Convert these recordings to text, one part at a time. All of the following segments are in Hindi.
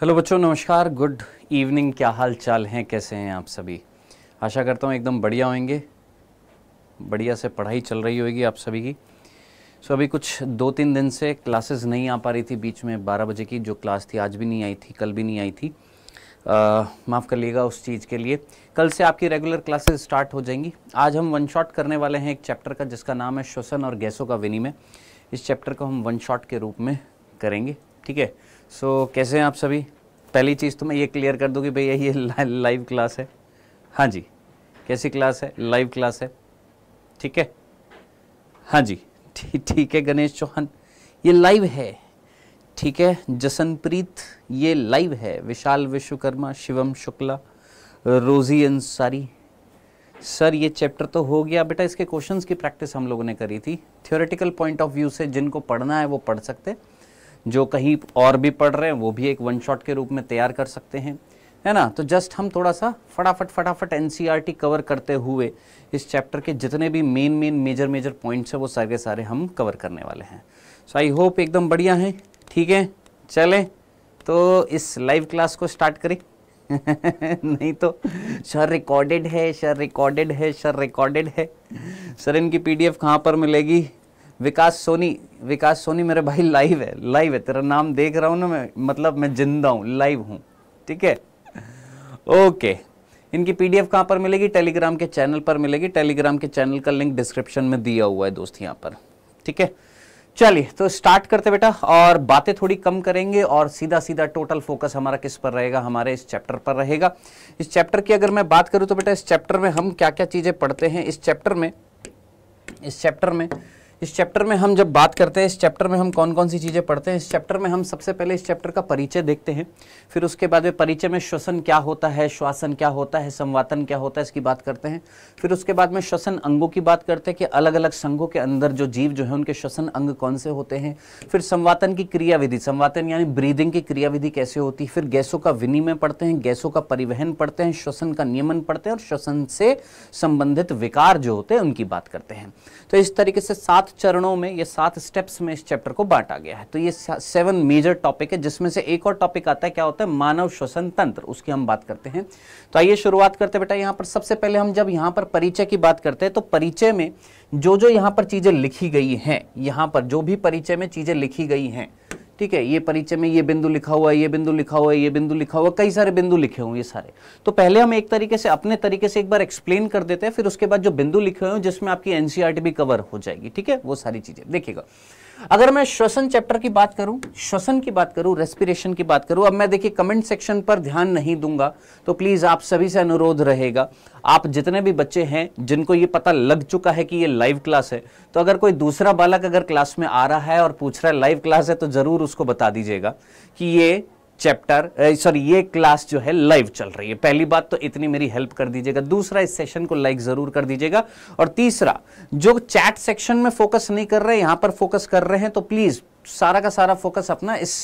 हेलो बच्चों नमस्कार गुड इवनिंग क्या हाल चाल हैं कैसे हैं आप सभी आशा करता हूँ एकदम बढ़िया होंगे बढ़िया से पढ़ाई चल रही होगी आप सभी की सो अभी कुछ दो तीन दिन से क्लासेस नहीं आ पा रही थी बीच में बारह बजे की जो क्लास थी आज भी नहीं आई थी कल भी नहीं आई थी माफ़ कर लीजिएगा उस चीज़ के लिए कल से आपकी रेगुलर क्लासेस स्टार्ट हो जाएंगी आज हम वन शॉट करने वाले हैं एक चैप्टर का जिसका नाम है श्वसन और गैसों का विनिमय इस चैप्टर को हम वन शॉट के रूप में करेंगे ठीक है सो so, कैसे हैं आप सभी पहली चीज़ तो मैं ये क्लियर कर दूँ कि भैया ये लाइव क्लास है हाँ जी कैसी क्लास है लाइव क्लास है ठीक है हाँ जी ठीक थी, है गणेश चौहान ये लाइव है ठीक है जसनप्रीत ये लाइव है विशाल विश्वकर्मा शिवम शुक्ला रोजी अंसारी सर ये चैप्टर तो हो गया बेटा इसके क्वेश्चंस की प्रैक्टिस हम लोगों ने करी थी थियोरेटिकल पॉइंट ऑफ व्यू से जिनको पढ़ना है वो पढ़ सकते हैं जो कहीं और भी पढ़ रहे हैं वो भी एक वन शॉट के रूप में तैयार कर सकते हैं है ना तो जस्ट हम थोड़ा सा फटाफट फटाफट एन कवर e करते हुए इस चैप्टर के जितने भी main main major major points हैं वो सारे सारे हम कवर करने वाले हैं सो आई होप एकदम बढ़िया हैं ठीक है चलें तो इस लाइव क्लास को स्टार्ट करें नहीं तो सर रिकॉर्डेड है सर रिकॉर्डेड है सर रिकॉर्डेड है सर इनकी पीडीएफ कहाँ पर मिलेगी विकास सोनी विकास सोनी मेरे भाई लाइव है लाइव है तेरा नाम देख रहा हूँ ना मैं मतलब मैं जिंदा हूँ लाइव हूँ ठीक है ओके इनकी पीडीएफ कहाँ पर मिलेगी टेलीग्राम के चैनल पर मिलेगी टेलीग्राम के चैनल का लिंक डिस्क्रिप्शन में दिया हुआ है दोस्त यहाँ पर ठीक है चलिए तो स्टार्ट करते बेटा और बातें थोड़ी कम करेंगे और सीधा सीधा टोटल फोकस हमारा किस पर रहेगा हमारे इस चैप्टर पर रहेगा इस चैप्टर की अगर मैं बात करूं तो बेटा इस चैप्टर में हम क्या क्या चीज़ें पढ़ते हैं इस चैप्टर में इस चैप्टर में इस चैप्टर में हम जब बात करते हैं इस चैप्टर में हम कौन कौन सी चीज़ें पढ़ते हैं इस चैप्टर में हम सबसे पहले इस चैप्टर का परिचय देखते हैं फिर उसके बाद में परिचय में श्वसन क्या होता है श्वासन क्या होता है संवातन क्या होता है इसकी बात करते हैं फिर उसके बाद में श्वसन अंगों की बात करते हैं कि अलग अलग संघों के अंदर जो जीव जो है उनके श्वसन अंग कौन से होते हैं फिर संवातन की क्रियाविधि संवातन यानी ब्रीदिंग की क्रियाविधि कैसे होती है फिर गैसों का विनिमय पढ़ते हैं गैसों का परिवहन पढ़ते हैं श्वसन का नियमन पढ़ते हैं और श्वसन से संबंधित विकार जो होते हैं उनकी बात करते हैं तो इस तरीके से सात सात चरणों में या सात स्टेप्स में इस चैप्टर को बांटा गया है तो ये सेवन मेजर टॉपिक है जिसमें से एक और टॉपिक आता है क्या होता है मानव श्वसन तंत्र उसकी हम बात करते हैं तो आइए शुरुआत करते हैं बेटा यहाँ पर सबसे पहले हम जब यहाँ पर परिचय की बात करते हैं तो परिचय में जो जो यहाँ पर चीज़ें लिखी गई हैं यहाँ पर जो भी परिचय में चीज़ें लिखी गई हैं ठीक है ये परिचय में ये बिंदु लिखा हुआ है ये बिंदु लिखा हुआ है ये बिंदु लिखा हुआ कई सारे बिंदु लिखे हुए ये सारे तो पहले हम एक तरीके से अपने तरीके से एक बार एक्सप्लेन कर देते हैं फिर उसके बाद जो बिंदु लिखे हुए हैं जिसमें आपकी एनसीईआरटी e भी कवर हो जाएगी ठीक है वो सारी चीजें देखिएगा अगर मैं श्वसन चैप्टर की बात करूं श्वसन की बात करूं रेस्पिरेशन की बात करूं अब मैं देखिए कमेंट सेक्शन पर ध्यान नहीं दूंगा तो प्लीज़ आप सभी से अनुरोध रहेगा आप जितने भी बच्चे हैं जिनको ये पता लग चुका है कि ये लाइव क्लास है तो अगर कोई दूसरा बालक अगर क्लास में आ रहा है और पूछ रहा है लाइव क्लास है तो ज़रूर उसको बता दीजिएगा कि ये चैप्टर सॉरी eh, ये क्लास जो है लाइव चल रही है पहली बात तो इतनी मेरी हेल्प कर दीजिएगा दूसरा इस सेशन को लाइक जरूर कर दीजिएगा और तीसरा जो चैट सेक्शन में फोकस नहीं कर रहे यहां पर फोकस कर रहे हैं तो प्लीज सारा का सारा फोकस अपना इस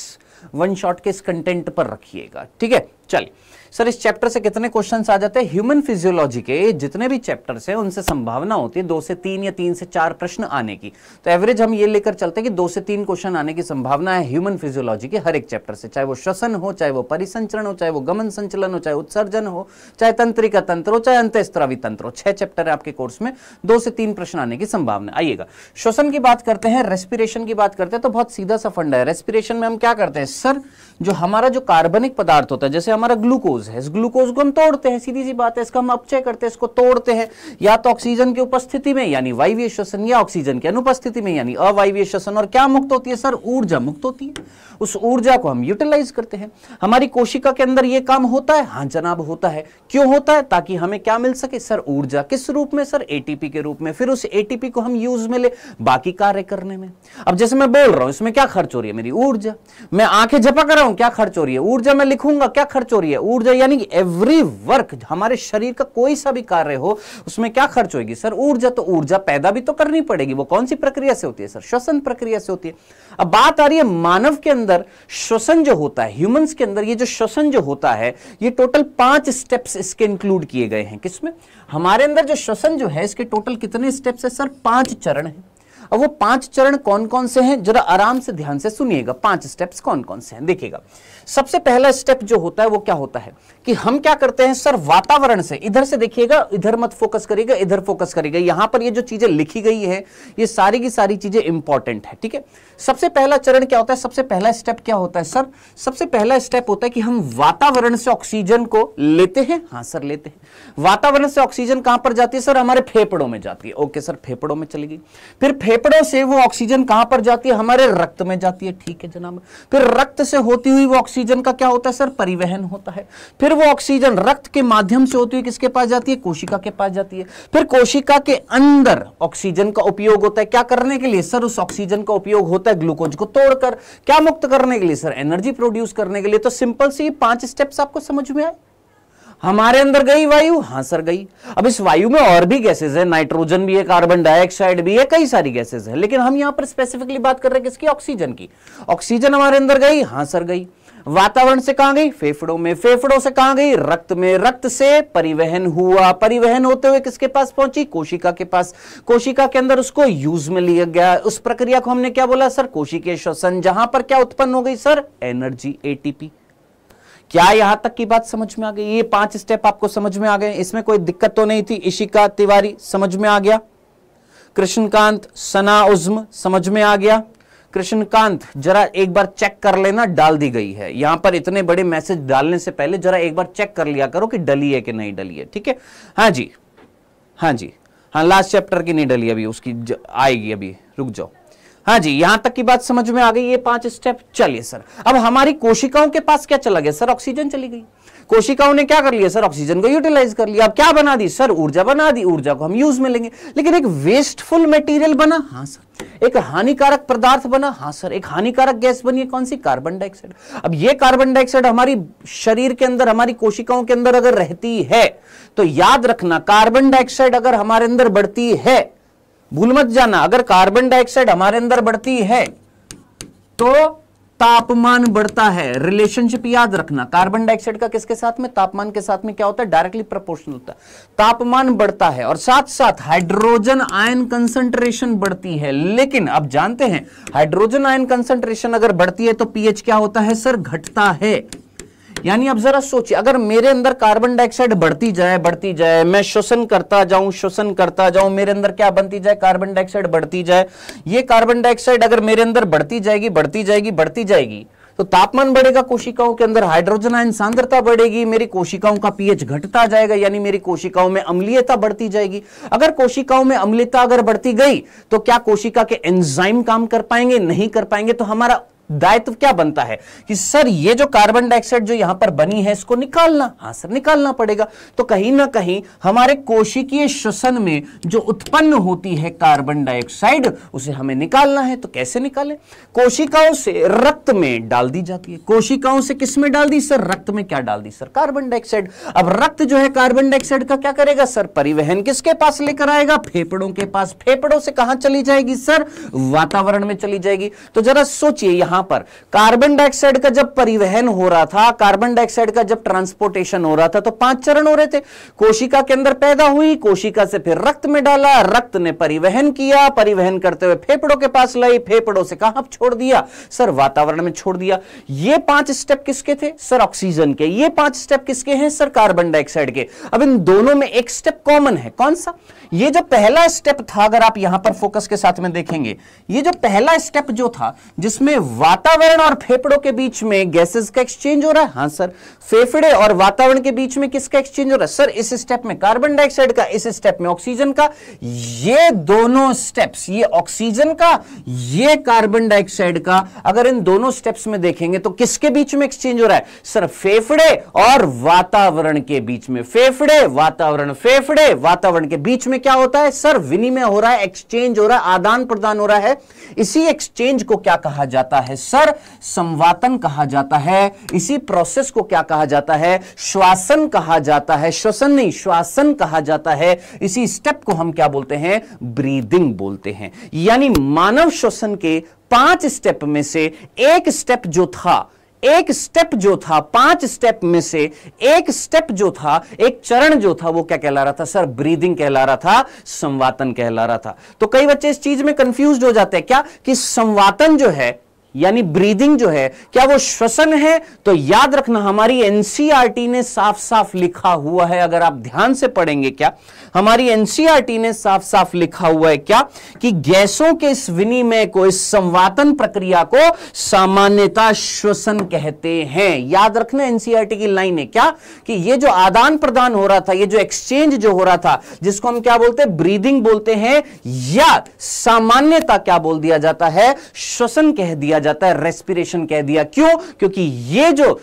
वन शॉट के इस कंटेंट पर रखिएगा ठीक है चलिए सर इस चैप्टर से कितने क्वेश्चन आ जाते हैं ह्यूमन फिजियोलॉजी के जितने भी चैप्टर है उनसे संभावना होती है दो से तीन या तीन से चार प्रश्न आने की तो एवरेज हम ये लेकर चलते हैं कि दो से तीन क्वेश्चन आने की संभावना है ह्यूमन फिजियोलॉजी के हर एक चैप्टर से चाहे वो श्वसन हो चाहे वो परिसंचरण हो चाहे वो गमन संचलन हो चाहे उत्सर्जन हो चाहे तंत्रिका तंत्र हो चाहे अंत्यस्त्रावी तंत्र हो छह चैप्टर है आपके कोर्स में दो से तीन प्रश्न आने की संभावना आइएगा श्वसन की बात करते हैं रेस्पिरेशन की बात करते हैं तो बहुत सीधा सा फंड है रेस्पिरेशन में हम क्या करते हैं सर जो हमारा जो कार्बनिक पदार्थ होता है जैसे हमारा ग्लूकोज है इस ग्लूकोज को हम तोड़ते हैं सीधी सी बात है इसका हम अपचय करते हैं इसको तोड़ते हैं या तो ऑक्सीजन की उपस्थिति में यानी वायवीय श्वसन या ऑक्सीजन की अनुपस्थिति में यानी अवायवीय श्वसन और क्या मुक्त होती है सर ऊर्जा मुक्त होती है उस ऊर्जा को हम यूटिलाइज करते हैं हमारी कोशिका के अंदर यह काम होता है हाँ जनाब होता है क्यों होता है ताकि हमें क्या मिल सके सर ऊर्जा किस रूप में सर एटीपी के रूप में फिर उस एटीपी को हम यूज में ले बाकी कार्य करने में अब जैसे मैं बोल रहा हूं इसमें क्या खर्च हो रही है मेरी ऊर्जा मैं आंखें झपक रहा हूं हूं क्या खर्च हो रही है ऊर्जा में लिखूंगा क्या खर्च हो रही है ऊर्जा यानी कि एवरी वर्क हमारे शरीर का कोई सा भी कार्य हो उसमें क्या खर्च होगी सर ऊर्जा तो ऊर्जा पैदा भी तो करनी पड़ेगी वो कौन सी प्रक्रिया से होती है सर श्वसन प्रक्रिया से होती है अब बात आ रही है मानव के अंदर श्वसन जो होता है ह्यूमन के अंदर ये जो श्वसन जो होता है ये टोटल पांच स्टेप्स इसके इंक्लूड किए गए हैं किसमें हमारे अंदर जो श्वसन जो है इसके टोटल कितने स्टेप्स है सर पांच चरण है अब वो पांच चरण कौन कौन से हैं जरा आराम से ध्यान से सुनिएगा पांच स्टेप्स कौन कौन से हैं देखिएगा सबसे पहला स्टेप जो होता है वो क्या होता है कि हम क्या करते हैं सर वातावरण से इधर से देखिएगा इधर मत फोकस करेगा इधर फोकस करेगा यहां पर ये जो चीजें लिखी गई है ये सारी की सारी चीजें इंपॉर्टेंट है ठीक है सबसे पहला चरण क्या होता है सबसे पहला स्टेप क्या होता है सर सबसे पहला स्टेप होता है कि हम वातावरण से ऑक्सीजन को लेते हैं हाँ सर लेते हैं वातावरण से ऑक्सीजन कहां पर जाती है सर हमारे फेफड़ों में जाती है ओके सर फेफड़ों में चली गई फिर फेफड़ों से वो ऑक्सीजन कहां पर जाती है हमारे रक्त में जाती है ठीक है जनाब फिर रक्त से होती हुई वो ऑक्सीजन का क्या होता है सर परिवहन होता है फिर वो ऑक्सीजन रक्त के माध्यम से होती है किसके पास जाती है कोशिका के पास जाती है फिर कोशिका के अंदर ऑक्सीजन का उपयोग होता है क्या करने के लिए सर उस ऑक्सीजन का उपयोग होता है ग्लूकोज को तोड़कर क्या मुक्त करने के लिए सर एनर्जी प्रोड्यूस करने के लिए तो सिंपल से पांच स्टेप्स आपको समझ में आए हमारे अंदर गई वायु हां सर गई अब इस वायु में और भी गैसेज है नाइट्रोजन भी है कार्बन डाइऑक्साइड भी है कई सारी गैसेज है लेकिन हम यहां पर स्पेसिफिकली बात कर रहे हैं किसकी ऑक्सीजन की ऑक्सीजन हमारे अंदर गई हां सर गई वातावरण से कहां गई फेफड़ों में फेफड़ों से कहां गई रक्त में रक्त से परिवहन हुआ परिवहन होते हुए किसके पास पहुंची कोशिका के पास कोशिका के अंदर उसको यूज में लिया गया उस प्रक्रिया को हमने क्या बोला सर कोशिकीय श्वसन जहां पर क्या उत्पन्न हो गई सर एनर्जी एटीपी क्या यहां तक की बात समझ में आ गई ये पांच स्टेप आपको समझ में आ गए इसमें कोई दिक्कत तो नहीं थी इशिका तिवारी समझ में आ गया कृष्णकांत सना उज्म समझ में आ गया कृष्णकांत जरा एक बार चेक कर लेना डाल दी गई है यहां पर इतने बड़े मैसेज डालने से पहले जरा एक बार चेक कर लिया करो कि डली है कि नहीं डली है ठीक है हाँ जी हाँ जी हाँ लास्ट चैप्टर की नहीं डली अभी उसकी आएगी अभी रुक जाओ हाँ जी यहां तक की बात समझ में आ गई ये पांच स्टेप चलिए सर अब हमारी कोशिकाओं के पास क्या चला गया सर ऑक्सीजन चली गई कोशिकाओं ने क्या कर लिया सर ऑक्सीजन को यूटिलाइज कर लिया अब क्या बना दी सर ऊर्जा बना दी ऊर्जा को हम यूज में लेंगे लेकिन एक वेस्टफुल मटेरियल बना हाँ सर एक हानिकारक पदार्थ बना हाँ सर एक हानिकारक गैस बनी है कौन सी कार्बन डाइऑक्साइड अब ये कार्बन डाइऑक्साइड हमारी शरीर के अंदर हमारी कोशिकाओं के अंदर अगर रहती है तो याद रखना कार्बन डाइऑक्साइड अगर हमारे अंदर बढ़ती है भूल मत जाना अगर कार्बन डाइऑक्साइड हमारे अंदर बढ़ती है तो तापमान बढ़ता है रिलेशनशिप याद रखना कार्बन डाइऑक्साइड का किसके साथ में तापमान के साथ में क्या होता है डायरेक्टली प्रोपोर्शनल होता है तापमान बढ़ता है और साथ साथ हाइड्रोजन आयन कंसंट्रेशन बढ़ती है लेकिन अब जानते हैं हाइड्रोजन आयन कंसंट्रेशन अगर बढ़ती है तो पीएच क्या होता है सर घटता है यानी अब जरा सोचिए अगर मेरे अंदर कार्बन डाइऑक्साइड बढ़ती जाए बढ़ती जाए मैं श्वसन करता जाऊं श्वसन करता जाऊं मेरे अंदर क्या बनती जाए कार्बन डाइऑक्साइड बढ़ती जाए ये कार्बन डाइऑक्साइड अगर मेरे अंदर बढ़ती जाएगी बढ़ती जाएगी बढ़ती जाएगी तो तापमान बढ़ेगा कोशिकाओं के अंदर हाइड्रोजन आयन सांद्रता बढ़ेगी मेरी कोशिकाओं का पीएच घटता जाएगा यानी मेरी कोशिकाओं में अम्लीयता बढ़ती जाएगी अगर कोशिकाओं में अम्लीयता अगर बढ़ती गई तो क्या कोशिका के एंजाइम काम कर पाएंगे नहीं कर पाएंगे तो हमारा दायित्व क्या बनता है कि सर ये जो कार्बन डाइऑक्साइड जो यहां पर बनी है इसको निकालना हाँ सर निकालना पड़ेगा तो कहीं ना कहीं हमारे कोशिकीय श्वसन में जो उत्पन्न होती है कार्बन डाइऑक्साइड उसे हमें निकालना है तो कैसे निकालें कोशिकाओं से रक्त में डाल दी जाती है कोशिकाओं से किस में डाल दी सर रक्त में क्या डाल दी सर कार्बन डाइऑक्साइड अब रक्त जो है कार्बन डाइऑक्साइड का क्या करेगा सर परिवहन किसके पास लेकर आएगा फेफड़ों के पास फेफड़ों से कहां चली जाएगी सर वातावरण में चली जाएगी तो जरा सोचिए यहां यहां पर कार्बन डाइऑक्साइड का जब परिवहन हो रहा था कार्बन डाइऑक्साइड का जब ट्रांसपोर्टेशन हो रहा था तो पांच चरण हो रहे थे कोशिका के अंदर पैदा हुई कोशिका से फिर रक्त में डाला रक्त ने परिवहन किया परिवहन करते हुए फेफड़ों के पास लाई फेफड़ों से कहा छोड़ दिया सर वातावरण में छोड़ दिया ये पांच स्टेप किसके थे सर ऑक्सीजन के ये पांच स्टेप किसके हैं सर कार्बन डाइऑक्साइड के अब इन दोनों में एक स्टेप कॉमन है कौन सा ये जो पहला स्टेप था अगर आप यहां पर फोकस के साथ में देखेंगे ये जो पहला स्टेप जो था जिसमें वातावरण और फेफड़ों के बीच में गैसेस का एक्सचेंज हो रहा है हाँ सर फेफड़े और वातावरण के बीच में किसका एक्सचेंज हो रहा है सर इस स्टेप में कार्बन डाइऑक्साइड का इस स्टेप में ऑक्सीजन का ये दोनों स्टेप्स ये ऑक्सीजन का ये कार्बन डाइऑक्साइड का अगर इन दोनों स्टेप्स में देखेंगे तो किसके बीच में एक्सचेंज हो रहा है सर फेफड़े और वातावरण के बीच में फेफड़े वातावरण फेफड़े वातावरण के बीच में क्या होता है सर विनिमय हो रहा है एक्सचेंज हो रहा है आदान प्रदान हो रहा है इसी एक्सचेंज को क्या कहा जाता है है सर संवातन कहा जाता है इसी प्रोसेस को क्या कहा जाता है श्वासन कहा जाता है श्वसन नहीं श्वासन कहा जाता है इसी स्टेप को हम क्या बोलते हैं ब्रीदिंग बोलते हैं यानी मानव श्वसन के पांच स्टेप में से एक स्टेप जो था एक स्टेप जो था पांच स्टेप में से एक स्टेप जो था एक चरण जो था वो क्या कहला रहा था सर ब्रीदिंग कहला रहा था संवातन कहला रहा था तो कई बच्चे इस चीज में कंफ्यूज हो जाते हैं क्या कि संवातन जो है यानी ब्रीदिंग जो है क्या वो श्वसन है तो याद रखना हमारी एनसीआरटी e ने साफ साफ लिखा हुआ है अगर आप ध्यान से पढ़ेंगे क्या हमारी एनसीआरटी e ने साफ साफ लिखा हुआ है क्या कि गैसों के इस विनिमय को इस संवातन प्रक्रिया को सामान्यता श्वसन कहते हैं याद रखना एनसीईआरटी e की लाइन है क्या कि ये जो आदान प्रदान हो रहा था ये जो एक्सचेंज जो हो रहा था जिसको हम क्या बोलते हैं ब्रीदिंग बोलते हैं या सामान्यता क्या बोल दिया जाता है श्वसन कह दिया जाता है रेस्पिरेशन कह दिया क्यों क्योंकि ये जो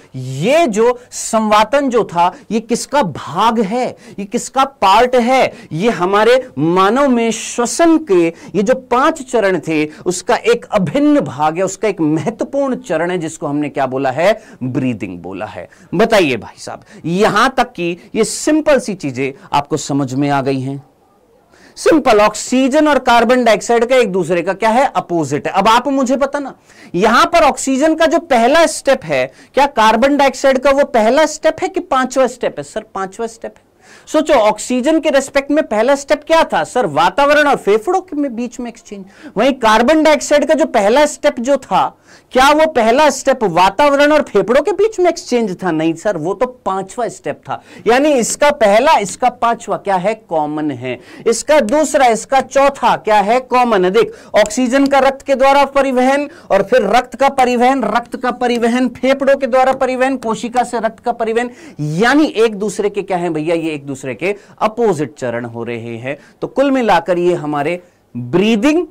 ये जो संवातन जो था ये किसका भाग है ये किसका पार्ट है ये हमारे मानव में श्वसन के ये जो पांच चरण थे उसका एक अभिन्न भाग है उसका एक महत्वपूर्ण चरण है जिसको हमने क्या बोला है ब्रीदिंग बोला है बताइए भाई साहब यहां तक कि ये सिंपल सी चीजें आपको समझ में आ गई हैं सिंपल ऑक्सीजन और कार्बन डाइऑक्साइड का एक दूसरे का क्या है अपोजिट है अब आप मुझे पता ना यहां पर ऑक्सीजन का जो पहला स्टेप है क्या कार्बन डाइऑक्साइड का वो पहला स्टेप है कि पांचवा स्टेप है सर पांचवा स्टेप है सोचो ऑक्सीजन के रेस्पेक्ट में पहला स्टेप क्या था सर वातावरण और फेफड़ों के में बीच में एक्सचेंज वहीं कार्बन डाइऑक्साइड का जो पहला स्टेप जो था क्या वो पहला स्टेप वातावरण और फेफड़ों के बीच में एक्सचेंज था नहीं सर वो तो पांचवा स्टेप था यानी इसका पहला इसका पांचवा क्या है कॉमन है इसका दूसरा इसका चौथा क्या है कॉमन है देख ऑक्सीजन का रक्त के द्वारा परिवहन और फिर रक्त का परिवहन रक्त का परिवहन फेफड़ों के द्वारा परिवहन कोशिका से रक्त का परिवहन यानी एक दूसरे के क्या है भैया ये एक दूसरे दूसरे के अपोजिट चरण हो रहे हैं तो कुल मिलाकर ये हमारे ब्रीदिंग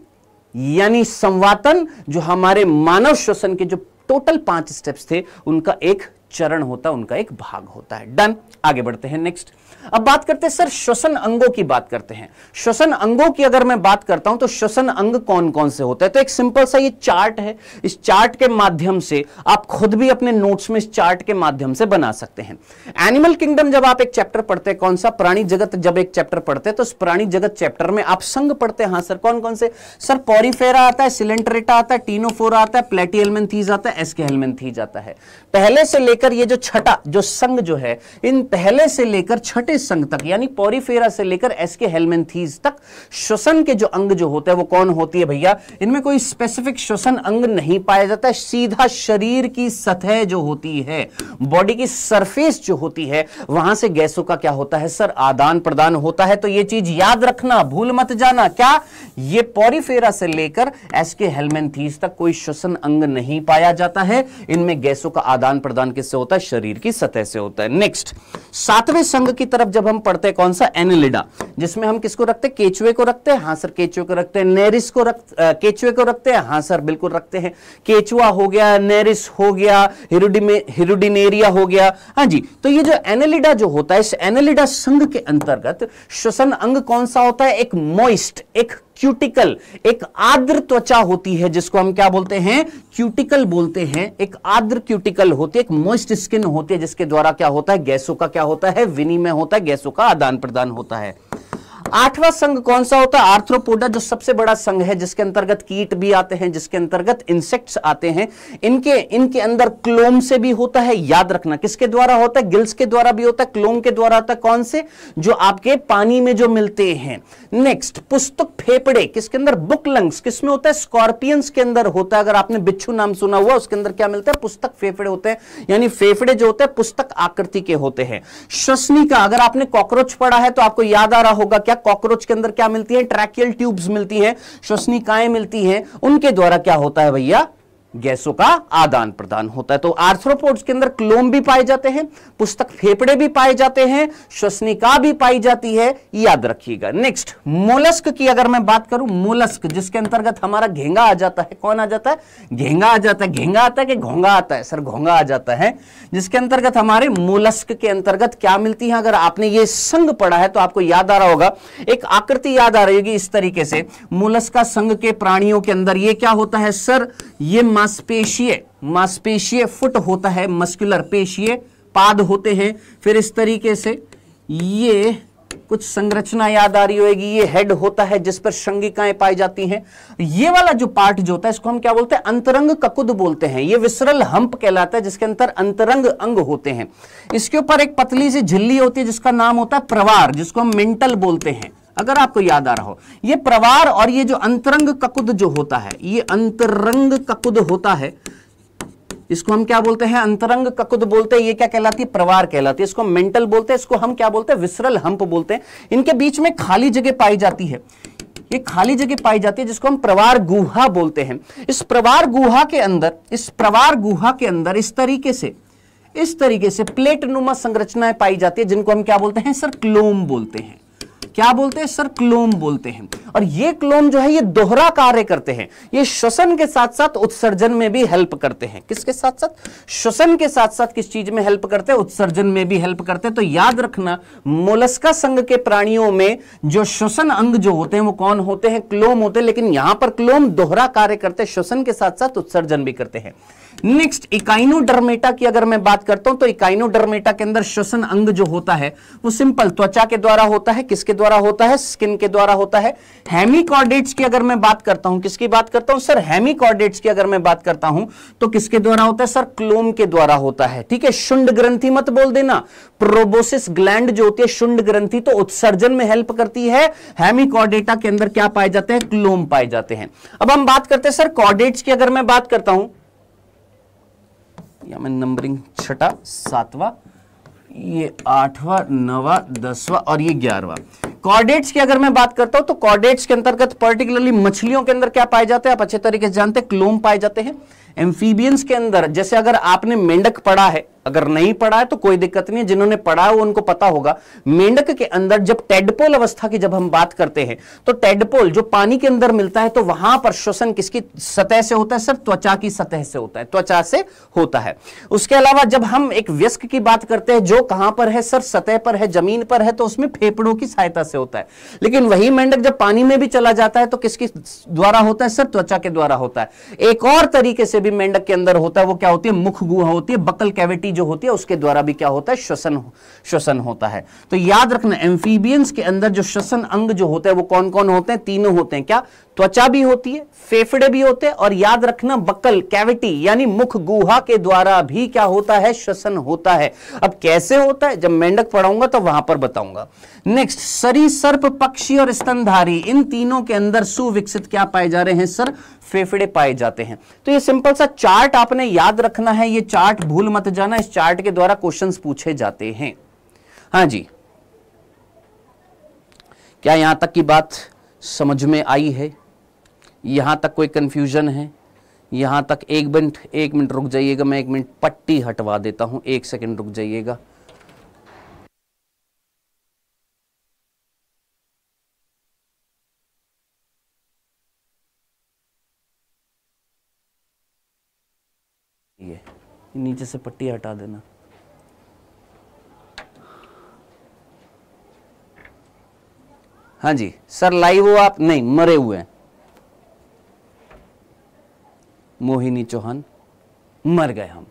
यानी संवातन जो हमारे मानव श्वसन के जो टोटल पांच स्टेप्स थे उनका एक चरण होता है उनका एक भाग होता है डन आगे बढ़ते हैं नेक्स्ट अब बात करते हैं सर श्वसन अंगों की बात करते हैं श्वसन अंगों की अगर मैं बात करता हूं तो श्वसन अंग कौन कौन से होते हैं तो एक सिंपल सा ये चार्ट है इस चार्ट के माध्यम से आप खुद भी अपने नोट्स में इस चार्ट के माध्यम से बना सकते हैं एनिमल किंगडम जब आप एक चैप्टर पढ़ते हैं कौन सा प्राणी जगत जब एक चैप्टर पढ़ते हैं तो प्राणी जगत चैप्टर में आप संघ पढ़ते हैं हाँ सर कौन कौन से सर पॉरीफेरा आता है सिलेंटरेटा आता है टीनोफोरा आता है प्लेटियलमेंथीज आता है एसके एसकेहेलमेंथीज आता है पहले से लेकर लेकर ये जो छठा जो संघ जो है इन पहले से लेकर छठे संघ तक यानी पोरीफेरा से लेकर एसके हेलमेंथीज तक श्वसन के जो अंग जो होते हैं वो कौन होती है भैया इनमें कोई स्पेसिफिक श्वसन अंग नहीं पाया जाता है सीधा शरीर की सतह जो होती है बॉडी की सरफेस जो होती है वहां से गैसों का क्या होता है सर आदान प्रदान होता है तो ये चीज याद रखना भूल मत जाना क्या ये पोरीफेरा से लेकर एसके हेलमेंथीज तक कोई श्वसन अंग नहीं पाया जाता है इनमें गैसों का आदान प्रदान के से होता है शरीर की सतह से होता है नेक्स्ट सातवें संघ की तरफ जब हम पढ़ते हैं कौन सा एनिलिडा जिसमें हम किसको रखते हैं केचुए को रखते हैं हाँ सर केचुए को रखते हैं नेरिस को रख केचुए को रखते हैं हाँ सर बिल्कुल रखते हैं केचुआ हो गया नेरिस हो गया हिरुडिनेरिया हो गया हाँ जी तो ये जो एनेलिडा जो होता है इस एनेलिडा संघ के अंतर्गत श्वसन अंग कौन सा होता है एक मॉइस्ट एक क्यूटिकल एक आद्र त्वचा होती है जिसको हम क्या बोलते हैं क्यूटिकल बोलते हैं एक आद्र क्यूटिकल होती है एक मोइस्ट स्किन होती है जिसके द्वारा क्या होता है गैसों का क्या होता है विनिमय होता है गैसों का आदान प्रदान होता है आठवां संघ कौन सा होता है आर्थ्रोपोडा जो सबसे बड़ा संघ है जिसके अंतर्गत कीट भी आते हैं जिसके अंतर्गत इंसेक्ट्स आते हैं इनके इनके अंदर क्लोम से भी होता है याद रखना किसके द्वारा होता है गिल्स के द्वारा भी होता है क्लोम के द्वारा होता है कौन से जो आपके पानी में जो मिलते हैं नेक्स्ट पुस्तक फेफड़े किसके अंदर बुक लंग्स किसमें होता है स्कॉर्पियंस के अंदर होता है अगर आपने बिच्छू नाम सुना हुआ उसके अंदर क्या मिलता है पुस्तक फेफड़े होते हैं यानी फेफड़े जो होते हैं पुस्तक आकृति के होते हैं श्वसनी का अगर आपने कॉकरोच पढ़ा है तो आपको याद आ रहा होगा क्या कॉकरोच के अंदर क्या मिलती है ट्रैकियल ट्यूब्स मिलती हैं श्वसनिकाएं मिलती हैं उनके द्वारा क्या होता है भैया गैसों का आदान प्रदान होता है तो आर्थ्रोपोड्स के अंदर क्लोम भी पाए जाते हैं पुस्तक फेफड़े भी पाए जाते हैं श्वसनिका भी पाई जाती है याद रखिएगा नेक्स्ट मोलस्क की अगर मैं बात करूं मोलस्क जिसके अंतर्गत हमारा घेंगा आ जाता है कौन आ जाता है घेंगा आ जाता है घेंगा आता है कि घोंगा आता है सर घोंगा आ जाता है जिसके अंतर्गत हमारे मोलस्क के अंतर्गत क्या मिलती है अगर आपने ये संघ पढ़ा है तो आपको याद आ रहा होगा एक आकृति याद आ रही होगी इस तरीके से मोलस्का संघ के प्राणियों के अंदर ये क्या होता है सर ये मांसपेशीय मांसपेशीय फुट होता है मस्कुलर पेशीय पाद होते हैं फिर इस तरीके से ये कुछ संरचना याद आ रही होगी ये हेड होता है जिस पर शंगिकाएं पाई जाती हैं ये वाला जो पार्ट जो होता है इसको हम क्या बोलते हैं अंतरंग ककुद बोलते हैं ये विसरल हंप कहलाता है जिसके अंदर अंतरंग अंग होते हैं इसके ऊपर एक पतली सी झिल्ली होती है जिसका नाम होता है प्रवार जिसको हम मेंटल बोलते हैं अगर आपको याद आ रहा हो ये प्रवार और ये जो अंतरंग ककुद जो होता है ये अंतरंग ककुद होता है इसको हम क्या बोलते हैं अंतरंग ककुद बोलते हैं ये क्या कहलाती है प्रवार कहलाती है इसको मेंटल बोलते हैं इसको हम क्या बोलते हैं विसरल हम्प बोलते हैं इनके बीच में खाली जगह पाई जाती है ये खाली जगह पाई जाती है जिसको हम प्रवार गुहा बोलते हैं इस प्रवार गुहा के अंदर इस प्रवार गुहा के अंदर इस तरीके से इस तरीके से प्लेटनुमा संरचनाएं पाई जाती है जिनको हम क्या बोलते हैं सर क्लोम बोलते हैं क्या बोलते हैं सर क्लोम बोलते हैं और ये क्लोम जो है ये दोहरा कार्य करते हैं ये श्वसन के साथ साथ उत्सर्जन में भी हेल्प करते हैं किसके साथ साथ श्वसन के साथ साथ किस चीज में हेल्प करते हैं उत्सर्जन में भी हेल्प करते हैं तो याद रखना मोलस्का संघ के प्राणियों में जो श्वसन अंग जो होते हैं वो कौन होते हैं क्लोम होते हैं लेकिन यहां पर क्लोम दोहरा कार्य करते हैं श्वसन के साथ साथ उत्सर्जन भी करते हैं नेक्स्ट इकाइनोडर्मेटा की अगर मैं बात करता हूं तो इकाइनोडर्मेटा के अंदर श्वसन अंग जो होता है वो सिंपल त्वचा के द्वारा होता है किसके द्वारा होता है स्किन के द्वारा होता है हेमिकॉर्डेट्स की अगर मैं बात करता हूं किसकी बात करता हूं सर हेमिकॉर्डेट्स की अगर मैं बात करता हूं तो किसके द्वारा होता है सर क्लोम के द्वारा होता है ठीक है शुंड ग्रंथि मत बोल देना प्रोबोसिस ग्लैंड जो होती है शुंड ग्रंथि तो उत्सर्जन में हेल्प करती है हेमिकॉर्डेटा के अंदर क्या पाए जाते हैं क्लोम पाए जाते हैं अब हम बात करते हैं सर कॉर्डेट्स की अगर मैं बात करता हूं या मैं नंबरिंग छठा सातवा ये आठवा नवा दसवा और ये ग्यारहवा कॉर्डेट्स की अगर मैं बात करता हूं तो कॉर्डेट्स के अंतर्गत पर्टिकुलरली मछलियों के अंदर क्या पाए जाते हैं आप अच्छे तरीके से जानते हैं क्लोम पाए जाते हैं एम्फीबियंस के अंदर जैसे अगर आपने मेंढक पढ़ा है अगर नहीं पढ़ा है तो कोई दिक्कत नहीं है जिन्होंने पढ़ा है वो उनको पता होगा मेंढक के अंदर जब टेडपोल अवस्था की जब हम बात करते हैं तो टेडपोल जो पानी के अंदर मिलता है तो वहां पर श्वसन किसकी सतह से होता है सर त्वचा की सतह से होता है त्वचा से होता है उसके अलावा जब हम एक व्यस्क की बात करते हैं जो कहां पर है सर सतह पर है जमीन पर है तो उसमें फेफड़ों की सहायता से होता है लेकिन वही मेंढक जब पानी में भी चला जाता है तो किसकी द्वारा होता है सर त्वचा के द्वारा होता है एक और तरीके से भी मेंढक के अंदर होता है वो क्या होती है मुख गुहा होती है बकल कैविटी जो होती है उसके द्वारा भी क्या होता है श्वसन श्वसन होता है तो याद रखना एम्फीबियंस के अंदर जो श्वसन अंग जो होते हैं वो कौन कौन होते हैं तीनों होते हैं क्या त्वचा भी होती है फेफड़े भी होते हैं और याद रखना बकल कैविटी यानी मुख गुहा के द्वारा भी क्या होता है श्वसन होता है अब कैसे होता है जब मेंढक पढ़ाऊंगा तो वहां पर बताऊंगा नेक्स्ट सरी सर्प पक्षी और स्तनधारी इन तीनों के अंदर सुविकसित क्या पाए जा रहे हैं सर फेफड़े पाए जाते हैं तो ये सिंपल सा चार्ट आपने याद रखना है ये चार्ट भूल मत जाना इस चार्ट के द्वारा क्वेश्चन पूछे जाते हैं हाँ जी क्या यहां तक की बात समझ में आई है यहाँ तक कोई कन्फ्यूजन है यहाँ तक एक मिनट एक मिनट रुक जाइएगा मैं एक मिनट पट्टी हटवा देता हूँ एक सेकेंड रुक जाइएगा नीचे से पट्टी हटा देना हाँ जी सर लाइव हो आप नहीं मरे हुए हैं मोहिनी चौहान मर गए हम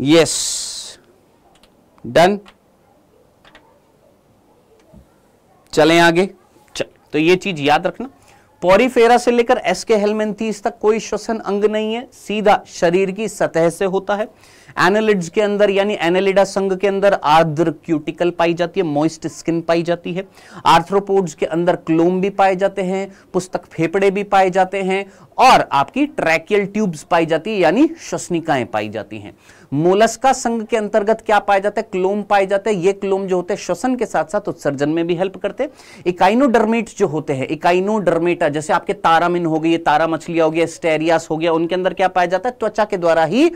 यस डन चलें आगे चल तो ये चीज याद रखना पोरीफेरा से लेकर एसके हेलमेंथीस तक कोई श्वसन अंग नहीं है सीधा शरीर की सतह से होता है एनालिड्स के अंदर यानी एनालिडा संघ के अंदर आर्द्र क्यूटिकल पाई जाती है मॉइस्ट स्किन पाई जाती है आर्थ्रोपोड्स के अंदर क्लोम भी पाए जाते हैं पुस्तक फेफड़े भी पाए जाते हैं और आपकी ट्रैकियल ट्यूब्स पाई जाती है यानी श्वसनिकाएं पाई जाती हैं मोलस्का संघ के अंतर्गत क्या पाए जाते हैं क्लोम पाए जाते हैं ये क्लोम जो होते हैं श्वसन के साथ साथ उत्सर्जन में भी हेल्प करते हैं इकाइनोडर्मेट जो होते हैं इकाइनोडर्मेटा जैसे आपके तारामिन हो गई तारा मछलियां हो गया स्टेरियास हो गया उनके अंदर क्या पाया जाता है त्वचा के द्वारा ही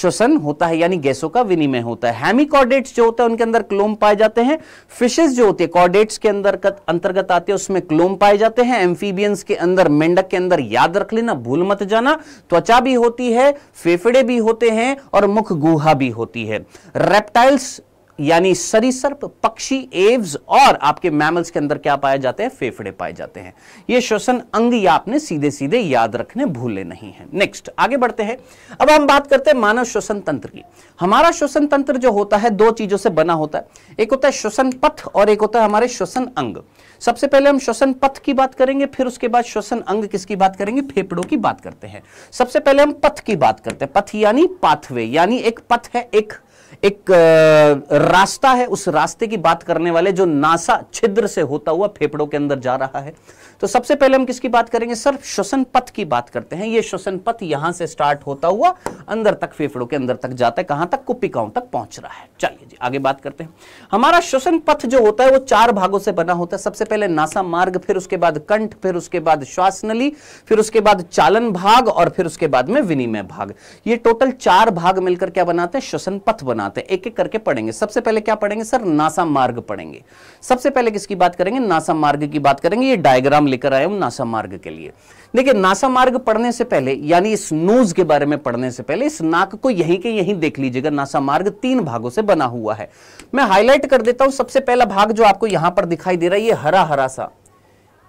श्वसन होता है यानी गैसों का विनिमय होता है हेमिकॉर्डेट्स जो होते हैं उनके अंदर क्लोम पाए जाते हैं फिशेस जो होते हैं कॉर्डेट्स के अंदर अंतर्गत आते हैं उसमें क्लोम पाए जाते हैं एम्फीबियंस के अंदर मेंढक के अंदर याद रख लेना भूल मत जाना त्वचा भी होती है फेफड़े भी होते हैं और मुख गुहा भी होती है रेप्टाइल्स यानी सरीसर्प पक्षी एव्स और आपके मैमल्स के अंदर क्या पाए जाते हैं फेफड़े पाए जाते हैं ये श्वसन अंग या आपने सीधे सीधे याद रखने भूले नहीं है नेक्स्ट आगे बढ़ते हैं अब हम बात करते हैं मानव श्वसन तंत्र की हमारा श्वसन तंत्र जो होता है दो चीजों से बना होता है एक होता है श्वसन पथ और एक होता है हमारे श्वसन अंग सबसे पहले हम श्वसन पथ की बात करेंगे फिर उसके बाद श्वसन अंग किसकी बात करेंगे फेफड़ों की बात करते हैं सबसे पहले हम पथ की बात करते हैं पथ यानी पाथवे यानी एक पथ है एक एक रास्ता है उस रास्ते की बात करने वाले जो नासा छिद्र से होता हुआ फेफड़ों के अंदर जा रहा है तो सबसे पहले हम किसकी बात करेंगे सर श्वसन पथ की बात करते हैं ये श्वसन पथ यहां से स्टार्ट होता हुआ अंदर तक फेफड़ों के अंदर तक जाता है कहां तक कुपिकाओं तक पहुंच रहा है चलिए जी आगे बात करते हैं हमारा श्वसन पथ जो होता है वो चार भागों से बना होता है सबसे पहले नासा मार्ग फिर उसके बाद कंठ फिर उसके बाद श्वास नली फिर उसके बाद चालन भाग और फिर उसके बाद में विनिमय भाग ये टोटल चार भाग मिलकर क्या बनाते हैं श्वसन पथ बनाते बनाते हैं एक एक करके पढ़ेंगे सबसे पहले क्या पढ़ेंगे सर नासा मार्ग पढ़ेंगे सबसे पहले किसकी बात करेंगे नासा मार्ग की बात करेंगे ये डायग्राम लेकर आए हूं नासा मार्ग के लिए देखिए नासा मार्ग पढ़ने से पहले यानी इस नोज के बारे में पढ़ने से पहले इस नाक को यहीं के यहीं देख लीजिएगा नासा मार्ग तीन भागों से बना हुआ है मैं हाईलाइट कर देता हूं सबसे पहला भाग जो आपको यहां पर दिखाई दे रहा है ये हरा हरा सा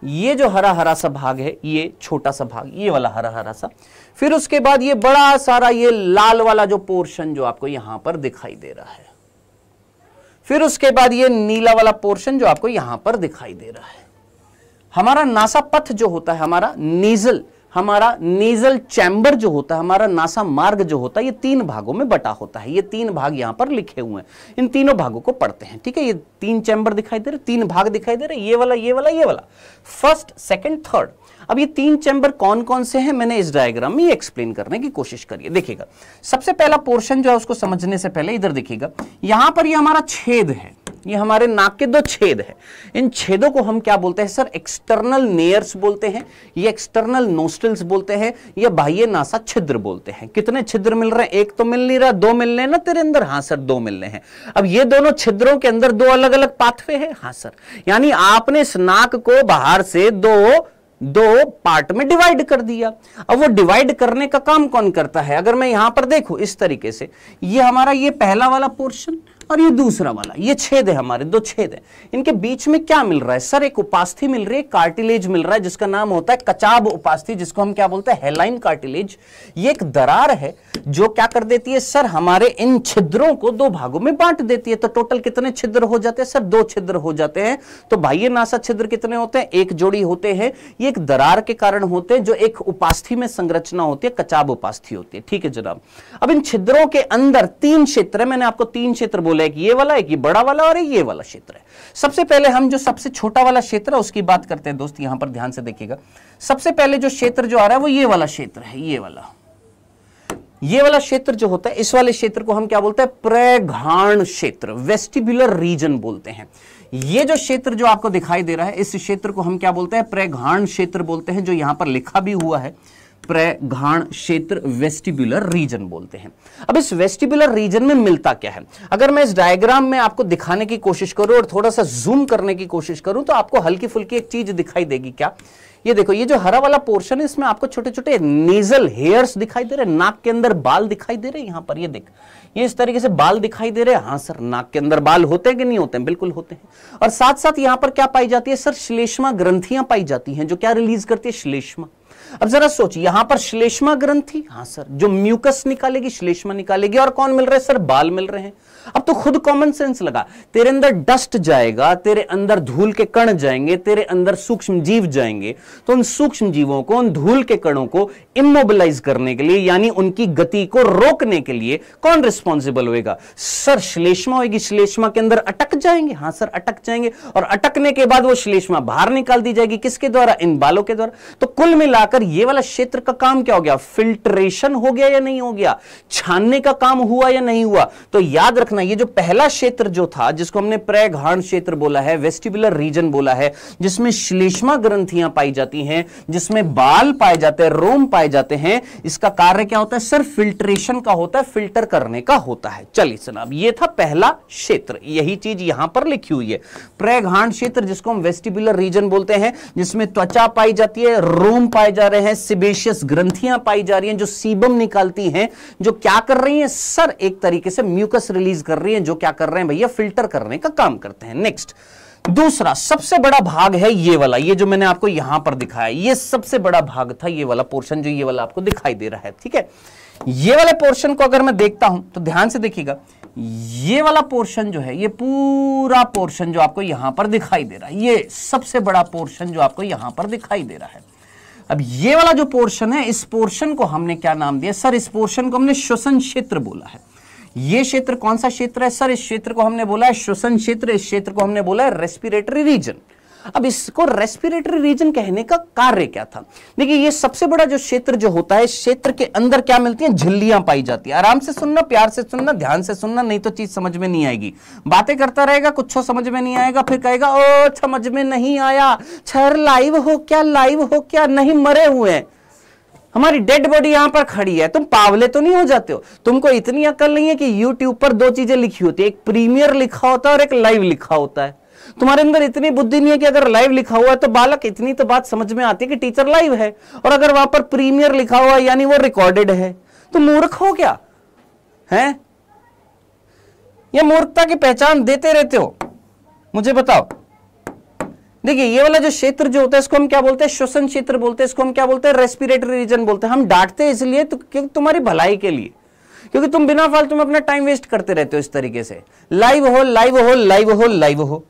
ये जो हरा हरा सा भाग है ये छोटा सा भाग ये वाला हरा हरा सा फिर उसके बाद ये बड़ा सारा ये लाल वाला जो पोर्शन जो आपको यहां पर दिखाई दे रहा है फिर उसके बाद ये नीला वाला पोर्शन जो आपको यहां पर दिखाई दे रहा है हमारा नासा पथ जो होता है हमारा नीजल हमारा नेजल चैम्बर जो होता है हमारा नासा मार्ग जो होता है ये तीन भागों में बटा होता है ये तीन भाग यहाँ पर लिखे हुए हैं इन तीनों भागों को पढ़ते हैं ठीक है ये तीन चैम्बर दिखाई दे रहे तीन भाग दिखाई दे रहे ये वाला ये वाला ये वाला फर्स्ट सेकेंड थर्ड अब ये तीन चैंबर कौन कौन से हैं मैंने इस डायग्राम में एक्सप्लेन करने की कोशिश करिए देखिएगा सबसे पहला पोर्शन जो है उसको समझने से पहले इधर देखिएगा यहां पर ये हमारा छेद है ये हमारे नाक के दो छेद हैं इन छेदों को हम क्या बोलते हैं सर एक्सटर्नल नेयर्स बोलते हैं ये एक्सटर्नल नोस्टल्स बोलते हैं ये बाह्य नासा छिद्र बोलते हैं कितने छिद्र मिल रहे हैं एक तो मिल नहीं रहा दो मिल रहे हैं ना तेरे अंदर हाँ सर दो मिल रहे हैं अब ये दोनों छिद्रों के अंदर दो अलग अलग पाथवे है हाँ सर यानी आपने इस नाक को बाहर से दो दो पार्ट में डिवाइड कर दिया अब वो डिवाइड करने का काम कौन करता है अगर मैं यहां पर देखू इस तरीके से ये हमारा ये पहला वाला पोर्शन और ये दूसरा वाला ये छेद है हमारे दो छेद है इनके बीच में क्या मिल रहा है सर एक उपास्थि मिल रही है कार्टिलेज मिल रहा है जिसका नाम होता है कचाब उपास्थि जिसको हम क्या बोलते हैं हेलाइन कार्टिलेज ये एक दरार है जो क्या कर देती है सर हमारे इन छिद्रों को दो भागों में बांट देती है तो टोटल कितने छिद्र हो जाते हैं सर दो छिद्र हो जाते हैं तो भाई नासा छिद्र कितने होते हैं एक जोड़ी होते हैं ये एक दरार के कारण होते हैं जो एक उपास्थि में संरचना होती है कचाब उपास्थि होती है ठीक है जनाब अब इन छिद्रों के अंदर तीन क्षेत्र मैंने आपको तीन क्षेत्र बोल बोला है कि ये वाला है कि बड़ा वाला और ये वाला क्षेत्र है सबसे पहले हम जो सबसे छोटा वाला क्षेत्र है उसकी बात करते हैं दोस्त यहां पर ध्यान से देखिएगा सबसे पहले जो क्षेत्र जो आ रहा है वो ये वाला क्षेत्र है ये वाला ये वाला क्षेत्र जो होता है इस वाले क्षेत्र को हम क्या बोलते हैं प्रघाण क्षेत्र वेस्टिबुलर रीजन बोलते हैं ये जो क्षेत्र जो आपको दिखाई दे रहा है इस क्षेत्र को हम क्या बोलते हैं प्रघाण क्षेत्र बोलते हैं जो यहां पर लिखा भी हुआ है प्रघाण क्षेत्र वेस्टिबुलर रीजन बोलते हैं अब इस वेस्टिबुलर रीजन में मिलता क्या है अगर मैं इस डायग्राम में आपको दिखाने की कोशिश करूं और थोड़ा सा जूम करने की कोशिश करूं तो आपको हल्की फुल्की एक चीज दिखाई देगी क्या ये देखो ये जो हरा वाला पोर्शन है इसमें आपको छोटे छोटे नेजल हेयर्स दिखाई दे रहे नाक के अंदर बाल दिखाई दे रहे हैं यहाँ पर ये देख ये इस तरीके से बाल दिखाई दे रहे हैं हाँ सर नाक के अंदर बाल होते हैं कि नहीं होते हैं बिल्कुल होते हैं और साथ साथ यहाँ पर क्या पाई जाती है सर श्लेष्मा ग्रंथियां पाई जाती हैं जो क्या रिलीज करती है श्लेष्मा अब जरा सोच यहां पर श्लेष्मा ग्रंथि हाँ सर जो म्यूकस निकालेगी श्लेष्मा निकालेगी और कौन मिल रहे है सर बाल मिल रहे हैं अब तो खुद कॉमन सेंस लगा तेरे अंदर डस्ट जाएगा तेरे अंदर धूल के कण जाएंगे तेरे अंदर सूक्ष्म जीव जाएंगे तो उन सूक्ष्म जीवों को उन धूल के कणों को इमोबिलाइज करने के लिए यानी उनकी गति को रोकने के लिए कौन रिस्पॉन्सिबल होगा सर श्लेष्मा होगी श्लेष्मा के अंदर अटक जाएंगे हाँ सर अटक जाएंगे और अटकने के बाद वो श्लेष्मा बाहर निकाल दी जाएगी किसके द्वारा इन बालों के द्वारा तो कुल मिलाकर और ये वाला क्षेत्र का काम क्या हो गया फिल्ट्रेशन हो गया या नहीं हो गया छानने का काम हुआ या नहीं हुआ तो याद रखना ये जो पहला क्षेत्र जो था जिसको हमने प्रयघाण क्षेत्र बोला है वेस्टिबुलर रीजन बोला है जिसमें श्लेष्मा ग्रंथियां पाई जाती हैं जिसमें बाल पाए जाते हैं रोम पाए जाते हैं इसका कार्य क्या होता है सर फिल्ट्रेशन का होता है फिल्टर करने का होता है चलिए जनाब ये था पहला क्षेत्र यही चीज यहां पर लिखी हुई है प्रयघाण क्षेत्र जिसको हम वेस्टिबुलर रीजन बोलते हैं जिसमें त्वचा पाई जाती है रोम पाए जा रहे हैं सिबेशियस ग्रंथियां पाई जा रही हैं जो सीबम निकालती हैं जो क्या कर रही हैं सर एक तरीके से म्यूकस रिलीज कर रही हैं जो क्या कर रहे हैं भैया फिल्टर करने का काम करते हैं नेक्स्ट दूसरा सबसे बड़ा भाग है ये वाला ये जो मैंने आपको यहां पर दिखाया ये सबसे बड़ा भाग था ये वाला पोर्शन जो ये वाला आपको दिखाई दे रहा है ठीक है ये वाले पोर्शन को अगर मैं देखता हूं तो ध्यान से देखिएगा ये वाला पोर्शन जो है ये पूरा पोर्शन जो आपको यहां पर दिखाई दे रहा है ये सबसे बड़ा पोर्शन जो आपको यहां पर दिखाई दे रहा है अब ये वाला जो पोर्शन है इस पोर्शन को हमने क्या नाम दिया सर इस पोर्शन को हमने श्वसन क्षेत्र बोला है ये क्षेत्र कौन सा क्षेत्र है सर इस क्षेत्र को हमने बोला है श्वसन क्षेत्र इस क्षेत्र को हमने बोला है रेस्पिरेटरी रीजन अब इसको रेस्पिरेटरी रीजन कहने का कार्य क्या था देखिए ये सबसे बड़ा जो क्षेत्र जो होता है क्षेत्र के अंदर क्या मिलती है झिल्लियां पाई जाती है आराम से सुनना प्यार से सुनना ध्यान से सुनना नहीं तो चीज समझ में नहीं आएगी बातें करता रहेगा कुछ समझ में नहीं आएगा फिर कहेगा ओ समझ में नहीं आया छर लाइव हो क्या लाइव हो क्या नहीं मरे हुए हमारी डेड बॉडी यहां पर खड़ी है तुम पावले तो नहीं हो जाते हो तुमको इतनी अकल नहीं है कि यूट्यूब पर दो चीजें लिखी होती है एक प्रीमियर लिखा होता है और एक लाइव लिखा होता है तुम्हारे अंदर इतनी बुद्धि नहीं है कि अगर लाइव लिखा हुआ है तो बालक इतनी तो बात समझ में आती है कि टीचर लाइव है और अगर वहां पर प्रीमियर लिखा हुआ है यानी वो रिकॉर्डेड है तो मूर्ख हो क्या है यह मूर्खता की पहचान देते रहते हो मुझे बताओ देखिए ये वाला जो क्षेत्र जो होता है इसको हम क्या बोलते हैं श्वसन क्षेत्र बोलते हैं इसको हम क्या बोलते हैं रेस्पिरेटरी रीजन बोलते हैं हम डांटते हैं इसलिए तो क्योंकि तुम्हारी भलाई के लिए क्योंकि तुम बिना फालतू में अपना टाइम वेस्ट करते रहते हो इस तरीके से लाइव हो लाइव हो लाइव हो लाइव हो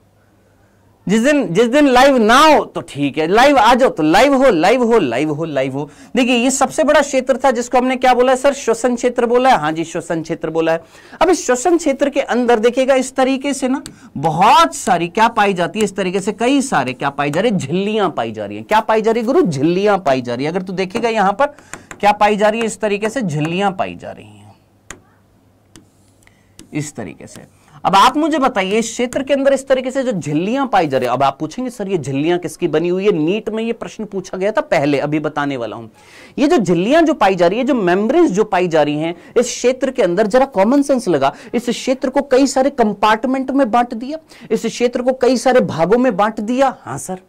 जिस दिन जिस दिन लाइव ना हो तो ठीक है लाइव आ जाओ तो लाइव हो लाइव हो लाइव हो लाइव हो देखिए ये सबसे बड़ा क्षेत्र था जिसको हमने क्या बोला है सर श्वसन क्षेत्र बोला है हाँ जी श्वसन क्षेत्र बोला है अब इस श्वसन क्षेत्र के अंदर देखिएगा इस तरीके से ना बहुत सारी क्या पाई जाती है इस तरीके से कई सारे क्या पाई जा रही है झिल्लियां पाई जा रही है क्या पाई जा रही है गुरु झिल्लियां पाई जा रही है अगर तू देखेगा यहां पर क्या पाई जा रही है इस तरीके से झिल्लियां पाई जा रही है इस तरीके से अब आप मुझे बताइए क्षेत्र के अंदर इस तरीके से जो झिल्लियां पाई जा रही है अब आप पूछेंगे सर ये झिल्लियां किसकी बनी हुई है नीट में ये प्रश्न पूछा गया था पहले अभी बताने वाला हूं ये जो झिल्लियां जो पाई जा रही है जो मेम्ब्रेन जो पाई जा रही हैं इस क्षेत्र के अंदर जरा कॉमन सेंस लगा इस क्षेत्र को कई सारे कंपार्टमेंट में बांट दिया इस क्षेत्र को कई सारे भागों में बांट दिया हाँ सर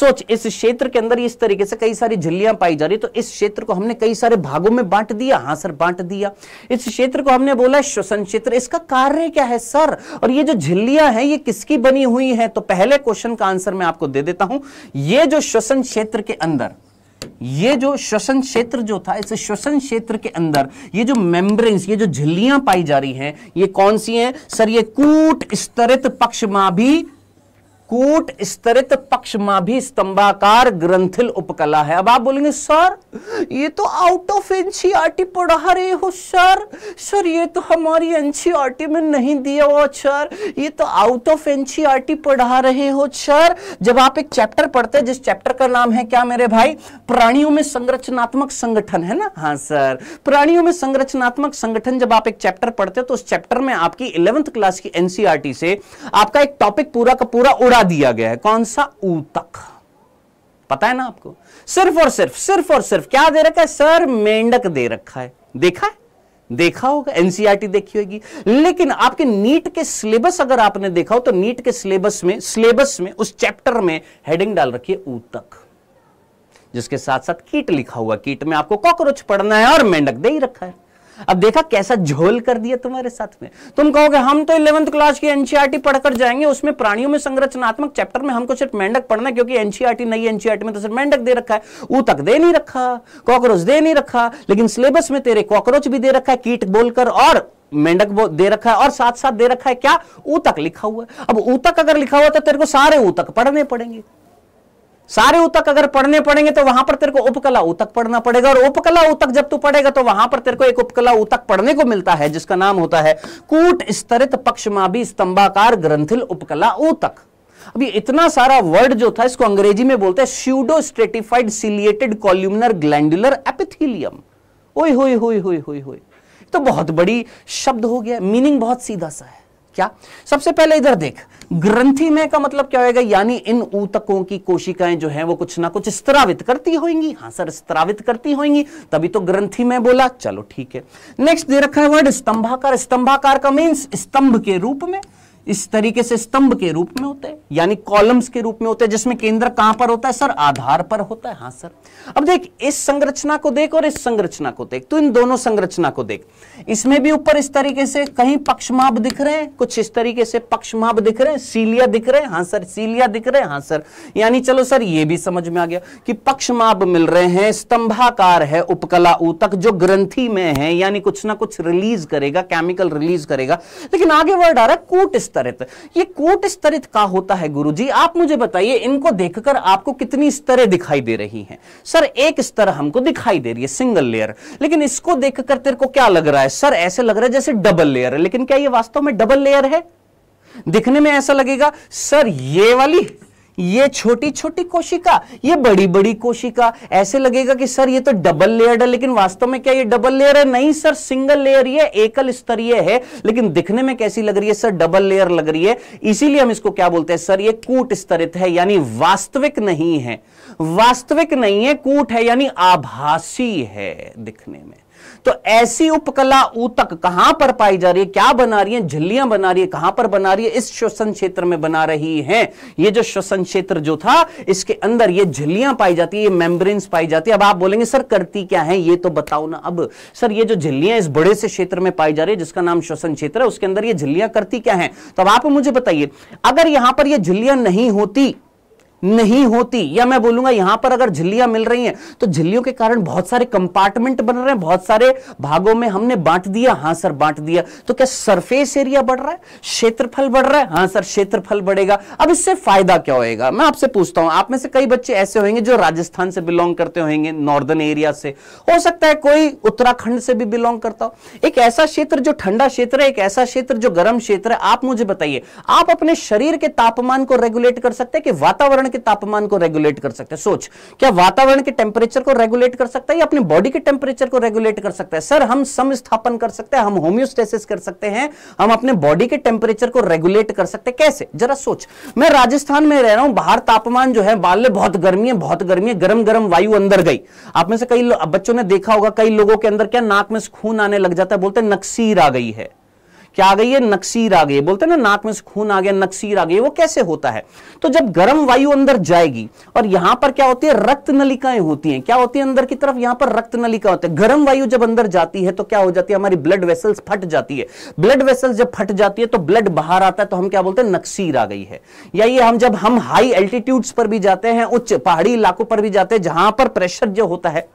सोच इस क्षेत्र के अंदर इस तरीके से कई सारी झिल्लियां पाई जा रही तो इस क्षेत्र को हमने कई सारे भागों में बांट दिया हाँ सर बांट दिया इस क्षेत्र को हमने बोला श्वसन क्षेत्र इसका कार्य क्या है सर और ये जो झिल्लियां हैं ये किसकी बनी हुई है तो पहले क्वेश्चन का आंसर मैं आपको दे देता हूं ये जो श्वसन क्षेत्र के अंदर ये जो श्वसन क्षेत्र जो था इस श्वसन क्षेत्र के अंदर ये जो मेम्ब्रेन्स ये जो झिल्लियां पाई जा रही हैं ये कौन सी हैं सर ये कूट स्तरित पक्ष माभी कूट स्तरित पक्ष में भी स्तंभाकार ग्रंथिल उपकला है अब आप बोलेंगे सर ये तो आउट ऑफ एनसीईआरटी पढ़ा रहे हो सर सर ये तो हमारी एनसीईआरटी में नहीं दिया हुआ सर ये तो आउट ऑफ एनसीईआरटी पढ़ा रहे हो सर जब आप एक चैप्टर पढ़ते हैं जिस चैप्टर का नाम है क्या मेरे भाई प्राणियों में संरचनात्मक संगठन है ना हाँ सर प्राणियों में संरचनात्मक संगठन जब आप एक चैप्टर पढ़ते हो तो उस चैप्टर में आपकी इलेवंथ क्लास की एनसीआरटी से आपका एक टॉपिक पूरा का पूरा उड़ा ऊता दिया गया है कौन सा ऊतक पता है ना आपको सिर्फ और सिर्फ सिर्फ और सिर्फ क्या दे रखा है सर मेंढक दे रखा है देखा है देखा होगा एनसीईआरटी e देखी होगी लेकिन आपके नीट के सिलेबस अगर आपने देखा हो तो नीट के सिलेबस में सिलेबस में उस चैप्टर में हेडिंग डाल रखी है ऊतक जिसके साथ साथ कीट लिखा हुआ कीट में आपको कॉकरोच पढ़ना है और मेंढक दे ही रखा है अब देखा कैसा झोल कर दिया तुम्हारे साथ में तुम कहोगे हम तो इलेवंथ क्लास की एनसीआरटी e पढ़कर जाएंगे उसमें प्राणियों में संरचनात्मक चैप्टर में हमको सिर्फ मेंढक पढ़ना है क्योंकि एनसीआरटी e नहीं एनसीआरटी e में तो सिर्फ मेंढक दे रखा है ऊ तक दे नहीं रखा कॉकरोच दे नहीं रखा लेकिन सिलेबस में तेरे कॉकरोच भी दे रखा है कीट बोलकर और मेंढक दे रखा है और साथ साथ दे रखा है क्या ऊतक लिखा हुआ है अब ऊतक अगर लिखा हुआ तो तेरे को सारे ऊतक पढ़ने पड़ेंगे सारे उतक अगर पढ़ने पड़ेंगे तो वहां पर तेरे को उपकला उतक पढ़ना पड़ेगा और उपकला उतक जब तू पढ़ेगा तो वहां पर तेरे को एक उपकला उतक पढ़ने को मिलता है जिसका नाम होता है कूट स्तरित पक्षमाभी स्तंभाकार ग्रंथिल उपकला उतक अभी इतना सारा वर्ड जो था इसको अंग्रेजी में बोलते हैं pseudo stratified ciliated columnar glandular epithelium ओ हो तो बहुत बड़ी शब्द हो गया मीनिंग बहुत सीधा सा है क्या सबसे पहले इधर देख ग्रंथि में का मतलब क्या होगा यानी इन ऊतकों की कोशिकाएं जो है वो कुछ ना कुछ स्त्रावित करती होंगी हाँ सर स्त्रावित करती होंगी तभी तो ग्रंथि में बोला चलो ठीक है नेक्स्ट दे रखा है वर्ड स्तंभाकार स्तंभाकार का मीन्स स्तंभ के रूप में इस तरीके से स्तंभ के रूप में होते हैं यानी कॉलम्स के रूप में होते हैं जिसमें केंद्र कहां पर होता है सर आधार पर होता है हाँ सर अब देख इस संरचना को देख और इस संरचना को देख तो इन दोनों संरचना को देख इसमें भी ऊपर इस तरीके से कहीं पक्षमाप दिख रहे हैं कुछ इस तरीके से पक्षमाप दिख रहे हैं सीलिया दिख रहे हैं हाँ सर सीलिया दिख रहे हैं हाँ सर यानी चलो सर ये भी समझ में आ गया कि पक्षमाप मिल रहे हैं स्तंभाकार है उपकला ऊतक जो ग्रंथी में है यानी कुछ ना कुछ रिलीज करेगा केमिकल रिलीज करेगा लेकिन आगे वर्ड आ रहा है कूट स्तरित ये कोट स्तरित का होता है गुरुजी आप मुझे बताइए इनको देखकर आपको कितनी स्तरें दिखाई दे रही हैं सर एक स्तर हमको दिखाई दे रही है सिंगल लेयर लेकिन इसको देखकर तेरे को क्या लग रहा है सर ऐसे लग रहा है जैसे डबल लेयर है लेकिन क्या ये वास्तव में डबल लेयर है दिखने में ऐसा लगेगा सर ये वाली ये छोटी छोटी कोशिका ये बड़ी बड़ी कोशिका ऐसे लगेगा कि सर ये तो डबल लेयर्ड है लेकिन वास्तव में क्या ये डबल लेयर है नहीं सर सिंगल लेयर ये एकल स्तरीय है लेकिन दिखने में कैसी लग रही है सर डबल लेयर लग रही है इसीलिए हम इसको क्या बोलते हैं सर ये कूट स्तरित है यानी वास्तविक नहीं है वास्तविक नहीं है कूट है यानी आभासी है दिखने में तो ऐसी उपकला ऊतक कहां पर पाई जा रही है क्या बना रही है झिल्लियां बना रही है कहां पर बना रही है इस श्वसन क्षेत्र में बना रही है ये जो श्वसन क्षेत्र जो था इसके अंदर ये झिल्लियां पाई जाती है ये मेम्ब्रेन्स पाई जाती है अब आप बोलेंगे सर करती क्या है ये तो बताओ ना अब सर ये जो झिल्लियां इस बड़े से क्षेत्र में पाई जा रही है जिसका नाम श्वसन क्षेत्र है उसके अंदर ये झिल्लियां करती क्या है तो अब आप मुझे बताइए अगर यहां पर यह झिल्लियां नहीं होती नहीं होती या मैं बोलूंगा यहां पर अगर झिल्लियां मिल रही हैं तो झिल्लियों के कारण बहुत सारे कंपार्टमेंट बन रहे हैं बहुत सारे भागों में हमने बांट दिया हाँ सर बांट दिया तो क्या सरफेस एरिया बढ़ रहा है क्षेत्रफल बढ़ रहा है हाँ सर क्षेत्रफल बढ़ेगा अब इससे फायदा क्या होगा मैं आपसे पूछता हूं आप में से कई बच्चे ऐसे होंगे जो राजस्थान से बिलोंग करते होंगे नॉर्दर्न एरिया से हो सकता है कोई उत्तराखंड से भी बिलोंग करता हो एक ऐसा क्षेत्र जो ठंडा क्षेत्र है एक ऐसा क्षेत्र जो गर्म क्षेत्र है आप मुझे बताइए आप अपने शरीर के तापमान को रेगुलेट कर सकते हैं कि वातावरण के तापमान को रेगुलेट कर सकता है सोच क्या वातावरण के टेम्परेचर को रेगुलेट कर सकता है या अपने बॉडी के टेम्परेचर को रेगुलेट कर सकता है सर हम समस्थापन कर सकते हैं हम होम्योस्टेसिस कर सकते हैं हम अपने बॉडी के टेम्परेचर को रेगुलेट कर सकते हैं कैसे जरा सोच मैं राजस्थान में रह रहा हूं बाहर तापमान जो है बाल्य बहुत गर्मी है बहुत गर्मी है गर्म गर्म वायु अंदर गई आप में से कई बच्चों ने देखा होगा कई लोगों के अंदर क्या नाक में खून आने लग जाता है बोलते नक्सीर आ गई है क्या आ गई है नक्सीर आ गई बोलते हैं ना नाक में से खून आ गया नक्सीर आ गई वो कैसे होता है तो जब गर्म वायु अंदर जाएगी और यहां पर क्या होती है रक्त नलिकाएं होती हैं क्या होती है अंदर की तरफ यहां पर रक्त नलिका होती है गर्म वायु जब अंदर जाती है तो क्या हो जाती है हमारी ब्लड वेसल्स फट जाती है ब्लड वेसल्स जब फट जाती है तो ब्लड बाहर आता है तो हम क्या बोलते हैं नक्सीर आ गई है या ये हम जब हम हाई एल्टीट्यूड्स पर भी जाते हैं उच्च पहाड़ी इलाकों पर भी जाते हैं जहां पर प्रेशर जो होता है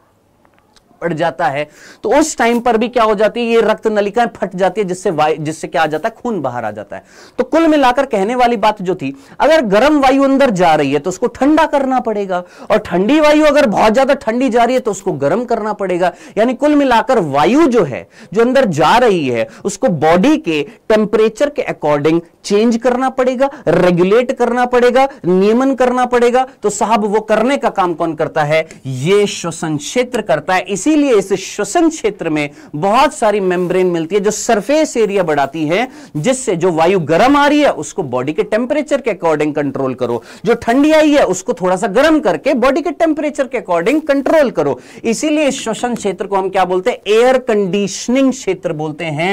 पड़ जाता है तो उस टाइम पर भी क्या हो जाती है ये रक्त नलिकाएं फट जाती है जिससे जिससे क्या आ जाता है खून बाहर आ जाता है तो कुल मिलाकर कहने वाली बात जो थी अगर गर्म वायु अंदर जा रही है तो उसको ठंडा करना पड़ेगा और ठंडी वायु अगर बहुत ज्यादा ठंडी जा रही है तो उसको गर्म करना पड़ेगा यानी कुल मिलाकर वायु जो है जो अंदर जा रही है उसको बॉडी के टेम्परेचर के अकॉर्डिंग चेंज करना पड़ेगा रेगुलेट करना पड़ेगा नियमन करना पड़ेगा तो साहब वो करने का काम कौन करता है ये श्वसन क्षेत्र करता है इसी इसीलिए इस श्वसन क्षेत्र में बहुत सारी मेम्ब्रेन मिलती है जो सरफेस एरिया बढ़ाती है जिससे जो वायु गर्म आ रही है उसको बॉडी के टेम्परेचर के अकॉर्डिंग कंट्रोल करो जो ठंडी आई है उसको थोड़ा सा गर्म करके बॉडी के टेम्परेचर के अकॉर्डिंग कंट्रोल करो इसीलिए इस श्वसन क्षेत्र को हम क्या बोलते हैं एयर कंडीशनिंग क्षेत्र बोलते हैं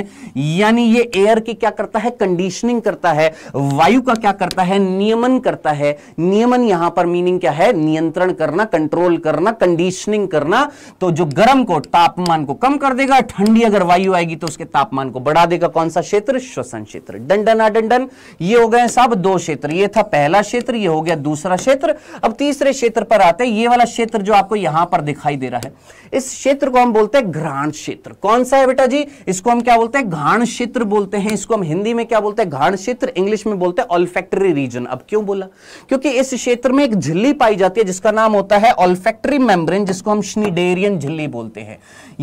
यानी ये एयर की क्या करता है कंडीशनिंग करता है वायु का क्या करता है नियमन करता है नियमन यहां पर मीनिंग क्या है नियंत्रण करना कंट्रोल करना कंडीशनिंग करना तो जो गर्म गर्म को तापमान को कम कर देगा ठंडी अगर वायु आएगी तो उसके तापमान को बढ़ा देगा कौन सा क्षेत्र श्वसन क्षेत्र डंडन आडंडन ये हो गए सब दो क्षेत्र ये था पहला क्षेत्र ये हो गया दूसरा क्षेत्र अब तीसरे क्षेत्र पर आते हैं ये वाला क्षेत्र जो आपको यहां पर दिखाई दे रहा है इस क्षेत्र को हम बोलते हैं घ्राण क्षेत्र कौन सा है बेटा जी इसको हम क्या बोलते हैं घाण क्षेत्र बोलते हैं इसको हम हिंदी में क्या बोलते हैं घाण क्षेत्र इंग्लिश में बोलते हैं ऑल्फेक्ट्री रीजन अब क्यों बोला क्योंकि इस क्षेत्र में एक झिल्ली पाई जाती है जिसका नाम होता है ऑल्फेक्ट्री मेम्ब्रेन जिसको हम स्नीडेरियन झिल्ली बोलते हैं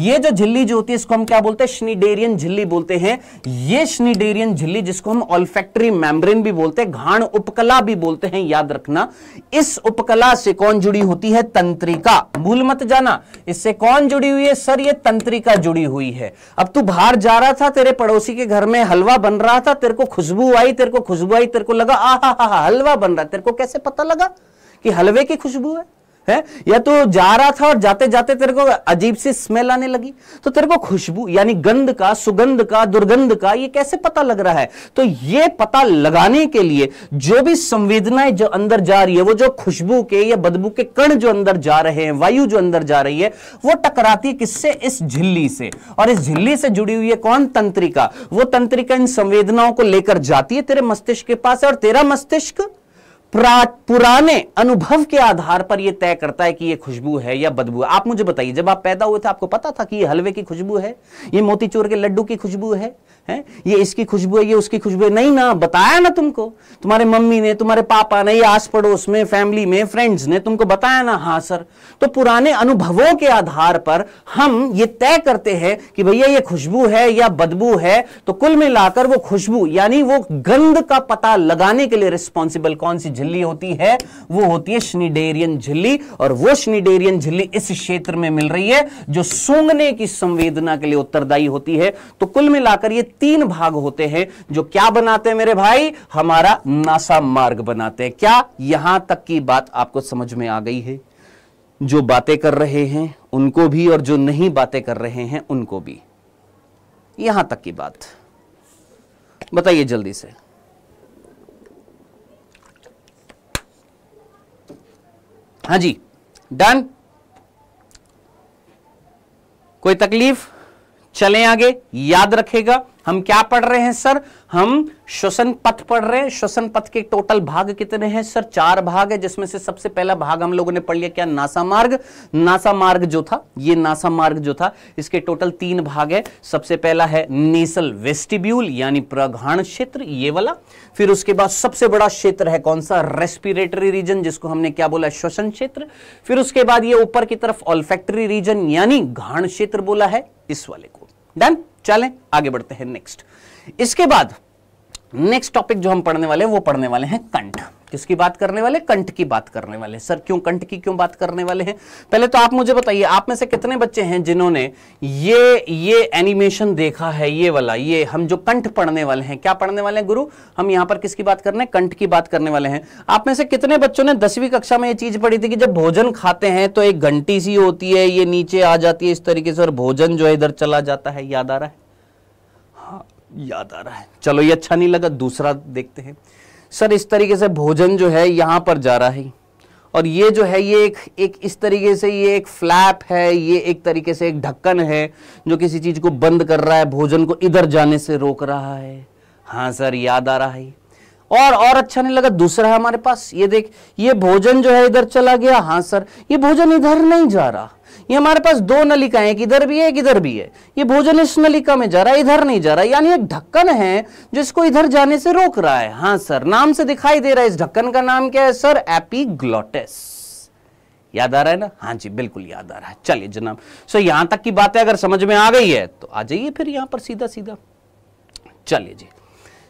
ये जो झिल्ली जो होती है इसको हम क्या बोलते हैं स्निडेरियन झिल्ली बोलते हैं ये स्निडेरियन झिल्ली जिसको हम ऑल्फेक्ट्री मेम्ब्रेन भी बोलते हैं घाण उपकला भी बोलते हैं याद रखना इस उपकला से कौन जुड़ी होती है तंत्रिका भूल मत जाना इससे कौन जुड़ी हुई है सर ये तंत्रिका जुड़ी हुई है अब तू बाहर जा रहा था तेरे पड़ोसी के घर में हलवा बन रहा था तेरे को खुशबू आई तेरे को खुशबू आई तेरे को लगा आ हा हा हलवा बन रहा तेरे को कैसे पता लगा कि हलवे की खुशबू है है या तो जा रहा था और जाते जाते तेरे को अजीब सी स्मेल आने लगी तो तेरे को खुशबू यानी गंध का सुगंध का दुर्गंध का ये कैसे पता लग रहा है तो ये पता लगाने के लिए जो भी संवेदनाएं जो अंदर जा रही है वो जो खुशबू के या बदबू के कण जो अंदर जा रहे हैं वायु जो अंदर जा रही है वो टकराती है किससे इस झिल्ली से और इस झिल्ली से जुड़ी हुई है कौन तंत्रिका वो तंत्रिका इन संवेदनाओं को लेकर जाती है तेरे मस्तिष्क के पास और तेरा मस्तिष्क पुराने अनुभव के आधार पर यह तय करता है कि यह खुशबू है या बदबू है आप मुझे बताइए जब आप पैदा हुए थे आपको पता था कि यह हलवे की खुशबू है ये मोतीचूर के लड्डू की खुशबू है है ये इसकी खुशबू है ये उसकी खुशबू है नहीं ना बताया ना तुमको तुम्हारे मम्मी ने तुम्हारे पापा ने या आस पड़ोस में फैमिली में फ्रेंड्स ने तुमको बताया ना हाँ सर तो पुराने अनुभवों के आधार पर हम ये तय करते हैं कि भैया ये खुशबू है या बदबू है तो कुल मिलाकर वो खुशबू यानी वो गंध का पता लगाने के लिए रिस्पॉन्सिबल कौन सी झिल्ली होती है वो होती है स्निडेरियन झिल्ली और वो स्निडेरियन झिल्ली इस क्षेत्र में मिल रही है जो सूंघने की संवेदना के लिए उत्तरदायी होती है तो कुल मिलाकर ये तीन भाग होते हैं जो क्या बनाते हैं मेरे भाई हमारा नासा मार्ग बनाते हैं क्या यहां तक की बात आपको समझ में आ गई है जो बातें कर रहे हैं उनको भी और जो नहीं बातें कर रहे हैं उनको भी यहां तक की बात बताइए जल्दी से हाँ जी डन कोई तकलीफ चलें आगे याद रखेगा हम क्या पढ़ रहे हैं सर हम श्वसन पथ पढ़ रहे हैं श्वसन पथ के टोटल भाग कितने हैं सर चार भाग है जिसमें से सबसे पहला भाग हम लोगों ने पढ़ लिया क्या नासा मार्ग नासा मार्ग जो था ये नासा मार्ग जो था इसके टोटल तीन भाग है सबसे पहला है नेसल वेस्टिब्यूल यानी प्रघाण क्षेत्र ये वाला फिर उसके बाद सबसे बड़ा क्षेत्र है कौन सा रेस्पिरेटरी रीजन जिसको हमने क्या बोला श्वसन क्षेत्र फिर उसके बाद ये ऊपर की तरफ ऑल्फैक्ट्री रीजन यानी घाण क्षेत्र बोला है इस वाले को डन चलें आगे बढ़ते हैं नेक्स्ट इसके बाद नेक्स्ट टॉपिक जो हम पढ़ने वाले हैं वो पढ़ने वाले हैं कंठ किसकी बात करने वाले कंठ की बात करने वाले सर क्यों कंठ की क्यों बात करने वाले हैं पहले तो आप मुझे बताइए आप में से कितने बच्चे हैं जिन्होंने ये ये एनिमेशन देखा है ये वाला ये हम जो कंठ पढ़ने वाले हैं क्या पढ़ने वाले हैं गुरु हम यहाँ पर किसकी बात करने कंठ की बात करने वाले हैं आप में से कितने बच्चों ने दसवीं कक्षा में ये चीज पढ़ी थी कि जब भोजन खाते हैं तो एक घंटी सी होती है ये नीचे आ जाती है इस तरीके से और भोजन जो है इधर चला जाता है याद आ रहा है हाँ याद आ रहा है चलो ये अच्छा नहीं लगा दूसरा देखते हैं सर इस तरीके से भोजन जो है यहाँ पर जा रहा है और ये जो है ये एक एक इस तरीके से ये एक फ्लैप है ये एक तरीके से एक ढक्कन है जो किसी चीज़ को बंद कर रहा है भोजन को इधर जाने से रोक रहा है हाँ सर याद आ रहा है और और अच्छा नहीं लगा दूसरा है हमारे पास ये देख ये भोजन जो है इधर चला गया हाँ सर ये भोजन इधर नहीं जा रहा ये हमारे पास दो नलिका है इधर भी है एक इधर भी है ये भोजन इस नलिका में जा रहा है इधर नहीं जा रहा यानी एक ढक्कन है जो इसको इधर जाने से रोक रहा है हाँ सर नाम से दिखाई दे रहा है इस ढक्कन का नाम क्या है सर एपीग्लोटिस याद आ रहा है ना हाँ जी बिल्कुल याद आ रहा है चलिए जनाब सो यहां तक की बातें अगर समझ में आ गई है तो आ जाइए फिर यहां पर सीधा सीधा चलिए जी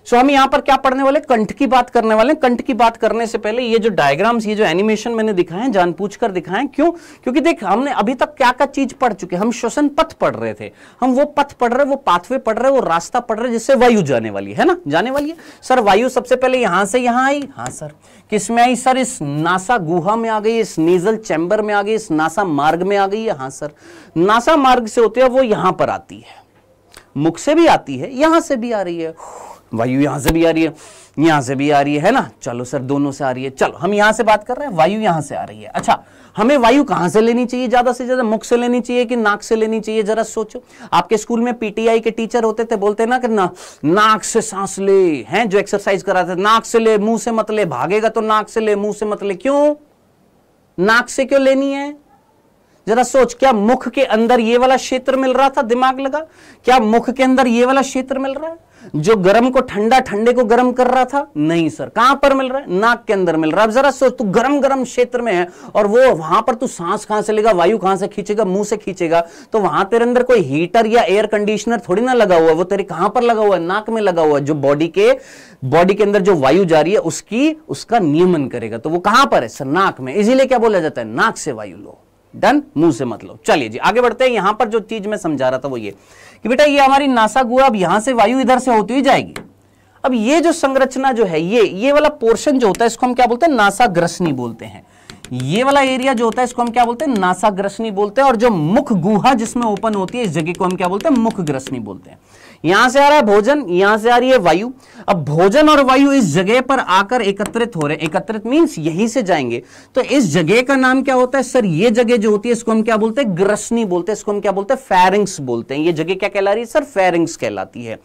सो हम यहाँ पर क्या पढ़ने वाले कंठ की बात करने वाले कंठ की बात करने से पहले ये जो डायग्राम्स ये जो एनिमेशन मैंने दिखाए हैं पूछ कर दिखाए क्यों क्योंकि देख हमने अभी तक क्या क्या चीज पढ़ चुके हम श्वसन पथ पढ़ रहे थे हम वो पथ पढ़ रहे वो पाथवे पढ़ रहे वो रास्ता पढ़ रहे जिससे वायु जाने वाली है ना जाने वाली है सर वायु सबसे पहले यहां से यहां आई हाँ सर किसमें आई सर इस नासा गुहा में आ गई इस नेजल चैम्बर में आ गई इस नासा मार्ग में आ गई है हाँ सर नासा मार्ग से होते हैं वो यहां पर आती है मुख से भी आती है यहां से भी आ रही है वायु यहां से भी आ रही है यहां से भी आ रही है है ना चलो सर दोनों से आ रही है चलो हम यहां से बात कर रहे हैं वायु यहां से आ रही है अच्छा हमें वायु कहां से लेनी चाहिए ज़्यादा से ज़्यादा मुख से लेनी चाहिए कि नाक से लेनी चाहिए जरा सोचो आपके स्कूल में पीटीआई के टीचर होते थे बोलते ना कि ना नाक से सांस ले हैं जो एक्सरसाइज कराते नाक से ले मुंह से मत ले भागेगा तो नाक से ले मुंह से मत ले क्यों नाक से क्यों लेनी है जरा सोच क्या मुख के अंदर ये वाला क्षेत्र मिल रहा था दिमाग लगा क्या मुख के अंदर ये वाला क्षेत्र मिल रहा है जो गर्म को ठंडा ठंडे को गर्म कर रहा था नहीं सर कहां पर मिल रहा है नाक के अंदर मिल रहा है अब जरा सोच तू गर्म गर्म क्षेत्र में है और वो वहां पर तू सांस कहां से लेगा वायु कहां से खींचेगा मुंह से खींचेगा तो वहां तेरे अंदर कोई हीटर या एयर कंडीशनर थोड़ी ना लगा हुआ वो तेरे कहां पर लगा हुआ है नाक में लगा हुआ है जो बॉडी के बॉडी के अंदर जो वायु जा रही है उसकी उसका नियमन करेगा तो वो कहां पर है सर नाक में इसीलिए क्या बोला जाता है नाक से वायु लो डन मुंह से मतलब चलिए जी आगे बढ़ते हैं यहां पर जो चीज मैं समझा रहा था वो ये कि बेटा ये हमारी नासा गुआ अब यहां से वायु इधर से होती ही जाएगी अब ये जो संरचना जो है ये ये वाला पोर्शन जो होता है इसको हम क्या बोलते हैं नासा ग्रसनी बोलते हैं ये वाला एरिया जो होता है इसको हम क्या बोलते हैं नासा ग्रसनी बोलते हैं और जो मुख गुहा जिसमें ओपन होती है इस जगह को हम क्या बोलते हैं मुख ग्रसनी बोलते हैं यहां से आ रहा है भोजन यहां से आ रही है वायु अब भोजन और वायु इस जगह पर आकर एकत्रित हो रहे हैं एकत्रित मीन्स यहीं से जाएंगे तो इस जगह का नाम क्या होता है सर ये जगह जो होती है इसको हम क्या बोलते हैं ग्रसनी बोलते हैं इसको हम क्या बोलते हैं फेरिंग्स बोलते हैं ये जगह क्या कहला रही है सर फेरिंग्स कहलाती है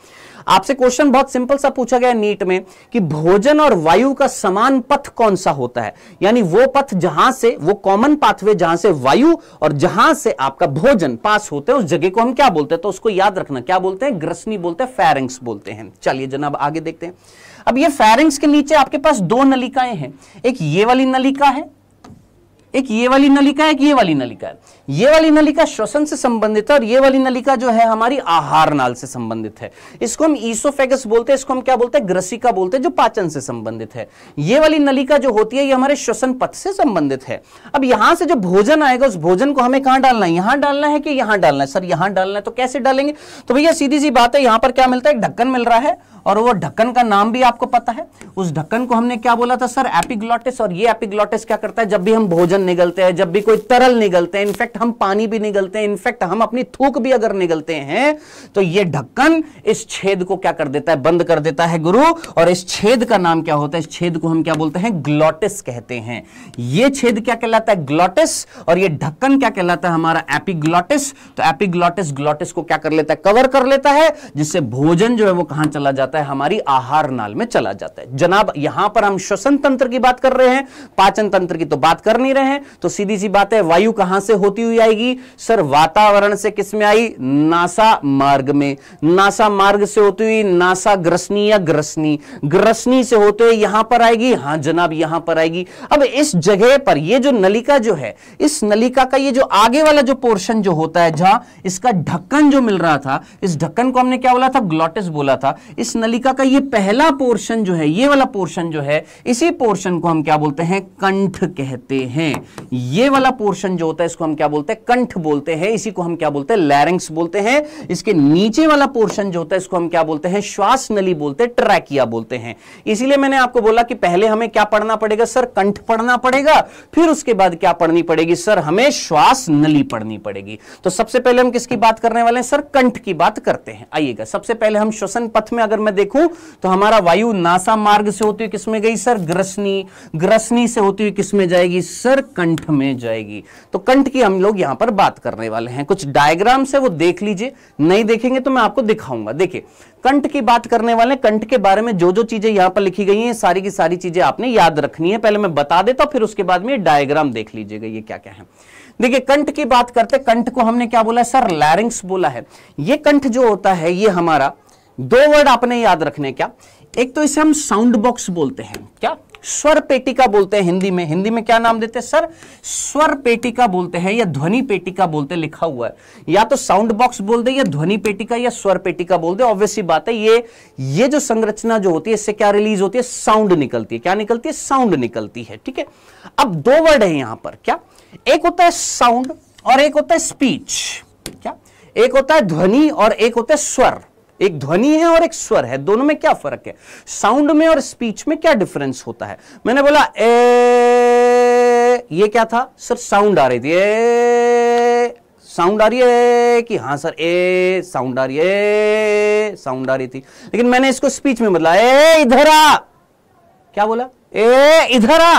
आपसे क्वेश्चन बहुत सिंपल सा पूछा गया नीट में कि भोजन और वायु का समान पथ कौन सा होता है यानी वो पथ जहां से वो कॉमन पाथवे जहां से वायु और जहां से आपका भोजन पास होते हैं उस जगह को हम क्या बोलते हैं तो उसको याद रखना क्या बोलते हैं ग्रसनी बोलते हैं फेरेंग्स बोलते हैं चलिए जनाब आगे देखते हैं अब ये फेरेंग्स के नीचे आपके पास दो नलिकाएं हैं एक ये वाली नलिका है एक ये वाली नलिका एक ये वाली नलिका है ये वाली नलिका श्वसन से संबंधित है और ये वाली नलिका जो है हमारी आहार नाल से संबंधित है इसको हम ईसोफेगस बोलते हैं इसको हम क्या बोलते हैं ग्रसिका बोलते हैं जो पाचन से संबंधित है ये वाली नलिका जो होती है ये हमारे श्वसन पथ से संबंधित है अब यहां से जो भोजन आएगा उस भोजन को हमें कहां डालना है यहां डालना है कि यहां डालना है सर यहां डालना है तो कैसे डालेंगे तो भैया सीधी सी बात है यहां पर क्या मिलता है ढक्कन मिल रहा है और वो ढक्कन का नाम भी आपको पता है उस ढक्कन को हमने क्या बोला था सर एपिग्लॉटिस और ये एपिग्लॉटिस क्या करता है जब भी हम भोजन निगलते हैं जब भी कोई तरल निगलते हैं इनफैक्ट हम पानी भी निगलते हैं इनफैक्ट हम अपनी थूक भी अगर निगलते हैं तो ये ढक्कन इस छेद को क्या कर देता है बंद कर देता है गुरु और इस छेद का नाम क्या होता है इस छेद को हम क्या बोलते हैं ग्लोटिस कहते हैं ये छेद क्या कहलाता है ग्लोटिस और ये ढक्कन क्या कहलाता है हमारा एपिग्लोटिस तो एपिग्लोटिस ग्लोटिस को क्या कर लेता है कवर कर लेता है जिससे भोजन जो है वो कहां चला जाता है हमारी आहार नाल में चला जाता है जनाब यहां पर हम श्वसन तंत्र की बात कर रहे हैं पाचन तंत्र की तो बात कर नहीं रहे हैं तो सीधी सी बात है वायु कहां से होती हुई आएगी सर वातावरण से किस में आई नासा मार्ग में नासा मार्ग से होती हुई नासा ग्रसनी या ग्रसनी ग्रसनी से होते हुए यहां पर आएगी हां जनाब यहां पर आएगी अब इस जगह पर ये जो नलिका जो है इस नलिका का ये जो आगे वाला जो पोर्शन जो होता है जहां इसका ढक्कन जो मिल रहा था इस ढक्कन को हमने क्या बोला था ग्लॉटिस बोला था इस नलिका का ये पहला पोर्शन जो है ये वाला पोर्शन जो है इसी पोर्शन को हम क्या बोलते हैं कंठ कहते हैं ये वाला पोर्शन जो होता है इसको हम क्या बोलते हैं कंठ बोलते हैं इसी को हम क्या बोलते हैं लैरिंग्स बोलते हैं इसके नीचे वाला पोर्शन जो होता है इसको हम क्या बोलते हैं श्वास नली बोलते हैं ट्रैकिया बोलते हैं इसीलिए मैंने आपको बोला कि पहले हमें क्या पढ़ना पड़ेगा सर कंठ पढ़ना पड़ेगा फिर उसके बाद क्या पढ़नी पड़ेगी सर हमें श्वास नली पढ़नी पड़ेगी तो सबसे पहले हम किसकी बात करने वाले हैं सर कंठ की बात करते हैं आइएगा सबसे पहले हम श्वसन पथ में अगर मैं देखूं तो हमारा वायु नासा मार्ग से होती हुई किसमें गई सर ग्रसनी ग्रसनी से होती हुई किसमें जाएगी सर कंठ में जाएगी तो कंठ की हम लोग यहां पर बात करने वाले हैं कुछ डायग्राम से वो देख लीजिए नहीं देखेंगे तो मैं आपको दिखाऊंगा देखिए कंठ की बात करने वाले कंठ के बारे में जो जो चीजें यहां पर लिखी गई हैं सारी की सारी चीजें आपने याद रखनी है पहले मैं बता देता हूं फिर उसके बाद में डायग्राम देख लीजिएगा ये क्या क्या है देखिए कंठ की बात करते कंठ को हमने क्या बोला है सर लैरिंग्स बोला है ये कंठ जो होता है ये हमारा दो वर्ड आपने याद रखने क्या एक तो इसे हम साउंड बॉक्स बोलते हैं क्या स्वर पेटिका बोलते हैं हिंदी में हिंदी में क्या नाम देते हैं सर स्वर पेटिका बोलते हैं या ध्वनि पेटिका बोलते लिखा हुआ है या तो साउंड बॉक्स बोल दे या ध्वनि पेटिका या स्वर पेटिका बोल दे ऑब्वियसली बात है ये ये जो संरचना जो होती है इससे क्या रिलीज होती है साउंड निकलती है क्या निकलती है साउंड निकलती है ठीक है अब दो वर्ड है यहां पर क्या एक होता है साउंड और एक होता है स्पीच क्या एक होता है ध्वनि और एक होता है स्वर एक ध्वनि है और एक स्वर है दोनों में क्या फर्क है साउंड में और स्पीच में क्या डिफरेंस होता है मैंने बोला ए ये क्या था सर साउंड आ रही थी ए साउंड आ रही है कि हाँ सर ए साउंड आ रही है साउंड आ रही थी लेकिन मैंने इसको स्पीच में बदला ए इधर आ क्या बोला ए इधर आ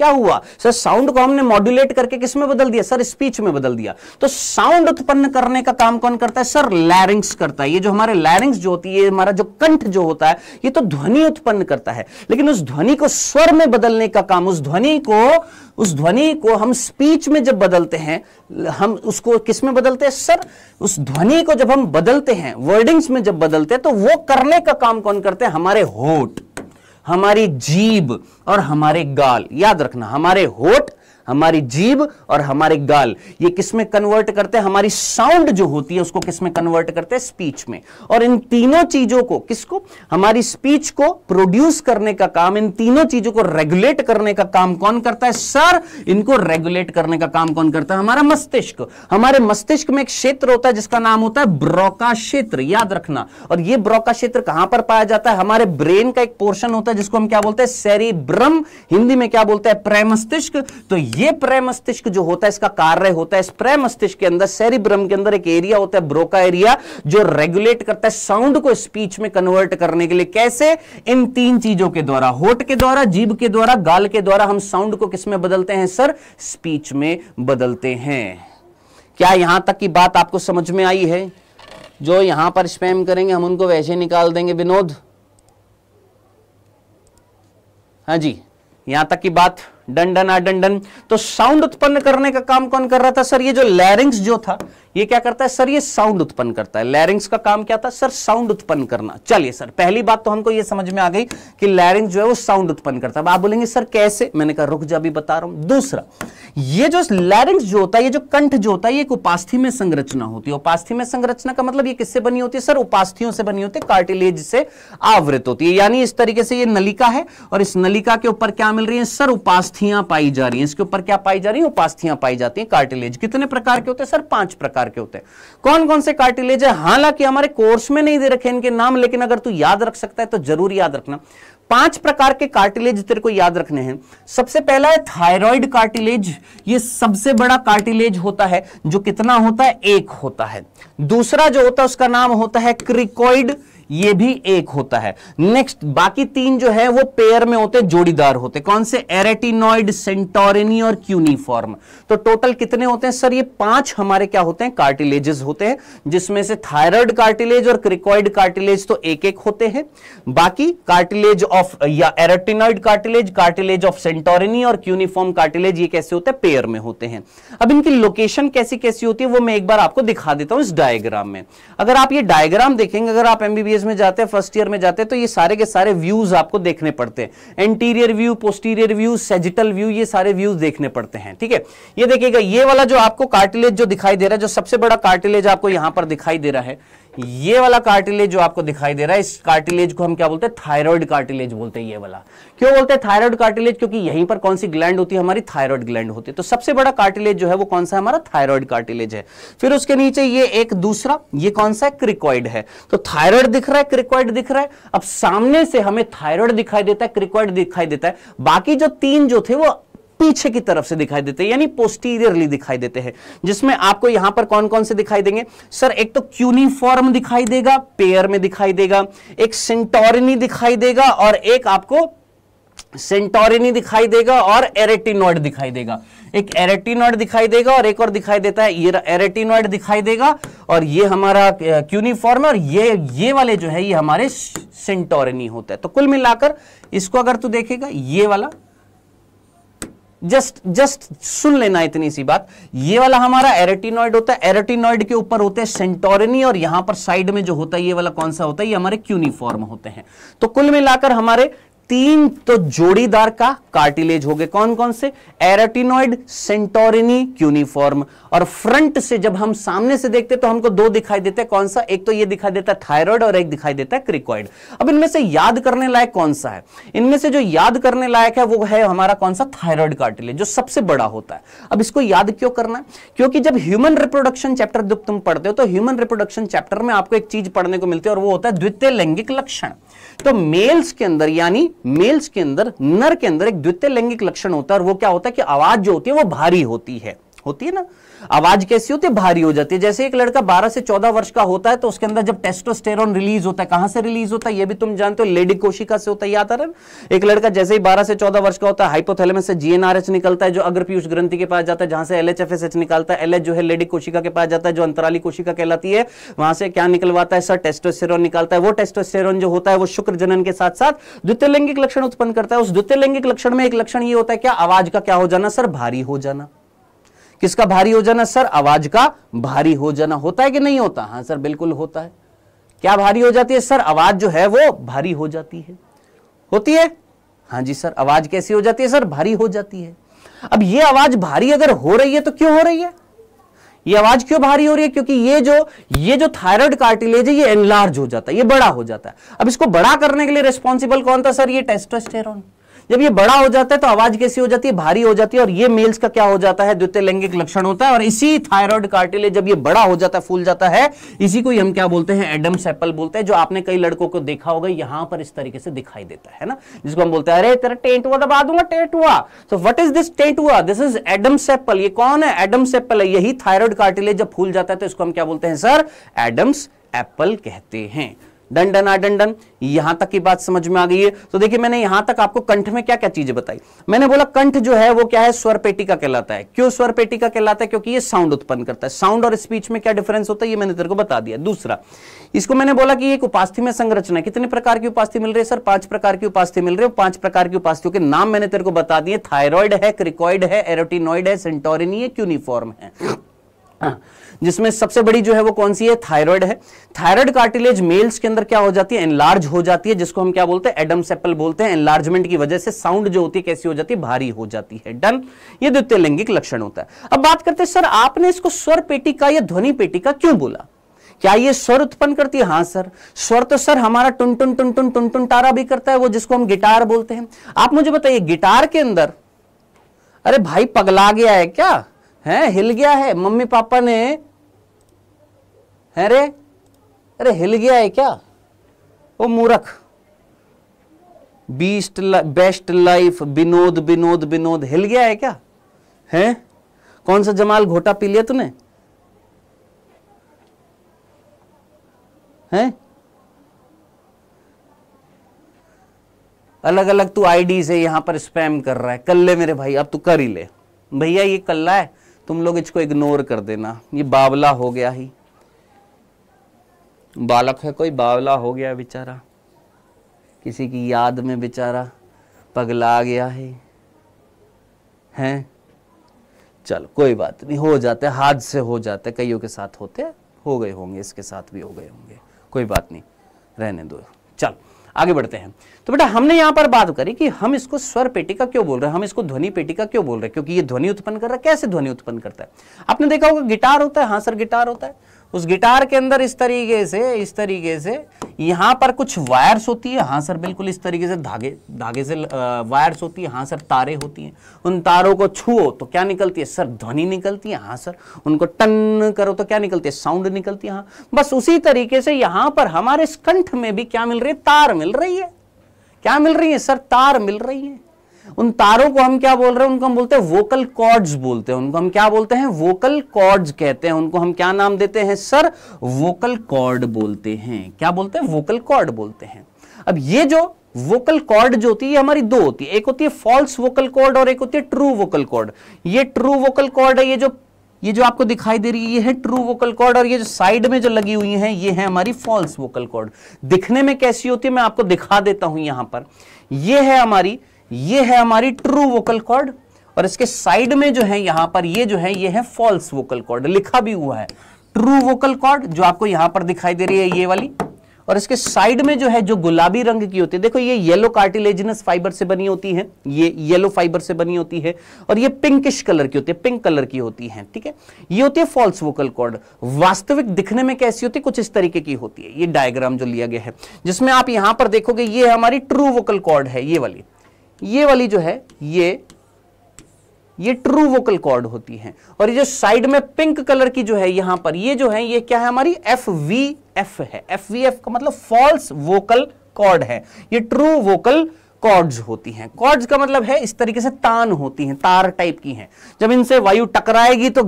क्या हुआ सर साउंड को हमने मॉड्यूलेट करके किस में बदल दिया सर स्पीच में बदल दिया तो साउंड उत्पन्न करने का काम कौन करता है सर लैरिंग्स करता है ये जो हमारे लैरिंग्स जो होती है हमारा जो कंठ जो होता है ये तो ध्वनि उत्पन्न करता है लेकिन उस ध्वनि को स्वर में बदलने का काम उस ध्वनि को उस ध्वनि को हम स्पीच में जब बदलते हैं हम उसको किस में बदलते हैं सर उस ध्वनि को जब हम बदलते हैं वर्डिंग्स में जब बदलते हैं तो वो करने का काम कौन करते हैं हमारे होठ हमारी जीभ और हमारे गाल याद रखना हमारे होठ हमारी जीभ और हमारे गाल ये किसमें कन्वर्ट करते हैं हमारी साउंड जो होती है उसको किसमें कन्वर्ट करते हैं स्पीच में और इन तीनों चीजों को किसको हमारी स्पीच को प्रोड्यूस करने का काम इन तीनों चीजों को रेगुलेट करने का काम कौन करता है सर इनको रेगुलेट करने का काम कौन करता है हमारा मस्तिष्क हमारे मस्तिष्क में एक क्षेत्र होता है जिसका नाम होता है ब्रोका क्षेत्र याद रखना और यह ब्रोका क्षेत्र कहां पर पाया जाता है हमारे ब्रेन का एक पोर्शन होता है जिसको हम क्या बोलते हैं सेरी हिंदी में क्या बोलते हैं प्रमस्तिष्क तो ये प्रे मस्तिष्क जो होता है इसका कार्य होता है इस प्रे मस्तिष्क के अंदर सेरिब्रम के अंदर एक एरिया होता है ब्रोका एरिया जो रेगुलेट करता है साउंड को स्पीच में कन्वर्ट करने के लिए कैसे इन तीन चीजों के द्वारा होट के द्वारा जीभ के द्वारा गाल के द्वारा हम साउंड को किसमें बदलते हैं सर स्पीच में बदलते हैं क्या यहां तक की बात आपको समझ में आई है जो यहां पर स्पैम करेंगे हम उनको वैसे निकाल देंगे विनोद हाँ जी यहां तक की बात डंडन डंडन तो साउंड उत्पन्न करने का काम कौन कर रहा था सर ये जो लैरिंग्स जो था ये क्या करता है सर ये साउंड उत्पन्न करता है लैरिंग्स का काम क्या था सर साउंड उत्पन्न करना चलिए सर पहली बात तो हमको ये समझ में आ गई कि लैरिंग्स जो है वो साउंड उत्पन्न करता है अब आप बोलेंगे सर कैसे मैंने कहा रुक जा भी बता रहा हूं दूसरा ये जो लैरिंग्स जो होता है ये जो कंठ जो होता है ये एक उपास्थि में संरचना होती है उपास्थि में संरचना का मतलब ये किससे बनी होती है सर उपास्थियों से बनी होती है कार्टिलेज से आवृत होती है यानी इस तरीके से ये नलिका है और इस नलिका के ऊपर क्या मिल रही है सर उपास्थियां पाई जा रही है इसके ऊपर क्या पाई जा रही है उपास्थियां पाई जाती है कार्टिलेज कितने प्रकार के होते हैं सर पांच प्रकार प्रकार के होते हैं कौन कौन से कार्टिलेज है हालांकि हमारे कोर्स में नहीं दे रखे इनके नाम लेकिन अगर तू याद रख सकता है तो जरूर याद रखना पांच प्रकार के कार्टिलेज तेरे को याद रखने हैं सबसे पहला है थायराइड कार्टिलेज ये सबसे बड़ा कार्टिलेज होता है जो कितना होता है एक होता है दूसरा जो होता है उसका नाम होता है क्रिकोइड ये भी एक होता है नेक्स्ट बाकी तीन जो है वो पेयर में होते जोड़ीदार होते कौन से एरेटिनॉइड सेंटोरिनी और क्यूनिफॉर्म तो टोटल कितने होते हैं सर ये पांच हमारे क्या होते हैं कार्टिलेजेस होते हैं जिसमें से थायराइड कार्टिलेज और क्रिकॉइड कार्टिलेज तो एक एक होते हैं बाकी कार्टिलेज ऑफ या arytenoid cartilage cartilage of Santorini और क्यूनिफॉर्म कार्टिलेज ये कैसे होते हैं पेयर में होते हैं अब इनकी लोकेशन कैसी कैसी होती है वो मैं एक बार आपको दिखा देता हूं इस डायग्राम में अगर आप ये डायग्राम देखेंगे अगर आप एमबीबीएस कॉलेज में जाते हैं फर्स्ट ईयर में जाते हैं तो ये सारे के सारे व्यूज आपको देखने पड़ते हैं anterior view posterior view sagittal view ये सारे व्यूज देखने पड़ते हैं ठीक है ये देखिएगा ये वाला जो आपको कार्टिलेज जो दिखाई दे रहा है जो सबसे बड़ा कार्टिलेज आपको यहां पर दिखाई दे रहा है ये वाला कार्टिलेज जो आपको दिखाई दे रहा है इस कार्टिलेज को हम क्या बोलते हैं थायराइड कार्टिलेज बोलते हैं ये वाला क्यों बोलते हैं थायराइड कार्टिलेज क्योंकि यहीं पर कौन सी ग्लैंड होती है हमारी थायराइड ग्लैंड होती है तो सबसे बड़ा कार्टिलेज जो है वो कौन सा है हमारा थायराइड कार्टिलेज है फिर उसके नीचे ये एक दूसरा ये कौन सा है क्रिकॉइड है तो थायराइड दिख रहा है क्रिकॉइड दिख रहा है अब सामने से हमें थायराइड दिखाई देता है क्रिकॉइड दिखाई देता है बाकी जो तीन जो थे वो पीछे की तरफ से दिखाई देते हैं यानी पोस्टीरियरली दिखाई देते हैं जिसमें आपको यहां पर कौन कौन से दिखाई देंगे सर एक तो क्यूनिफॉर्म दिखाई देगा पेयर में दिखाई देगा एक सेंटोरिनी दिखाई देगा और एक आपको सेंटोरिनी दिखाई देगा और एरेटिनॉइड दिखाई देगा एक एरेटिनॉइड दिखाई देगा और एक और दिखाई देता है ये एरेटिनॉइड दिखाई देगा और ये हमारा क्यूनिफॉर्म और ये ये वाले जो है ये हमारे सेंटोरिनी होता है तो कुल मिलाकर इसको अगर तू देखेगा ये वाला जस्ट जस्ट सुन लेना इतनी सी बात ये वाला हमारा एरेटिनॉइड होता है एरेटिनॉइड के ऊपर होते हैं सेंटोरिनी और यहां पर साइड में जो होता है ये वाला कौन सा होता है ये हमारे क्यूनिफॉर्म होते हैं तो कुल मिलाकर हमारे तीन तो जोड़ीदार का कार्टिलेज हो गए कौन कौन से एराटिनोइड सेंटोरिनी क्यूनिफॉर्म और फ्रंट से जब हम सामने से देखते तो हमको दो दिखाई देते हैं कौन सा एक तो ये दिखाई देता है थायराइड और एक दिखाई देता है क्रिकॉइड अब इनमें से याद करने लायक कौन सा है इनमें से जो याद करने लायक है वो है हमारा कौन सा थायराइड कार्टिलेज जो सबसे बड़ा होता है अब इसको याद क्यों करना है क्योंकि जब ह्यूमन रिप्रोडक्शन चैप्टर जब तुम पढ़ते हो तो ह्यूमन रिप्रोडक्शन चैप्टर में आपको एक चीज पढ़ने को मिलती है और वो होता है द्वितीय लैंगिक लक्षण तो मेल्स के अंदर यानी मेल्स के अंदर नर के अंदर एक द्वितीय लैंगिक लक्षण होता है और वो क्या होता है कि आवाज जो होती है वो भारी होती है होती है ना आवाज कैसी होती है भारी हो जाती है जैसे एक लड़का बारह से चौदह वर्ष का होता है तो उसके अंदर जब टेस्टोस्टेरोन रिलीज होता है कहां से रिलीज होता है यह भी तुम जानते हो लेडी कोशिका से होता है याद आ रहा एक लड़का जैसे ही बारह से चौदह वर्ष का होता है हाइपोथैलेमस से जीएनआरएच निकलता है जो अग्र पीयूष ग्रंथि के पास जाता है जहां से एल निकलता है एलएच जो है लेडी कोशिका के पास जाता है जो अंतराली कोशिका कहलाती है वहां से क्या निकलवाता है सर टेस्टोस्टेरोन निकलता है वो टेस्टोस्टेरोन जो होता है वो शुक्र जनन के साथ साथ द्वितीय लक्षण उत्पन्न करता है उस द्वितीय लक्षण में एक लक्षण ये होता है क्या आवाज का क्या हो जाना सर भारी हो जाना किसका भारी हो जाना सर आवाज का भारी हो जाना होता है कि नहीं होता हाँ सर बिल्कुल होता है क्या भारी हो जाती है सर आवाज जो है वो भारी हो जाती है होती है हाँ जी सर आवाज कैसी हो जाती है सर भारी हो जाती है अब ये आवाज भारी अगर हो रही है तो क्यों हो रही है ये आवाज क्यों भारी हो रही है क्योंकि ये जो ये जो थायराइड कार्टिलेज है ये एनलार्ज हो जाता है ये बड़ा हो जाता है अब इसको बड़ा करने के लिए रिस्पॉन्सिबल कौन था सर ये टेस्टोस्टेरोन जब ये बड़ा हो जाता है तो आवाज कैसी हो जाती है भारी हो जाती है और ये मेल्स का क्या हो जाता है द्वितीय लैंगिक लक्षण होता है और इसी थायराइड कार्टिलेज जब ये बड़ा हो जाता है फूल जाता है इसी को हम क्या बोलते हैं एडम सेपल बोलते हैं जो आपने कई लड़कों को देखा होगा यहां पर इस तरीके से दिखाई देता है ना जिसको हम बोलते हैं अरे तेरा टेंट हुआ दबा दूंगा टेंट हुआ तो वट इज दिस टेंट हुआ दिस इज एडम सेपल ये कौन है एडम सेपल यही थायराइड कार्टिलेज जब फूल जाता है तो इसको हम क्या बोलते हैं सर एडम्स एप्पल कहते हैं दंडना आडंडन यहां तक की बात समझ में आ गई है तो देखिए मैंने यहां तक आपको कंठ में क्या क्या चीजें बताई मैंने बोला कंठ जो है वो क्या है स्वर पेटी का कहलाता है क्यों स्वर पेटी का कहलाता है क्योंकि ये साउंड उत्पन्न करता है साउंड और स्पीच में क्या डिफरेंस होता है ये मैंने तेरे को बता दिया दूसरा इसको मैंने बोला कि एक उपास्थि में संरचना कितने प्रकार की उपास्थि मिल रही है सर पांच प्रकार की उपास्थि मिल रही है पांच प्रकार की उपास्थियों के नाम मैंने तेरे को बता दिए थायराइड है क्रिकॉइड है एरोटिनॉइड है सेंटोरिनी है क्यूनिफॉर्म है हाँ। जिसमें सबसे बड़ी जो है वो कौन सी है थायराइड है थायराइड कार्टिलेज मेल्स के अंदर क्या हो जाती है एनलार्ज हो जाती है जिसको हम क्या बोलते हैं एडम सेपल बोलते हैं एनलार्जमेंट की वजह से साउंड जो होती है कैसी हो जाती है भारी हो जाती है डन ये द्वितीय लैंगिक लक्षण होता है अब बात करते हैं सर आपने इसको स्वर पेटिका या ध्वनि पेटिका क्यों बोला क्या ये स्वर उत्पन्न करती है हाँ सर स्वर तो सर हमारा टुन टुन टुन टुन टुन टुन तारा भी करता है वो जिसको हम गिटार बोलते हैं आप मुझे बताइए गिटार के अंदर अरे भाई पगला गया है क्या है हिल गया है मम्मी पापा ने है रे अरे हिल गया है क्या वो मूरख बीस्ट ला, बेस्ट लाइफ विनोद विनोद विनोद हिल गया है क्या है कौन सा जमाल घोटा पी लिया तूने हैं अलग अलग तू आईडी से यहां पर स्पैम कर रहा है कल ले मेरे भाई अब तू कर ही ले भैया ये कल्ला है तुम लोग इसको इग्नोर कर देना ये बावला हो गया ही बालक है कोई बावला हो गया बेचारा किसी की याद में बेचारा पगला गया है हैं चल कोई बात नहीं हो जाते हाथ से हो जाते कईयों के साथ होते हो गए होंगे इसके साथ भी हो गए होंगे कोई बात नहीं रहने दो चल आगे बढ़ते हैं तो बेटा हमने यहां पर बात करी कि हम इसको स्वर पेटिका क्यों बोल रहे हैं हम इसको ध्वनि पेटिका क्यों बोल रहे हैं क्योंकि ये ध्वनि उत्पन्न कर रहा है कैसे ध्वनि उत्पन्न करता है आपने देखा होगा गिटार होता है हाँ सर गिटार होता है उस गिटार के अंदर इस तरीके से इस तरीके से यहाँ पर कुछ वायर्स होती है हाँ सर बिल्कुल इस तरीके से धागे धागे से वायर्स होती है हाँ सर तारे होती हैं उन तारों को छुओ तो क्या निकलती है सर ध्वनि निकलती है हाँ सर उनको टन करो तो क्या निकलती है साउंड निकलती है हाँ बस उसी तरीके से यहाँ पर हमारे स्कंठ में भी क्या मिल रही है तार मिल रही है क्या मिल रही है सर तार मिल रही है उन तारों को हम क्या बोल रहे हैं उनको हम बोलते हैं वोकल कॉर्ड्स बोलते हैं उनको हम क्या बोलते हैं वोकल कॉर्ड्स कहते हैं उनको हम क्या नाम देते हैं सर वोकल कॉर्ड बोलते हैं क्या बोलते हैं वोकल कॉर्ड बोलते हैं अब ये जो वोकल कॉर्ड जो होती है हमारी दो होती है एक होती है फॉल्स वोकल कॉर्ड और एक होती है ट्रू वोकल कॉर्ड ये ट्रू वोकल कॉर्ड है ये जो ये जो आपको दिखाई दे रही है ये है ट्रू वोकल कॉर्ड और ये जो साइड में जो लगी हुई है ये है हमारी फॉल्स वोकल कॉर्ड दिखने में कैसी होती है मैं आपको दिखा देता हूं यहां पर ये है हमारी ये है हमारी ट्रू वोकल कॉर्ड और इसके साइड में जो है यहां पर ये जो है ये है फॉल्स वोकल कॉर्ड लिखा भी हुआ है ट्रू वोकल कॉर्ड जो आपको यहां पर दिखाई दे रही है ये वाली और इसके साइड में जो है जो गुलाबी रंग की होती है देखो ये येलो कार्टिलेजिनस फाइबर से बनी होती है ये येलो फाइबर से बनी होती है और ये पिंकिश कलर की होती है पिंक कलर की होती है ठीक है ये होती है फॉल्स वोकल कॉर्ड वास्तविक दिखने में कैसी होती है कुछ इस तरीके की होती है ये डायग्राम जो लिया गया है जिसमें आप यहां पर देखोगे ये हमारी ट्रू वोकल कॉर्ड है ये वाली ये वाली जो है ये ये ट्रू वोकल कॉर्ड होती है और ये जो साइड में पिंक कलर की जो है यहां पर ये जो है ये क्या है हमारी एफ वी एफ है एफ वी एफ का मतलब फॉल्स वोकल कॉर्ड है ये ट्रू वोकल कॉर्ड्स होती हैं कॉर्ड्स का मतलब है इस तरीके से तान होती हैं तार टाइप की हैं जब इनसे वायु टकराएगी तो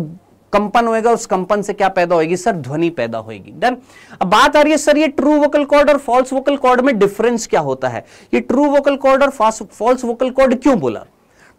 कंपन होएगा उस कंपन से क्या पैदा होगी सर ध्वनि पैदा होगी डन अब बात आ रही है सर ये ट्रू वोकल कॉर्ड और फॉल्स वोकल कॉर्ड में डिफरेंस क्या होता है ये ट्रू वोकल कॉर्ड और फॉल्स वोकल कॉर्ड क्यों बोला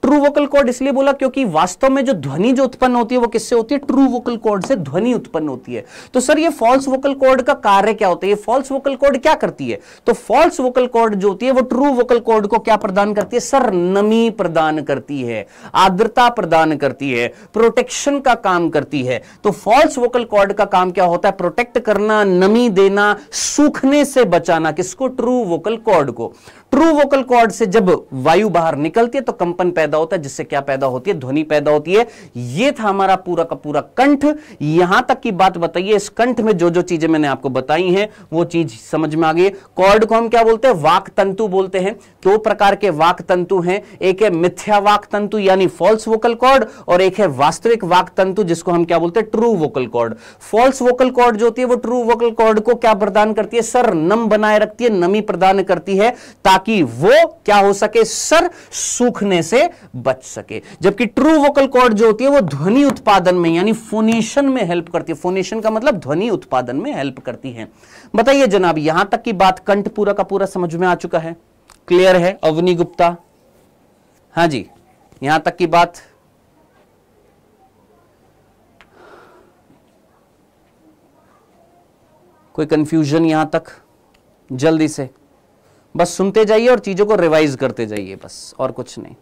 ट्रू वोकल कॉर्ड इसलिए बोला क्योंकि वास्तव में जो ध्वनि जो उत्पन्न होती है वो किससे होती है ट्रू वोकल कॉर्ड से ध्वनि उत्पन्न होती है तो सर ये फॉल्स वोकल कॉर्ड का कार्य क्या होता है ये फॉल्स वोकल कॉर्ड क्या करती है तो फॉल्स वोकल कॉर्ड जो होती है वो ट्रू वोकल कॉर्ड को क्या प्रदान करती है सर नमी प्रदान करती है आर्द्रता प्रदान करती है प्रोटेक्शन का काम करती है तो फॉल्स वोकल कॉर्ड का काम क्या होता है प्रोटेक्ट करना नमी देना सूखने से बचाना किसको ट्रू वोकल कॉर्ड को ट्रू वोकल कॉर्ड से जब वायु बाहर निकलती है तो कंपन पैदा होता है जिससे क्या पैदा होती है ध्वनि पैदा होती है यह था हमारा पूरा का पूरा कंठ यहां तक की बात बताइए इस कंठ में जो जो चीजें मैंने आपको बताई हैं वो चीज समझ में आ गई कॉर्ड को हम क्या बोलते हैं वाक तंतु बोलते हैं दो प्रकार के वाक तंतु हैं एक है मिथ्या वाक तंतु यानी फॉल्स वोकल कॉर्ड और एक है वास्तविक वाक तंतु जिसको हम क्या बोलते हैं true vocal cord false vocal cord जो होती है वो ट्रू वोकल कॉर्ड को क्या प्रदान करती है सर नम बनाए रखती है नमी प्रदान करती है ताकि ताकि वो क्या हो सके सर सूखने से बच सके जबकि ट्रू वोकल कॉर्ड जो होती है वो ध्वनि उत्पादन में यानी फोनेशन में हेल्प करती है फोनेशन का मतलब ध्वनि उत्पादन में हेल्प करती है बताइए जनाब यहां तक की बात कंठ पूरा का पूरा समझ में आ चुका है क्लियर है अवनी गुप्ता हाँ जी यहां तक की बात कोई कंफ्यूजन यहां तक जल्दी से बस सुनते जाइए और चीज़ों को रिवाइज करते जाइए बस और कुछ नहीं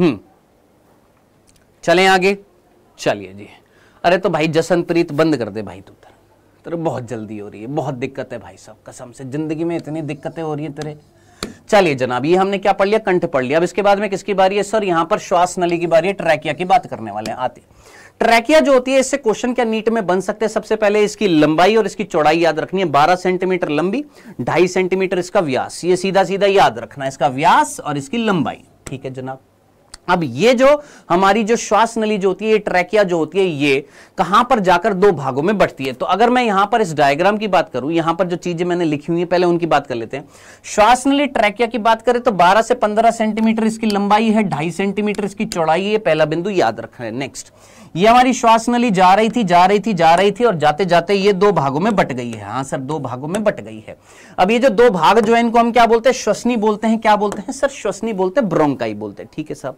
हम्म चलें आगे चलिए जी अरे तो भाई जसनप्रीत बंद कर दे भाई तू तेरे तेरे बहुत जल्दी हो रही है बहुत दिक्कत है भाई साहब कसम से ज़िंदगी में इतनी दिक्कतें हो रही है तेरे चलिए जनाब ये हमने क्या पढ़ लिया कंठ पढ़ लिया अब इसके बाद में किसकी बारी है सर यहां पर श्वास नली की बारी है ट्रैकिया की बात करने वाले हैं आते ट्रैकिया जो होती है इससे क्वेश्चन क्या नीट में बन सकते हैं सबसे पहले इसकी लंबाई और इसकी चौड़ाई याद रखनी है 12 सेंटीमीटर लंबी ढाई सेंटीमीटर इसका व्यास ये सीधा सीधा याद रखना है इसका व्यास और इसकी लंबाई ठीक है जनाब अब ये जो हमारी जो श्वास नली जो होती है ये ट्रैकिया जो होती है ये कहां पर जाकर दो भागों में बढ़ती है तो अगर मैं यहां पर इस डायग्राम की बात करूं यहां पर जो चीजें मैंने लिखी हुई है पहले उनकी बात कर लेते हैं श्वास नली ट्रैकिया की बात करें तो 12 से 15 सेंटीमीटर इसकी लंबाई है ढाई सेंटीमीटर इसकी चौड़ाई है पहला बिंदु याद रखना है नेक्स्ट ये हमारी श्वास नली जा रही थी जा रही थी जा रही थी और जाते जाते ये दो भागों में बट गई है हाँ सर दो भागों में बट गई है अब ये जो दो भाग जो है इनको हम क्या बोलते हैं श्वसनी बोलते हैं क्या बोलते हैं सर श्वसनी बोलते हैं ब्रोंकाई बोलते हैं ठीक है सर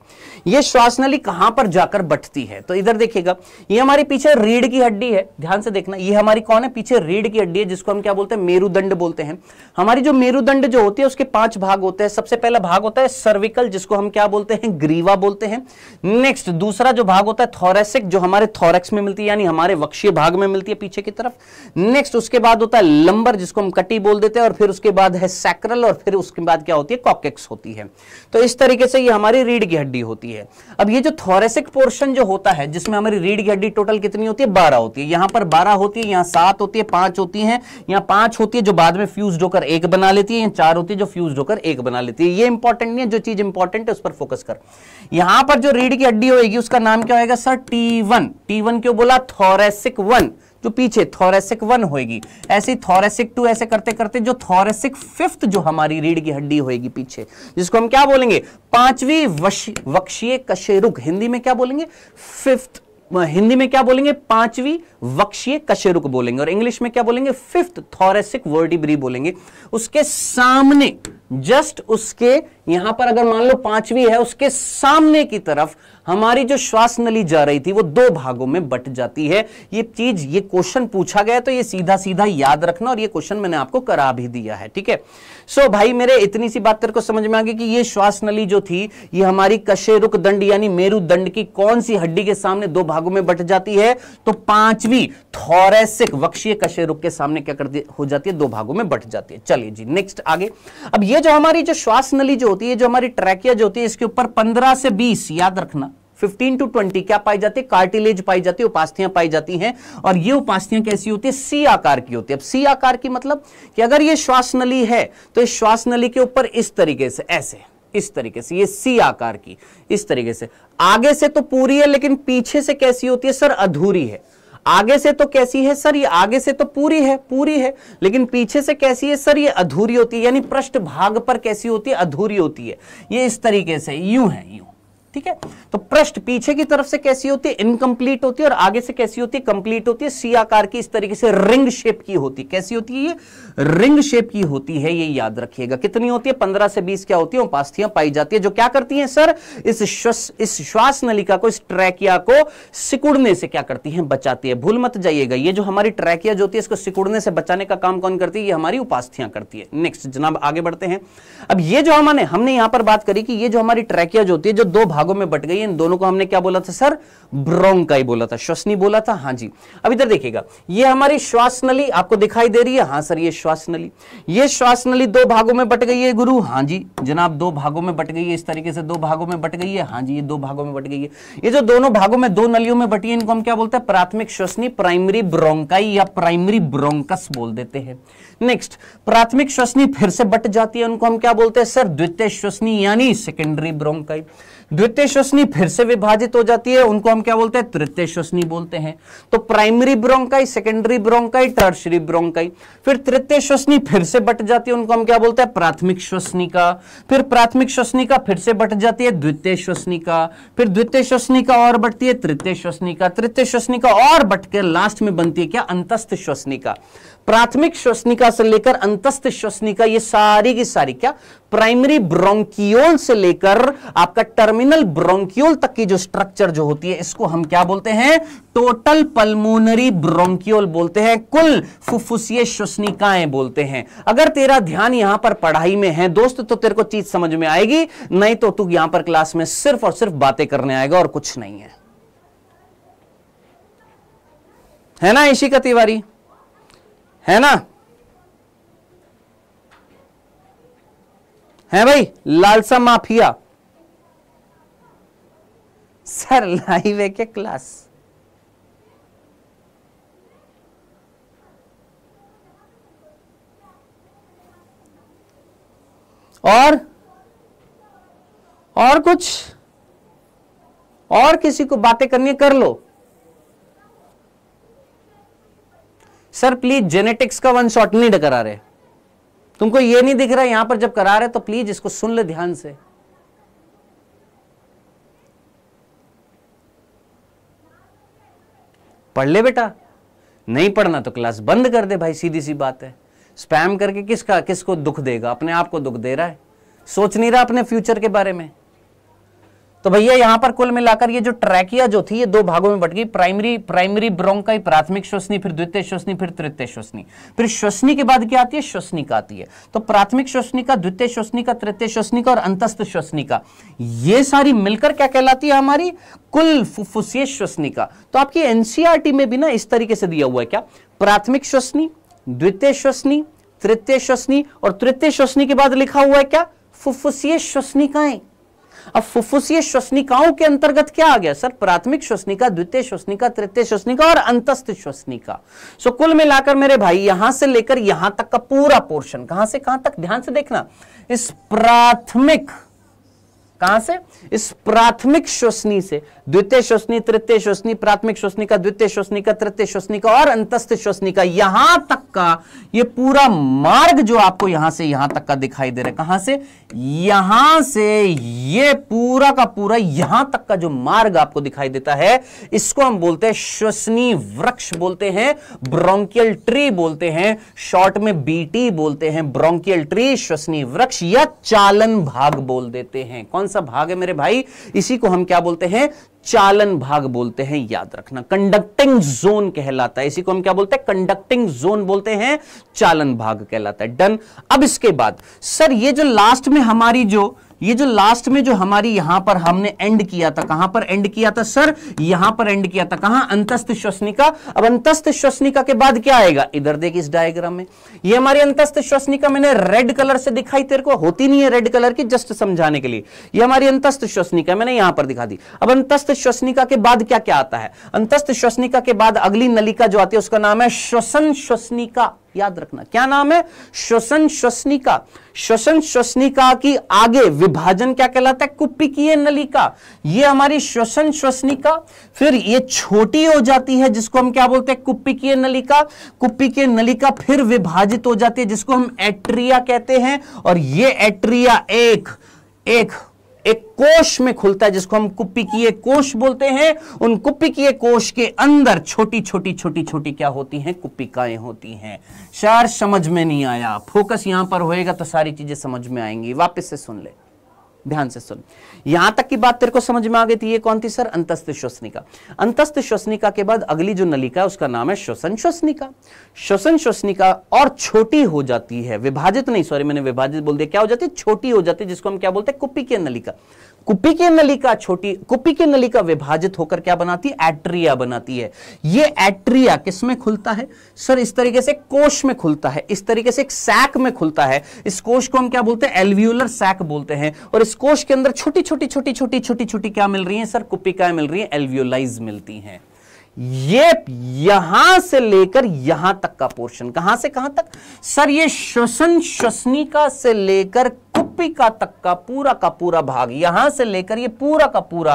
ये श्वास नली कहां पर जाकर बटती है तो इधर देखिएगा ये हमारी पीछे रीढ़ की हड्डी है ध्यान से देखना ये हमारी कौन है पीछे रीढ़ की हड्डी है जिसको हम क्या बोलते हैं मेरुदंड बोलते हैं हमारी जो मेरुदंड जो होती है उसके पांच भाग होते हैं सबसे पहला भाग होता है सर्विकल जिसको हम क्या बोलते हैं ग्रीवा बोलते हैं नेक्स्ट दूसरा जो भाग होता है थोरेसिक डायरेक्ट जो हमारे थॉरेक्स में मिलती है यानी हमारे वक्षीय भाग में मिलती है पीछे की तरफ नेक्स्ट उसके बाद होता है लंबर जिसको हम कटी बोल देते हैं और फिर उसके बाद है सैक्रल और फिर उसके बाद क्या होती है कॉकेक्स होती है तो इस तरीके से ये हमारी रीढ़ की हड्डी होती है अब ये जो थॉरेसिक पोर्शन जो होता है जिसमें हमारी रीढ़ की हड्डी टोटल कितनी होती है बारह होती है यहां पर बारह होती है यहाँ सात होती है पांच होती है यहाँ पांच होती है जो बाद में फ्यूज होकर एक बना लेती है यहाँ चार होती है जो फ्यूज होकर एक बना लेती है ये इंपॉर्टेंट नहीं है जो चीज इंपॉर्टेंट है उस पर फोकस कर यहां पर जो रीढ़ की हड्डी होगी उसका नाम क्या होगा sir T T one T one क्यों बोला थोरेसिक वन जो पीछे थोरेसिक वन होगी ऐसे थोरेसिक टू ऐसे करते करते जो थोरेसिक फिफ्थ जो हमारी रीढ़ की हड्डी होगी पीछे जिसको हम क्या बोलेंगे पांचवी वक्षीय कशेरुक हिंदी में क्या बोलेंगे फिफ्थ हिंदी में क्या बोलेंगे पांचवी वक्षीय कशेरुक बोलेंगे और इंग्लिश में क्या बोलेंगे फिफ्थ थोरेसिक वर्टिब्री बोलेंगे उसके सामने जस्ट उसके यहां पर अगर मान लो पांचवी है उसके सामने की तरफ हमारी जो श्वास नली जा रही थी वो दो भागों में बट जाती है ये चीज ये क्वेश्चन पूछा गया तो ये सीधा सीधा याद रखना और ये क्वेश्चन मैंने आपको करा भी दिया है ठीक है सो भाई मेरे इतनी सी बात तेरे को समझ में आ गई कि ये श्वास नली जो थी ये हमारी कशेरुक दंड यानी मेरुदंड की कौन सी हड्डी के सामने दो भागों में बट जाती है तो पांचवी थोरेसिक वक्षीय कशेरुक के सामने क्या कर हो जाती है दो भागों में बट जाती है चलिए जी नेक्स्ट आगे अब ये जो हमारी जो श्वास नली जो होती है जो हमारी ट्रैकिया जो होती है इसके ऊपर पंद्रह से बीस याद रखना 15 टू 20 क्या पाई जाती है कार्टिलेज पाई जाती है उपास्थियां पाई जाती हैं और ये उपास्थियां कैसी होती है सी आकार की होती है अब सी आकार की मतलब कि अगर ये श्वास नली है तो इस श्वास नली के ऊपर इस तरीके से ऐसे इस तरीके से ये सी आकार की इस तरीके से आगे से तो पूरी है लेकिन पीछे से कैसी होती है सर अधूरी है आगे से तो कैसी है सर ये आगे से तो पूरी है पूरी है लेकिन पीछे से कैसी है सर ये अधूरी होती है यानी पृष्ठ भाग पर कैसी होती है अधूरी होती है ये इस तरीके से यूं है यूं ठीक है तो पृष्ठ पीछे की तरफ से कैसी होती है इनकम्प्लीट होती है और आगे से कैसी होती है कंप्लीट होती है सी आकार की इस तरीके से रिंग शेप की होती है कैसी होती है ये रिंग शेप की होती है ये याद रखिएगा कितनी होती है पंद्रह से बीस क्या होती है उपास्थियां पाई जाती है जो क्या करती है सर इस श्वास नलिका को इस ट्रैकिया को सिकुड़ने से क्या करती है बचाती है भूल मत जाइएगा ये जो हमारी ट्रैकिया जो होती है इसको सिकुड़ने से बचाने का काम कौन करती है ये हमारी उपास्थियां करती है नेक्स्ट जनाब आगे बढ़ते हैं अब ये जो हमारे हमने यहां पर बात करी कि ये जो हमारी ट्रैकिया जो होती है जो दो भाग भागों में बट गई इन दोनों को हमने क्या बोला था सर ब्रोंकाई बोला था श्वसनी बोला था हाँ जी अब इधर देखिएगा ये हमारी श्वास नली आपको दिखाई दे रही है हाँ सर ये श्वास नली ये श्वास नली दो भागों में बट गई है गुरु हाँ जी जनाब दो भागों में बट गई है इस तरीके से दो भागों में बट गई है हाँ जी ये दो भागों में बट गई है ये जो दोनों भागों में दो नलियों में बटी है इनको हम क्या बोलते हैं प्राथमिक श्वसनी प्राइमरी ब्रोंकाई या प्राइमरी ब्रोंकस बोल देते हैं नेक्स्ट प्राथमिक श्वसनी फिर से बट जाती है उनको हम क्या बोलते हैं सर द्वितीय श्वसनी यानी सेकेंडरी ब्रोंकाई द्वितीय श्वसनी फिर से विभाजित हो जाती है उनको हम क्या बोलते हैं तृतीय श्वसनी बोलते हैं तो primary bronchi secondary bronchi tertiary bronchi फिर तृतीय श्वसनी फिर से बट जाती है उनको हम क्या बोलते हैं प्राथमिक श्वसनी का फिर प्राथमिक श्वसनी का फिर से बट जाती है द्वितीय श्वसनी का फिर द्वितीय श्वसनी का और बटती है तृतीय श्वसनी का तृतीय श्वसनी का और बटकर लास्ट में बनती है क्या अंतस्थ श्वसनी का प्राथमिक श्वसनिका से लेकर अंतस्थ श्वसनिका ये सारी की सारी क्या प्राइमरी ब्रोंकियोल से लेकर आपका टर्मिनल ब्रोंकियोल तक की जो स्ट्रक्चर जो होती है इसको हम क्या बोलते हैं टोटल पल्मोनरी ब्रोंकियोल बोलते हैं कुल फुफ्फुसीय श्वसनिकाएं बोलते हैं अगर तेरा ध्यान यहां पर पढ़ाई में है दोस्त तो तेरे को चीज समझ में आएगी नहीं तो तू यहां पर क्लास में सिर्फ और सिर्फ बातें करने आएगा और कुछ नहीं है है ना का तिवारी है ना है भाई लालसा माफिया सर लाइव है क्या क्लास और और कुछ और किसी को बातें करनी कर लो सर प्लीज जेनेटिक्स का वन शॉट नहीं करा रहे तुमको ये नहीं दिख रहा है यहां पर जब करा रहे तो प्लीज इसको सुन ले ध्यान से पढ़ ले बेटा नहीं पढ़ना तो क्लास बंद कर दे भाई सीधी सी बात है स्पैम करके किसका किसको दुख देगा अपने आप को दुख दे रहा है सोच नहीं रहा अपने फ्यूचर के बारे में तो भैया यहां पर कुल मिलाकर ये जो ट्रैकिया जो थी ये दो भागों में बट गई प्राइमरी प्राइमरी ब्रोंकाई प्राथमिक श्वसनी फिर द्वितीय श्वसनी फिर तृतीय श्वसनी फिर श्वसनी के बाद क्या आती है श्वसनी का आती है तो प्राथमिक श्वसनी का द्वितीय श्वसनी का तृतीय श्वसनी का और अंतस्थ श्वसनी का ये सारी मिलकर क्या कहलाती है हमारी कुल फुफुसीय श्वसनी का तो आपकी एनसीआरटी में भी ना इस तरीके से दिया हुआ है क्या प्राथमिक श्वसनी द्वितीय श्वसनी तृतीय श्वसनी और तृतीय श्वसनी के बाद लिखा हुआ है क्या फुफ्फुसीय श्वसनिकाएं अब फुफ्फुसीय श्वसनिकाओं के अंतर्गत क्या आ गया सर प्राथमिक श्वसनिका द्वितीय श्वसनिका तृतीय श्वसनिका और अंतस्थ श्वसनिका सो कुल मिलाकर मेरे भाई यहां से लेकर यहां तक का पूरा पोर्शन कहां से कहां तक ध्यान से देखना इस प्राथमिक कहां से इस प्राथमिक श्वसनी से द्वितीय श्वसनी तृतीय श्वसनी प्राथमिक श्वसनी का द्वितीय श्वसनी का तृतीय श्वसनी का और अंतस्थ श्वसनी का यहां तक का ये पूरा मार्ग जो आपको यहां से यहां तक का दिखाई दे रहा है कहां से यहां से ये पूरा का पूरा यहां तक का जो मार्ग आपको दिखाई देता है इसको हम बोलते हैं श्वसनी वृक्ष बोलते हैं ब्रोंकियल ट्री बोलते हैं शॉर्ट में बीटी बोलते हैं ब्रोंकियल ट्री श्वसनी वृक्ष या चालन भाग बोल देते हैं कौन सा भाग है मेरे भाई इसी को हम क्या बोलते हैं चालन भाग बोलते हैं याद रखना कंडक्टिंग जोन कहलाता है इसी को हम क्या बोलते हैं कंडक्टिंग जोन बोलते हैं चालन भाग कहलाता है डन अब इसके बाद सर ये जो लास्ट में हमारी जो ये जो लास्ट में जो हमारी यहां पर हमने एंड किया था कहां पर एंड किया था सर यहां पर एंड किया था कहां अंतस्थ श्वसनिका अब अंतस्थ श्वसनिका के बाद क्या आएगा इधर देख इस डायग्राम में ये हमारी अंतस्थ श्वसनिका मैंने रेड कलर से दिखाई तेरे को होती नहीं है रेड कलर की जस्ट समझाने के लिए ये हमारी अंतस्थ श्वसनिका मैंने यहां पर दिखा दी अब अंतस्थ श्वसनिका के बाद क्या क्या आता है अंतस्थ श्वसनिका के बाद अगली नलिका जो आती है उसका नाम है श्वसन श्वसनिका याद रखना क्या नाम है श्वसन श्वसनिका श्वसन श्वसनिका की आगे विभाजन क्या कहलाता है कुप्पी की नलिका ये हमारी श्वसन श्वसनिका फिर ये छोटी हो जाती है जिसको हम क्या बोलते हैं कुप्पी की नलिका कुप्पी की नलिका फिर विभाजित हो जाती है जिसको हम एट्रिया कहते हैं और ये एट्रिया एक एक एक कोश में खुलता है जिसको हम कुप्पी एक कोश बोलते हैं उन एक कोश के अंदर छोटी छोटी छोटी छोटी क्या होती हैं कुप्पिकाएं होती हैं शार समझ में नहीं आया फोकस यहां पर होएगा तो सारी चीजें समझ में आएंगी वापस से सुन ले ध्यान से सुन यहां तक की बात तेरे को समझ में आ गई थी ये कौन थी सर अंतस्थ श्वसनिका अंतस्थ श्वसनिका के बाद अगली जो नलिका है उसका नाम है श्वसन श्वसनिका श्वसन श्वसनिका और छोटी हो जाती है विभाजित नहीं सॉरी मैंने विभाजित बोल दिया क्या हो जाती है छोटी हो जाती है जिसको हम क्या बोलते हैं कुप्पी की नलिका के की का छोटी कुप्पी की का विभाजित होकर क्या बनाती है एट्रिया बनाती है ये एट्रिया किस में खुलता है सर इस तरीके से कोश में खुलता है इस तरीके से एक सैक में खुलता है इस कोश को हम क्या बोलते हैं एलव्यूलर सैक बोलते हैं और इस कोश के अंदर छोटी छोटी छोटी छोटी छोटी छोटी क्या मिल रही है सर कुप्पिकाएं मिल रही है एलव्यूलाइज मिलती हैं ये यहां से लेकर यहां तक का पोर्शन कहां से कहां तक सर ये श्वसन श्वसनिका से लेकर का तक का पूरा का पूरा भाग यहां से लेकर ये पूरा का पूरा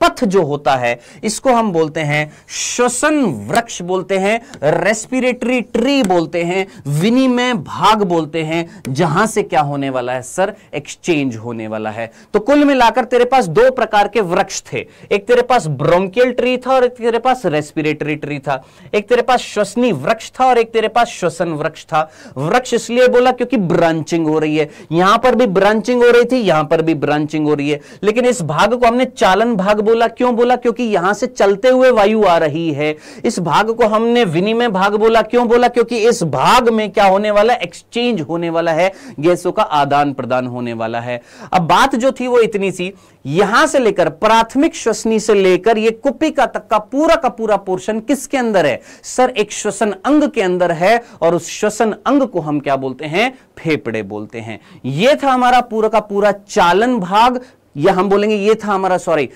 पथ जो होता है इसको हम बोलते हैं श्वसन वृक्ष बोलते हैं रेस्पिरेटरी ट्री बोलते हैं विनिमय भाग बोलते हैं जहां से क्या होने वाला है सर एक्सचेंज होने वाला है तो कुल मिलाकर तेरे पास दो प्रकार के वृक्ष थे एक तेरे पास ब्रोंकियल ट्री था और एक तेरे पास रेस्पिरेटरी ट्री था एक तेरे पास श्वसनी वृक्ष था और एक तेरे पास श्वसन वृक्ष था वृक्ष इसलिए बोला क्योंकि ब्रांचिंग हो रही है यहां पर भी ब्रांचिंग हो रही थी यहां पर भी ब्रांचिंग हो रही है लेकिन इस भाग को हमने चालन भाग बोला क्यों बोला क्योंकि यहां से चलते हुए वायु आ रही है इस भाग को हमने विनिमय भाग बोला क्यों बोला क्योंकि इस भाग में क्या होने वाला एक्सचेंज होने वाला है गैसों का आदान प्रदान होने वाला है अब बात जो थी वो इतनी सी यहां से लेकर प्राथमिक श्वसनी से लेकर ये कुपिका तक का पूरा का पूरा पोर्शन किसके अंदर है सर एक श्वसन अंग के अंदर है और उस श्वसन अंग को हम क्या बोलते हैं फेफड़े बोलते हैं यह था हमारा पूरा का पूरा चालन भाग या हम बोलेंगे ये था हमारा सॉरी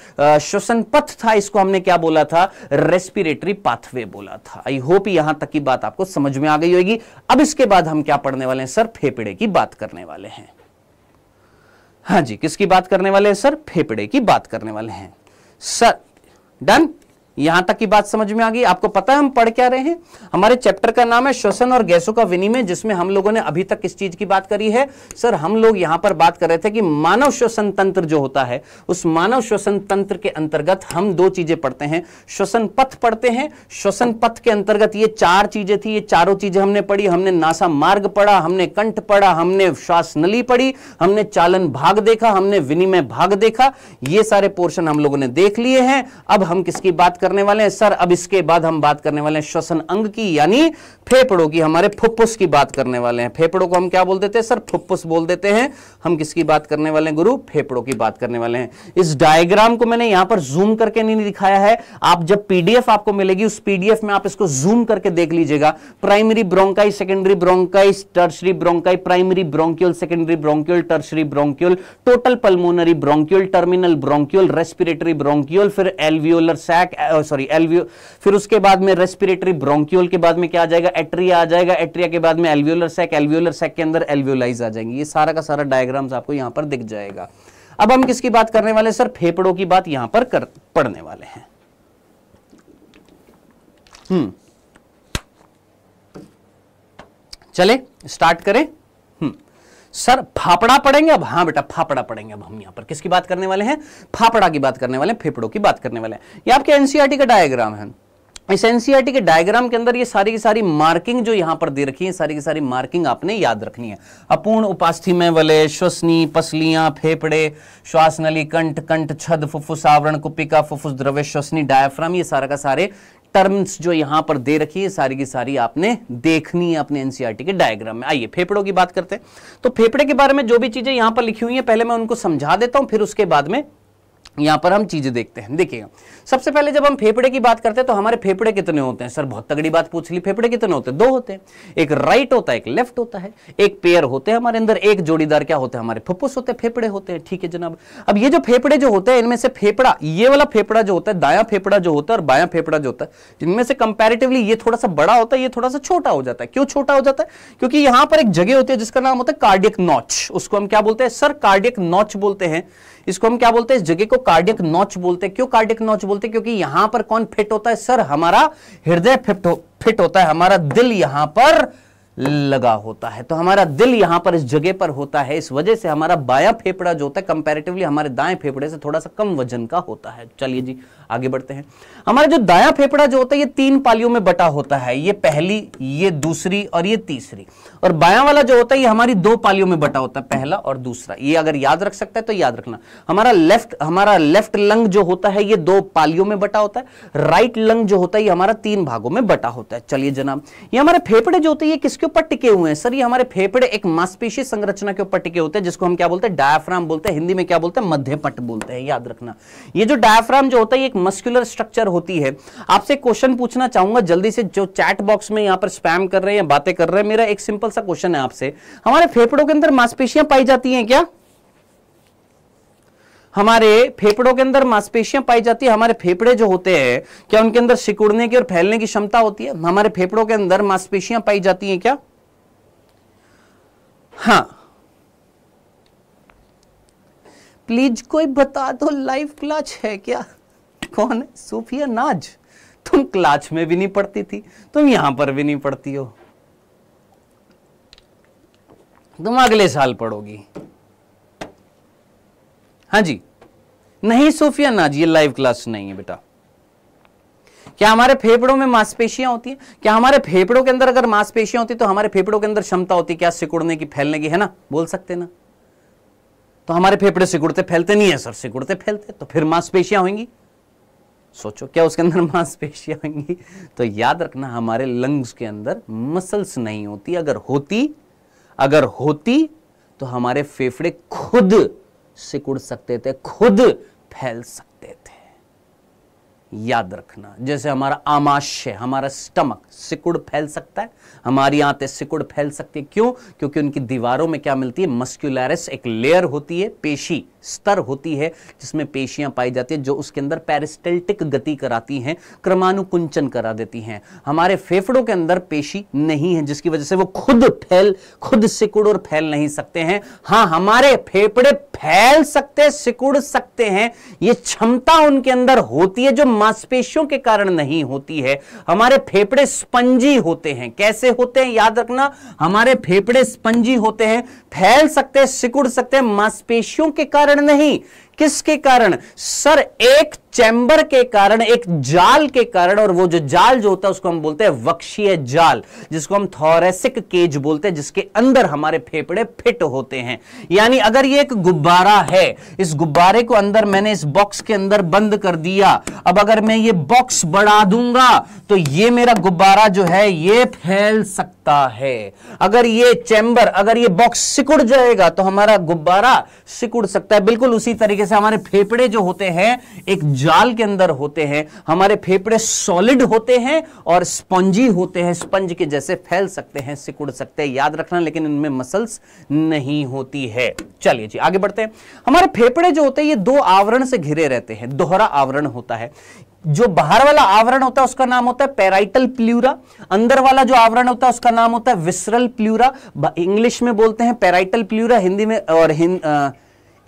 श्वसन पथ था इसको हमने क्या बोला था रेस्पिरेटरी पाथवे बोला था आई होप यहां तक की बात आपको समझ में आ गई होगी अब इसके बाद हम क्या पढ़ने वाले हैं सर फेफड़े की बात करने वाले हैं हाँ जी किसकी बात करने वाले हैं सर फेफड़े की बात करने वाले हैं सर डन यहां तक की बात समझ में आ गई आपको पता है हम पढ़ क्या रहे हैं हमारे चैप्टर का नाम है श्वसन और गैसों का विनिमय जिसमें हम लोगों ने अभी तक किस चीज की बात करी है सर हम लोग यहां पर बात कर रहे थे कि मानव श्वसन तंत्र जो होता है उस मानव श्वसन तंत्र के अंतर्गत हम दो चीजें पढ़ते हैं श्वसन पथ पढ़ते हैं श्वसन पथ के अंतर्गत ये चार चीजें थी ये चारों चीजें हमने पढ़ी हमने नासा मार्ग पढ़ा हमने कंठ पढ़ा हमने श्वास नली पढ़ी हमने चालन भाग देखा हमने विनिमय भाग देखा ये सारे पोर्शन हम लोगों ने देख लिए हैं अब हम किसकी बात करने वाले हैं सर अब इसके बाद हम बात करने वाले हैं श्वसन अंग की यानी फेफड़ों की हमारे फुप्फुस की बात करने वाले हैं फेफड़ों को हम क्या बोल देते हैं सर फुप्फुस बोल देते हैं हम किसकी बात करने वाले हैं गुरु फेफड़ों की बात करने वाले हैं इस डायग्राम को मैंने यहां पर जूम करके नहीं दिखाया है आप जब पीडीएफ आपको मिलेगी उस पीडीएफ में आप इसको जूम करके देख लीजिएगा primary bronchi secondary bronchi tertiary bronchi primary bronchiole secondary bronchiole tertiary bronchiole total pulmonary bronchiole terminal bronchiole respiratory bronchiole फिर एलवियोलर सैक सॉरी एलवियो फिर उसके बाद में रेस्पिरेटरी ब्रोंक्यूल के बाद में क्या आ जाएगा एट्रिया आ जाएगा एट्रिया के बाद में एल्व्यूलर सेक एल्व्यूलर सेक के अंदर एल्व्यूलाइज आ जाएंगे ये सारा का सारा डायग्राम्स आपको यहां पर दिख जाएगा अब हम किसकी बात करने वाले सर फेफड़ों की बात यहां पर कर पढ़ने वाले हैं हम्म चले स्टार्ट करें सर फापड़ा पड़ेंगे अब हाँ बेटा फापड़ा पड़ेंगे अब हम यहाँ पर किसकी बात करने वाले हैं फापड़ा की बात करने वाले हैं फेफड़ों की बात करने वाले हैं ये आपके एनसीआरटी का डायग्राम है इस एनसीआरटी e के डायग्राम के अंदर ये सारी की सारी मार्किंग जो यहाँ पर दे रखी है सारी की सारी मार्किंग आपने याद रखनी है अपूर्ण उपास्थि में वलय श्वसनी पसलियां फेफड़े श्वास नली कंठ कंठ छद फुफ्फुस आवरण कुपिका फुफ्फुस द्रव्य श्वसनी डायफ्राम ये सारा का सारे टर्म्स जो यहां पर दे रखी है सारी की सारी आपने देखनी है अपने एनसीईआरटी e के डायग्राम में आइए फेफड़ों की बात करते हैं तो फेफड़े के बारे में जो भी चीजें यहां पर लिखी हुई है पहले मैं उनको समझा देता हूं फिर उसके बाद में यहाँ पर हम चीज़ें देखते हैं देखिएगा सबसे पहले जब हम फेफड़े की बात करते हैं तो हमारे फेफड़े कितने होते हैं सर बहुत तगड़ी बात पूछ ली फेफड़े कितने होते हैं दो होते हैं एक राइट होता है एक लेफ्ट होता है एक पेयर होते हैं हमारे अंदर एक जोड़ीदार क्या होते हैं हमारे फुप्फुस होते हैं फेफड़े होते हैं ठीक है जनाब अब ये जो फेफड़े जो होते हैं इनमें से फेफड़ा ये वाला फेफड़ा जो होता है दाया फेफड़ा जो होता है और बाया फेफड़ा जो होता है इनमें से कंपेरेटिवली ये थोड़ा सा बड़ा होता है ये थोड़ा सा छोटा हो जाता है क्यों छोटा हो जाता है क्योंकि यहाँ पर एक जगह होती है जिसका नाम होता है कार्डियक नॉच उसको हम क्या बोलते हैं सर कार्डियक नॉच बोलते हैं इसको हम क्या बोलते हैं इस जगह को कार्डियक नॉच बोलते हैं क्यों कार्डियक नॉच बोलते हैं क्योंकि यहां पर कौन फिट होता है सर हमारा हृदय फिट हो, फिट होता है हमारा दिल यहां पर लगा होता है तो हमारा दिल यहां पर इस जगह पर होता है इस वजह से हमारा बाया फेफड़ा जो होता है कंपैरेटिवली हमारे दाएं फेफड़े से थोड़ा सा कम वजन का होता है चलिए जी आगे बढ़ते हैं हमारा जो दाया फेफड़ा जो होता है ये तीन पालियों में बटा होता है ये पहली ये दूसरी और ये तीसरी और बाया वाला जो होता है ये हमारी दो पालियों में बटा होता है पहला और दूसरा ये अगर याद रख सकता है तो याद रखना हमारा लेफ्ट हमारा लेफ्ट लंग जो होता है ये दो पालियों में बटा होता है राइट लंग जो होता है ये हमारा तीन भागों में बटा होता है चलिए जनाब ये हमारे फेफड़े जो होते हैं ये किसके ऊपर टिके हुए हैं सर ये हमारे फेफड़े एक मांसपेशी संरचना के ऊपर टिके होते हैं जिसको हम क्या बोलते हैं डायफ्राम बोलते हैं हिंदी में क्या बोलते हैं मध्यपट बोलते हैं याद रखना ये जो डायफ्राम जो होता है ये एक मस्कुलर स्ट्रक्चर होती है आपसे क्वेश्चन पूछना चाहूंगा जल्दी से जो चैट बॉक्स में यहाँ पर स्पैम कर रहे हैं बातें कर रहे हैं मेरा एक सिंपल सा क्वेश्चन है आपसे हमारे फेफड़ों के अंदर मांसपेशियां पाई जाती है क्या हमारे फेफड़ों के अंदर मांसपेशियां पाई जाती है हमारे फेफड़े जो होते हैं क्या उनके अंदर सिकुड़ने की और फैलने की क्षमता होती है हमारे फेफड़ों के अंदर मांसपेशियां पाई जाती हैं क्या हाँ प्लीज कोई बता दो लाइव क्लाच है क्या कौन है सूफिया नाज तुम क्लाच में भी नहीं पढ़ती थी तुम यहां पर भी नहीं पढ़ती हो तुम अगले साल पढ़ोगी हाँ जी नहीं सोफिया ना जी ये लाइव क्लास नहीं है बेटा क्या हमारे फेफड़ों में मांसपेशियां होती हैं क्या हमारे फेफड़ों के अंदर अगर मांसपेशियां होती तो हमारे फेफड़ों के अंदर क्षमता होती क्या सिकुड़ने की फैलने की है ना बोल सकते ना तो हमारे फेफड़े सिकुड़ते फैलते नहीं है सर सिकुड़ते फैलते तो फिर मांसपेशियां होंगी सोचो क्या उसके अंदर मांसपेशियां होंगी तो याद रखना हमारे लंग्स के अंदर मसल्स नहीं होती अगर होती अगर होती तो हमारे फेफड़े खुद सिकुड़ सकते थे खुद फैल सकते थे याद रखना जैसे हमारा आमाशय हमारा स्टमक सिकुड़ फैल सकता है हमारी आंतें सिकुड़ फैल सकती है क्यों क्योंकि उनकी दीवारों में क्या मिलती है मस्क्यूलरिस एक लेयर होती है पेशी स्तर होती है जिसमें पेशियां पाई जाती है जो उसके अंदर पैरिस्टेल्टिक गति कराती हैं क्रमानुकुंचन करा देती हैं हमारे फेफड़ों के अंदर पेशी नहीं है जिसकी वजह से वो खुद फैल खुद सिकुड़ और फैल नहीं सकते हैं हाँ हमारे फेफड़े फैल सकते सिकुड़ सकते हैं ये क्षमता उनके अंदर होती है जो मांसपेशियों के कारण नहीं होती है हमारे फेफड़े स्पंजी होते हैं कैसे होते हैं याद रखना हमारे फेफड़े स्पंजी होते हैं फैल सकते हैं सिकुड़ सकते हैं मांसपेशियों के कारण नहीं किसके कारण सर एक चैम्बर के कारण एक जाल के कारण और वो जो जाल जो होता है उसको हम बोलते हैं वक्षीय जाल जिसको हम थोरेसिक केज बोलते हैं जिसके अंदर हमारे फेफड़े फिट होते हैं यानी अगर ये एक गुब्बारा है इस गुब्बारे को अंदर मैंने इस बॉक्स के अंदर बंद कर दिया अब अगर मैं ये बॉक्स बढ़ा दूंगा तो ये मेरा गुब्बारा जो है ये फैल सकता है अगर ये चैम्बर अगर ये बॉक्स सिकुड़ जाएगा तो हमारा गुब्बारा सिकुड़ सकता है बिल्कुल उसी तरीके से जैसे हमारे फेफड़े जो होते हैं एक जाल के अंदर होते हैं हमारे फेफड़े सॉलिड होते हैं और स्पंजी होते हैं स्पंज के जैसे फैल सकते हैं सिकुड़ सकते हैं याद रखना लेकिन इनमें मसल्स नहीं होती है चलिए जी आगे बढ़ते हैं हमारे फेफड़े जो होते हैं ये दो आवरण से घिरे रहते हैं दोहरा आवरण होता है जो बाहर वाला आवरण होता है उसका नाम होता है पेराइटल प्लूरा अंदर वाला जो आवरण होता है उसका नाम होता है विसरल प्लूरा इंग्लिश में बोलते हैं पेराइटल प्लूरा हिंदी में और हिंद आ,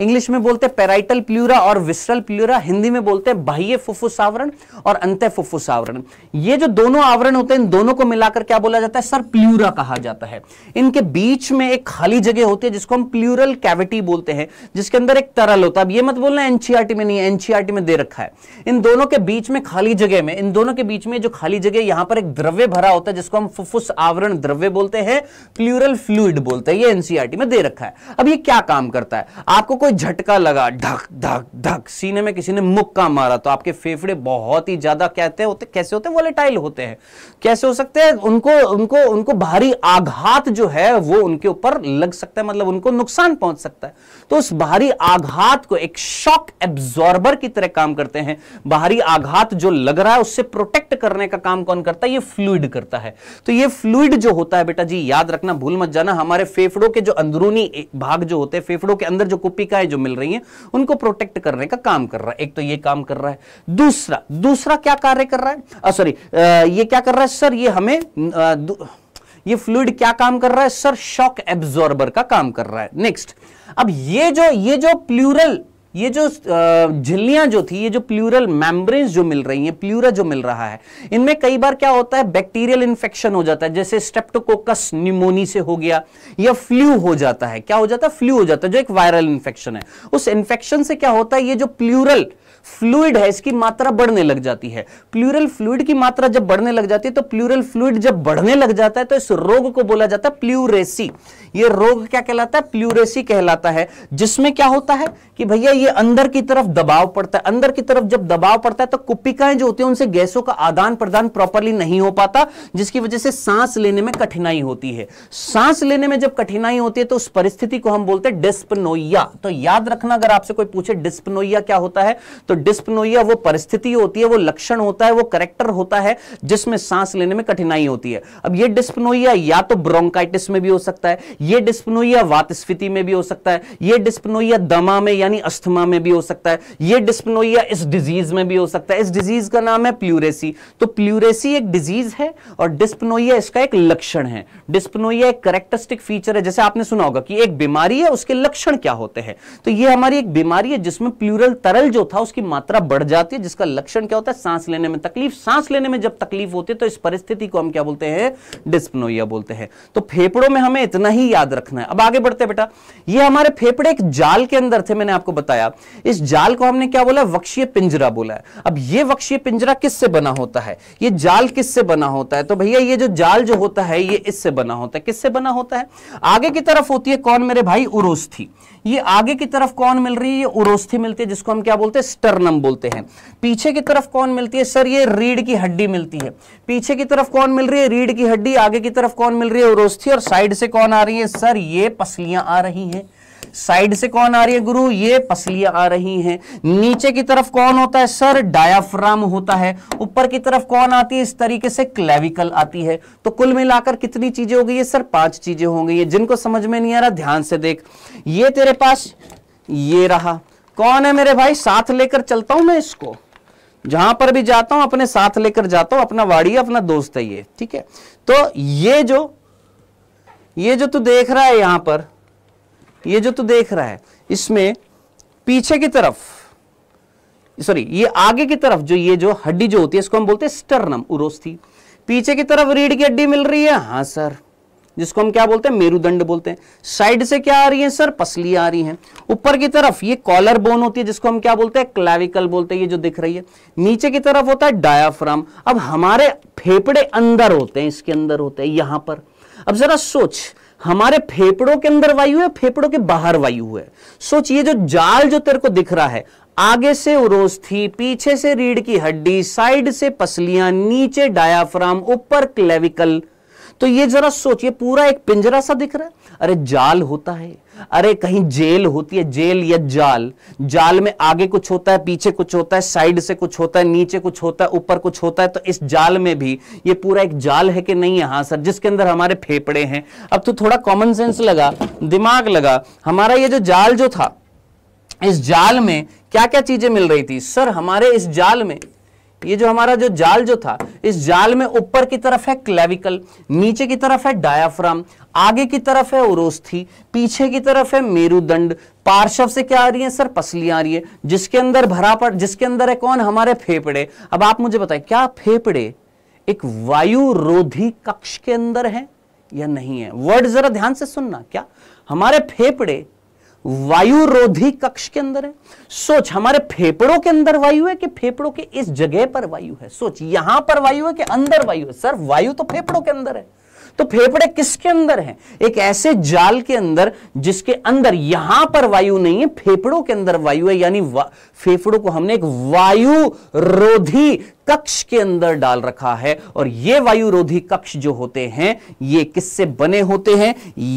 इंग्लिश में बोलते हैं पेराइटल प्लूरा और विस्ट्रल प्लूरा हिंदी में बोलते हैं बाह्य फुफ्फुस आवरण और अंत फुफ्फुस आवरण ये जो दोनों आवरण होते हैं इन दोनों को मिलाकर क्या बोला जाता है सर प्लूरा कहा जाता है इनके बीच में एक खाली जगह होती है जिसको हम प्लूरल कैविटी बोलते हैं जिसके अंदर एक तरल होता है अब ये मत बोलना एनसीआरटी में नहीं है एनसीआरटी में दे रखा है इन दोनों के बीच में खाली जगह में इन दोनों के बीच में जो खाली जगह यहां पर एक द्रव्य भरा होता है जिसको हम फुफ्फुस आवरण द्रव्य बोलते हैं प्लूरल फ्लूड बोलते हैं ये एनसीआरटी में दे रखा है अब ये क्या काम करता है आपको कोई झटका लगा ढक ढक ढक सीने में किसी ने मुक्का मारा तो आपके फेफड़े बहुत ही ज्यादा कहते हैं होते कैसे होते हैं वॉलेटाइल होते हैं कैसे हो सकते हैं उनको उनको उनको भारी आघात जो है वो उनके ऊपर लग सकता है मतलब उनको नुकसान पहुंच सकता है तो उस भारी आघात को एक शॉक एब्जॉर्बर की तरह काम करते हैं भारी आघात जो लग रहा है उससे प्रोटेक्ट करने का काम कौन करता है ये फ्लूड करता है तो ये फ्लूड जो होता है बेटा जी याद रखना भूल मत जाना हमारे फेफड़ों के जो अंदरूनी भाग जो होते हैं फेफड़ों के अंदर जो कुपी कोशिकाएं जो मिल रही हैं उनको प्रोटेक्ट करने का काम कर रहा है एक तो ये काम कर रहा है दूसरा दूसरा क्या कार्य कर रहा है सॉरी ये क्या कर रहा है सर ये हमें आ, ये फ्लूड क्या काम कर रहा है सर शॉक एब्जॉर्बर का काम कर रहा है नेक्स्ट अब ये जो ये जो प्लूरल ये जो झिल्लियां जो थी ये जो प्लूरल मेम्ब्रेन जो मिल रही हैं प्लूरा जो मिल रहा है इनमें कई बार क्या होता है बैक्टीरियल इन्फेक्शन हो जाता है जैसे स्ट्रेप्टोकोकस निमोनी से हो गया या फ्लू हो जाता है क्या हो जाता है फ्लू हो जाता है जो एक वायरल इन्फेक्शन है उस इन्फेक्शन से क्या होता है ये जो प्लूरल फ्लूड है इसकी मात्रा बढ़ने लग जाती है प्लूरल फ्लूड की मात्रा जब बढ़ने लग जाती है तो प्लूरल फ्लूड जब बढ़ने लग जाता है तो इस रोग को बोला जाता है प्लूरेसी ये रोग क्या कहलाता है प्लूरेसी कहलाता है जिसमें क्या होता है कि भैया ये अंदर की तरफ दबाव पड़ता है अंदर की तरफ जब दबाव पड़ता है तो कुपिकाएं जो होती है उनसे गैसों का आदान प्रदान प्रॉपरली नहीं हो पाता जिसकी वजह से सांस लेने में कठिनाई होती है सांस लेने में जब कठिनाई होती है तो उस परिस्थिति को हम बोलते हैं डिस्पनोइया तो याद रखना अगर आपसे कोई पूछे डिस्पनोइया क्या होता है तो डिस्पनोइया वो परिस्थिति होती है वो लक्षण होता है वो करेक्टर होता है जिसमें सांस लेने में कठिनाई होती है अब ये डिस्पनोइया या तो ब्रोंकाइटिस में भी हो सकता है ये डिस्पनोइया वातस्फीति में भी हो सकता है ये डिस्पनोइया दमा में यानी अस्थमा में भी हो सकता है ये डिस्पनोइया इस डिजीज में भी हो सकता है इस डिजीज का नाम है प्लूरेसी तो प्लूरेसी एक डिजीज है और डिस्पनोइया इसका एक लक्षण है डिस्पनोइया एक करेक्टरिस्टिक फीचर है जैसे आपने सुना होगा कि एक बीमारी है उसके लक्षण क्या होते हैं तो ये हमारी एक बीमारी है जिसमें प्लूरल तरल जो था उसकी की मात्रा बढ़ जाती है जिसका लक्षण क्या होता है सांस लेने में तकलीफ सांस लेने में जब तकलीफ होती है तो इस परिस्थिति को हम क्या बोलते हैं डिस्पनोइया बोलते हैं तो फेफड़ों में हमें इतना ही याद रखना है अब आगे बढ़ते बेटा ये हमारे फेफड़े एक जाल के अंदर थे मैंने आपको बताया इस जाल को हमने क्या बोला वक्षीय पिंजरा बोला है अब ये वक्षीय पिंजरा किससे बना होता है ये जाल किससे बना होता है तो भैया ये जो जाल जो होता है ये इससे बना होता है किससे बना होता है आगे की तरफ होती है कौन मेरे भाई उरोस्थी ये आगे की तरफ कौन मिल रही है ये उरोस्थी मिलती है जिसको हम क्या बोलते हैं स्टर्नम बोलते हैं पीछे की तरफ कौन मिलती है सर ये रीढ़ की हड्डी मिलती है पीछे की तरफ कौन मिल रही है रीढ़ की हड्डी आगे की तरफ कौन मिल रही है उरोस्थी और साइड से कौन आ रही है सर ये पसलियां आ रही हैं साइड से कौन आ रही है गुरु ये पसलियां आ रही हैं नीचे की तरफ कौन होता है सर डायाफ्राम होता है ऊपर की तरफ कौन आती है इस तरीके से क्लेविकल आती है तो कुल मिलाकर कितनी चीजें हो गई है सर पांच चीजें हो गई है जिनको समझ में नहीं आ रहा ध्यान से देख ये तेरे पास ये रहा कौन है मेरे भाई साथ लेकर चलता हूं मैं इसको जहां पर भी जाता हूं अपने साथ लेकर जाता हूं अपना वाड़ी अपना दोस्त है ये ठीक है तो ये जो ये जो तू देख रहा है यहां पर ये जो तू देख रहा है इसमें पीछे की तरफ सॉरी ये आगे की तरफ जो ये जो हड्डी जो होती है इसको हम बोलते हैं स्टर्नम उरोस्थी पीछे की तरफ रीढ़ की हड्डी मिल रही है हाँ सर जिसको हम क्या बोलते हैं मेरुदंड बोलते हैं साइड से क्या आ रही है सर पसली आ रही है ऊपर की तरफ ये कॉलर बोन होती है जिसको हम क्या बोलते हैं क्लाविकल बोलते हैं ये जो दिख रही है नीचे की तरफ होता है डायाफ्राम अब हमारे फेफड़े अंदर होते हैं इसके अंदर होते हैं यहां पर अब जरा सोच हमारे फेफड़ों के अंदर वायु है फेफड़ों के बाहर वायु है सोचिए जो जाल जो तेरे को दिख रहा है आगे से उरोस्थी पीछे से रीढ़ की हड्डी साइड से पसलियां नीचे डायाफ्राम ऊपर क्लेविकल तो ये जरा सोचिए पूरा एक पिंजरा सा दिख रहा है अरे जाल होता है अरे कहीं जेल होती है जेल या जाल जाल में आगे कुछ होता है पीछे कुछ होता है साइड से कुछ होता है नीचे कुछ होता है ऊपर कुछ होता है तो इस जाल में भी ये पूरा एक जाल है कि नहीं है हाँ सर जिसके अंदर हमारे फेफड़े हैं अब तो थोड़ा कॉमन सेंस लगा दिमाग लगा हमारा ये जो जाल जो था इस जाल में क्या क्या चीजें मिल रही थी सर हमारे इस जाल में ये जो हमारा जो जाल जो था इस जाल में ऊपर की तरफ है क्लेविकल नीचे की तरफ है डायाफ्राम आगे की तरफ है उरोस्थी पीछे की तरफ है मेरुदंड पार्श्व से क्या आ रही है सर पसलियां आ रही है जिसके अंदर भरा पड़ जिसके अंदर है कौन हमारे फेफड़े अब आप मुझे बताएं क्या फेफड़े एक वायु रोधी कक्ष के अंदर है या नहीं है वर्ड जरा ध्यान से सुनना क्या हमारे फेफड़े वायुरोधी कक्ष के अंदर है सोच हमारे फेफड़ों के अंदर वायु है कि फेफड़ों के इस जगह पर वायु है सोच यहां पर वायु है कि अंदर वायु है सर वायु तो फेफड़ों के अंदर है तो फेफड़े किसके अंदर हैं एक ऐसे जाल के अंदर जिसके अंदर यहां पर वायु नहीं है फेफड़ों के अंदर वायु है यानी वा, फेफड़ों को हमने एक वायु रोधी कक्ष के अंदर डाल रखा है और ये वायुरोधी कक्ष जो होते हैं ये किससे बने होते हैं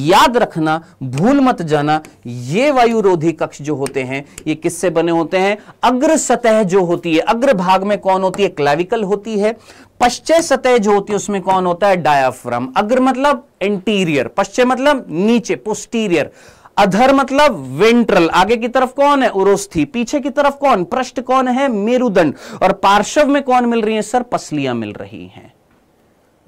याद रखना भूल मत जाना ये वायुरोधी कक्ष जो होते हैं ये किससे बने होते हैं अग्र सतह जो होती है अग्र भाग में कौन होती है क्लाविकल होती है पश्चिम सतह जो होती है उसमें कौन होता है डायाफ्रम अग्र मतलब इंटीरियर पश्चिम मतलब नीचे पोस्टीरियर अधर मतलब वेंट्रल आगे की तरफ कौन है उरोस्थी पीछे की तरफ कौन पृष्ठ कौन है मेरुदंड और पार्श्व में कौन मिल रही है सर पसलियां मिल रही हैं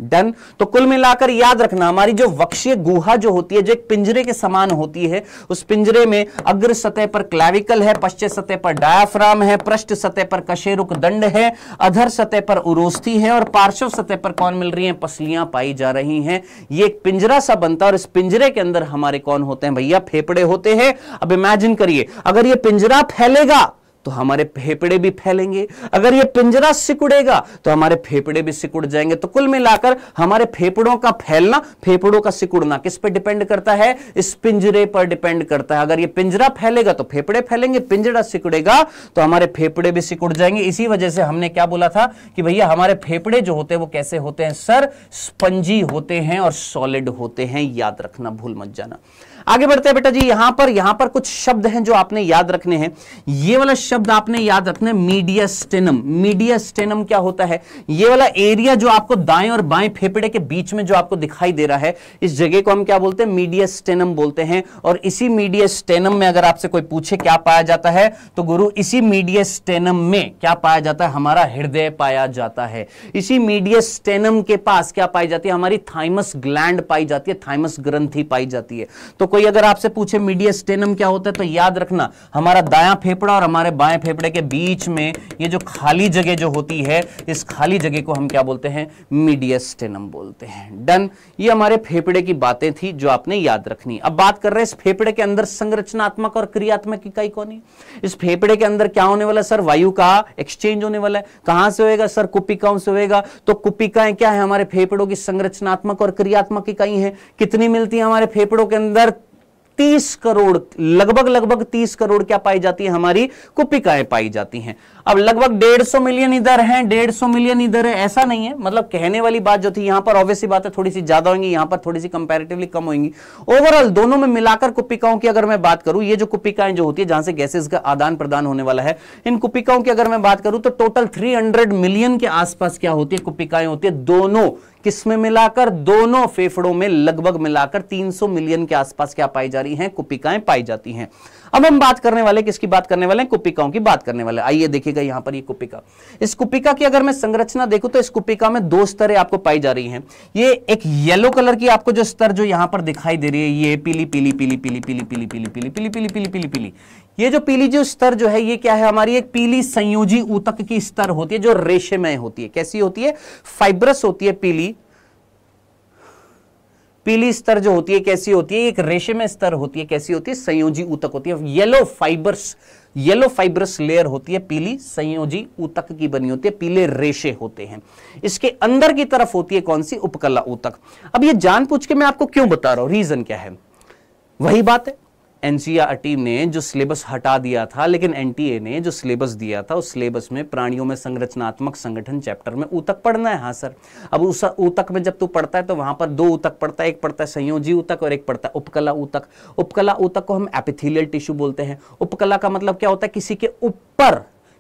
डन तो कुल मिलाकर याद रखना हमारी जो वक्षीय गुहा जो होती है जो एक पिंजरे के समान होती है उस पिंजरे में अग्र सतह पर क्लैविकल है पश्चिम सतह पर डायाफ्राम है पृष्ठ सतह पर कशेरुक दंड है अधर सतह पर उरोस्थी है और पार्श्व सतह पर कौन मिल रही है पसलियां पाई जा रही हैं ये एक पिंजरा सा बनता है और इस पिंजरे के अंदर हमारे कौन होते हैं भैया फेफड़े होते हैं अब इमेजिन करिए अगर ये पिंजरा फैलेगा तो हमारे फेफड़े भी फैलेंगे अगर ये पिंजरा सिकुड़ेगा तो हमारे फेफड़े भी सिकुड़ जाएंगे तो कुल मिलाकर हमारे फेफड़ों का फैलना फेफड़ों का सिकुड़ना किस पर डिपेंड करता है इस पिंजरे पर डिपेंड करता है अगर ये पिंजरा फैलेगा तो फेफड़े फैलेंगे पिंजरा सिकुड़ेगा तो हमारे फेफड़े भी सिकुड़ जाएंगे इसी वजह से हमने क्या बोला था कि भैया हमारे फेफड़े जो होते हैं वो कैसे होते हैं सर स्पंजी होते हैं और सॉलिड होते हैं याद रखना भूल मत जाना आगे बढ़ते हैं बेटा जी यहां पर यहां पर कुछ शब्द हैं जो आपने याद रखने हैं ये वाला शब्द आपने याद रखना है मीडियास्टेनम मीडियास्टेनम क्या होता है ये वाला एरिया जो आपको दाएं और बाएं फेफड़े के बीच में जो आपको दिखाई दे रहा है इस जगह को हम क्या बोलते हैं मीडियास्टेनम बोलते हैं और इसी मीडियास्टेनम में अगर आपसे कोई पूछे क्या पाया जाता है तो गुरु इसी मीडियास्टेनम में क्या पाया जाता है हमारा हृदय पाया जाता है इसी मीडियास्टेनम के पास क्या पाई जाती है हमारी थाइमस ग्लैंड पाई जाती है थाइमस ग्रंथि पाई जाती है तो कोई कोई अगर आपसे पूछे मीडियस्टेनम क्या होता है तो याद रखना हमारा दाया फेफड़ा और हमारे बाएं फेफड़े के बीच में ये जो खाली जगह जो होती है इस खाली जगह को हम क्या बोलते हैं मीडियस्टेनम बोलते हैं डन ये हमारे फेफड़े की बातें थी जो आपने याद रखनी अब बात कर रहे हैं इस फेफड़े के अंदर संरचनात्मक और क्रियात्मक इकाई कौन है इस फेफड़े के अंदर क्या होने वाला सर वायु का एक्सचेंज होने वाला है कहां से होगा सर कुपिकाओं से होगा तो कुपिकाएं क्या है हमारे फेफड़ों की संरचनात्मक और क्रियात्मक इकाई है कितनी मिलती है हमारे फेफड़ों के अंदर तीस करोड़ लगभग लगभग तीस करोड़ क्या पाई जाती है हमारी कुपिकाएं पाई जाती हैं अब लगभग डेढ़ सौ मिलियन इधर है डेढ़ सौ मिलियन इधर है ऐसा नहीं है मतलब कहने वाली बात जो थी यहाँ पर ऑब्वियसली बात है थोड़ी सी ज्यादा होंगी यहाँ पर थोड़ी सी कंपेरेटिवली कम होंगी ओवरऑल दोनों में मिलाकर कुपिकाओं की अगर मैं बात करूं ये जो कुपिकाएं जो होती है जहां से गैसेज का आदान प्रदान होने वाला है इन कुपिकाओं की अगर मैं बात करूं तो टोटल थ्री मिलियन के आसपास क्या होती है कुपिकाएं होती है दोनों किसमें मिलाकर दोनों फेफड़ों में लगभग मिलाकर 300 मिलियन के आसपास क्या पाई जा रही हैं कुपिकाएं पाई जाती हैं अब हम बात करने वाले किसकी बात करने वाले हैं कुपिकाओं की बात करने वाले आइए देखिएगा यहां पर ये कुपिका इस कुपिका की अगर मैं संरचना देखूं तो इस कुपिका में दो स्तरें आपको पाई जा रही हैं ये एक येलो कलर की आपको जो स्तर जो यहां पर दिखाई दे रही है ये पीली पीली पीली पीली पीली पीली पीली पीली पीली पीली पीली पीली पीली ये जो पीली जो स्तर जो है ये क्या है हमारी एक पीली संयोजी ऊतक की स्तर होती है जो रेशेमय होती है कैसी होती है फाइब्रस होती है पीली पीली स्तर जो होती है कैसी होती है एक में स्तर होती है कैसी होती है संयोजी ऊतक होती है yellow fibres yellow fibrous layer होती है पीली संयोजी ऊतक की बनी होती है पीले रेशे होते हैं इसके अंदर की तरफ होती है कौन सी उपकला ऊतक अब ये जान पूछ के मैं आपको क्यों बता रहा हूं रीजन क्या है वही बात है एनसीआर टी ने जो सिलेबस हटा दिया था लेकिन एनटीए ने जो सिलेबस दिया था उस सिलेबस में प्राणियों में संरचनात्मक संगठन चैप्टर में ऊतक पढ़ना है हाँ सर अब उस ऊतक में जब तू पढ़ता है तो वहां पर दो ऊतक पढ़ता है एक पढ़ता है संयोजी ऊतक और एक पढ़ता है उपकला ऊतक उपकला ऊतक को हम एपिथिलियल टिश्यू बोलते हैं उपकला का मतलब क्या होता है किसी के ऊपर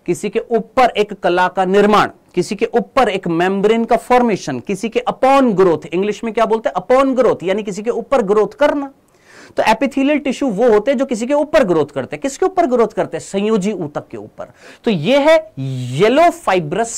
किसी के ऊपर एक कला का निर्माण किसी के ऊपर एक मेम्ब्रेन का फॉर्मेशन किसी के अपॉन ग्रोथ इंग्लिश में क्या बोलते हैं अपॉन ग्रोथ यानी किसी के ऊपर ग्रोथ करना तो एपिथिलियल टिश्यू वो होते हैं जो किसी के ऊपर ग्रोथ करते हैं किसके ऊपर ग्रोथ करते हैं संयोजी ऊतक के ऊपर तो ये है येलो फाइब्रस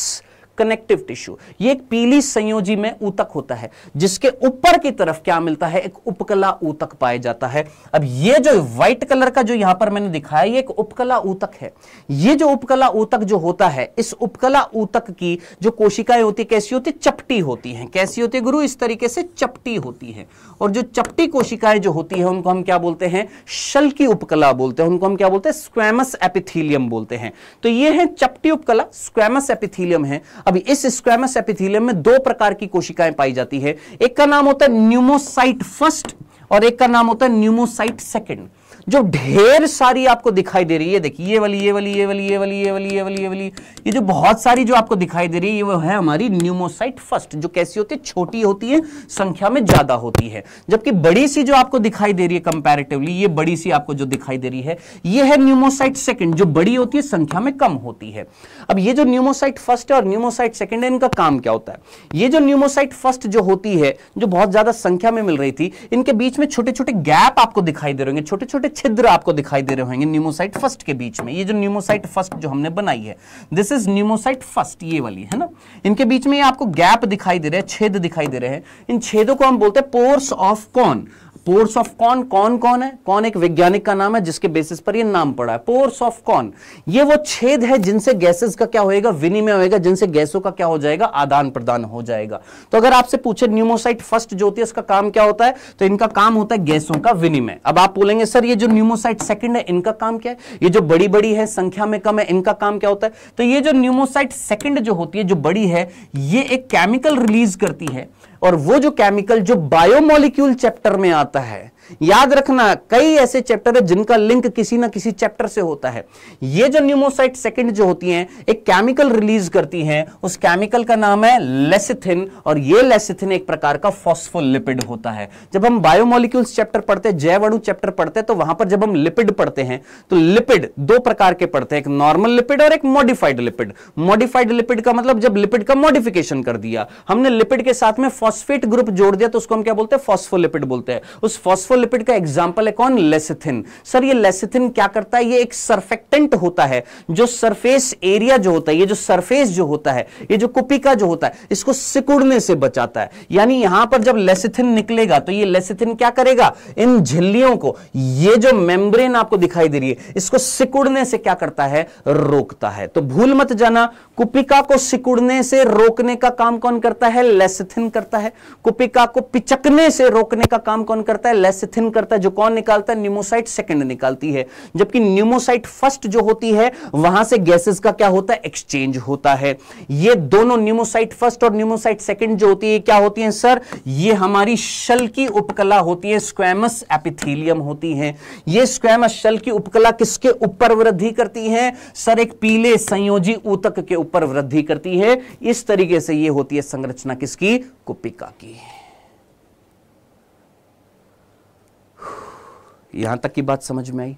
कनेक्टिव टिश्यू ये एक पीली संयोजी में ऊतक होता है जिसके ऊपर की तरफ क्या मिलता है एक उपकला ऊतक पाया जाता है अब ये जो व्हाइट कलर का जो यहां पर मैंने दिखाया ये एक उपकला ऊतक है ये जो उपकला ऊतक जो होता है इस उपकला ऊतक की जो कोशिकाएं होती कैसी होती चपटी होती हैं कैसी होती है गुरु इस तरीके से चपटी होती है और जो चपटी कोशिकाएं जो होती है उनको हम क्या बोलते हैं शल की उपकला बोलते हैं उनको हम क्या बोलते हैं स्क्वेमस एपिथीलियम बोलते हैं तो ये है चपटी उपकला स्क्वेमस एपिथीलियम है अभी इस स्क्वेमस एपिथिलियम में दो प्रकार की कोशिकाएं पाई जाती है एक का नाम होता है न्यूमोसाइट फर्स्ट और एक का नाम होता है न्यूमोसाइट सेकेंड जो ढेर सारी आपको दिखाई दे रही है देखिए ये वाली ये वाली ये वाली ये वाली ये वाली ये वाली ये वाली ये जो बहुत सारी जो आपको दिखाई दे रही है ये वो है हमारी न्यूमोसाइट फर्स्ट जो कैसी होती है छोटी होती है संख्या में ज्यादा होती है जबकि बड़ी सी जो आपको दिखाई दे रही है कंपेरेटिवली ये बड़ी सी आपको जो दिखाई दे रही है ये है न्यूमोसाइट सेकेंड जो बड़ी होती है संख्या में कम होती है अब ये जो न्यूमोसाइट फर्स्ट है और न्यूमोसाइट सेकेंड है इनका काम क्या होता है ये जो न्यूमोसाइट फर्स्ट जो होती है जो बहुत ज्यादा संख्या में मिल रही थी इनके बीच में छोटे छोटे गैप आपको दिखाई दे रहे होंगे छोटे छोटे छिद्र आपको दिखाई दे रहे होंगे न्यूमोसाइट फर्स्ट के बीच में ये जो न्यूमोसाइट फर्स्ट जो हमने बनाई है दिस इज न्यूमोसाइट फर्स्ट ये वाली है ना इनके बीच में आपको गैप दिखाई दे रहे हैं छेद दिखाई दे रहे हैं इन छेदों को हम बोलते हैं pores of Kohn pores of Kohn कौन कौन है कौन एक वैज्ञानिक का नाम है जिसके बेसिस पर ये नाम पड़ा है पोर्स ऑफ कॉन ये वो छेद है जिनसे गैसेस का क्या होएगा विनिमय होएगा जिनसे गैसों का क्या हो जाएगा आदान प्रदान हो जाएगा तो अगर आपसे पूछे न्यूमोसाइट फर्स्ट जो होती है उसका काम क्या होता है तो इनका काम होता है गैसों का विनिमय अब आप बोलेंगे सर ये जो न्यूमोसाइट सेकंड है इनका काम क्या है ये जो बड़ी बड़ी है संख्या में कम है इनका काम क्या होता है तो ये जो न्यूमोसाइट सेकंड जो होती है जो बड़ी है ये एक केमिकल रिलीज करती है और वो जो केमिकल जो बायोमोलिक्यूल चैप्टर में आता है याद रखना कई ऐसे चैप्टर है जिनका लिंक किसी ना किसी चैप्टर से होता है ये जो न्यूमोसाइट सेकंड जो होती हैं एक केमिकल रिलीज करती हैं उस केमिकल का नाम है लेसिथिन और ये लेसिथिन एक प्रकार का फॉस्फोलिपिड होता है जब हम बायोमोलिक्यूल्स चैप्टर पढ़ते हैं जैव चैप्टर पढ़ते हैं तो वहां पर जब हम लिपिड पढ़ते हैं तो लिपिड दो प्रकार के पढ़ते हैं एक नॉर्मल लिपिड और एक मॉडिफाइड लिपिड मॉडिफाइड लिपिड का मतलब जब लिपिड का मॉडिफिकेशन कर दिया हमने लिपिड के साथ में फॉस्फेट ग्रुप जोड़ दिया तो उसको हम क्या बोलते हैं फॉस्फोलिपिड बोलते हैं उस फॉस्फो फॉस्फोलिपिड का एग्जाम्पल है कौन लेसिथिन सर ये लेसिथिन क्या करता है ये एक सरफेक्टेंट होता है जो सरफेस एरिया जो होता है ये जो सरफेस जो होता है ये जो कुपिका जो होता है इसको सिकुड़ने से बचाता है यानी यहां पर जब लेसिथिन निकलेगा तो ये लेसिथिन क्या करेगा इन झिल्लियों को ये जो मेम्ब्रेन आपको दिखाई दे रही है इसको सिकुड़ने से क्या करता है रोकता है तो भूल मत जाना कुपिका को सिकुड़ने से रोकने का काम कौन करता है लेसिथिन करता है कुपिका को पिचकने से रोकने का काम कौन करता है लेसिथिन से थिन करता है जो कौन निकालता है न्यूमोसाइट सेकेंड निकालती है जबकि न्यूमोसाइट फर्स्ट जो होती है वहां से गैसेस का क्या होता है एक्सचेंज होता है ये दोनों न्यूमोसाइट फर्स्ट और न्यूमोसाइट सेकेंड जो होती है क्या होती है सर ये हमारी शल की उपकला होती है स्क्वेमस एपिथीलियम होती है ये स्क्वेमस शल की उपकला किसके ऊपर वृद्धि करती है सर एक पीले संयोजी ऊतक के ऊपर वृद्धि करती है इस तरीके से ये होती है संरचना किसकी कुपिका की है। यहां तक की बात समझ में आई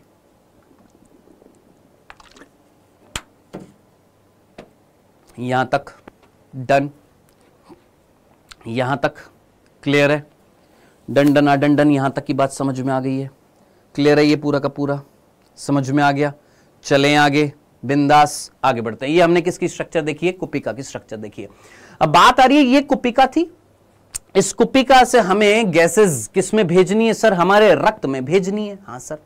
यहां तक डन यहां तक क्लियर है डन डन आ डन यहां तक की बात समझ में आ गई है क्लियर है ये पूरा का पूरा समझ में आ गया चलें आगे बिंदास आगे बढ़ते हैं ये हमने किसकी स्ट्रक्चर देखी है कुपिका की स्ट्रक्चर देखी है अब बात आ रही है ये कुपिका थी इस कुपिका से हमें गैसेस किस में भेजनी है सर हमारे रक्त में भेजनी है हाँ सर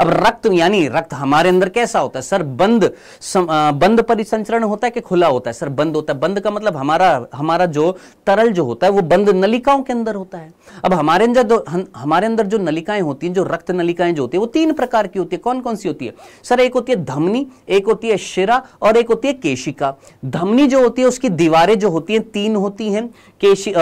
अब रक्त यानी रक्त हमारे अंदर कैसा होता है सर बंद सम, आ, बंद परिसंचरण होता है कि खुला होता है सर बंद होता है बंद का मतलब हमारा हमारा जो तरल जो होता है वो बंद नलिकाओं के अंदर होता है अब हमारे अंदर हम, हमारे अंदर जो नलिकाएं होती हैं जो रक्त नलिकाएं जो होती है वो तीन प्रकार की होती है कौन कौन सी होती है सर एक होती है धमनी एक होती है शिरा और एक होती है केशिका धमनी जो होती है उसकी दीवारें जो होती हैं तीन होती हैं केशी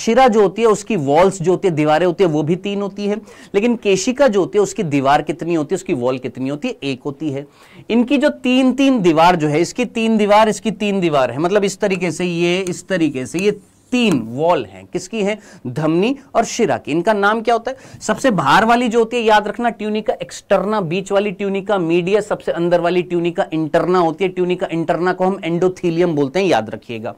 शिरा जो होती है उसकी वॉल्स जो होती है दीवारें होती है वो भी तीन होती है लेकिन केशिका जो होती है उसकी दीवार कितनी कितनी होती है उसकी वॉल कितनी होती है एक होती है इनकी जो तीन तीन दीवार जो है इसकी तीन दीवार इसकी तीन दीवार है मतलब इस तरीके से ये इस तरीके से ये तीन वॉल हैं किसकी है धमनी और शिरा की इनका नाम क्या होता है सबसे बाहर वाली जो होती है याद रखना ट्यूनिका एक्सटर्ना बीच वाली ट्यूनिका मीडिया सबसे अंदर वाली ट्यूनिका इंटरना होती है ट्यूनिका इंटरना को हम एंडोथीलियम बोलते हैं याद रखिएगा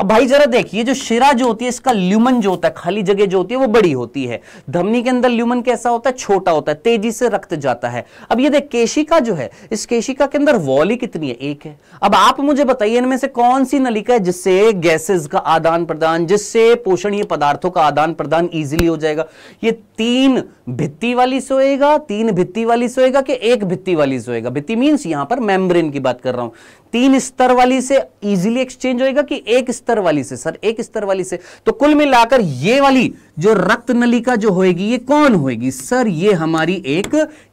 अब भाई जरा देखिए जो शिरा जो होती है इसका ल्यूमन जो होता है खाली जगह जो होती है वो बड़ी होती है धमनी के अंदर ल्यूमन कैसा होता है छोटा होता है तेजी से रक्त जाता है अब ये देख केशिका जो है इस केशिका के अंदर वॉली कितनी है एक है अब आप मुझे बताइए इनमें से कौन सी नलिका है जिससे गैसेज का आदान प्रदान जिससे पोषणीय पदार्थों का आदान प्रदान ईजिली हो जाएगा ये तीन भित्ति वाली सोएगा तीन भित्ति वाली सोएगा कि एक भित्ति वाली सोएगा भित्ती मीन्स यहां पर मेम्ब्रेन की बात कर रहा हूं तीन स्तर वाली से इजीली एक्सचेंज होएगा कि एक स्तर वाली से सर एक स्तर वाली से तो कुल मिलाकर ये वाली जो रक्त नलिका जो होएगी ये कौन होएगी सर ये हमारी एक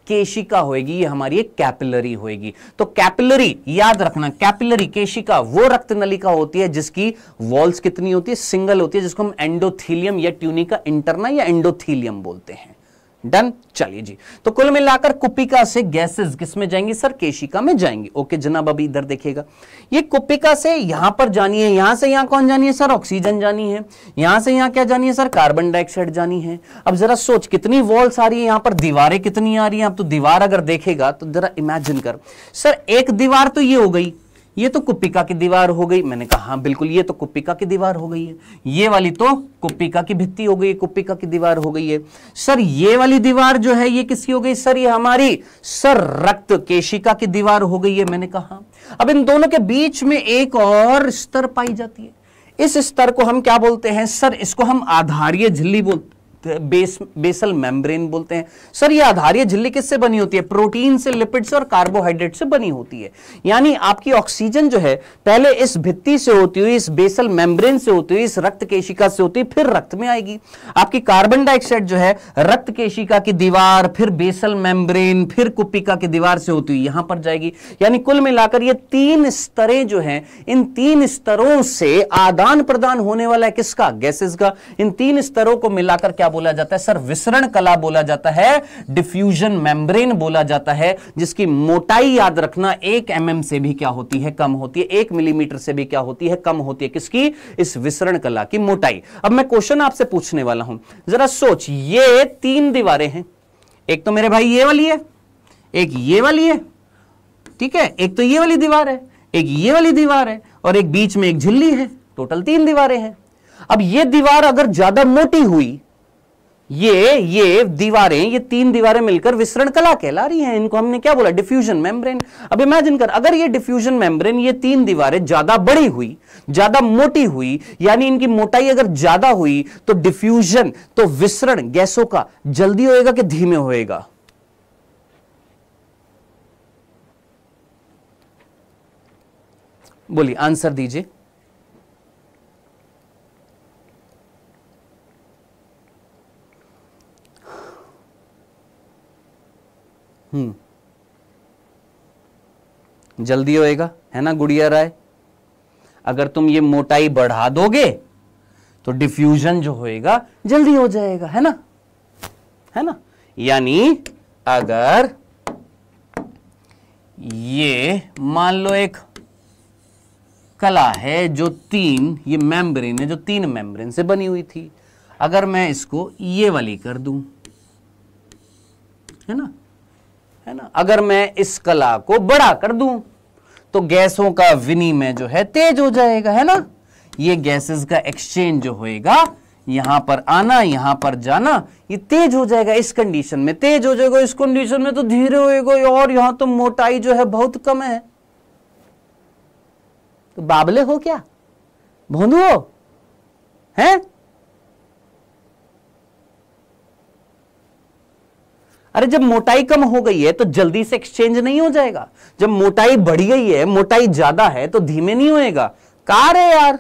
केशिका होएगी ये हमारी एक कैपिलरी होएगी तो कैपिलरी याद रखना कैपिलरी केशिका वो रक्त नलिका होती है जिसकी वॉल्स कितनी होती है सिंगल होती है जिसको हम एंडोथीलियम या ट्यूनिका इंटरना या एंडोथीलियम बोलते हैं डन चलिए जी तो कुल मिलाकर कुपिका से गैसेस किसमें जाएंगी सर केशिका में जाएंगी ओके जनाब अभी इधर देखिएगा ये कुपिका से यहां पर जानी है यहां से यहां कौन जानी है सर ऑक्सीजन जानी है यहां से यहां क्या जानी है सर कार्बन डाइऑक्साइड जानी है अब जरा सोच कितनी वॉल्स आ रही है यहां पर दीवारें कितनी आ रही है आप तो दीवार अगर देखेगा तो जरा इमेजिन कर सर एक दीवार तो ये हो गई ये तो कुपिका की दीवार हो गई मैंने कहा हाँ बिल्कुल ये तो कुपिका की दीवार हो गई है ये वाली तो कुपिका की भित्ती हो गई कुपिका की दीवार हो गई है सर ये वाली दीवार जो है ये किसकी हो गई सर ये हमारी सर रक्त केशिका की दीवार हो गई है मैंने कहा अब इन दोनों के बीच में एक और स्तर पाई जाती है इस स्तर को हम क्या बोलते हैं सर इसको हम आधारीय झिल्ली बोलते बेस बेसल मेम्ब्रेन बोलते हैं सर ये आधारीय झिल्ली किससे बनी होती है प्रोटीन से लिपिड से और कार्बोहाइड्रेट से बनी होती है यानी आपकी ऑक्सीजन जो है पहले इस भित्ती से होती हुई इस बेसल मेम्ब्रेन से होती हुई इस रक्त केशिका से होती फिर रक्त में आएगी आपकी कार्बन डाइऑक्साइड जो है रक्त केशिका की दीवार फिर बेसल मेम्ब्रेन फिर कुपिका की दीवार से होती हुई यहां पर जाएगी यानी कुल मिलाकर ये तीन स्तरें जो है इन तीन स्तरों से आदान प्रदान होने वाला है किसका गैसेस का इन तीन स्तरों को मिलाकर क्या क्या बोला जाता है सर विसरण कला बोला जाता है डिफ्यूजन मेम्ब्रेन बोला जाता है जिसकी मोटाई याद रखना एक एम mm से भी क्या होती है कम होती है एक मिलीमीटर mm से भी क्या होती है कम होती है किसकी इस विसरण कला की मोटाई अब मैं क्वेश्चन आपसे पूछने वाला हूं जरा सोच ये तीन दीवारें हैं एक तो मेरे भाई ये वाली है एक ये वाली है ठीक है एक तो ये वाली दीवार है एक ये वाली दीवार है और एक बीच में एक झिल्ली है टोटल तीन दीवारें हैं अब ये दीवार अगर ज्यादा मोटी हुई ये ये दीवारें ये तीन दीवारें मिलकर विसरण कला कहला रही हैं इनको हमने क्या बोला डिफ्यूजन मेम्ब्रेन अब इमेजिन कर अगर ये डिफ्यूजन मेम्ब्रेन ये तीन दीवारें ज्यादा बड़ी हुई ज्यादा मोटी हुई यानी इनकी मोटाई अगर ज्यादा हुई तो डिफ्यूजन तो विसरण गैसों का जल्दी होएगा कि धीमे होएगा बोलिए आंसर दीजिए हम्म जल्दी होएगा है ना गुड़िया राय अगर तुम ये मोटाई बढ़ा दोगे तो डिफ्यूजन जो होएगा जल्दी हो जाएगा है ना है ना यानी अगर ये मान लो एक कला है जो तीन ये मेम्ब्रेन है जो तीन मेम्ब्रेन से बनी हुई थी अगर मैं इसको ये वाली कर दूं है ना है ना अगर मैं इस कला को बड़ा कर दूं तो गैसों का विनिमय जो है तेज हो जाएगा है ना ये गैसेस का एक्सचेंज जो होएगा यहां पर आना यहां पर जाना ये तेज हो जाएगा इस कंडीशन में तेज हो जाएगा इस कंडीशन में तो धीरे होएगा और यहां तो मोटाई जो है बहुत कम है तो बाबले हो क्या भोंदू हो है अरे जब मोटाई कम हो गई है तो जल्दी से एक्सचेंज नहीं हो जाएगा जब मोटाई बढ़ गई है मोटाई ज्यादा है तो धीमे नहीं होएगा कार है यार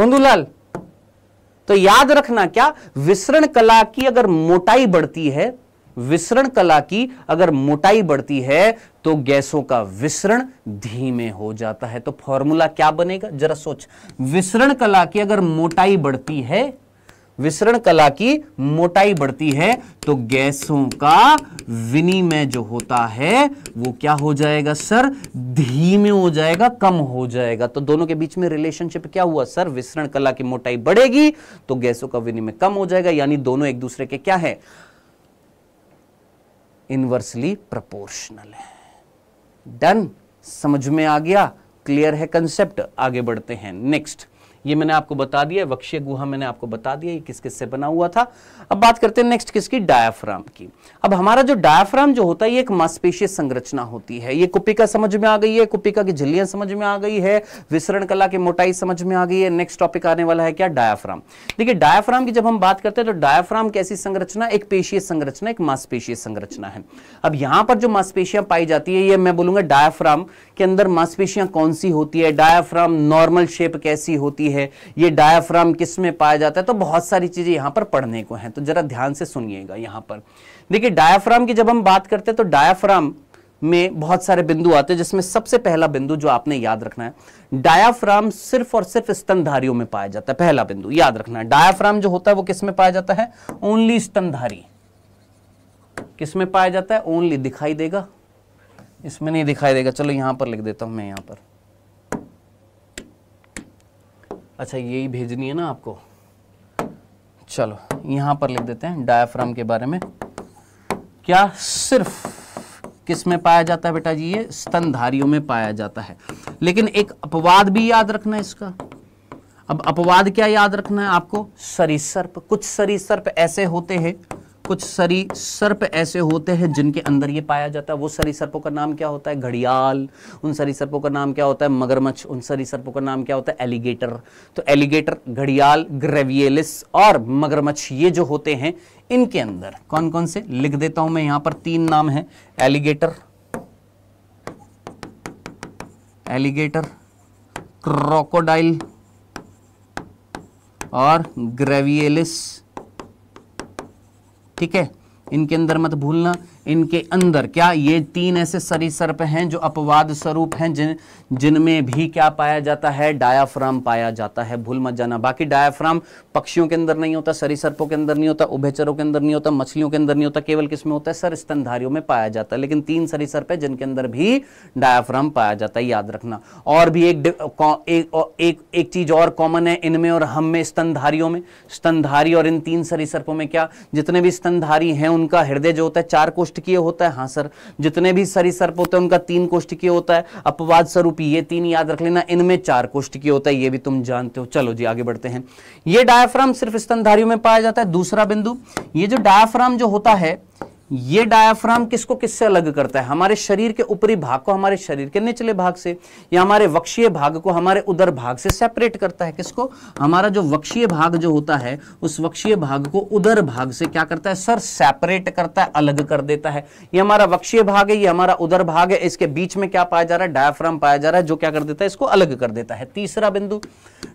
बोंदूलाल तो याद रखना क्या विसरण कला की अगर मोटाई बढ़ती है विसरण कला की अगर मोटाई बढ़ती है तो गैसों का विसरण धीमे हो जाता है तो फॉर्मूला क्या बनेगा जरा सोच विसरण कला की अगर मोटाई बढ़ती है विसरण कला की मोटाई बढ़ती है तो गैसों का विनिमय जो होता है वो क्या हो जाएगा सर धीमे हो जाएगा कम हो जाएगा तो दोनों के बीच में रिलेशनशिप क्या हुआ सर विसरण कला की मोटाई बढ़ेगी तो गैसों का विनिमय कम हो जाएगा यानी दोनों एक दूसरे के क्या है इनवर्सली प्रपोर्शनल है डन समझ में आ गया क्लियर है कंसेप्ट आगे बढ़ते हैं नेक्स्ट ये मैंने आपको बता दिया वक्षीय गुहा मैंने आपको बता दिया ये किस किस से बना हुआ था अब बात करते हैं नेक्स्ट किसकी डायाफ्राम की अब हमारा जो डायाफ्राम जो होता है ये एक मांसपेशीय संरचना होती है ये कुपिका समझ में आ गई है कुपिका की झिल्लियां समझ में आ गई है विसरण कला की मोटाई समझ में आ गई है नेक्स्ट टॉपिक आने वाला है क्या डायाफ्राम देखिए डायाफ्राम की जब हम बात करते हैं तो डायाफ्राम कैसी संरचना एक पेशीय संरचना एक मांसपेशीय संरचना है अब यहां पर जो मांसपेशियां पाई जाती है ये मैं बोलूंगा डायाफ्राम के अंदर मांसपेशियां कौन सी होती है डायाफ्राम नॉर्मल शेप कैसी होती है ये डायाफ्राम किस में पाया जाता है तो बहुत सारी चीज़ें यहां पर पढ़ने को हैं तो ज़रा ध्यान से सुनिएगा यहां पर देखिए डायाफ्राम की जब हम बात करते हैं तो डायाफ्राम में बहुत सारे बिंदु आते हैं जिसमें सबसे पहला बिंदु जो आपने याद रखना है डायाफ्राम सिर्फ और सिर्फ स्तनधारियों में पाया जाता है पहला बिंदु याद रखना है डायाफ्राम जो होता है वो किस में पाया जाता है ओनली स्तनधारी किस में पाया जाता है ओनली दिखाई देगा इसमें नहीं दिखाई देगा चलो यहाँ पर लिख देता हूँ मैं यहाँ पर अच्छा यही भेजनी है ना आपको चलो यहाँ पर लिख देते हैं डायफ्राम के बारे में क्या सिर्फ किस में पाया जाता है बेटा जी ये स्तनधारियों में पाया जाता है लेकिन एक अपवाद भी याद रखना है इसका अब अपवाद क्या याद रखना है आपको सरीसर्प कुछ सरीसर्प ऐसे होते हैं कुछ सरी सर्प ऐसे होते हैं जिनके अंदर ये पाया जाता है वो सरी सर्पों का नाम क्या होता है घड़ियाल उन सरी सर्पों का नाम क्या होता है मगरमच्छ उन सरी सर्पों का नाम क्या होता है एलिगेटर तो एलिगेटर घड़ियाल ग्रेवियलिस और मगरमच्छ ये जो होते हैं इनके अंदर कौन कौन से लिख देता हूं मैं यहां पर तीन नाम है एलिगेटर एलिगेटर क्रोकोडाइल और ग्रेवियलिस ठीक है इनके अंदर मत भूलना इनके अंदर क्या ये तीन ऐसे सरीसर्प हैं जो अपवाद स्वरूप हैं जिन जिनमें भी क्या पाया जाता है डायाफ्राम पाया जाता है भूल मत जाना बाकी डायाफ्राम पक्षियों के अंदर नहीं होता सरीसर्पों के अंदर नहीं होता उभयचरों के अंदर नहीं होता मछलियों के अंदर नहीं होता केवल किसमें होता है सर स्तनधारियों में पाया जाता है लेकिन तीन सरीसर्प है जिनके अंदर भी डायाफ्राम पाया जाता है याद रखना और भी एक एक, चीज और कॉमन है इनमें और हम में स्तनधारियों में स्तनधारी और इन तीन सरीसर्पों में क्या जितने भी स्तनधारी हैं उनका हृदय जो होता है चार कोष कोष्टकीय होता है हाँ सर जितने भी सरी सर्प होते हैं उनका तीन कोष्टकीय होता है अपवाद स्वरूप ये तीन याद रख लेना इनमें चार कोष्टकीय होता है ये भी तुम जानते हो चलो जी आगे बढ़ते हैं ये डायफ्राम सिर्फ स्तनधारियों में पाया जाता है दूसरा बिंदु ये जो डायाफ्राम जो होता है ये डायाफ्राम किसको किससे अलग करता है हमारे शरीर के ऊपरी भाग को हमारे शरीर के निचले भाग से या हमारे वक्षीय भाग को हमारे उधर भाग से सेपरेट करता है किसको हमारा जो वक्षीय भाग जो होता है उस वक्षीय भाग को उधर भाग से क्या करता है सर सेपरेट करता है अलग कर देता है ये हमारा वक्षीय भाग है ये हमारा उधर भाग है इसके बीच में क्या पाया जा रहा है डायाफ्राम पाया जा रहा है जो क्या कर देता है इसको अलग कर देता है तीसरा बिंदु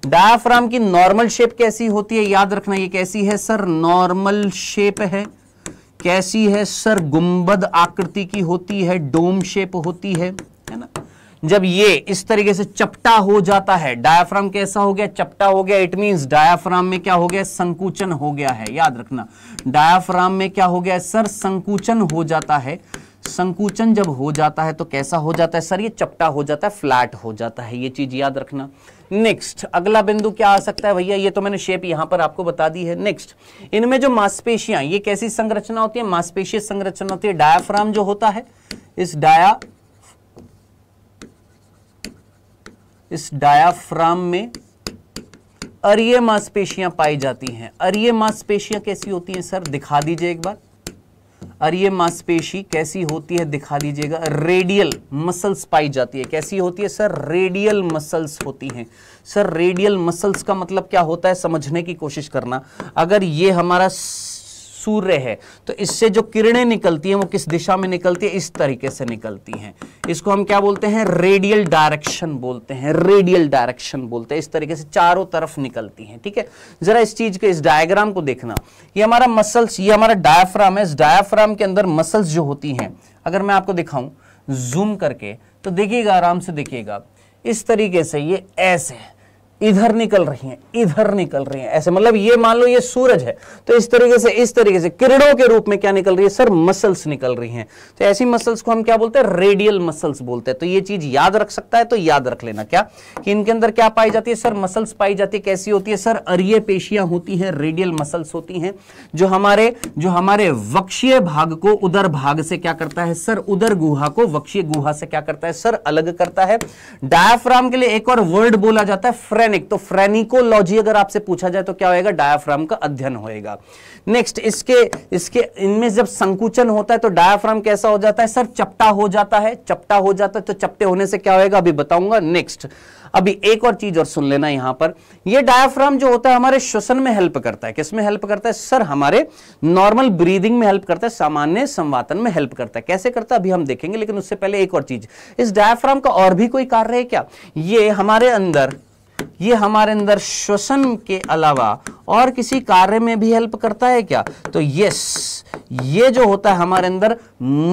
डायाफ्राम की नॉर्मल शेप कैसी होती है याद रखना यह कैसी है सर नॉर्मल शेप है कैसी है सर गुंबद आकृति की होती है डोम शेप होती है है ना जब ये इस तरीके से चपटा हो जाता है डायाफ्राम कैसा हो गया चपटा हो गया इट मींस डायाफ्राम में क्या हो गया संकुचन हो गया है याद रखना डायाफ्राम में क्या हो गया सर संकुचन हो जाता है संकुचन जब हो जाता है तो कैसा हो जाता है सर ये चपटा हो जाता है फ्लैट हो जाता है ये चीज याद रखना नेक्स्ट अगला बिंदु क्या आ सकता है भैया ये तो मैंने शेप यहां पर आपको बता दी है नेक्स्ट इनमें जो मांसपेशियां ये कैसी संरचना होती है मांसपेशीय संरचना होती है डायाफ्राम जो होता है इस डाया इस डायाफ्राम में अरिय मांसपेशियां पाई जाती हैं अरिय मांसपेशियां कैसी होती हैं सर दिखा दीजिए एक बार अरे मांसपेशी कैसी होती है दिखा दीजिएगा रेडियल मसल्स पाई जाती है कैसी होती है सर रेडियल मसल्स होती हैं सर रेडियल मसल्स का मतलब क्या होता है समझने की कोशिश करना अगर ये हमारा स... सूर्य है तो इससे जो किरणें निकलती हैं वो किस दिशा में निकलती है इस तरीके से निकलती हैं इसको हम क्या बोलते हैं रेडियल डायरेक्शन बोलते हैं रेडियल डायरेक्शन बोलते हैं इस तरीके से चारों तरफ निकलती हैं ठीक है जरा इस चीज के इस डायग्राम को देखना ये हमारा मसल्स ये हमारा डायफ्राम है इस डायफ्राम के अंदर मसल्स जो होती हैं अगर मैं आपको दिखाऊं जूम करके तो देखिएगा आराम से देखिएगा इस तरीके से ये ऐसे है इधर निकल रही हैं इधर निकल रही हैं ऐसे मतलब ये मान लो ये सूरज है तो इस तरीके से इस तरीके से किरणों के रूप में क्या निकल रही है सर मसल्स निकल रही हैं तो ऐसी मसल्स को हम क्या बोलते हैं रेडियल मसल्स बोलते हैं तो ये चीज याद रख सकता है तो याद रख लेना क्या कि इनके अंदर क्या पाई जाती है सर मसल्स पाई जाती है कैसी होती है सर अरिय पेशियां होती हैं रेडियल मसल्स होती हैं जो हमारे जो हमारे वक्षीय भाग को उधर भाग से क्या करता है सर उधर गुहा को वक्षीय गुहा से क्या करता है सर अलग करता है डायफ्राम के लिए एक और वर्ड बोला जाता है फ्रेंड फ्रेनिक तो फ्रेनिकोलॉजी अगर आपसे पूछा जाए तो क्या होएगा डायाफ्राम का अध्ययन होएगा नेक्स्ट इसके इसके इनमें जब संकुचन होता है तो डायाफ्राम कैसा हो जाता है सर चपटा हो जाता है चपटा हो जाता है तो चपटे होने से क्या होएगा अभी बताऊंगा नेक्स्ट अभी एक और चीज और सुन लेना यहां पर ये डायाफ्राम जो होता है हमारे श्वसन में हेल्प करता है किसमें हेल्प करता है सर हमारे नॉर्मल ब्रीदिंग में हेल्प करता है सामान्य संवातन में हेल्प करता है कैसे करता है अभी हम देखेंगे लेकिन उससे पहले एक और चीज इस डायाफ्राम का और भी कोई कार्य है क्या ये हमारे अंदर ये हमारे अंदर श्वसन के अलावा और किसी कार्य में भी हेल्प करता है क्या तो यस ये जो होता है हमारे अंदर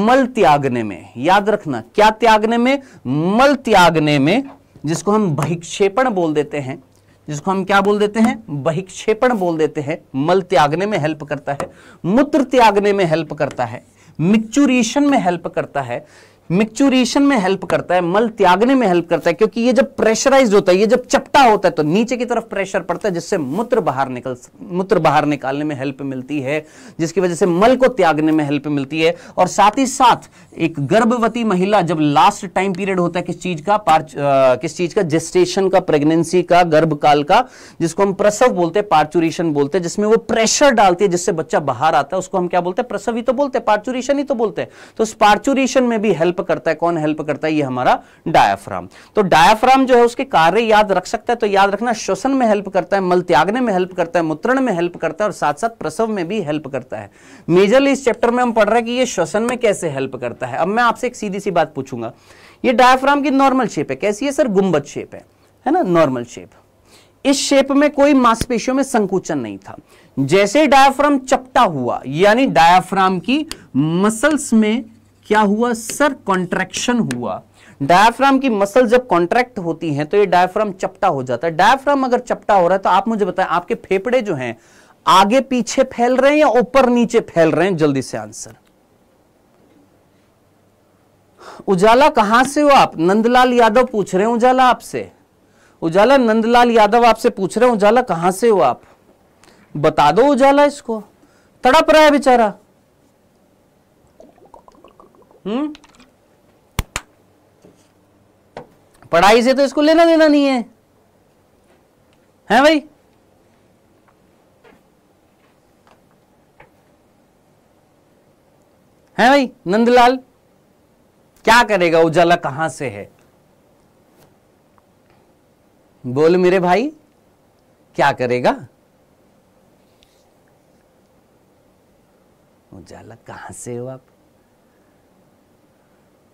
मल त्यागने में याद रखना क्या त्यागने में मल त्यागने में जिसको हम बहिक्षेपण बोल देते हैं जिसको हम क्या बोल देते हैं बहिक्षेपण बोल देते हैं मल त्यागने में हेल्प करता है मूत्र त्यागने में हेल्प करता है मिक्चुरेशन में हेल्प करता है मिक्चुरेशन में हेल्प करता है मल त्यागने में हेल्प करता है क्योंकि ये जब प्रेशराइज होता है ये जब चपटा होता है तो नीचे की तरफ प्रेशर पड़ता है जिससे मूत्र बाहर निकल मूत्र बाहर निकालने में हेल्प मिलती है जिसकी वजह से मल को त्यागने में हेल्प मिलती है और साथ ही साथ एक गर्भवती महिला जब लास्ट टाइम पीरियड होता है किस चीज का पार्च आ, किस चीज का जेस्टेशन का प्रेगनेंसी का गर्भकाल का जिसको हम प्रसव बोलते हैं पार्चुरेशन बोलते हैं जिसमें वो प्रेशर डालती है जिससे बच्चा बाहर आता है उसको हम क्या बोलते हैं प्रसव ही तो बोलते हैं पार्चुरेशन ही तो बोलते हैं तो उस पार्चुरेशन में भी हेल्प हेल्प करता है कौन हेल्प करता है ये हमारा डायफ्राम तो डायफ्राम जो है उसके कार्य याद रख सकता है तो याद रखना श्वसन में हेल्प करता है मल त्यागने में हेल्प करता है मुत्रण में हेल्प करता है और साथ साथ प्रसव में भी हेल्प करता है मेजरली इस चैप्टर में हम पढ़ रहे हैं कि ये श्वसन में कैसे हेल्प करता है अब मैं आपसे एक सीधी सी बात पूछूंगा ये डायफ्राम की नॉर्मल शेप है कैसी है सर गुंबद शेप है है ना नॉर्मल शेप इस शेप में कोई मांसपेशियों में संकुचन नहीं था जैसे डायफ्राम चपटा हुआ यानी डायफ्राम की मसल्स में क्या हुआ सर कॉन्ट्रैक्शन हुआ डायफ्राम की मसल जब कॉन्ट्रैक्ट होती है तो ये डायफ्राम चपटा हो जाता है डायफ्राम अगर चपटा हो रहा है तो आप मुझे बताएं आपके फेफड़े जो हैं आगे पीछे फैल रहे हैं या ऊपर नीचे फैल रहे हैं जल्दी से आंसर उजाला कहां से हो आप नंदलाल यादव पूछ रहे हैं उजाला आपसे उजाला नंदलाल यादव आपसे पूछ रहे हैं उजाला कहां से हो आप बता दो उजाला इसको तड़प रहा है बेचारा हम्म पढ़ाई से तो इसको लेना देना नहीं है हैं भाई हैं भाई नंदलाल क्या करेगा उजाला कहां से है बोल मेरे भाई क्या करेगा उजाला कहां से हो आप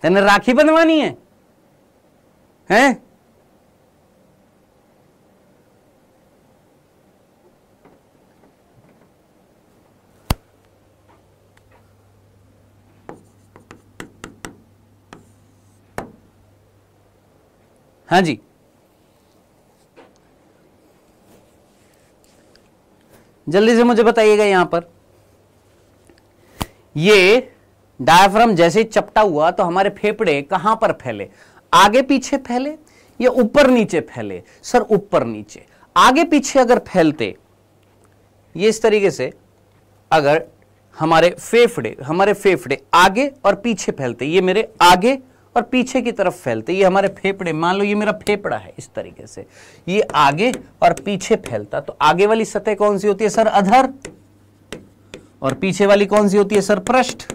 तेने राखी बनवानी है हैं हाँ जी जल्दी से मुझे बताइएगा यहां पर ये डायफ्राम जैसे ही चपटा हुआ तो हमारे फेफड़े कहां पर फैले आगे पीछे फैले या ऊपर नीचे फैले सर ऊपर नीचे आगे पीछे अगर फैलते ये इस तरीके से अगर हमारे फेफड़े हमारे फेफड़े आगे और पीछे फैलते ये मेरे आगे और पीछे की तरफ फैलते ये हमारे फेफड़े मान लो ये मेरा फेफड़ा है इस तरीके से ये आगे और पीछे फैलता तो आगे वाली सतह कौन सी होती है सर अधर और पीछे वाली कौन सी होती है सर पृष्ठ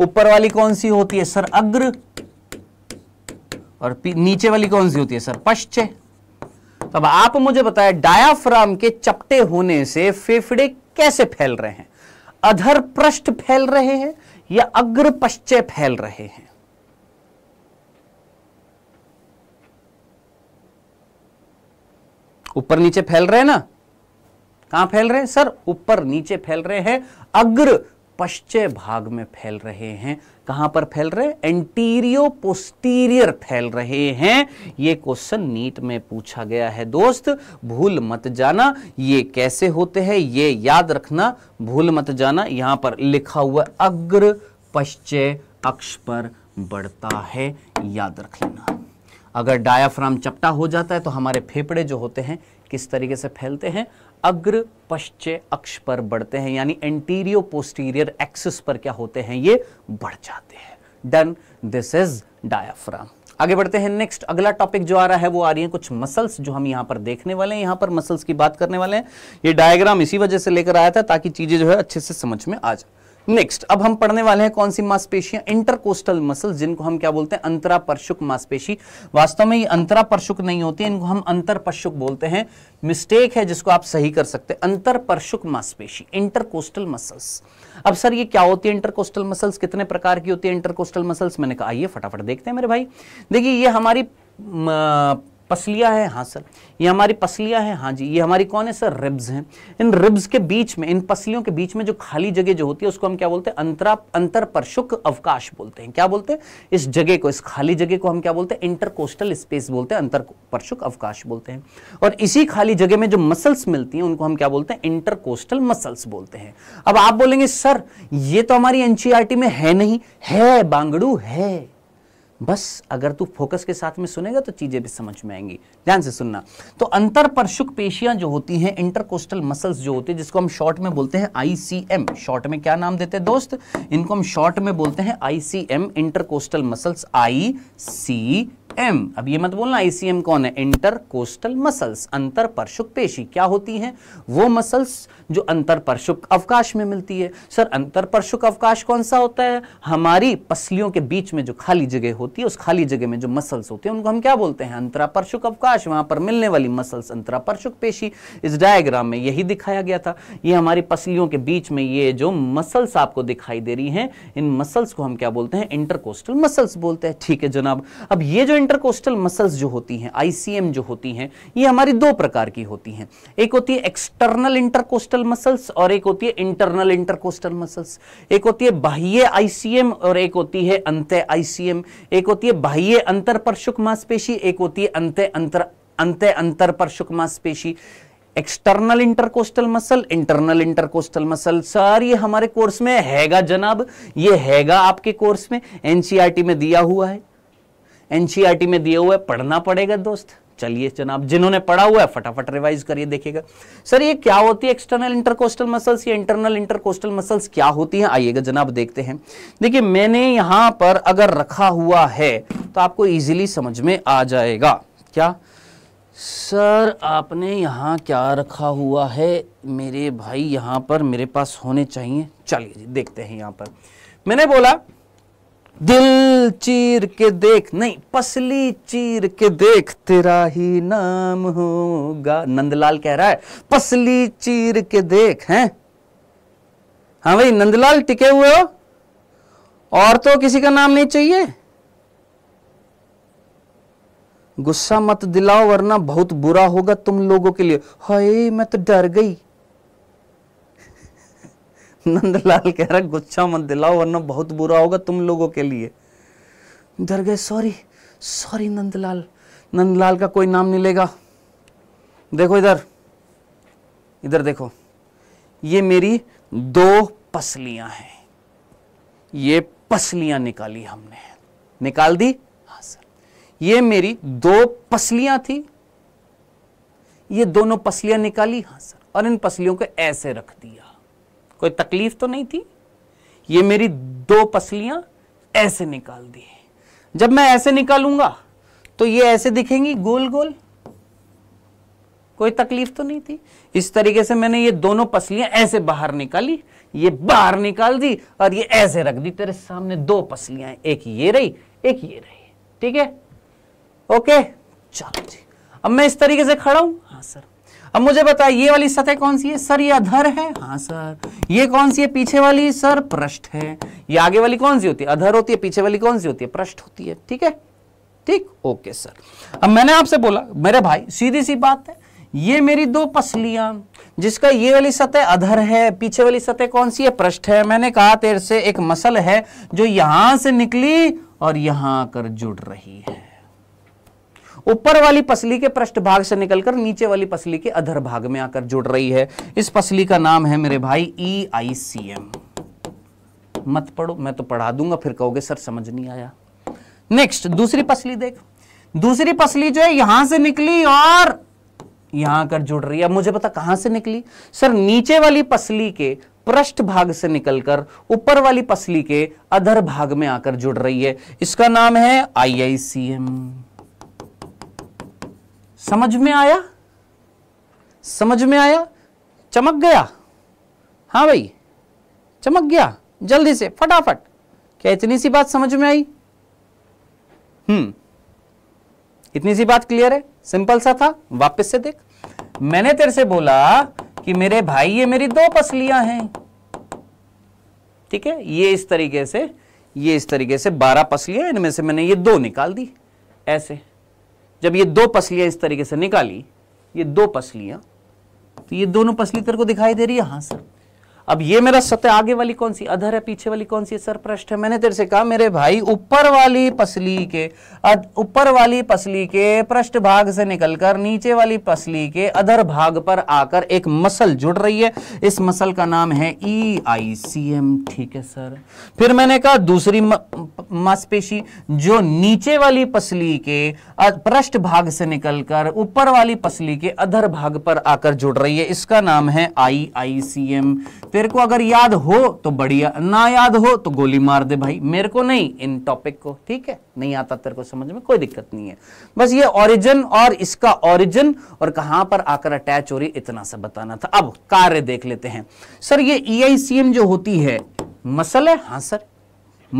ऊपर वाली कौन सी होती है सर अग्र और नीचे वाली कौन सी होती है सर पश्चय तो अब आप मुझे बताए डायाफ्राम के चपटे होने से फेफड़े कैसे फैल रहे हैं अधर पृष्ठ फैल रहे हैं या अग्र पश्चय फैल रहे हैं ऊपर नीचे फैल रहे हैं ना कहां फैल रहे हैं सर ऊपर नीचे फैल रहे हैं अग्र पश्चय भाग में फैल रहे हैं कहां पर फैल रहे एंटीरियो पोस्टीरियर फैल रहे हैं ये क्वेश्चन नीट में पूछा गया है दोस्त भूल मत जाना ये कैसे होते हैं ये याद रखना भूल मत जाना यहां पर लिखा हुआ अग्र पश्चे अक्ष पर बढ़ता है याद रख लेना अगर डायाफ्राम चपटा हो जाता है तो हमारे फेफड़े जो होते हैं किस तरीके से फैलते हैं अग्र पश्चे अक्ष पर बढ़ते हैं यानी एंटीरियो पोस्टीरियर एक्सिस पर क्या होते हैं ये बढ़ जाते हैं डन दिस इज डायाफ्राम आगे बढ़ते हैं नेक्स्ट अगला टॉपिक जो आ रहा है वो आ रही है कुछ मसल्स जो हम यहां पर देखने वाले हैं यहां पर मसल्स की बात करने वाले हैं ये डायग्राम इसी वजह से लेकर आया था ताकि चीजें जो है अच्छे से समझ में आ जाए नेक्स्ट अब हम पढ़ने वाले हैं कौन सी मांसपेशियां इंटरकोस्टल मसल जिनको हम क्या बोलते हैं अंतरापर्शुक मांसपेशी वास्तव में ये अंतरापर्शुक नहीं होती इनको हम अंतरपर्शुक बोलते हैं मिस्टेक है जिसको आप सही कर सकते हैं अंतरपर्शुक मांसपेशी इंटरकोस्टल मसल्स अब सर ये क्या होती है इंटरकोस्टल मसल्स कितने प्रकार की होती है इंटरकोस्टल मसल्स मैंने कहा आइए फटाफट देखते हैं मेरे भाई देखिए ये हमारी पसलिया है हाँ सर ये हमारी पसलिया हैं हाँ जी ये हमारी कौन है सर रिब्स हैं इन रिब्स के बीच में इन पसलियों के बीच में जो खाली जगह जो होती है उसको हम क्या बोलते हैं अंतरा अंतर परशुक अवकाश बोलते हैं क्या बोलते हैं इस जगह को इस खाली जगह को हम क्या बोलते हैं इंटरकोस्टल स्पेस बोलते हैं अंतर परशुक अवकाश बोलते हैं और इसी खाली जगह में जो मसल्स मिलती हैं उनको हम क्या बोलते हैं इंटरकोस्टल मसल्स बोलते हैं अब आप बोलेंगे सर ये तो हमारी एनसीईआरटी में है नहीं है बांगड़ू है बस अगर तू फोकस के साथ में सुनेगा तो चीज़ें भी समझ में आएंगी ध्यान से सुनना तो अंतर परशुक पेशियां जो होती हैं इंटरकोस्टल मसल्स जो होते हैं जिसको हम शॉर्ट में बोलते हैं आईसीएम शॉर्ट में क्या नाम देते हैं दोस्त इनको हम शॉर्ट में बोलते हैं ICM intercostal muscles I C M अब ये मत बोलना ईसीएम कौन है इंटर कोस्टल मसल्स अंतर परशुक पेशी क्या होती हैं वो मसल्स जो अंतर परशुक अवकाश में मिलती है सर अंतर परशुक अवकाश कौन सा होता है हमारी पसलियों के बीच में जो खाली जगह होती है उस खाली जगह में जो मसल्स होते हैं उनको हम क्या बोलते हैं अंतरापरशुक अवकाश वहां पर मिलने वाली मसल्स अंतरापरशुक पेशी इस डायग्राम में यही दिखाया गया था ये हमारी पसलियों के बीच में ये जो मसल्स आपको दिखाई दे रही है इन मसल्स को हम क्या बोलते हैं इंटरकोस्टल मसल्स बोलते हैं ठीक है जनाब अब ये जो इंटरकोस्टल मसल्स जो होती हैं आईसीएम जो होती हैं ये हमारी दो प्रकार की होती हैं एक होती है एक्सटर्नल इंटरकोस्टल मसल्स और एक होती है इंटरनल इंटरकोस्टल मसल्स एक होती है बाह्य आईसीएम और एक होती है अंत आईसीएम एक होती है बाह्य अंतर परशुक मांसपेशी एक होती है अंत अंतर अंत अंतर परशुक मांसपेशी external intercostal muscle internal intercostal muscle sir ये हमारे कोर्स में हैगा जनाब ये हैगा आपके कोर्स में एनसीआरटी में दिया हुआ है एनसीईआरटी में दिए हुए पढ़ना पड़ेगा दोस्त चलिए जनाब जिन्होंने पढ़ा हुआ है फटाफट रिवाइज करिए देखिएगा सर ये क्या होती है एक्सटर्नल इंटरकोस्टल मसल्स या इंटरनल इंटरकोस्टल मसल्स क्या होती हैं आइएगा जनाब देखते हैं देखिए मैंने यहां पर अगर रखा हुआ है तो आपको इजीली समझ में आ जाएगा क्या सर आपने यहां क्या रखा हुआ है मेरे भाई यहां पर मेरे पास होने चाहिए चलिए देखते हैं यहां पर मैंने बोला दिल चीर के देख नहीं पसली चीर के देख तेरा ही नाम होगा नंदलाल कह रहा है पसली चीर के देख हैं हाँ भाई नंदलाल टिके हुए हो और तो किसी का नाम नहीं चाहिए गुस्सा मत दिलाओ वरना बहुत बुरा होगा तुम लोगों के लिए हाय मैं तो डर गई नंदलाल कह रहा गुच्छा मत दिलाओ वरना बहुत बुरा होगा तुम लोगों के लिए डर गए सॉरी सॉरी नंदलाल नंदलाल का कोई नाम नहीं लेगा देखो इधर इधर देखो ये मेरी दो पसलियां हैं ये पसलियां निकाली हमने निकाल दी हाँ सर ये मेरी दो पसलियां थी ये दोनों पसलियां निकाली हाँ सर और इन पसलियों को ऐसे रख दिया कोई तकलीफ तो नहीं थी ये मेरी दो पसलियां ऐसे निकाल दी जब मैं ऐसे निकालूंगा तो ये ऐसे दिखेंगी गोल गोल कोई तकलीफ तो नहीं थी इस तरीके से मैंने ये दोनों पसलियां ऐसे बाहर निकाली ये बाहर निकाल दी और ये ऐसे रख दी तेरे सामने दो पसलियां एक ये रही एक ये रही ठीक है ओके चलो जी अब मैं इस तरीके से खड़ा हूं हाँ सर अब मुझे बताए ये वाली सतह कौन सी है सर ये अधर है हाँ सर ये कौन सी है पीछे वाली सर पृष्ठ है ये आगे वाली कौन सी होती है अधर होती है पीछे वाली कौन सी होती है पृष्ठ होती है ठीक है ठीक ओके सर अब मैंने आपसे बोला मेरे भाई सीधी सी बात है ये मेरी दो पसलियां जिसका ये वाली सतह अधर है पीछे वाली सतह कौन सी है पृष्ठ है मैंने कहा तेरे से एक मसल है जो यहां से निकली और यहां आकर जुड़ रही है ऊपर वाली पसली के पृष्ठभाग से निकलकर नीचे वाली पसली के अधर भाग में आकर जुड़ रही है इस पसली का नाम है मेरे भाई ई आई सी एम मत पढ़ो मैं तो पढ़ा दूंगा फिर कहोगे सर समझ नहीं आया नेक्स्ट दूसरी पसली देख दूसरी पसली जो है यहां से निकली और यहां आकर जुड़ रही है मुझे पता कहां से निकली सर नीचे वाली पसली के पृष्ठ भाग से निकलकर ऊपर वाली पसली के अधर भाग में आकर जुड़ रही है इसका नाम है आईआईसीएम समझ में आया समझ में आया चमक गया हाँ भाई चमक गया जल्दी से फटाफट क्या इतनी सी बात समझ में आई हम्म इतनी सी बात क्लियर है सिंपल सा था वापस से देख मैंने तेरे से बोला कि मेरे भाई ये मेरी दो पसलियां हैं ठीक है ये इस तरीके से ये इस तरीके से बारह पसलियां इनमें से मैंने ये दो निकाल दी ऐसे जब ये दो पसलियां इस तरीके से निकाली ये दो पसलियां तो ये दोनों पसली तेरे को दिखाई दे रही है हाँ सर अब ये मेरा सतह आगे वाली कौन सी अधर है पीछे वाली कौन सी सरपृष्ठ है मैंने तेरे से कहा मेरे भाई ऊपर वाली पसली के ऊपर वाली पसली के पृष्ठ भाग से निकलकर नीचे वाली पसली के अधर भाग पर आकर एक मसल जुड़ रही है इस मसल का नाम है ई आई सी एम ठीक है सर फिर मैंने कहा दूसरी मांसपेशी जो नीचे वाली पसली के पृष्ठ भाग से निकलकर ऊपर वाली पसली के अधर भाग पर आकर जुड़ रही है इसका नाम है आई आई सी एम तेरे को अगर याद हो तो बढ़िया ना याद हो तो गोली मार दे भाई मेरे को नहीं इन टॉपिक को ठीक है नहीं आता तेरे को समझ में कोई दिक्कत नहीं है बस ये ओरिजिन और इसका ओरिजिन और कहां पर आकर अटैच हो रही इतना सा बताना था अब कार्य देख लेते हैं सर ये ई e जो होती है मसल है हाँ सर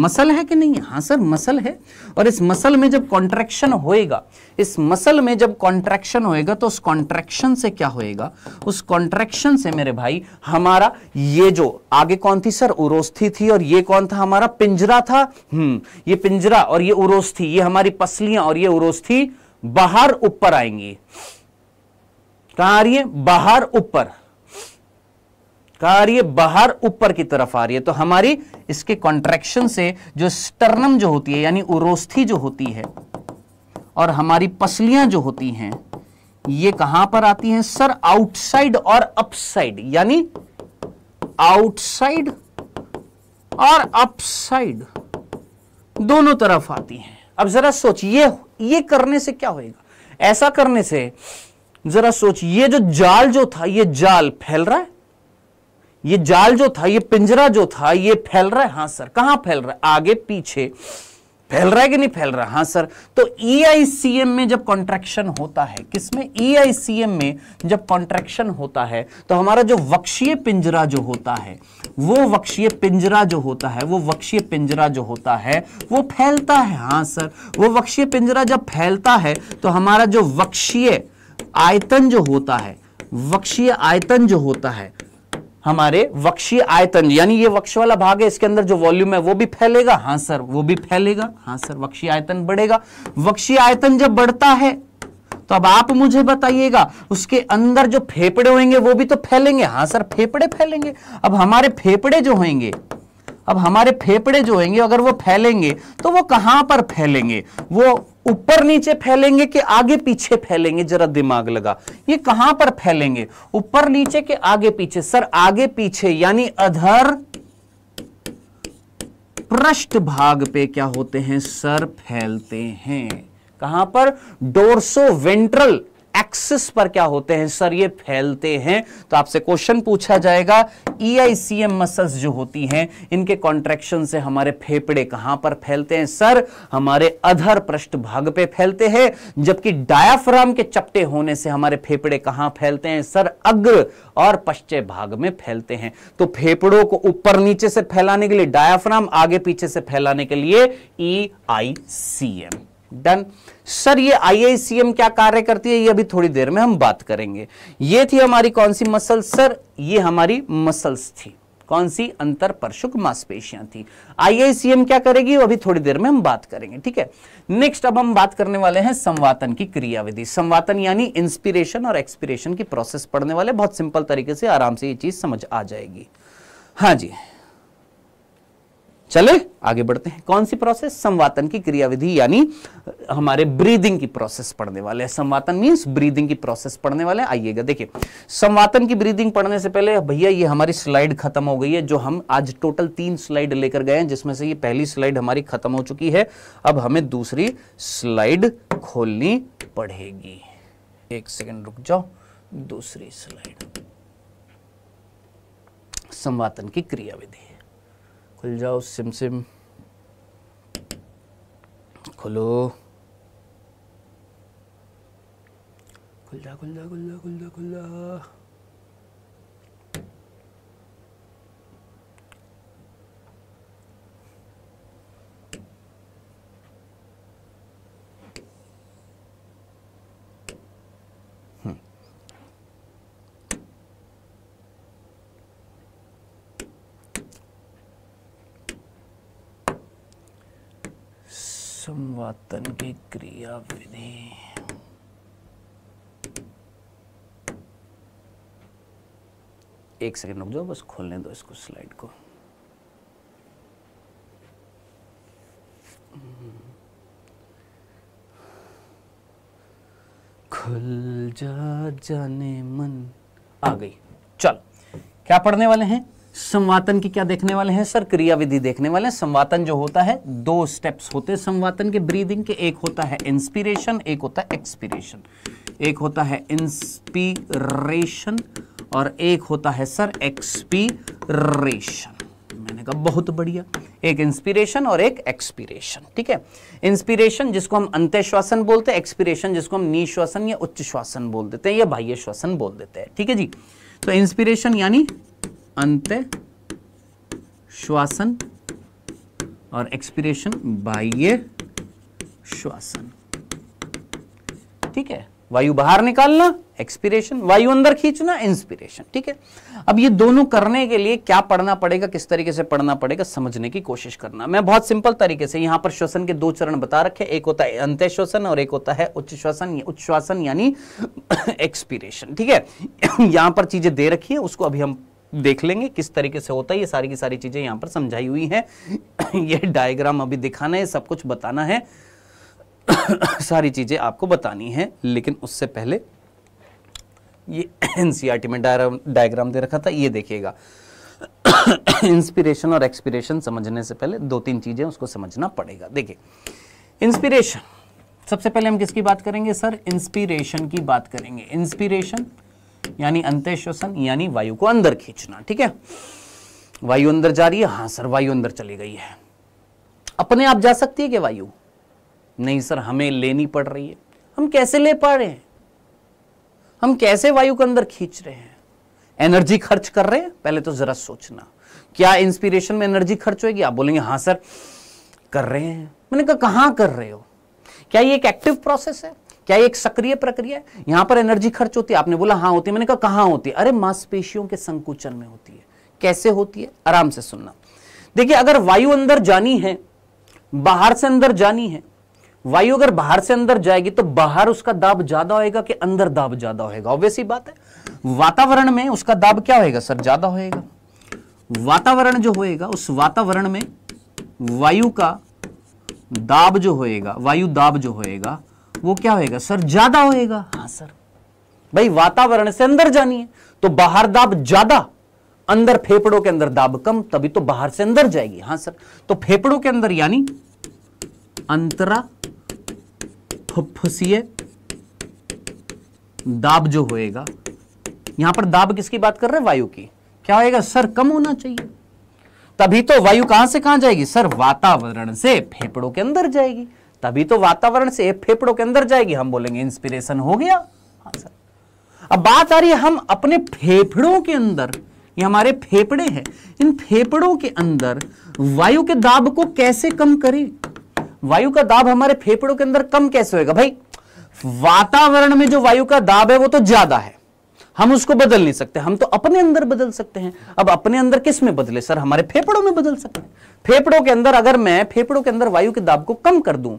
मसल है कि नहीं हाँ सर मसल है और इस मसल में जब कॉन्ट्रैक्शन होएगा इस मसल में जब कॉन्ट्रैक्शन होएगा तो उस कॉन्ट्रैक्शन से क्या होएगा उस कॉन्ट्रैक्शन से मेरे भाई हमारा ये जो आगे कौन थी सर उरोस्थी थी और ये कौन था हमारा पिंजरा था हम्म ये पिंजरा और ये उरोस्थी ये हमारी पसलियां और ये उरोस्थी बाहर ऊपर आएंगी कहा आ रही है बाहर ऊपर कहा रही है बाहर ऊपर की तरफ आ रही है तो हमारी इसके कॉन्ट्रेक्शन से जो स्टर्नम जो होती है यानी उरोस्थी जो होती है और हमारी पसलियां जो होती हैं ये कहां पर आती हैं सर आउटसाइड और अपसाइड यानी आउटसाइड और अपसाइड दोनों तरफ आती हैं अब जरा सोच ये करने से क्या होएगा ऐसा करने से जरा सोच ये जो जाल जो था ये जाल फैल रहा है ये जाल जो था ये पिंजरा जो था ये फैल रहा है हाँ सर कहां फैल रहा है आगे पीछे फैल रहा है कि नहीं फैल रहा हाँ सर तो ई e में जब कॉन्ट्रेक्शन होता है किसमें ई e में जब कॉन्ट्रेक्शन होता है तो हमारा जो वक्षीय पिंजरा जो होता है वो वक्षीय पिंजरा जो होता है वो वक्षीय पिंजरा जो होता है वो फैलता है हाँ सर वो वक्षीय पिंजरा जब फैलता है तो हमारा जो वक्षीय आयतन जो होता है वक्षीय आयतन जो होता है हमारे वक्षीय आयतन यानी ये वक्ष वाला भाग है इसके अंदर जो वॉल्यूम है वो भी फैलेगा हाँ सर वो भी फैलेगा हाँ सर वक्षीय आयतन बढ़ेगा वक्षीय आयतन जब बढ़ता है तो अब आप मुझे बताइएगा उसके अंदर जो फेफड़े होंगे वो भी तो फैलेंगे हाँ सर फेफड़े फैलेंगे अब हमारे फेफड़े जो होंगे अब हमारे फेफड़े जो होंगे अगर वो फैलेंगे तो वो कहां पर फैलेंगे वो ऊपर नीचे फैलेंगे कि आगे पीछे फैलेंगे जरा दिमाग लगा ये कहां पर फैलेंगे ऊपर नीचे के आगे पीछे सर आगे पीछे यानी अधर पृष्ठ भाग पे क्या होते हैं सर फैलते हैं कहां पर डोरसो वेंट्रल एक्सिस पर क्या होते हैं सर ये फैलते हैं तो आपसे क्वेश्चन पूछा जाएगा ईआईसीएम e मसल्स जो होती हैं इनके कॉन्ट्रेक्शन से हमारे फेफड़े कहां पर फैलते हैं सर हमारे अधर पृष्ठ भाग पे फैलते हैं जबकि डायाफ्राम के चपटे होने से हमारे फेफड़े कहां फैलते हैं सर अग्र और पश्चे भाग में फैलते हैं तो फेफड़ों को ऊपर नीचे से फैलाने के लिए डायाफ्राम आगे पीछे से फैलाने के लिए E I C M done sir ये आईआईसीएम क्या कार्य करती है ये अभी थोड़ी देर में हम बात करेंगे ये थी हमारी कौन सी मसल सर ये हमारी मसल्स थी कौन सी अंतर परशुक मांसपेशियां थी आईआईसीएम क्या करेगी अभी थोड़ी देर में हम बात करेंगे ठीक है नेक्स्ट अब हम बात करने वाले हैं संवातन की क्रियाविधि संवातन यानी इंस्पिरेशन और एक्सपिरेशन की प्रोसेस पढ़ने वाले बहुत सिंपल तरीके से आराम से ये चीज समझ आ जाएगी हाँ जी चले आगे बढ़ते हैं कौन सी प्रोसेस संवातन की क्रियाविधि यानी हमारे ब्रीदिंग की प्रोसेस पढ़ने वाले हैं संवातन मीन्स ब्रीदिंग की प्रोसेस पढ़ने वाले आइएगा देखिए संवातन की ब्रीदिंग पढ़ने से पहले भैया ये हमारी स्लाइड खत्म हो गई है जो हम आज टोटल तीन स्लाइड लेकर गए हैं जिसमें से ये पहली स्लाइड हमारी खत्म हो चुकी है अब हमें दूसरी स्लाइड खोलनी पड़ेगी एक सेकेंड रुक जाओ दूसरी स्लाइड संवातन की क्रियाविधि खुल जाओ सिम सिम खुलो खुल जा खुल जा खुल जा खुल जा खुल जा संवातन की क्रिया विधि एक सेकंड रुक जाओ बस खोलने दो इसको स्लाइड को खुल जा जाने मन आ गई चल क्या पढ़ने वाले हैं संवातन की क्या देखने वाले हैं सर क्रिया विधि देखने वाले हैं संवातन जो होता है दो स्टेप्स होते हैं संवातन के ब्रीदिंग के एक होता है इंस्पिरेशन एक होता है एक्सपिरेशन एक होता है इंस्पिरेशन और एक होता है सर एक्सपीरेशन मैंने कहा बहुत बढ़िया एक इंस्पिरेशन और एक एक्सपिरेशन ठीक है इंस्पिरेशन जिसको हम अंत्यश्वासन बोलते हैं एक्सपिरेशन जिसको हम श्वासन या उच्च श्वासन बोल देते हैं या बाह्य श्वासन बोल देते हैं ठीक है जी तो इंस्पिरेशन यानी अंत श्वासन और एक्सपीरेशन बाह्य श्वासन ठीक है वायु बाहर निकालना एक्सपीरेशन वायु अंदर खींचना इंस्पिरेशन ठीक है अब ये दोनों करने के लिए क्या पढ़ना पड़ेगा किस तरीके से पढ़ना पड़ेगा समझने की कोशिश करना मैं बहुत सिंपल तरीके से यहां पर श्वसन के दो चरण बता रखे एक होता है अंत्य श्वसन और एक होता है उच्च श्वसन उच्च श्वसन यानी एक्सपिरेशन ठीक है यहां पर चीजें दे रखी है उसको अभी हम देख लेंगे किस तरीके से होता है ये सारी की सारी चीज़ें यहाँ पर समझाई हुई हैं ये डायग्राम अभी दिखाना है सब कुछ बताना है सारी चीज़ें आपको बतानी है लेकिन उससे पहले ये एन में डायग्राम दे रखा था ये देखिएगा इंस्पिरेशन और एक्सपिरेशन समझने से पहले दो तीन चीज़ें उसको समझना पड़ेगा देखिए इंस्पिरेशन सबसे पहले हम किसकी बात करेंगे सर इंस्पिरेशन की बात करेंगे इंस्पिरेशन यानी अंत श्वसन यानी वायु को अंदर खींचना ठीक है वायु अंदर जा रही है हाँ सर वायु अंदर चली गई है अपने आप जा सकती है क्या वायु नहीं सर हमें लेनी पड़ रही है हम कैसे ले पा रहे हैं हम कैसे वायु को अंदर खींच रहे हैं एनर्जी खर्च कर रहे हैं पहले तो जरा सोचना क्या इंस्पिरेशन में एनर्जी खर्च होगी आप बोलेंगे हाँ सर कर रहे हैं मैंने कहा कर रहे हो क्या ये एक एक्टिव प्रोसेस है क्या ये एक सक्रिय प्रक्रिया है यहां पर एनर्जी खर्च होती है आपने बोला हाँ होती है मैंने कहा होती है अरे मांसपेशियों के संकुचन में होती है कैसे होती है आराम से सुनना देखिए अगर वायु अंदर जानी है बाहर से अंदर जानी है वायु अगर बाहर से अंदर जाएगी तो बाहर उसका दाब ज्यादा होएगा कि अंदर दाब ज्यादा होएगा ऑब्वियस ही बात है वातावरण में उसका दाब क्या होएगा सर ज्यादा होएगा वातावरण जो होएगा उस वातावरण में वायु का दाब जो होएगा वायु दाब जो होएगा वो क्या होएगा सर ज्यादा होएगा हाँ सर भाई वातावरण से अंदर जानी है तो बाहर दाब ज्यादा अंदर फेफड़ों के अंदर दाब कम तभी तो बाहर से अंदर जाएगी हाँ सर तो फेफड़ों के अंदर यानी अंतरा फुफ्फुसीय दाब जो होएगा यहां पर दाब किसकी बात कर रहे हैं वायु की क्या होएगा सर कम होना चाहिए तभी तो वायु कहां से कहां जाएगी सर वातावरण से फेफड़ों के अंदर जाएगी तभी तो वातावरण से फेफड़ों के अंदर जाएगी हम बोलेंगे इंस्पिरेशन हो गया हाँ अब बात आ रही है हम अपने फेफड़ों के अंदर ये हमारे फेफड़े हैं इन फेफड़ों के अंदर वायु के दाब को कैसे कम करें वायु का दाब हमारे फेफड़ों के अंदर कम कैसे होएगा भाई वातावरण में जो वायु का दाब है वो तो ज्यादा है हम उसको बदल नहीं सकते हम तो अपने अंदर बदल सकते हैं अब अपने अंदर किस में बदले सर हमारे फेफड़ों में बदल सकते हैं फेफड़ों के अंदर अगर मैं फेफड़ों के अंदर वायु के दाब को कम कर दूं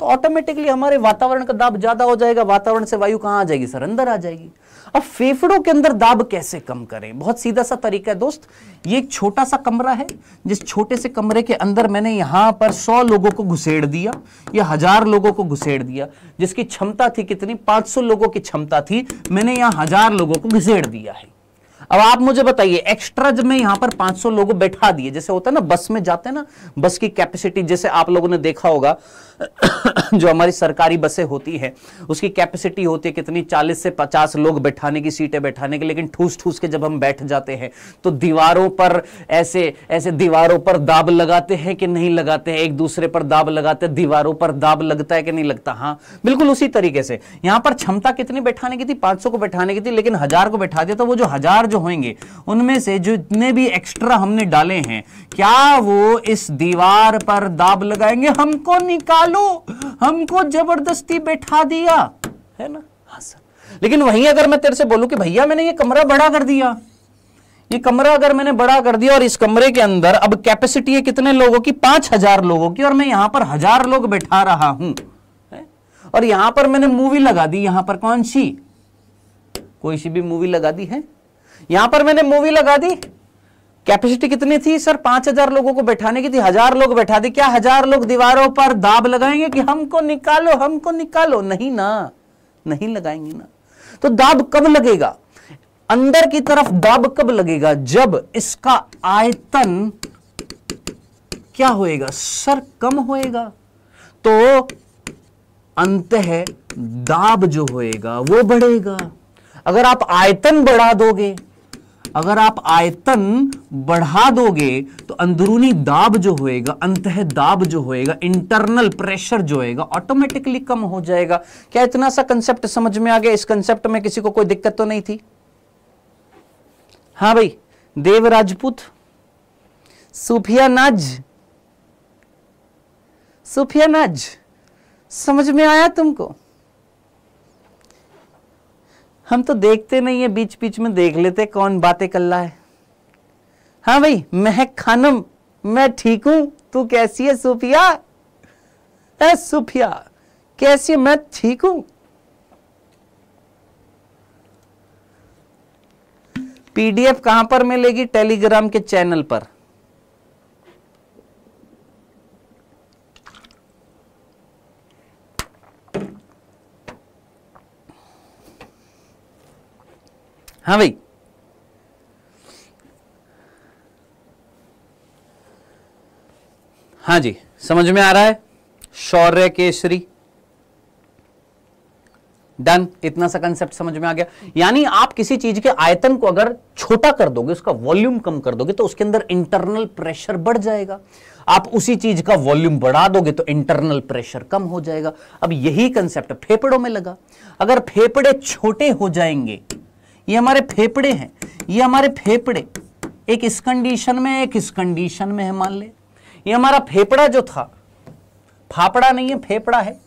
तो ऑटोमेटिकली हमारे वातावरण का दाब ज्यादा हो जाएगा वातावरण से वायु कहां आ जाएगी सर अंदर आ जाएगी अब फेफड़ों के अंदर दाब कैसे कम करें बहुत सीधा सा तरीका है दोस्त ये एक छोटा सा कमरा है जिस छोटे से कमरे के अंदर मैंने यहां पर सौ लोगों को घुसेड़ दिया या हजार लोगों को घुसेड़ दिया जिसकी क्षमता थी कितनी 500 लोगों की क्षमता थी मैंने यहां हजार लोगों को घुसेड़ दिया है अब आप मुझे बताइए एक्स्ट्रा जब मैं यहाँ पर 500 लोगों बैठा दिए जैसे होता है ना बस में जाते हैं ना बस की कैपेसिटी जैसे आप लोगों ने देखा होगा जो हमारी सरकारी बसें होती हैं उसकी कैपेसिटी होती है कितनी 40 से 50 लोग बैठाने की सीटें बैठाने की लेकिन ठूस ठूस के जब हम बैठ जाते हैं तो दीवारों पर ऐसे ऐसे दीवारों पर दाब लगाते हैं कि नहीं लगाते हैं एक दूसरे पर दाब लगाते हैं दीवारों पर दाब लगता है कि नहीं लगता हाँ बिल्कुल उसी तरीके से यहाँ पर क्षमता कितनी बैठाने की थी 500 को बैठाने की थी लेकिन हजार को बैठा दिया तो वो जो हजार जो होंगे उनमें से जो इतने भी एक्स्ट्रा हमने डाले हैं क्या वो इस दीवार पर दाब लगाएंगे हमको निकालो हमको जबरदस्ती बैठा दिया है ना हाँ सर लेकिन वहीं अगर मैं तेरे से बोलूं कि भैया मैंने ये कमरा बड़ा कर दिया ये कमरा अगर मैंने बड़ा कर दिया और इस कमरे के अंदर अब कैपेसिटी है कितने लोगों की पांच हजार लोगों की और मैं यहां पर हजार लोग बैठा रहा हूं और यहां पर मैंने मूवी लगा दी यहां पर कौन सी कोई सी भी मूवी लगा दी है यहां पर मैंने मूवी लगा दी कैपेसिटी कितनी थी सर पांच हजार लोगों को बैठाने की थी हजार लोग बैठा दी क्या हजार लोग दीवारों पर दाब लगाएंगे कि हमको निकालो हमको निकालो नहीं ना नहीं लगाएंगे ना तो दाब कब लगेगा अंदर की तरफ दाब कब लगेगा जब इसका आयतन क्या होएगा सर कम होएगा तो अंत है दाब जो होएगा वो बढ़ेगा अगर आप आयतन बढ़ा दोगे अगर आप आयतन बढ़ा दोगे तो अंदरूनी दाब जो होएगा अंत दाब जो होएगा इंटरनल प्रेशर जो होएगा ऑटोमेटिकली कम हो जाएगा क्या इतना सा कंसेप्ट समझ में आ गया इस कंसेप्ट में किसी को कोई दिक्कत तो नहीं थी हाँ भाई देव राजपूत सूफिया नाज सुफिया नाज समझ में आया तुमको हम तो देखते नहीं है बीच बीच में देख लेते कौन बातें कर रहा है हाँ भाई मैं खानम मैं ठीक हूं तू कैसी है सुफिया ए सुफिया कैसी है? मैं ठीक हूं पीडीएफ कहां पर मिलेगी टेलीग्राम के चैनल पर हाँ भाई हाँ जी समझ में आ रहा है शौर्य केसरी डन इतना सा कंसेप्ट समझ में आ गया यानी आप किसी चीज के आयतन को अगर छोटा कर दोगे उसका वॉल्यूम कम कर दोगे तो उसके अंदर इंटरनल प्रेशर बढ़ जाएगा आप उसी चीज का वॉल्यूम बढ़ा दोगे तो इंटरनल प्रेशर कम हो जाएगा अब यही कंसेप्ट फेफड़ों में लगा अगर फेफड़े छोटे हो जाएंगे ये हमारे फेफड़े हैं ये हमारे फेफड़े एक इस कंडीशन में एक इस कंडीशन में है मान ले ये हमारा फेफड़ा जो था फाफड़ा नहीं है फेफड़ा है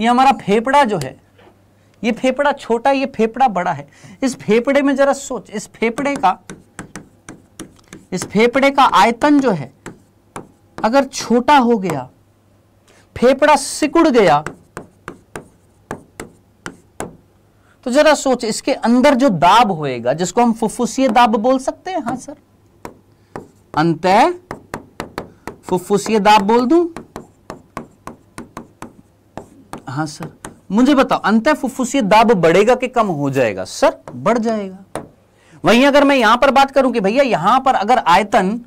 ये हमारा फेफड़ा जो है ये फेफड़ा छोटा ये फेफड़ा बड़ा है इस फेफड़े में जरा सोच इस फेफड़े का इस फेफड़े का आयतन जो है अगर छोटा हो गया फेफड़ा सिकुड़ गया तो जरा सोच इसके अंदर जो दाब होएगा जिसको हम फुफ्फुसीय दाब बोल सकते हैं हाँ सर अंत फुफ्फुसीय दाब बोल दू हाँ सर मुझे बताओ अंत फुफ्फुसीय दाब बढ़ेगा कि कम हो जाएगा सर बढ़ जाएगा वहीं अगर मैं यहां पर बात करूं कि भैया यहां पर अगर आयतन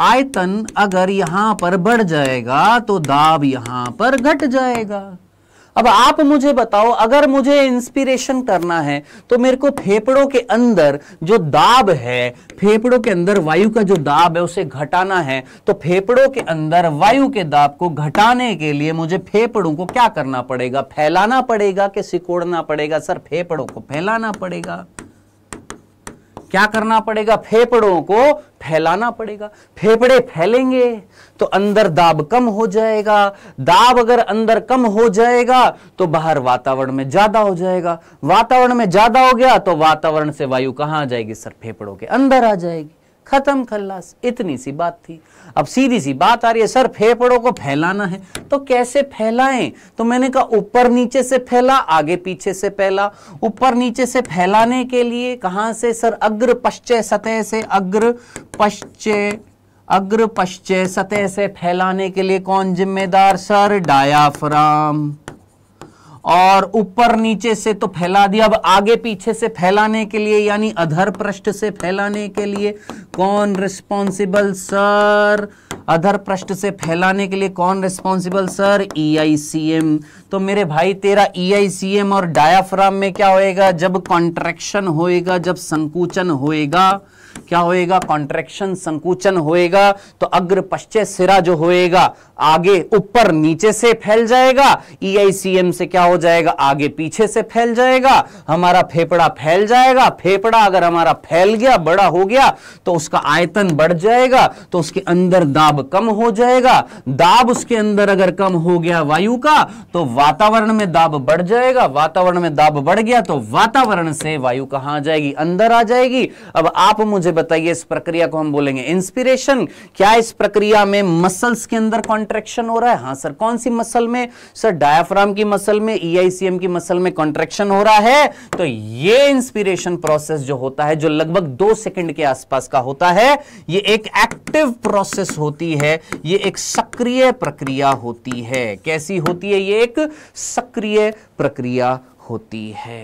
आयतन अगर यहां पर बढ़ जाएगा तो दाब यहां पर घट जाएगा अब आप मुझे बताओ अगर मुझे इंस्पिरेशन करना है तो मेरे को फेफड़ों के अंदर जो दाब है फेफड़ों के अंदर वायु का जो दाब है उसे घटाना है तो फेफड़ों के अंदर वायु के दाब को घटाने के लिए मुझे फेफड़ों को क्या करना पड़ेगा फैलाना पड़ेगा कि सिकोड़ना पड़ेगा सर फेफड़ों को फैलाना पड़ेगा क्या करना पड़ेगा फेफड़ों को फैलाना पड़ेगा फेफड़े फैलेंगे तो अंदर दाब कम हो जाएगा दाब अगर अंदर कम हो जाएगा तो बाहर वातावरण में ज्यादा हो जाएगा वातावरण में ज्यादा हो गया तो वातावरण से वायु कहाँ आ जाएगी सर फेफड़ों के अंदर आ जाएगी खत्म खल्लास इतनी सी बात थी अब सीधी सी बात आ रही है सर फेफड़ों को फैलाना है तो कैसे फैलाएं तो मैंने कहा ऊपर नीचे से फैला आगे पीछे से फैला ऊपर नीचे से फैलाने के लिए कहां से सर अग्र पश्चय सतह से अग्र पश्चय अग्र पश्चय सतह से फैलाने के लिए कौन जिम्मेदार सर डायाफ्राम और ऊपर नीचे से तो फैला दिया अब आगे पीछे से फैलाने के लिए यानी अधर पृष्ठ से फैलाने के लिए कौन रिस्पॉन्सिबल सर अधर पृष्ठ से फैलाने के लिए कौन रिस्पॉन्सिबल सर ईआईसीएम तो मेरे भाई तेरा ईआईसीएम e और डायाफ्राम में क्या होएगा जब कॉन्ट्रेक्शन होएगा जब संकुचन होएगा क्या होएगा कॉन्ट्रेक्शन संकुचन होएगा तो अग्र पश्चय सिरा जो होएगा आगे ऊपर नीचे से फैल जाएगा ईआईसीएम e से क्या हो जाएगा आगे पीछे से फैल जाएगा हमारा फेफड़ा फैल जाएगा फेफड़ा अगर हमारा फैल गया बड़ा हो गया तो उसका आयतन बढ़ जाएगा तो उसके अंदर दाब कम हो जाएगा दाब उसके अंदर अगर कम हो गया वायु का तो वातावरण में दाब बढ़ जाएगा वातावरण में दाब बढ़ गया तो वातावरण से वायु कहां जाएगी अंदर आ जाएगी अब आप मुझे मुझे बताइए इस प्रक्रिया को हम बोलेंगे इंस्पिरेशन क्या इस प्रक्रिया में मसल्स के अंदर कॉन्ट्रेक्शन हो रहा है हाँ सर कौन सी मसल में सर डायाफ्राम की मसल में ईआईसीएम e की मसल में कॉन्ट्रेक्शन हो रहा है तो ये इंस्पिरेशन प्रोसेस जो होता है जो लगभग दो सेकंड के आसपास का होता है ये एक एक्टिव प्रोसेस होती है ये एक सक्रिय प्रक्रिया होती है कैसी होती है ये एक सक्रिय प्रक्रिया होती है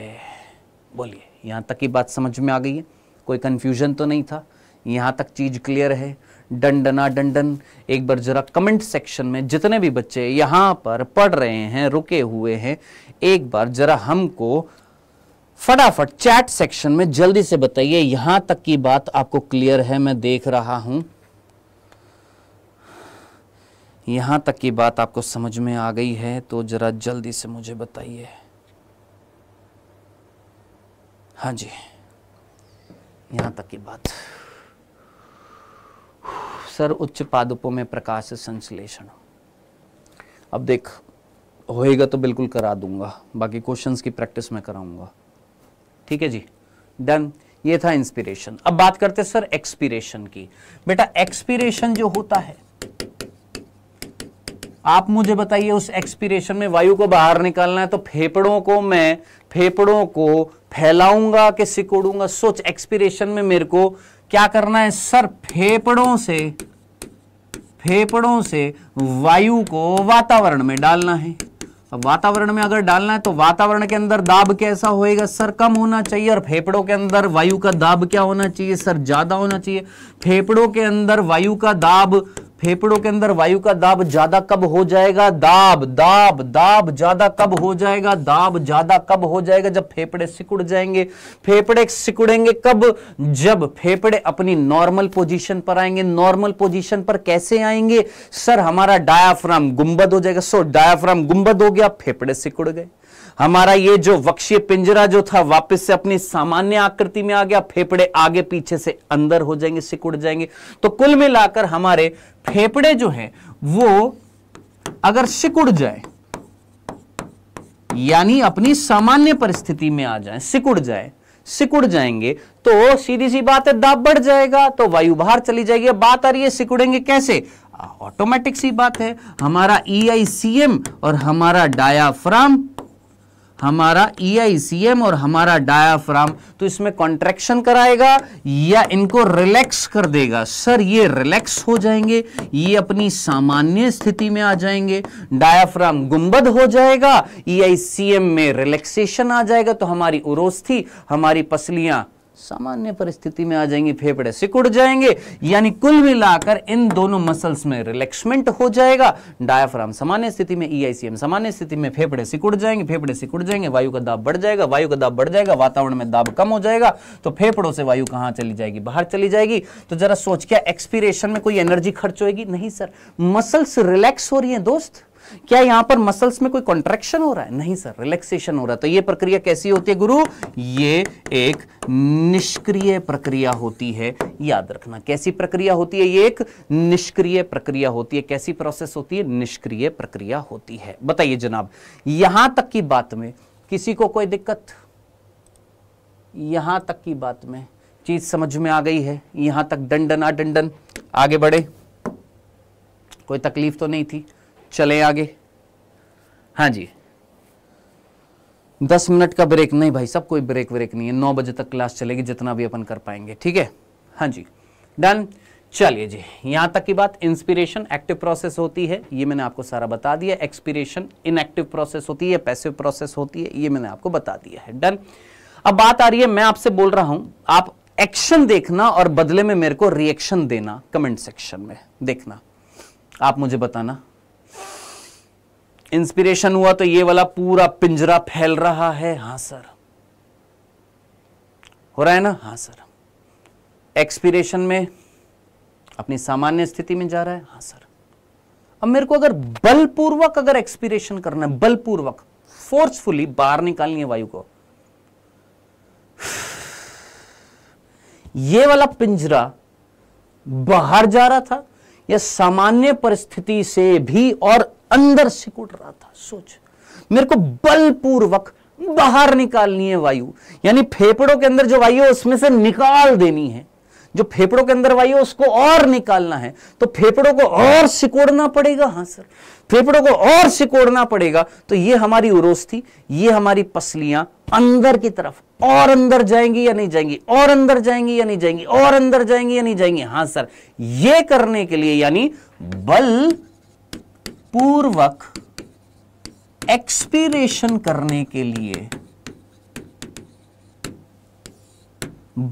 बोलिए यहां तक की बात समझ में आ गई है कोई कन्फ्यूजन तो नहीं था यहाँ तक चीज़ क्लियर है डंडना डंडन एक बार जरा कमेंट सेक्शन में जितने भी बच्चे यहाँ पर पढ़ रहे हैं रुके हुए हैं एक बार जरा हमको फटाफट चैट सेक्शन में जल्दी से बताइए यहां तक की बात आपको क्लियर है मैं देख रहा हूं यहां तक की बात आपको समझ में आ गई है तो ज़रा जल्दी से मुझे बताइए हाँ जी यहाँ तक की बात सर उच्च पादपों में प्रकाश संश्लेषण अब देख होएगा तो बिल्कुल करा दूंगा बाकी क्वेश्चंस की प्रैक्टिस में कराऊंगा ठीक है जी डन ये था इंस्पिरेशन अब बात करते सर एक्सपीरेशन की बेटा एक्सपीरेशन जो होता है आप मुझे बताइए उस एक्सपीरेशन में वायु को बाहर निकालना है तो फेफड़ों को मैं फेफड़ों को फैलाऊंगा कि सिकोड़ूंगा सोच एक्सपीरेशन में मेरे को क्या करना है सर फेफड़ों से फेफड़ों से वायु को वातावरण में डालना है अब वातावरण में अगर डालना है तो वातावरण के अंदर दाब कैसा होएगा सर कम होना चाहिए और फेफड़ों के अंदर वायु का दाब क्या होना चाहिए सर ज़्यादा होना चाहिए फेफड़ों के अंदर वायु का दाब फेफड़ों के अंदर वायु का दाब ज्यादा कब हो जाएगा दाब दाब दाब ज्यादा कब हो जाएगा दाब ज्यादा कब हो जाएगा जब फेफड़े सिकुड़ जाएंगे फेफड़े सिकुड़ेंगे कब जब फेफड़े अपनी नॉर्मल पोजीशन पर आएंगे नॉर्मल पोजीशन पर कैसे आएंगे सर हमारा डायाफ्राम गुंबद हो जाएगा सो डायाफ्राम गुंबद हो गया फेफड़े सिकुड़ गए हमारा ये जो वक्षीय पिंजरा जो था वापस से अपनी सामान्य आकृति में आ गया फेफड़े आगे पीछे से अंदर हो जाएंगे सिकुड़ जाएंगे तो कुल मिलाकर हमारे फेफड़े जो हैं वो अगर सिकुड़ जाए यानी अपनी सामान्य परिस्थिति में आ जाए सिकुड़ जाए सिकुड़ जाएंगे तो सीधी सी बात है दाब बढ़ जाएगा तो वायु बाहर चली जाएगी बात आ रही है सिकुड़ेंगे कैसे ऑटोमेटिक सी बात है हमारा ई e और हमारा डायाफ्राम हमारा ई आई सी एम और हमारा डायाफ्राम तो इसमें कॉन्ट्रेक्शन कराएगा या इनको रिलैक्स कर देगा सर ये रिलैक्स हो जाएंगे ये अपनी सामान्य स्थिति में आ जाएंगे डायाफ्राम गुंबद हो जाएगा ई आई सी एम में रिलैक्सेशन आ जाएगा तो हमारी उरोस्थी हमारी पसलियां सामान्य परिस्थिति में आ जाएंगे फेफड़े सिकुड़ जाएंगे यानी कुल मिलाकर इन दोनों मसल्स में रिलैक्समेंट हो जाएगा डायफ्राम सामान्य स्थिति में ईआईसीएम e सामान्य स्थिति में फेफड़े सिकुड़ जाएंगे फेफड़े सिकुड़ जाएंगे वायु का दाब बढ़ जाएगा वायु का दाब बढ़ जाएगा वातावरण में दाब कम हो जाएगा तो फेफड़ों से वायु कहां चली जाएगी बाहर चली जाएगी तो जरा सोच क्या एक्सपीरेशन में कोई एनर्जी खर्च होगी नहीं सर मसल्स रिलैक्स हो रही है दोस्त क्या यहां पर मसल्स में कोई कॉन्ट्रेक्शन हो रहा है नहीं सर रिलैक्सेशन हो रहा है तो ये प्रक्रिया कैसी होती है गुरु ये एक निष्क्रिय प्रक्रिया होती है याद रखना कैसी प्रक्रिया होती है ये एक निष्क्रिय प्रक्रिया होती है कैसी प्रोसेस होती है निष्क्रिय प्रक्रिया होती है बताइए जनाब यहां तक की बात में किसी को कोई दिक्कत यहां तक की बात में चीज समझ में आ गई है यहां तक दंडन आ डंडन आगे बढ़े कोई तकलीफ तो नहीं थी चलें आगे हाँ जी दस मिनट का ब्रेक नहीं भाई सब कोई ब्रेक व्रेक नहीं है नौ बजे तक क्लास चलेगी जितना भी अपन कर पाएंगे ठीक है हाँ जी डन चलिए जी यहाँ तक की बात इंस्पिरेशन एक्टिव प्रोसेस होती है ये मैंने आपको सारा बता दिया एक्सपिरेशन इनएक्टिव प्रोसेस होती है पैसिव प्रोसेस होती है ये मैंने आपको बता दिया है डन अब बात आ रही है मैं आपसे बोल रहा हूं आप एक्शन देखना और बदले में मेरे को रिएक्शन देना कमेंट सेक्शन में देखना आप मुझे बताना इंस्पिरेशन हुआ तो ये वाला पूरा पिंजरा फैल रहा है हाँ सर हो रहा है ना हाँ सर एक्सपिरेशन में अपनी सामान्य स्थिति में जा रहा है हाँ सर अब मेरे को अगर बलपूर्वक अगर एक्सपिरेशन करना है बलपूर्वक फोर्सफुली बाहर निकालनी है वायु को ये वाला पिंजरा बाहर जा रहा था या सामान्य परिस्थिति से भी और अंदर सिकुड़ रहा था सोच मेरे को बलपूर्वक बाहर निकालनी है वायु यानी फेफड़ों के अंदर जो वायु है उसमें से निकाल देनी है जो फेफड़ों के अंदर वायु उसको और निकालना है तो फेफड़ों को और सिकोड़ना पड़ेगा हाँ सर फेफड़ों को और सिकोड़ना पड़ेगा तो ये हमारी उरोस थी ये हमारी पसलियां अंदर की तरफ और अंदर जाएंगी या नहीं जाएंगी और अंदर जाएंगी या नहीं जाएंगी और अंदर जाएंगी या नहीं जाएंगी हाँ सर ये करने के लिए यानी बल पूर्वक एक्सपीरेशन करने के लिए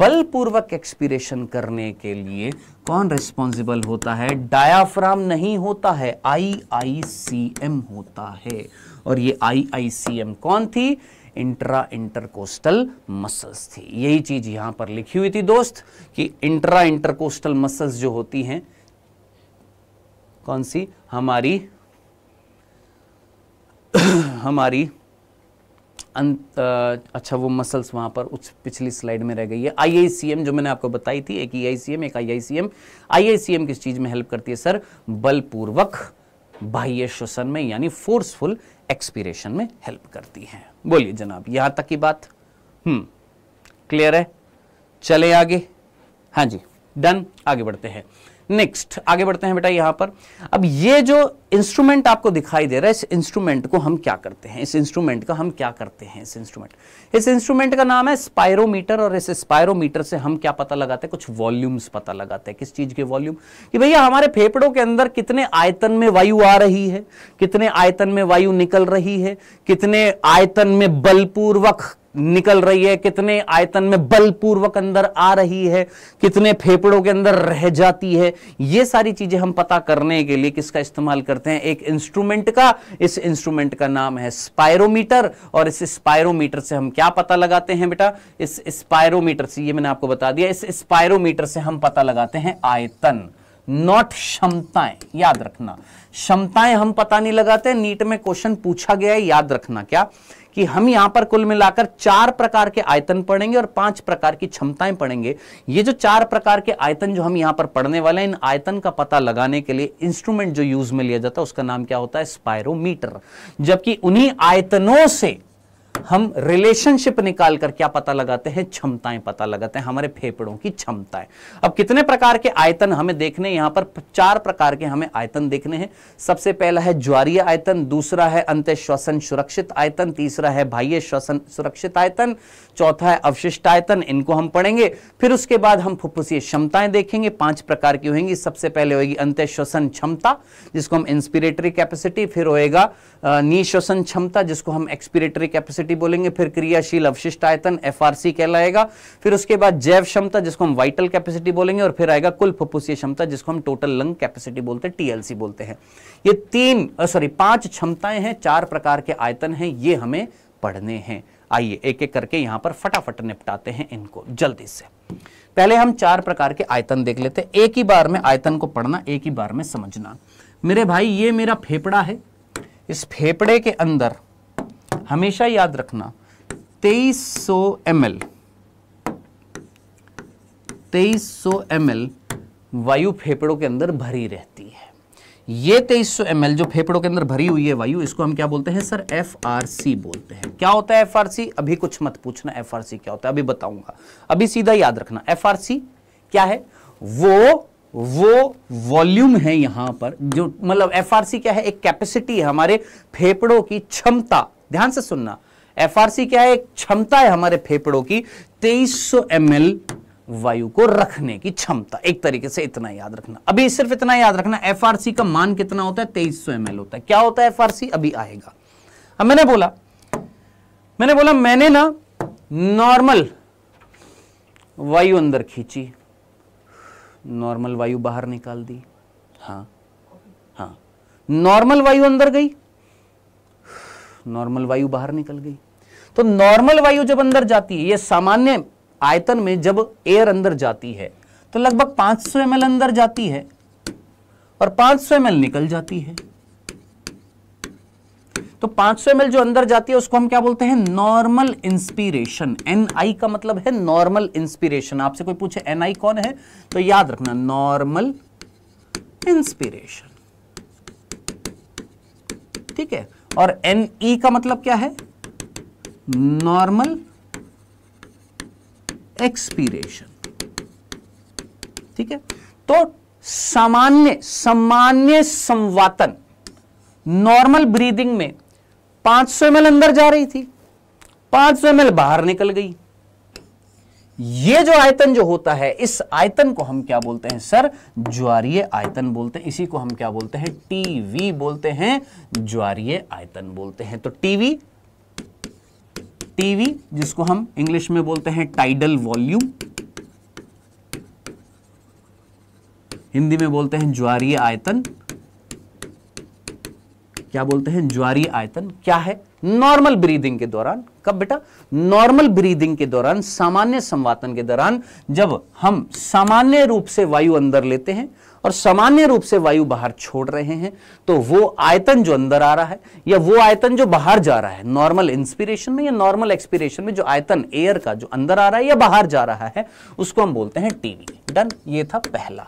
बलपूर्वक एक्सपीरेशन करने के लिए कौन रिस्पॉन्सिबल होता है डायाफ्राम नहीं होता है आई आई सी एम होता है और ये आई आई सी एम कौन थी इंट्रा इंटरकोस्टल मसल्स थी यही चीज यहां पर लिखी हुई थी दोस्त कि इंट्रा इंटरकोस्टल मसल्स जो होती हैं कौन सी हमारी हमारी अंत अच्छा वो मसल्स वहाँ पर उस पिछली स्लाइड में रह गई है आई जो मैंने आपको बताई थी एक एम e एक आई आईआईसीएम किस चीज़ में हेल्प करती है सर बलपूर्वक बाह्य श्वसन में यानी फोर्सफुल एक्सपीरेशन में हेल्प करती है बोलिए जनाब यहाँ तक की बात हम्म क्लियर है चले आगे हाँ जी डन आगे बढ़ते हैं नेक्स्ट आगे बढ़ते हैं बेटा यहां पर अब ये जो इंस्ट्रूमेंट आपको दिखाई दे रहा है इस इंस्ट्रूमेंट को हम क्या करते हैं इस इंस्ट्रूमेंट का हम क्या करते हैं इस इंस्ट्रूमेंट इस इंस्ट्रूमेंट का नाम है स्पायरोमीटर और इस स्पायरोमीटर से हम क्या पता लगाते हैं कुछ वॉल्यूम्स पता लगाते हैं किस चीज के वॉल्यूम कि भैया हमारे फेफड़ों के अंदर कितने आयतन में वायु आ रही है कितने आयतन में वायु निकल रही है कितने आयतन में बलपूर्वक निकल रही है कितने आयतन में बलपूर्वक अंदर आ रही है कितने फेफड़ों के अंदर रह जाती है ये सारी चीजें हम पता करने के लिए किसका इस्तेमाल करते हैं एक इंस्ट्रूमेंट का इस इंस्ट्रूमेंट का नाम है स्पायरोमीटर और इस स्पायरोमीटर से हम क्या पता लगाते हैं बेटा इस स्पायरोमीटर से ये मैंने आपको बता दिया इस स्पायरोमीटर से हम पता लगाते हैं आयतन नॉट क्षमताएं याद रखना क्षमताएं हम पता नहीं लगाते नीट में क्वेश्चन पूछा गया है याद रखना क्या कि हम यहां पर कुल मिलाकर चार प्रकार के आयतन पढ़ेंगे और पांच प्रकार की क्षमताएं पढ़ेंगे ये जो चार प्रकार के आयतन जो हम यहां पर पढ़ने वाले हैं इन आयतन का पता लगाने के लिए इंस्ट्रूमेंट जो यूज में लिया जाता है उसका नाम क्या होता है स्पायरोमीटर जबकि उन्हीं आयतनों से हम रिलेशनशिप निकाल कर क्या पता लगाते हैं क्षमताएं पता लगाते हैं हमारे फेफड़ों की क्षमताएं अब कितने प्रकार के आयतन हमें देखने यहां पर चार प्रकार के हमें आयतन देखने हैं सबसे पहला है ज्वारीय आयतन दूसरा है अंत्य श्वसन सुरक्षित आयतन तीसरा है बाह्य श्वसन सुरक्षित आयतन चौथा है अवशिष्ट आयतन इनको हम पढ़ेंगे फिर उसके बाद हम फुफ्फुसीय क्षमताएं देखेंगे पांच प्रकार की होंगी सबसे पहले होगी अंत्य श्वसन क्षमता जिसको हम इंस्पिरेटरी कैपेसिटी फिर होएगा निश्वसन क्षमता जिसको हम एक्सपिरेटरी कैपेसिटी बोलेंगे फिर क्रियाशील अवशिष्ट आयतन एफ कहलाएगा फिर उसके बाद जैव क्षमता जिसको हम वाइटल कैपेसिटी बोलेंगे और फिर आएगा कुल फुफ्फुसीय क्षमता जिसको हम टोटल लंग कैपेसिटी बोलते हैं टीएलसी बोलते हैं ये तीन सॉरी पांच क्षमताएं हैं चार प्रकार के आयतन हैं ये हमें पढ़ने हैं आइए एक एक करके यहां पर फटाफट निपटाते हैं इनको जल्दी से पहले हम चार प्रकार के आयतन देख लेते हैं एक ही बार में आयतन को पढ़ना एक ही बार में समझना मेरे भाई ये मेरा फेफड़ा है इस फेफड़े के अंदर हमेशा याद रखना 2300 सौ 2300 एल वायु फेफड़ों के अंदर भरी रहती है ये 2300 ml जो फेफड़ों के अंदर भरी हुई है वायु इसको हम क्या बोलते हैं सर एफ आर सी बोलते हैं क्या होता है एफ आर सी अभी कुछ मत पूछना एफ आर सी क्या होता है अभी बताऊंगा अभी सीधा याद रखना एफ आर सी क्या है वो वो वॉल्यूम है यहां पर जो मतलब एफ आर सी क्या है एक कैपेसिटी है हमारे फेफड़ों की क्षमता ध्यान से सुनना एफ आर सी क्या है एक क्षमता है हमारे फेफड़ों की एम एल वायु को रखने की क्षमता एक तरीके से इतना याद रखना अभी सिर्फ इतना याद रखना एफआरसी का मान कितना होता है तेईस सौ होता है क्या होता है एफआरसी अभी आएगा अब मैंने बोला मैंने बोला मैंने ना नॉर्मल वायु अंदर खींची नॉर्मल वायु बाहर निकाल दी हाँ हाँ नॉर्मल वायु अंदर गई नॉर्मल वायु बाहर निकल गई तो नॉर्मल वायु जब अंदर जाती है ये सामान्य आयतन में जब एयर अंदर जाती है तो लगभग 500 सौ अंदर जाती है और 500 सौ निकल जाती है तो 500 सौ जो अंदर जाती है उसको हम क्या बोलते हैं नॉर्मल इंस्पिरेशन एन आई का मतलब है नॉर्मल इंस्पिरेशन आपसे कोई पूछे एन आई कौन है तो याद रखना नॉर्मल इंस्पिरेशन ठीक है और एन ई का मतलब क्या है नॉर्मल एक्सपीरेशन ठीक है तो सामान्य सामान्य संवातन नॉर्मल ब्रीदिंग में 500 सौ अंदर जा रही थी 500 सौ बाहर निकल गई ये जो आयतन जो होता है इस आयतन को हम क्या बोलते हैं सर ज्वारीय आयतन बोलते हैं इसी को हम क्या बोलते हैं टीवी बोलते हैं ज्वारीय आयतन बोलते हैं तो टीवी टीवी जिसको हम इंग्लिश में बोलते हैं टाइडल वॉल्यूम हिंदी में बोलते हैं ज्वारीय आयतन क्या बोलते हैं ज्वारीय आयतन क्या है नॉर्मल ब्रीदिंग के दौरान कब बेटा नॉर्मल ब्रीदिंग के दौरान सामान्य संवातन के दौरान जब हम सामान्य रूप से वायु अंदर लेते हैं और सामान्य रूप से वायु बाहर छोड़ रहे हैं तो वो आयतन जो अंदर आ रहा है या वो आयतन जो बाहर जा रहा है नॉर्मल इंस्पिरेशन में या नॉर्मल एक्सपिरेशन में जो आयतन एयर का जो अंदर आ रहा है या बाहर जा रहा है उसको हम बोलते हैं टीवी डन ये था पहला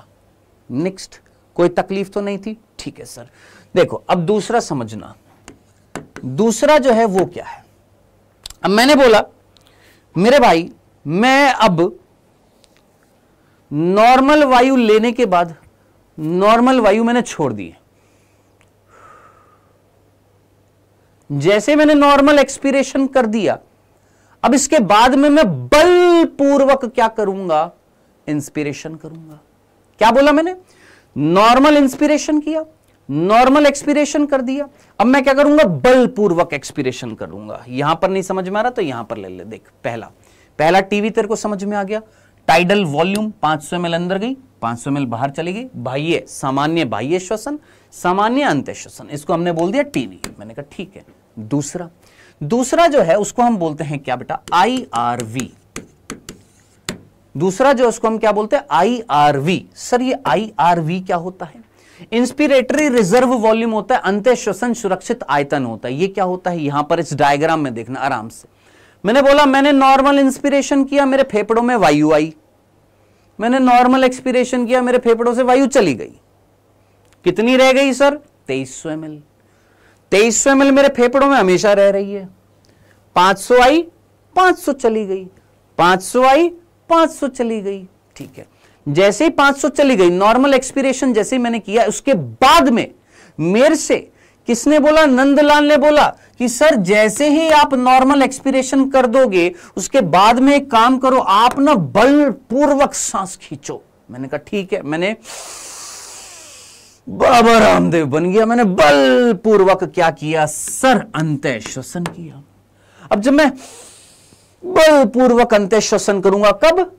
नेक्स्ट कोई तकलीफ तो नहीं थी ठीक है सर देखो अब दूसरा समझना दूसरा जो है वो क्या है अब मैंने बोला मेरे भाई मैं अब नॉर्मल वायु लेने के बाद नॉर्मल वायु मैंने छोड़ दी जैसे मैंने नॉर्मल एक्सपीरेशन कर दिया अब इसके बाद में मैं बलपूर्वक क्या करूंगा इंस्पिरेशन करूंगा क्या बोला मैंने नॉर्मल इंस्पिरेशन किया नॉर्मल एक्सपीरेशन कर दिया अब मैं क्या करूंगा बलपूर्वक एक्सपीरेशन करूंगा यहां पर नहीं समझ में आ रहा तो यहां पर ले ले देख पहला पहला टीवी तेरे को समझ में आ गया टाइडल वॉल्यूम 500 सौ अंदर गई पांच सौ मेल बाहर चली गई बाह्य सामान्य बाह्य श्वसन सामान्य अंत्य श्वसन इसको हमने बोल दिया टीवी मैंने कहा ठीक है दूसरा दूसरा जो है उसको हम बोलते हैं क्या बेटा आई आर वी दूसरा जो उसको हम क्या बोलते हैं आई आर वी सर ये आई आर वी क्या होता है इंस्पिरेटरी रिजर्व वॉल्यूम होता है अंत्य श्वसन सुरक्षित आयतन होता है ये क्या होता है यहां पर इस डायग्राम में देखना आराम से मैंने बोला मैंने नॉर्मल इंस्पिरेशन किया मेरे फेफड़ों में वायु आई मैंने नॉर्मल एक्सपीरेशन किया मेरे फेफड़ों से वायु चली गई कितनी रह गई सर तेईस सौ एम एल तेईस सौ एम एल मेरे फेफड़ों में हमेशा रह रही है पांच सौ आई पांच सौ चली गई पांच सौ आई पांच सौ चली गई ठीक है जैसे ही पांच सौ चली गई नॉर्मल एक्सपीरेशन जैसे ही मैंने किया उसके बाद में मेरे से किसने बोला नंदलाल ने बोला कि सर जैसे ही आप नॉर्मल एक्सपीरेशन कर दोगे उसके बाद में एक काम करो आप ना बलपूर्वक सांस खींचो मैंने कहा ठीक है मैंने बाबा रामदेव बन गया मैंने बलपूर्वक क्या किया सर अंत श्वसन किया अब जब मैं बलपूर्वक अंत श्वसन करूंगा कब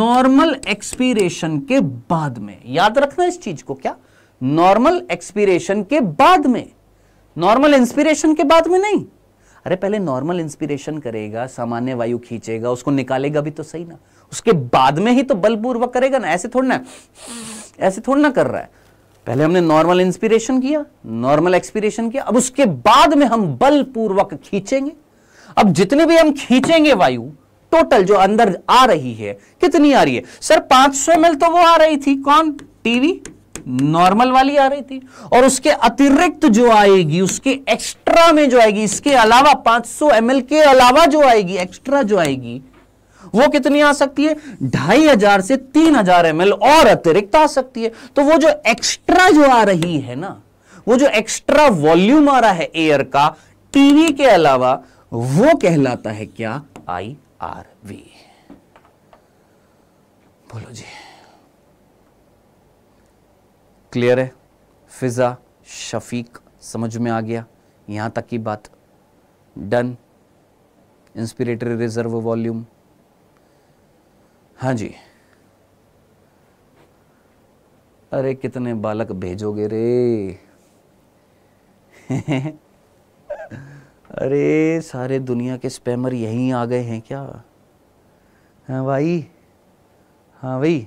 नॉर्मल एक्सपीरेशन के बाद में याद रखना इस चीज को क्या नॉर्मल एक्सपीरेशन के बाद में नॉर्मल इंस्पिरेशन के बाद में नहीं अरे पहले नॉर्मल इंस्पिरेशन करेगा सामान्य वायु खींचेगा उसको निकालेगा भी तो सही ना उसके बाद में ही तो बलपूर्वक करेगा ना ऐसे थोड़ा ना ऐसे थोड़ा ना कर रहा है पहले हमने नॉर्मल इंस्पिरेशन किया नॉर्मल एक्सपिरेशन किया अब उसके बाद में हम बलपूर्वक खींचेंगे अब जितने भी हम खींचेंगे वायु टोटल जो अंदर आ रही है कितनी आ रही है सर 500 सौ तो वो आ रही थी कौन टीवी नॉर्मल वाली आ रही थी और उसके अतिरिक्त जो आएगी उसके एक्स्ट्रा में जो आएगी इसके अलावा 500 सौ के अलावा जो आएगी एक्स्ट्रा जो आएगी वो कितनी आ सकती है ढाई हजार से तीन हजार एम और अतिरिक्त आ सकती है तो वो जो एक्स्ट्रा जो आ रही है ना वो जो एक्स्ट्रा वॉल्यूम आ रहा है एयर का टीवी के अलावा वो कहलाता है क्या आई आर वी बोलो जी क्लियर है फिज़ा शफीक समझ में आ गया यहाँ तक की बात डन इंस्पिरेटरी रिजर्व वॉल्यूम हाँ जी अरे कितने बालक भेजोगे रे अरे सारे दुनिया के स्पैमर यहीं आ गए हैं क्या हाँ भाई हाँ भाई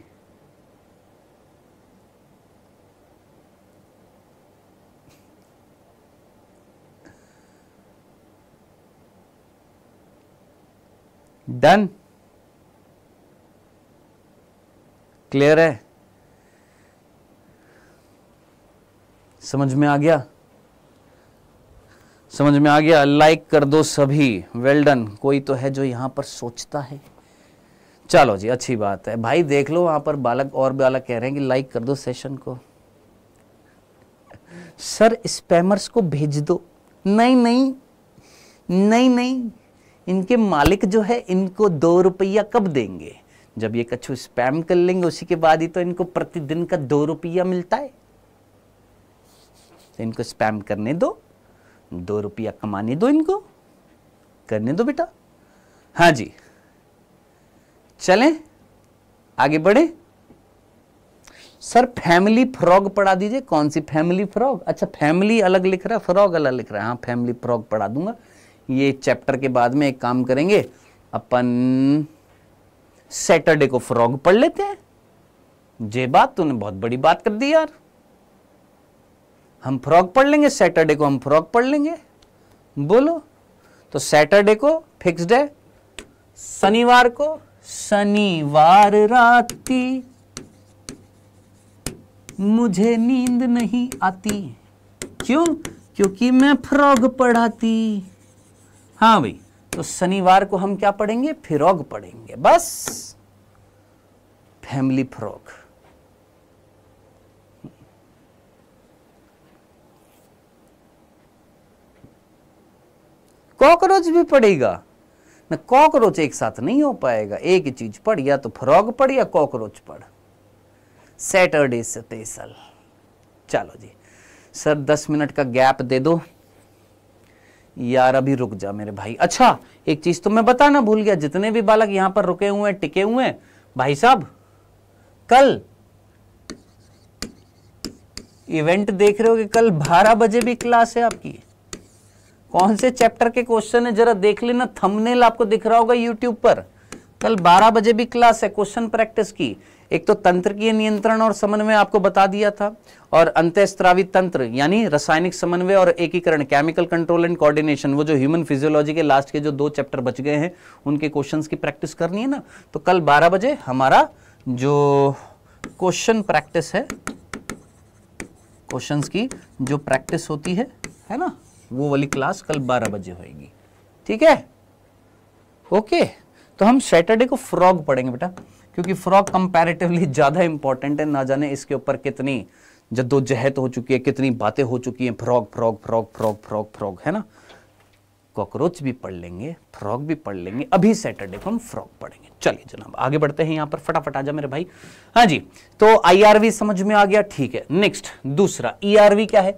डन क्लियर है समझ में आ गया समझ में आ गया लाइक कर दो सभी वेल डन कोई तो है जो यहां पर सोचता है चलो जी अच्छी बात है भाई देख लो वहां पर बालक और बालक कह रहे हैं कि लाइक कर दो सेशन को सर स्पैमर्स को भेज दो नहीं नहीं नहीं नहीं इनके मालिक जो है इनको दो रुपया कब देंगे जब ये कछु स्पैम कर लेंगे उसी के बाद ही तो इनको प्रतिदिन का दो रुपया मिलता है तो इनको स्पैम करने दो दो रुपया कमाने दो इनको करने दो बेटा हाँ जी चलें आगे बढ़े सर फैमिली फ्रॉग पढ़ा दीजिए कौन सी फैमिली फ्रॉग अच्छा फैमिली अलग लिख रहा है फ्रॉग अलग लिख रहा है हाँ फैमिली फ्रॉग पढ़ा दूंगा ये चैप्टर के बाद में एक काम करेंगे अपन सैटरडे को फ्रॉग पढ़ लेते हैं जे बात तूने बहुत बड़ी बात कर दी यार हम फ्रॉग पढ़ लेंगे सैटरडे को हम फ्रॉग पढ़ लेंगे बोलो तो सैटरडे को फिक्स्ड है शनिवार को शनिवार राती मुझे नींद नहीं आती क्यों क्योंकि मैं फ्रॉग पढ़ाती हाँ भाई तो शनिवार को हम क्या पढ़ेंगे फिरोग पढ़ेंगे बस फैमिली फ्रॉक कॉकरोच भी पड़ेगा ना कॉकरोच एक साथ नहीं हो पाएगा एक ही चीज पढ़ या तो फ्रॉग पढ़ या कॉकरोच पढ़ सैटरडे तेसल चलो जी सर दस मिनट का गैप दे दो यार अभी रुक जा मेरे भाई अच्छा एक चीज तो मैं बताना भूल गया जितने भी बालक यहां पर रुके हुए हैं टिके हुए हैं भाई साहब कल इवेंट देख रहे हो कि कल 12 बजे भी क्लास है आपकी कौन से चैप्टर के क्वेश्चन है जरा देख लेना थंबनेल आपको दिख रहा होगा यूट्यूब पर कल 12 बजे भी क्लास है क्वेश्चन प्रैक्टिस की एक तो तंत्र की नियंत्रण और समन्वय आपको बता दिया था और अंत्यस्त्रावी तंत्र यानी रासायनिक समन्वय और एकीकरण केमिकल कंट्रोल एंड कोऑर्डिनेशन वो जो ह्यूमन फिजियोलॉजी के लास्ट के जो दो चैप्टर बच गए हैं उनके क्वेश्चंस की प्रैक्टिस करनी है ना तो कल 12 बजे हमारा जो क्वेश्चन प्रैक्टिस है क्वेश्चन की जो प्रैक्टिस होती है है ना वो वाली क्लास कल बारह बजे होगी ठीक है ओके तो हम सैटरडे को फ्रॉग पढ़ेंगे बेटा क्योंकि फ्रॉग कंपैरेटिवली ज़्यादा इंपॉर्टेंट है ना जाने इसके ऊपर कितनी जद्दोजहद हो चुकी है कितनी बातें हो चुकी हैं frog frog frog frog frog frog है ना कॉकरोच भी पढ़ लेंगे फ्रॉग भी पढ़ लेंगे अभी सैटरडे को हम फ्रॉग पढ़ेंगे चलिए जनाब आगे बढ़ते हैं यहां पर फटाफट आ जा मेरे भाई हाँ जी तो आईआरवी समझ में आ गया ठीक है नेक्स्ट दूसरा ईआरवी e क्या है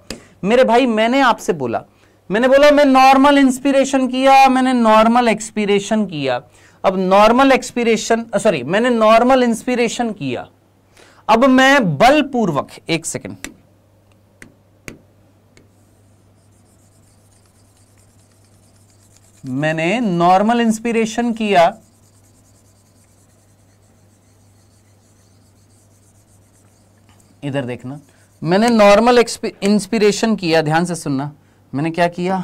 मेरे भाई मैंने आपसे बोला मैंने बोला मैं नॉर्मल इंस्पिरेशन किया मैंने नॉर्मल एक्सपीरेशन किया अब नॉर्मल एक्सपीरेशन सॉरी मैंने नॉर्मल इंस्पिरेशन किया अब मैं बलपूर्वक एक सेकेंड मैंने नॉर्मल इंस्पिरेशन किया इधर देखना मैंने नॉर्मल इंस्पिरेशन किया ध्यान से सुनना मैंने क्या किया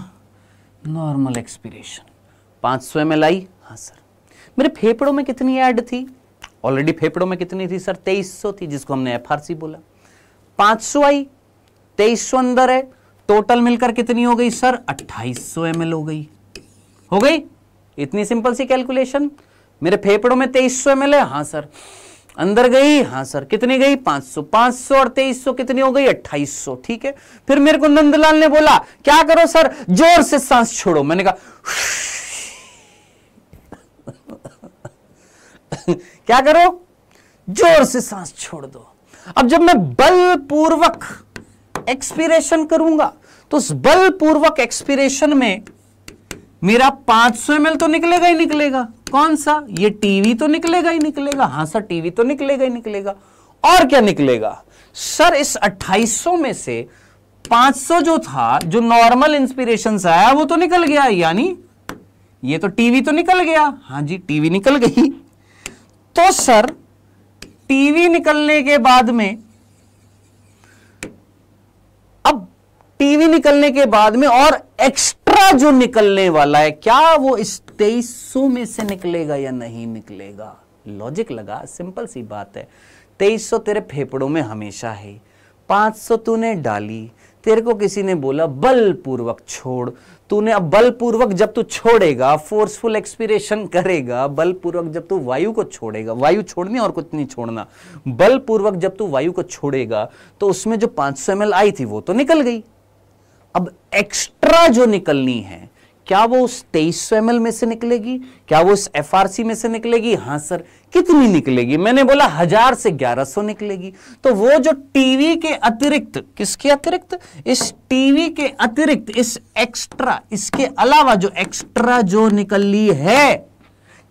नॉर्मल एक्सपिरेशन 500 सौ एम आई हाँ सर मेरे फेफड़ों में कितनी ऐड थी ऑलरेडी फेफड़ों में कितनी थी सर तेईस थी जिसको हमने एफ बोला पाँच आई तेईस अंदर है टोटल मिलकर कितनी हो गई सर अट्ठाईस सौ हो गई हो गई इतनी सिंपल सी कैलकुलेशन मेरे फेफड़ों में तेईस सौ है हाँ सर अंदर गई हाँ सर कितनी गई 500 500 और 2300 कितनी हो गई 2800 ठीक है फिर मेरे को नंदलाल ने बोला क्या करो सर जोर से सांस छोड़ो मैंने कहा क्या करो जोर से सांस छोड़ दो अब जब मैं बलपूर्वक एक्सपीरेशन करूंगा तो उस बलपूर्वक एक्सपीरेशन में मेरा 500 सौ तो निकलेगा ही निकलेगा कौन सा ये टीवी तो निकलेगा ही निकलेगा हां सर टीवी तो निकलेगा ही निकलेगा और क्या निकलेगा सर इस 2800 में से 500 जो था जो नॉर्मल इंस्पिरेशन आया वो तो निकल गया यानी ये तो टीवी तो निकल गया हाँ जी टीवी निकल गई तो सर टीवी निकलने के बाद में अब टीवी निकलने के बाद में और एक्स्ट्रा जो निकलने वाला है क्या वो इस तेईस में से निकलेगा या नहीं निकलेगा लॉजिक लगा सिंपल सी बात है तेईस तेरे फेफड़ों में हमेशा है पाँच सौ तूने डाली तेरे को किसी ने बोला बलपूर्वक छोड़ तूने अब बलपूर्वक जब तू छोड़ेगा फोर्सफुल एक्सपीरेशन करेगा बलपूर्वक जब तू वायु को छोड़ेगा वायु छोड़नी और कुछ नहीं छोड़ना बलपूर्वक जब तू वायु को छोड़ेगा तो उसमें जो 500 सौ आई थी वो तो निकल गई अब एक्स्ट्रा जो निकलनी है क्या वो उस तेईस सौ में से निकलेगी क्या वो उस एफ में से निकलेगी हाँ सर कितनी निकलेगी मैंने बोला हजार से ग्यारह सौ निकलेगी तो वो जो टीवी के अतिरिक्त किसके अतिरिक्त इस टीवी के अतिरिक्त इस एक्स्ट्रा इसके अलावा जो एक्स्ट्रा जो निकल ली है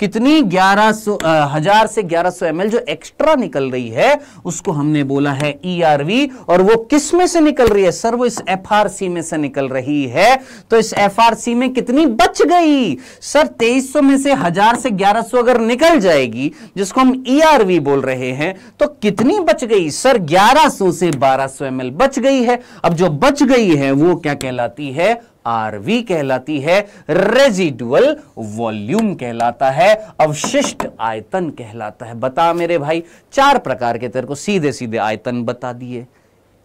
कितनी ग्यारह सो हजार से ग्यारह सौ एम जो एक्स्ट्रा निकल रही है उसको हमने बोला है ई e और वो किस में से निकल रही है सर वो इस एफ में से निकल रही है तो इस एफ में कितनी बच गई सर 2300 में से हजार से सो अगर निकल जाएगी जिसको हम ई e बोल रहे हैं तो कितनी बच गई सर ग्यारह से बारह सौ बच गई है अब जो बच गई है वो क्या कहलाती है आरवी कहलाती है रेजिडुअल वॉल्यूम कहलाता है अवशिष्ट आयतन कहलाता है बता मेरे भाई चार प्रकार के तेरे को सीधे सीधे आयतन बता दिए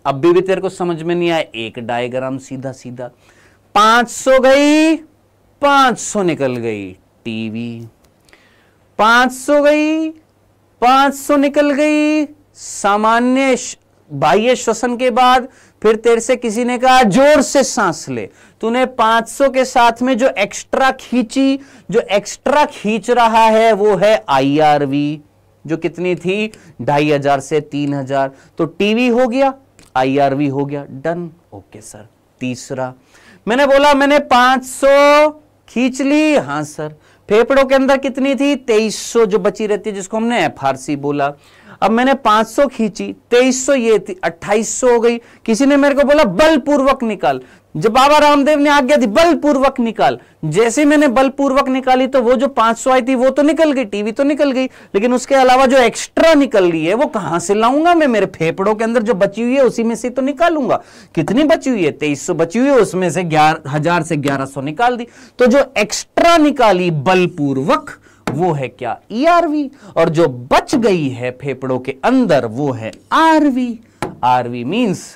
अब भी, भी तेरे को समझ में नहीं आया एक डायग्राम सीधा सीधा 500 गई 500 निकल गई टीवी 500 गई 500 निकल गई सामान्य बाह्य श्वसन के बाद फिर तेरे से किसी ने कहा जोर से सांस ले तूने 500 के साथ में जो एक्स्ट्रा खींची जो एक्स्ट्रा खींच रहा है वो है आईआरवी जो कितनी थी ढाई हजार से तीन हजार तो टीवी हो गया आईआरवी हो गया डन ओके सर तीसरा मैंने बोला मैंने 500 खींच ली हां सर फेफड़ों के अंदर कितनी थी 2300 जो बची रहती है जिसको हमने एफ बोला अब मैंने 500 खींची 2300 ये थी 2800 हो गई किसी ने मेरे को बोला बलपूर्वक निकाल जब बाबा रामदेव ने आज्ञा दी बलपूर्वक निकाल जैसे मैंने बलपूर्वक निकाली तो वो जो 500 आई थी वो तो निकल गई टीवी तो निकल गई लेकिन उसके अलावा जो एक्स्ट्रा निकल रही है वो कहां से लाऊंगा मैं मेरे फेफड़ों के अंदर जो बची हुई है उसी में से तो निकालूंगा कितनी बची हुई है तेईस बची हुई है उसमें से ग्यारह हजार से ग्यारह निकाल दी तो जो एक्स्ट्रा निकाली बलपूर्वक वो है क्या ईआरवी e और जो बच गई है फेफड़ों के अंदर वो है आरवी आरवी मींस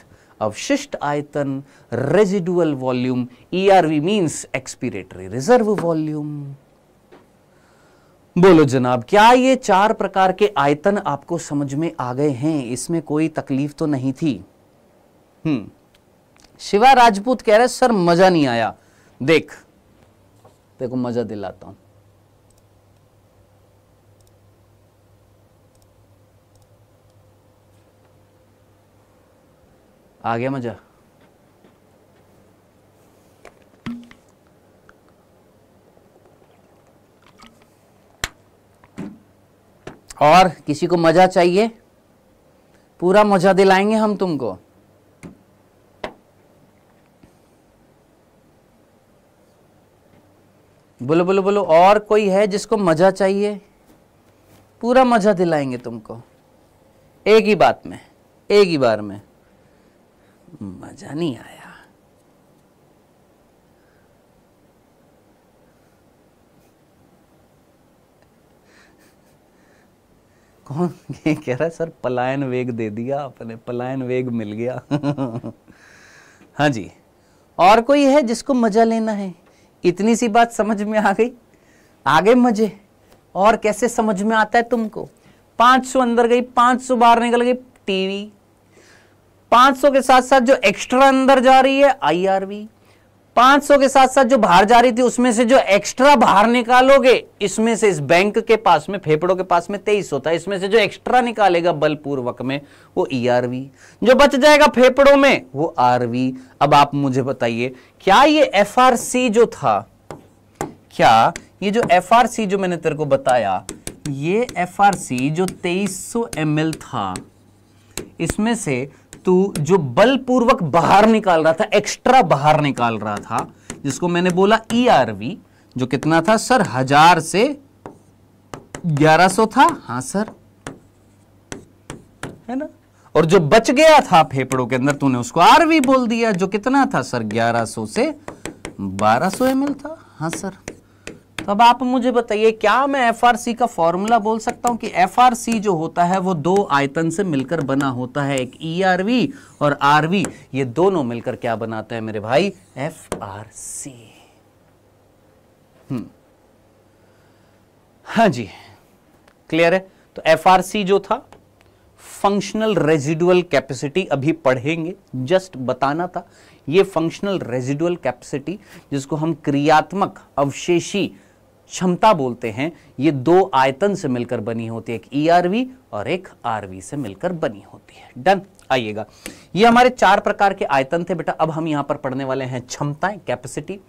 अवशिष्ट आयतन residual volume ERV means expiratory reserve volume बोलो जनाब क्या ये चार प्रकार के आयतन आपको समझ में आ गए हैं इसमें कोई तकलीफ तो नहीं थी हम्म शिवा राजपूत कह रहे सर मजा नहीं आया देख देखो मजा दिलाता हूं आ गया मज़ा और किसी को मज़ा चाहिए पूरा मज़ा दिलाएंगे हम तुमको बोलो बोलो बोलो और कोई है जिसको मज़ा चाहिए पूरा मज़ा दिलाएंगे तुमको एक ही बात में एक ही बार में मजा नहीं आया कौन ये कह रहा है सर पलायन वेग दे दिया अपने पलायन वेग मिल गया हाँ जी और कोई है जिसको मजा लेना है इतनी सी बात समझ में आ गई आगे मजे और कैसे समझ में आता है तुमको 500 अंदर गई 500 बाहर निकल गई टीवी 500 के साथ साथ जो एक्स्ट्रा अंदर जा रही है आईआरबी 500 के साथ साथ जो बाहर जा रही थी उसमें से जो एक्स्ट्रा बाहर निकालोगे इसमें से इस बैंक के पास में फेफड़ों के पास में तेईस होता है इसमें से जो एक्स्ट्रा निकालेगा बलपूर्वक में वो ईआरवी e जो बच जाएगा फेफड़ों में वो आरवी अब आप मुझे बताइए क्या ये एफआरसी जो था क्या ये जो एफआरसी जो मैंने तेरे को बताया ये एफआरसी जो 2300 एमएल था इसमें से वस्तु जो बलपूर्वक बाहर निकाल रहा था एक्स्ट्रा बाहर निकाल रहा था जिसको मैंने बोला ई e जो कितना था सर हजार से 1100 था हाँ सर है ना और जो बच गया था फेफड़ों के अंदर तूने उसको आरवी बोल दिया जो कितना था सर 1100 से 1200 एल था हाँ सर तो अब आप मुझे बताइए क्या मैं एफ का फॉर्मूला बोल सकता हूं कि एफ जो होता है वो दो आयतन से मिलकर बना होता है एक ई e और आर ये दोनों मिलकर क्या बनाते हैं मेरे भाई एफ आर सी हाँ जी क्लियर है तो एफ जो था फंक्शनल रेजिडुअल कैपेसिटी अभी पढ़ेंगे जस्ट बताना था ये फंक्शनल रेजिडुअल कैपेसिटी जिसको हम क्रियात्मक अवशेषी क्षमता बोलते हैं ये दो आयतन से मिलकर बनी होती है एक ईआरवी e और एक आरवी से मिलकर बनी होती है डन आइएगा ये हमारे चार प्रकार के आयतन थे बेटा अब हम यहां पर पढ़ने वाले हैं क्षमताएं कैपेसिटी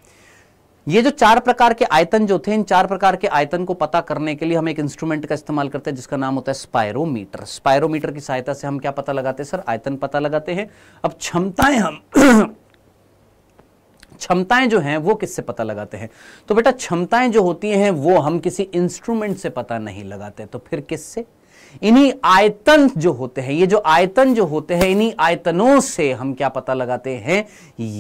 ये जो चार प्रकार के आयतन जो थे इन चार प्रकार के आयतन को पता करने के लिए हम एक इंस्ट्रूमेंट का इस्तेमाल करते हैं जिसका नाम होता है स्पायरोमीटर स्पायरोमीटर की सहायता से हम क्या पता लगाते हैं सर आयतन पता लगाते हैं अब क्षमताएं हम क्षमताएं जो हैं वो किससे पता लगाते हैं तो बेटा क्षमताएं जो होती हैं वो हम किसी इंस्ट्रूमेंट से पता नहीं लगाते तो फिर किससे इन्हीं आयतन जो होते हैं ये जो आयतन जो होते हैं इन्हीं आयतनों से हम क्या पता लगाते हैं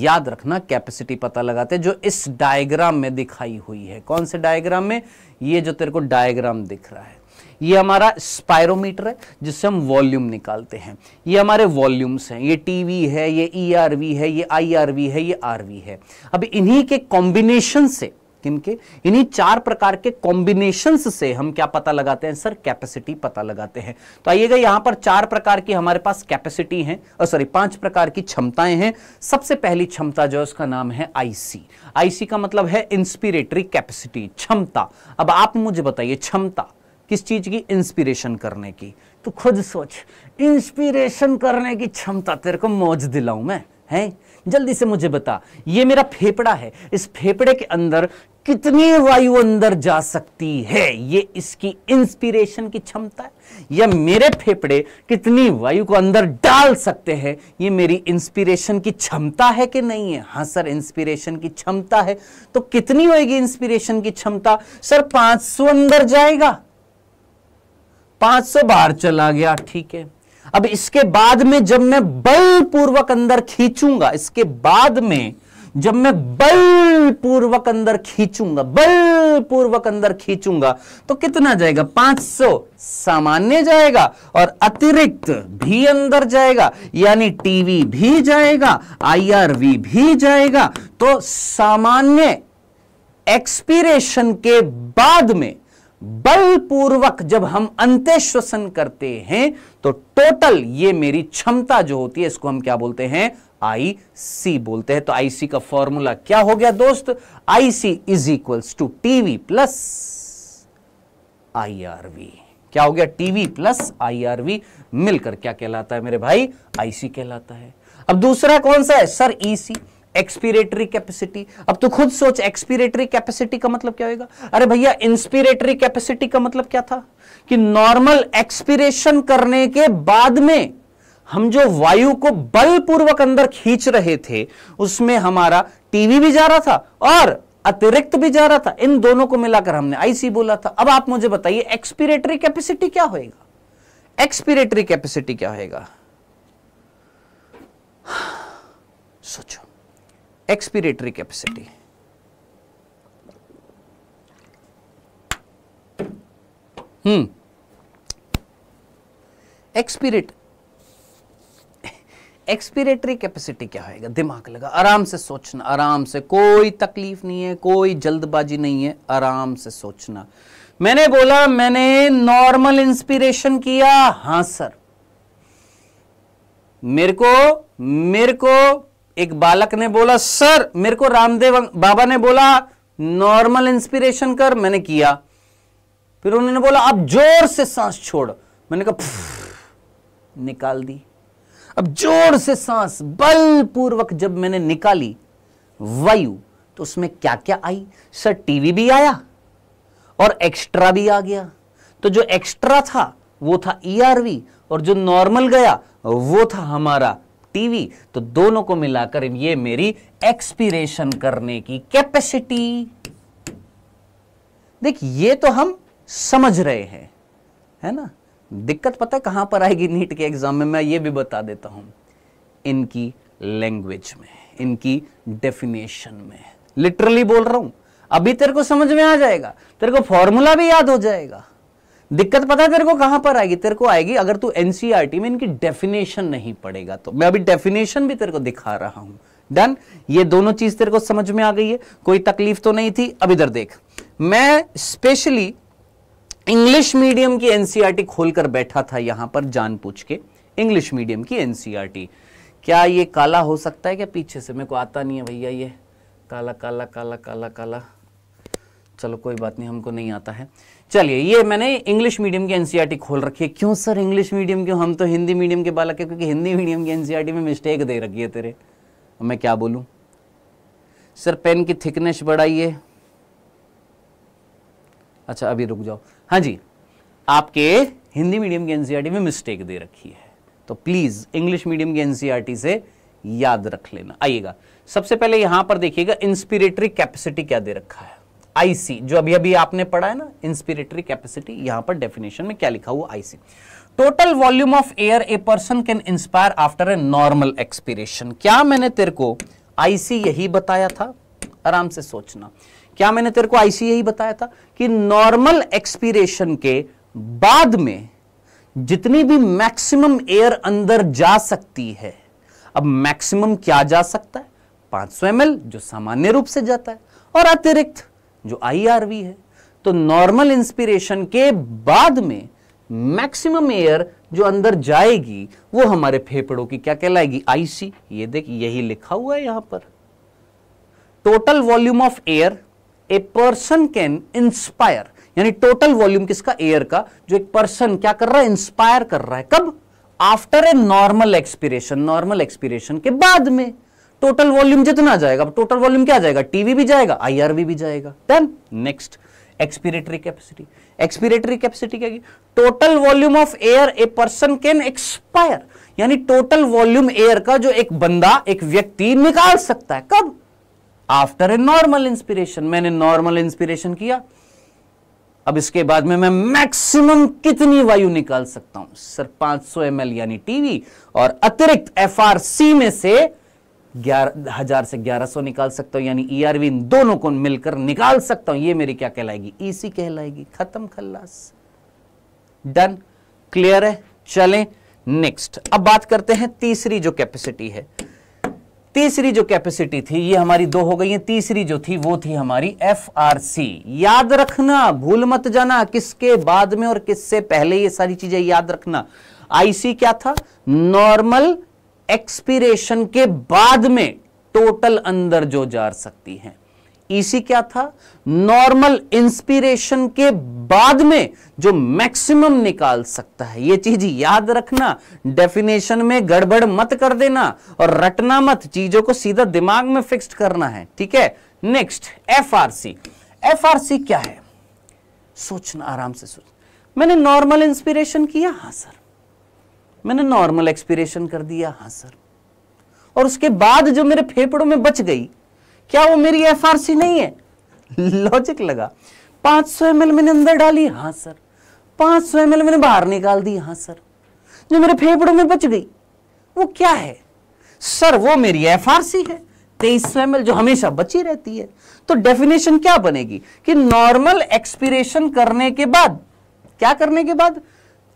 याद रखना कैपेसिटी पता लगाते हैं जो इस डायग्राम में दिखाई हुई है कौन से डायग्राम में ये जो तेरे को डायग्राम दिख रहा है ये हमारा स्पायरोमीटर है जिससे हम वॉल्यूम निकालते हैं ये हमारे वॉल्यूम्स हैं ये टीवी है ये ईआरवी e है ये आईआरवी है ये आरवी है अब इन्हीं के कॉम्बिनेशन से किनके इन्हीं चार प्रकार के कॉम्बिनेशन से हम क्या पता लगाते हैं सर कैपेसिटी पता लगाते हैं तो आइएगा यहां पर चार प्रकार की हमारे पास कैपेसिटी है और सॉरी पांच प्रकार की क्षमताएं हैं सबसे पहली क्षमता जो है उसका नाम है आईसी आईसी का मतलब है इंस्पिरेटरी कैपेसिटी क्षमता अब आप मुझे बताइए क्षमता किस चीज़ की इंस्पिरेशन करने की तो खुद सोच इंस्पिरेशन करने की क्षमता तेरे को मौज दिलाऊं मैं है जल्दी से मुझे बता ये मेरा फेफड़ा है इस फेफड़े के अंदर कितनी वायु अंदर जा सकती है ये इसकी इंस्पिरेशन की क्षमता है या मेरे फेफड़े कितनी वायु को अंदर डाल सकते हैं ये मेरी इंस्पिरेशन की क्षमता है कि नहीं है हाँ सर इंस्पिरेशन की क्षमता है तो कितनी होगी इंस्पिरेशन की क्षमता सर 500 अंदर जाएगा पांच सौ बाहर चला गया ठीक है अब इसके बाद में जब मैं बलपूर्वक अंदर खींचूंगा इसके बाद में जब मैं बलपूर्वक अंदर खींचूंगा बलपूर्वक अंदर खींचूंगा तो कितना जाएगा 500 सामान्य जाएगा और अतिरिक्त भी अंदर जाएगा यानी टीवी भी जाएगा आईआरवी भी जाएगा तो सामान्य एक्सपीरेशन के बाद में बलपूर्वक जब हम अंत्यश्वसन करते हैं तो टोटल ये मेरी क्षमता जो होती है इसको हम क्या बोलते हैं आई सी बोलते हैं तो आई सी का फॉर्मूला क्या हो गया दोस्त I C is equals to TV plus I R V क्या हो गया TV plus I R V मिलकर क्या कहलाता है मेरे भाई आईसी कहलाता है अब दूसरा कौन सा है sir EC e expiratory capacity अब तो खुद सोच एक्सपीरेटरी कैपेसिटी का मतलब क्या होगा अरे भैया इंस्पिरेटरी कैपेसिटी का मतलब क्या था कि नॉर्मल एक्सपीरेशन करने के बाद में हम जो वायु को बलपूर्वक अंदर खींच रहे थे उसमें हमारा टीवी भी जा रहा था और अतिरिक्त भी जा रहा था इन दोनों को मिलाकर हमने आईसी बोला था अब आप मुझे बताइए एक्सपीरेटरी कैपेसिटी क्या होएगा एक्सपीरेटरी कैपेसिटी क्या होएगा सोचो expiratory capacity. Hmm. Expirate expiratory capacity क्या होएगा दिमाग लगा आराम से सोचना आराम से कोई तकलीफ नहीं है कोई जल्दबाजी नहीं है आराम से सोचना मैंने बोला मैंने नॉर्मल इंस्पिरेशन किया हां सर मेरे को मेरे को एक बालक ने बोला सर मेरे को रामदेव बाबा ने बोला नॉर्मल इंस्पिरेशन कर मैंने किया फिर उन्होंने बोला अब जोर से सांस छोड़ मैंने कहा निकाल दी अब जोर से सांस बलपूर्वक जब मैंने निकाली वायु तो उसमें क्या क्या आई सर टीवी भी आया और एक्स्ट्रा भी आ गया तो जो एक्स्ट्रा था वो था ईआरवी e और जो नॉर्मल गया वो था हमारा टीवी तो दोनों को मिलाकर ये मेरी एक्सपीरेशन करने की कैपेसिटी देखिए ये तो हम समझ रहे हैं है ना दिक्कत पता है कहां पर आएगी नीट के एग्जाम में मैं ये भी बता देता हूं इनकी लैंग्वेज में इनकी डेफिनेशन में लिटरली बोल रहा हूं अभी तेरे को समझ में आ जाएगा तेरे को फॉर्मूला भी याद हो जाएगा दिक्कत पता है तेरे को कहां पर आएगी तेरे को आएगी अगर तू एनसीईआरटी e में इनकी डेफिनेशन नहीं पड़ेगा तो मैं अभी डेफिनेशन भी तेरे को दिखा रहा हूं डन ये दोनों चीज तेरे को समझ में आ गई है कोई तकलीफ तो नहीं थी अब इधर देख मैं स्पेशली इंग्लिश मीडियम की एनसीईआरटी e खोलकर बैठा था यहां पर जान पूछ के इंग्लिश मीडियम की एनसीईआरटी e क्या ये काला हो सकता है क्या पीछे से मेरे को आता नहीं है भैया ये काला काला काला काला काला चलो कोई बात नहीं हमको नहीं आता है चलिए ये मैंने इंग्लिश मीडियम की एनसीईआरटी e खोल रखी है क्यों सर इंग्लिश मीडियम क्यों हम तो हिंदी मीडियम के बालक है क्योंकि हिंदी मीडियम की एनसीईआरटी e में मिस्टेक दे रखी है तेरे मैं क्या बोलू सर पेन की थिकनेस बढ़ाइए अच्छा अभी रुक जाओ हाँ जी आपके हिंदी मीडियम की एनसीईआरटी e में मिस्टेक दे रखी है तो प्लीज़ इंग्लिश मीडियम की एनसीईआरटी से याद रख लेना आइएगा सबसे पहले यहां पर देखिएगा इंस्पिरेटरी कैपेसिटी क्या दे रखा है आईसी जो अभी अभी आपने पढ़ा है ना इंस्पिरेटरी कैपेसिटी यहां पर डेफिनेशन में क्या लिखा हुआ IC total volume of air a person can inspire after a normal expiration क्या मैंने तेरे को आईसी यही बताया था आराम से सोचना क्या मैंने तेरे को आईसी यही बताया था कि नॉर्मल एक्सपीरेशन के बाद में जितनी भी मैक्सिमम एयर अंदर जा सकती है अब मैक्सिमम क्या जा सकता है 500 सौ जो सामान्य रूप से जाता है और अतिरिक्त जो आईआरवी है तो नॉर्मल इंस्पिरेशन के बाद में मैक्सिमम एयर जो अंदर जाएगी वो हमारे फेफड़ों की क्या कहलाएगी आईसी ये देख यही लिखा हुआ है यहां पर total volume of air a person can inspire यानी टोटल वॉल्यूम किसका एयर का जो एक पर्सन क्या कर रहा है इंस्पायर कर रहा है कब after a normal expiration normal expiration के बाद में टोटल वॉल्यूम जितना जाएगा टोटल वॉल्यूम क्या जाएगा टीवी भी जाएगा आईआरबी भी जाएगा then next expiratory capacity expiratory capacity क्या total volume of air a person can expire यानी टोटल वॉल्यूम एयर का जो एक बंदा एक व्यक्ति निकाल सकता है कब आफ्टर ए नॉर्मल इंस्पिरेशन मैंने नॉर्मल इंस्पिरेशन किया अब इसके बाद में मैं मैक्सिमम कितनी वायु निकाल सकता हूं सर 500 सौ यानी टीवी और अतिरिक्त एफआरसी में से हजार से ग्यारह सौ निकाल सकता हूं यानी ईआरवी e इन दोनों को मिलकर निकाल सकता हूं ये मेरी क्या कहलाएगी ईसी e कहलाएगी खत्म खल्लास डन क्लियर है चलें नेक्स्ट अब बात करते हैं तीसरी जो कैपेसिटी है तीसरी जो कैपेसिटी थी ये हमारी दो हो गई है तीसरी जो थी वो थी हमारी एफ याद रखना भूल मत जाना किसके बाद में और किससे पहले ये सारी चीजें याद रखना आईसी क्या था नॉर्मल एक्सपीरेशन के बाद में टोटल अंदर जो जा सकती हैं ईसी क्या था नॉर्मल इंस्पिरेशन के बाद में जो मैक्सिमम निकाल सकता है ये चीज याद रखना डेफिनेशन में गड़बड़ मत कर देना और रटना मत चीजों को सीधा दिमाग में फिक्स्ड करना है ठीक है नेक्स्ट एफआरसी एफआरसी क्या है सोचना आराम से सोचना मैंने नॉर्मल इंस्पिरेशन किया हाँ सर मैंने नॉर्मल एक्सपीरेशन कर दिया हाँ सर और उसके बाद जो मेरे फेफड़ों में बच गई क्या वो मेरी एफआरसी नहीं है लॉजिक लगा 500 सौ मैंने अंदर डाली हाँ सर 500 सौ मैंने बाहर निकाल दी हाँ सर जो मेरे फेफड़ों में बच गई वो क्या है सर वो मेरी एफ है तेईस सौ एम जो हमेशा बची रहती है तो डेफिनेशन क्या बनेगी कि नॉर्मल एक्सपीरेशन करने के बाद क्या करने के बाद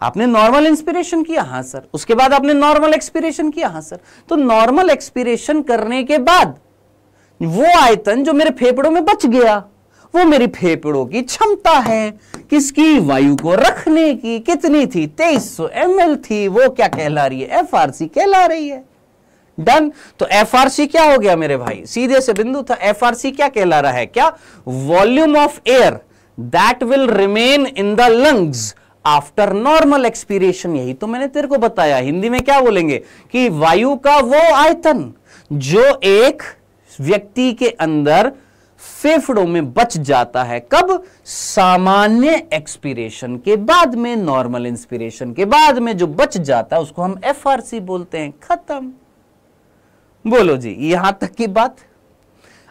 आपने नॉर्मल इंस्पिरेशन किया हाँ सर उसके बाद आपने नॉर्मल एक्सपिरेशन किया हाँ सर तो नॉर्मल एक्सपिरेशन करने के बाद वो आयतन जो मेरे फेफड़ों में बच गया वो मेरी फेफड़ों की क्षमता है किसकी वायु को रखने की कितनी थी 2300 सौ थी वो क्या कहला रही है एफ कहला रही है डन तो एफ क्या हो गया मेरे भाई सीधे से बिंदु था एफ क्या कहला रहा है क्या volume of air that will remain in the lungs after normal expiration यही तो मैंने तेरे को बताया हिंदी में क्या बोलेंगे कि वायु का वो आयतन जो एक व्यक्ति के अंदर फेफड़ों में बच जाता है कब सामान्य एक्सपीरेशन के बाद में नॉर्मल इंस्पिरेशन के बाद में जो बच जाता है उसको हम एफआरसी बोलते हैं खत्म बोलो जी यहां तक की बात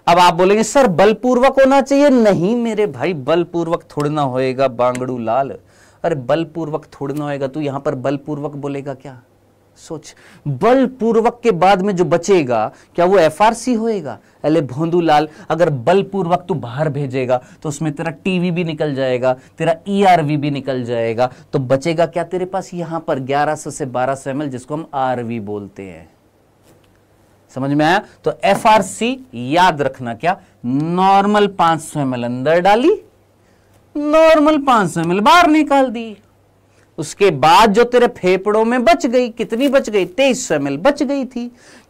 अब आप बोलेंगे सर बलपूर्वक होना चाहिए नहीं मेरे भाई बलपूर्वक थोड़ा ना होएगा बांगड़ू लाल अरे बलपूर्वक थोड़ना होएगा तू यहां पर बलपूर्वक बोलेगा क्या सोच बलपूर्वक के बाद में जो बचेगा क्या वो एफआरसी होएगा अरे भोंदू लाल अगर बलपूर्वक तू बाहर भेजेगा तो उसमें तेरा टीवी भी निकल जाएगा तेरा ईआरवी e भी निकल जाएगा तो बचेगा क्या तेरे पास यहां पर 1100 से 1200 एल जिसको हम आरवी बोलते हैं समझ में आया तो सी याद रखना क्या नॉर्मल एम एल अंदर डाली नॉर्मल 500 एल बाहर निकाल दी उसके बाद जो तेरे फेफड़ों में बच गई कितनी बच गई तेईस सौ बच गई थी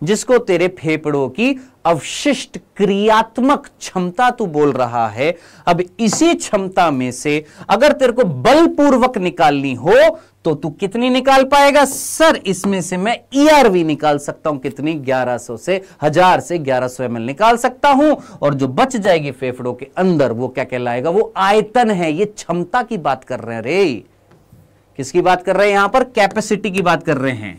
जिसको तेरे फेफड़ों की अवशिष्ट क्रियात्मक क्षमता तू बोल रहा है अब इसी क्षमता में से अगर तेरे को बलपूर्वक निकालनी हो तो तू कितनी निकाल पाएगा सर इसमें से मैं ईआरवी e निकाल सकता हूं कितनी 1100 से हजार से 1100 सौ निकाल सकता हूं और जो बच जाएगी फेफड़ों के अंदर वो क्या कहलाएगा वो आयतन है ये क्षमता की बात कर रहे हैं रे किसकी बात कर रहे हैं यहां पर कैपेसिटी की बात कर रहे हैं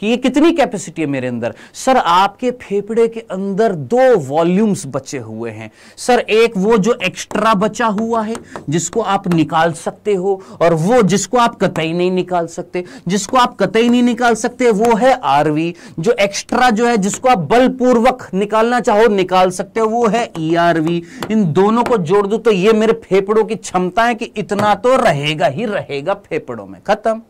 कि ये कितनी कैपेसिटी है मेरे अंदर सर आपके फेफड़े के अंदर दो वॉल्यूम्स बचे हुए हैं सर एक वो जो एक्स्ट्रा बचा हुआ है जिसको आप निकाल सकते हो और वो जिसको आप कतई नहीं निकाल सकते जिसको आप कतई नहीं निकाल सकते वो है आरवी जो एक्स्ट्रा जो है जिसको आप बलपूर्वक निकालना चाहो निकाल सकते हो वो है ई e इन दोनों को जोड़ दो तो ये मेरे फेफड़ों की क्षमता है कि इतना तो रहेगा ही रहेगा फेफड़ों में खत्म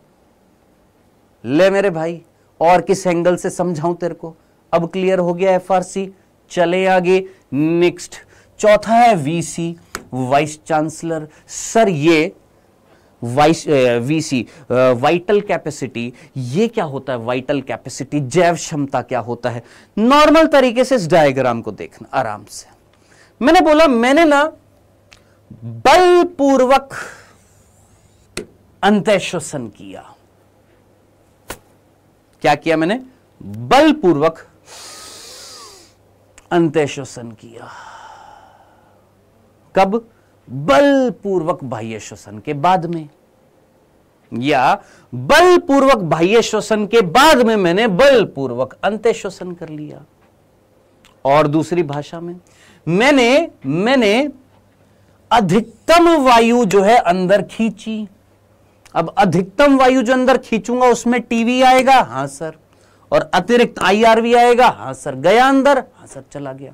ले मेरे भाई और किस एंगल से समझाऊं तेरे को अब क्लियर हो गया सी चले आगे नेक्स्ट चौथा है वीसी वाइस चांसलर सर ये वाइस वीसी वाइटल कैपेसिटी ये क्या होता है वाइटल कैपेसिटी जैव क्षमता क्या होता है नॉर्मल तरीके से इस डायग्राम को देखना आराम से मैंने बोला मैंने ना बलपूर्वक अंत्यश्वसन किया क्या किया मैंने बलपूर्वक अंत्यश्वसन किया कब बलपूर्वक बाह्य श्वसन के बाद में या बलपूर्वक बाह्य श्वसन के बाद में मैंने बलपूर्वक अंत्य श्वसन कर लिया और दूसरी भाषा में मैंने मैंने अधिकतम वायु जो है अंदर खींची अब अधिकतम वायु जो अंदर खींचूंगा उसमें टीवी आएगा हाँ सर और अतिरिक्त आईआरवी आएगा हाँ सर गया अंदर हाँ सर चला गया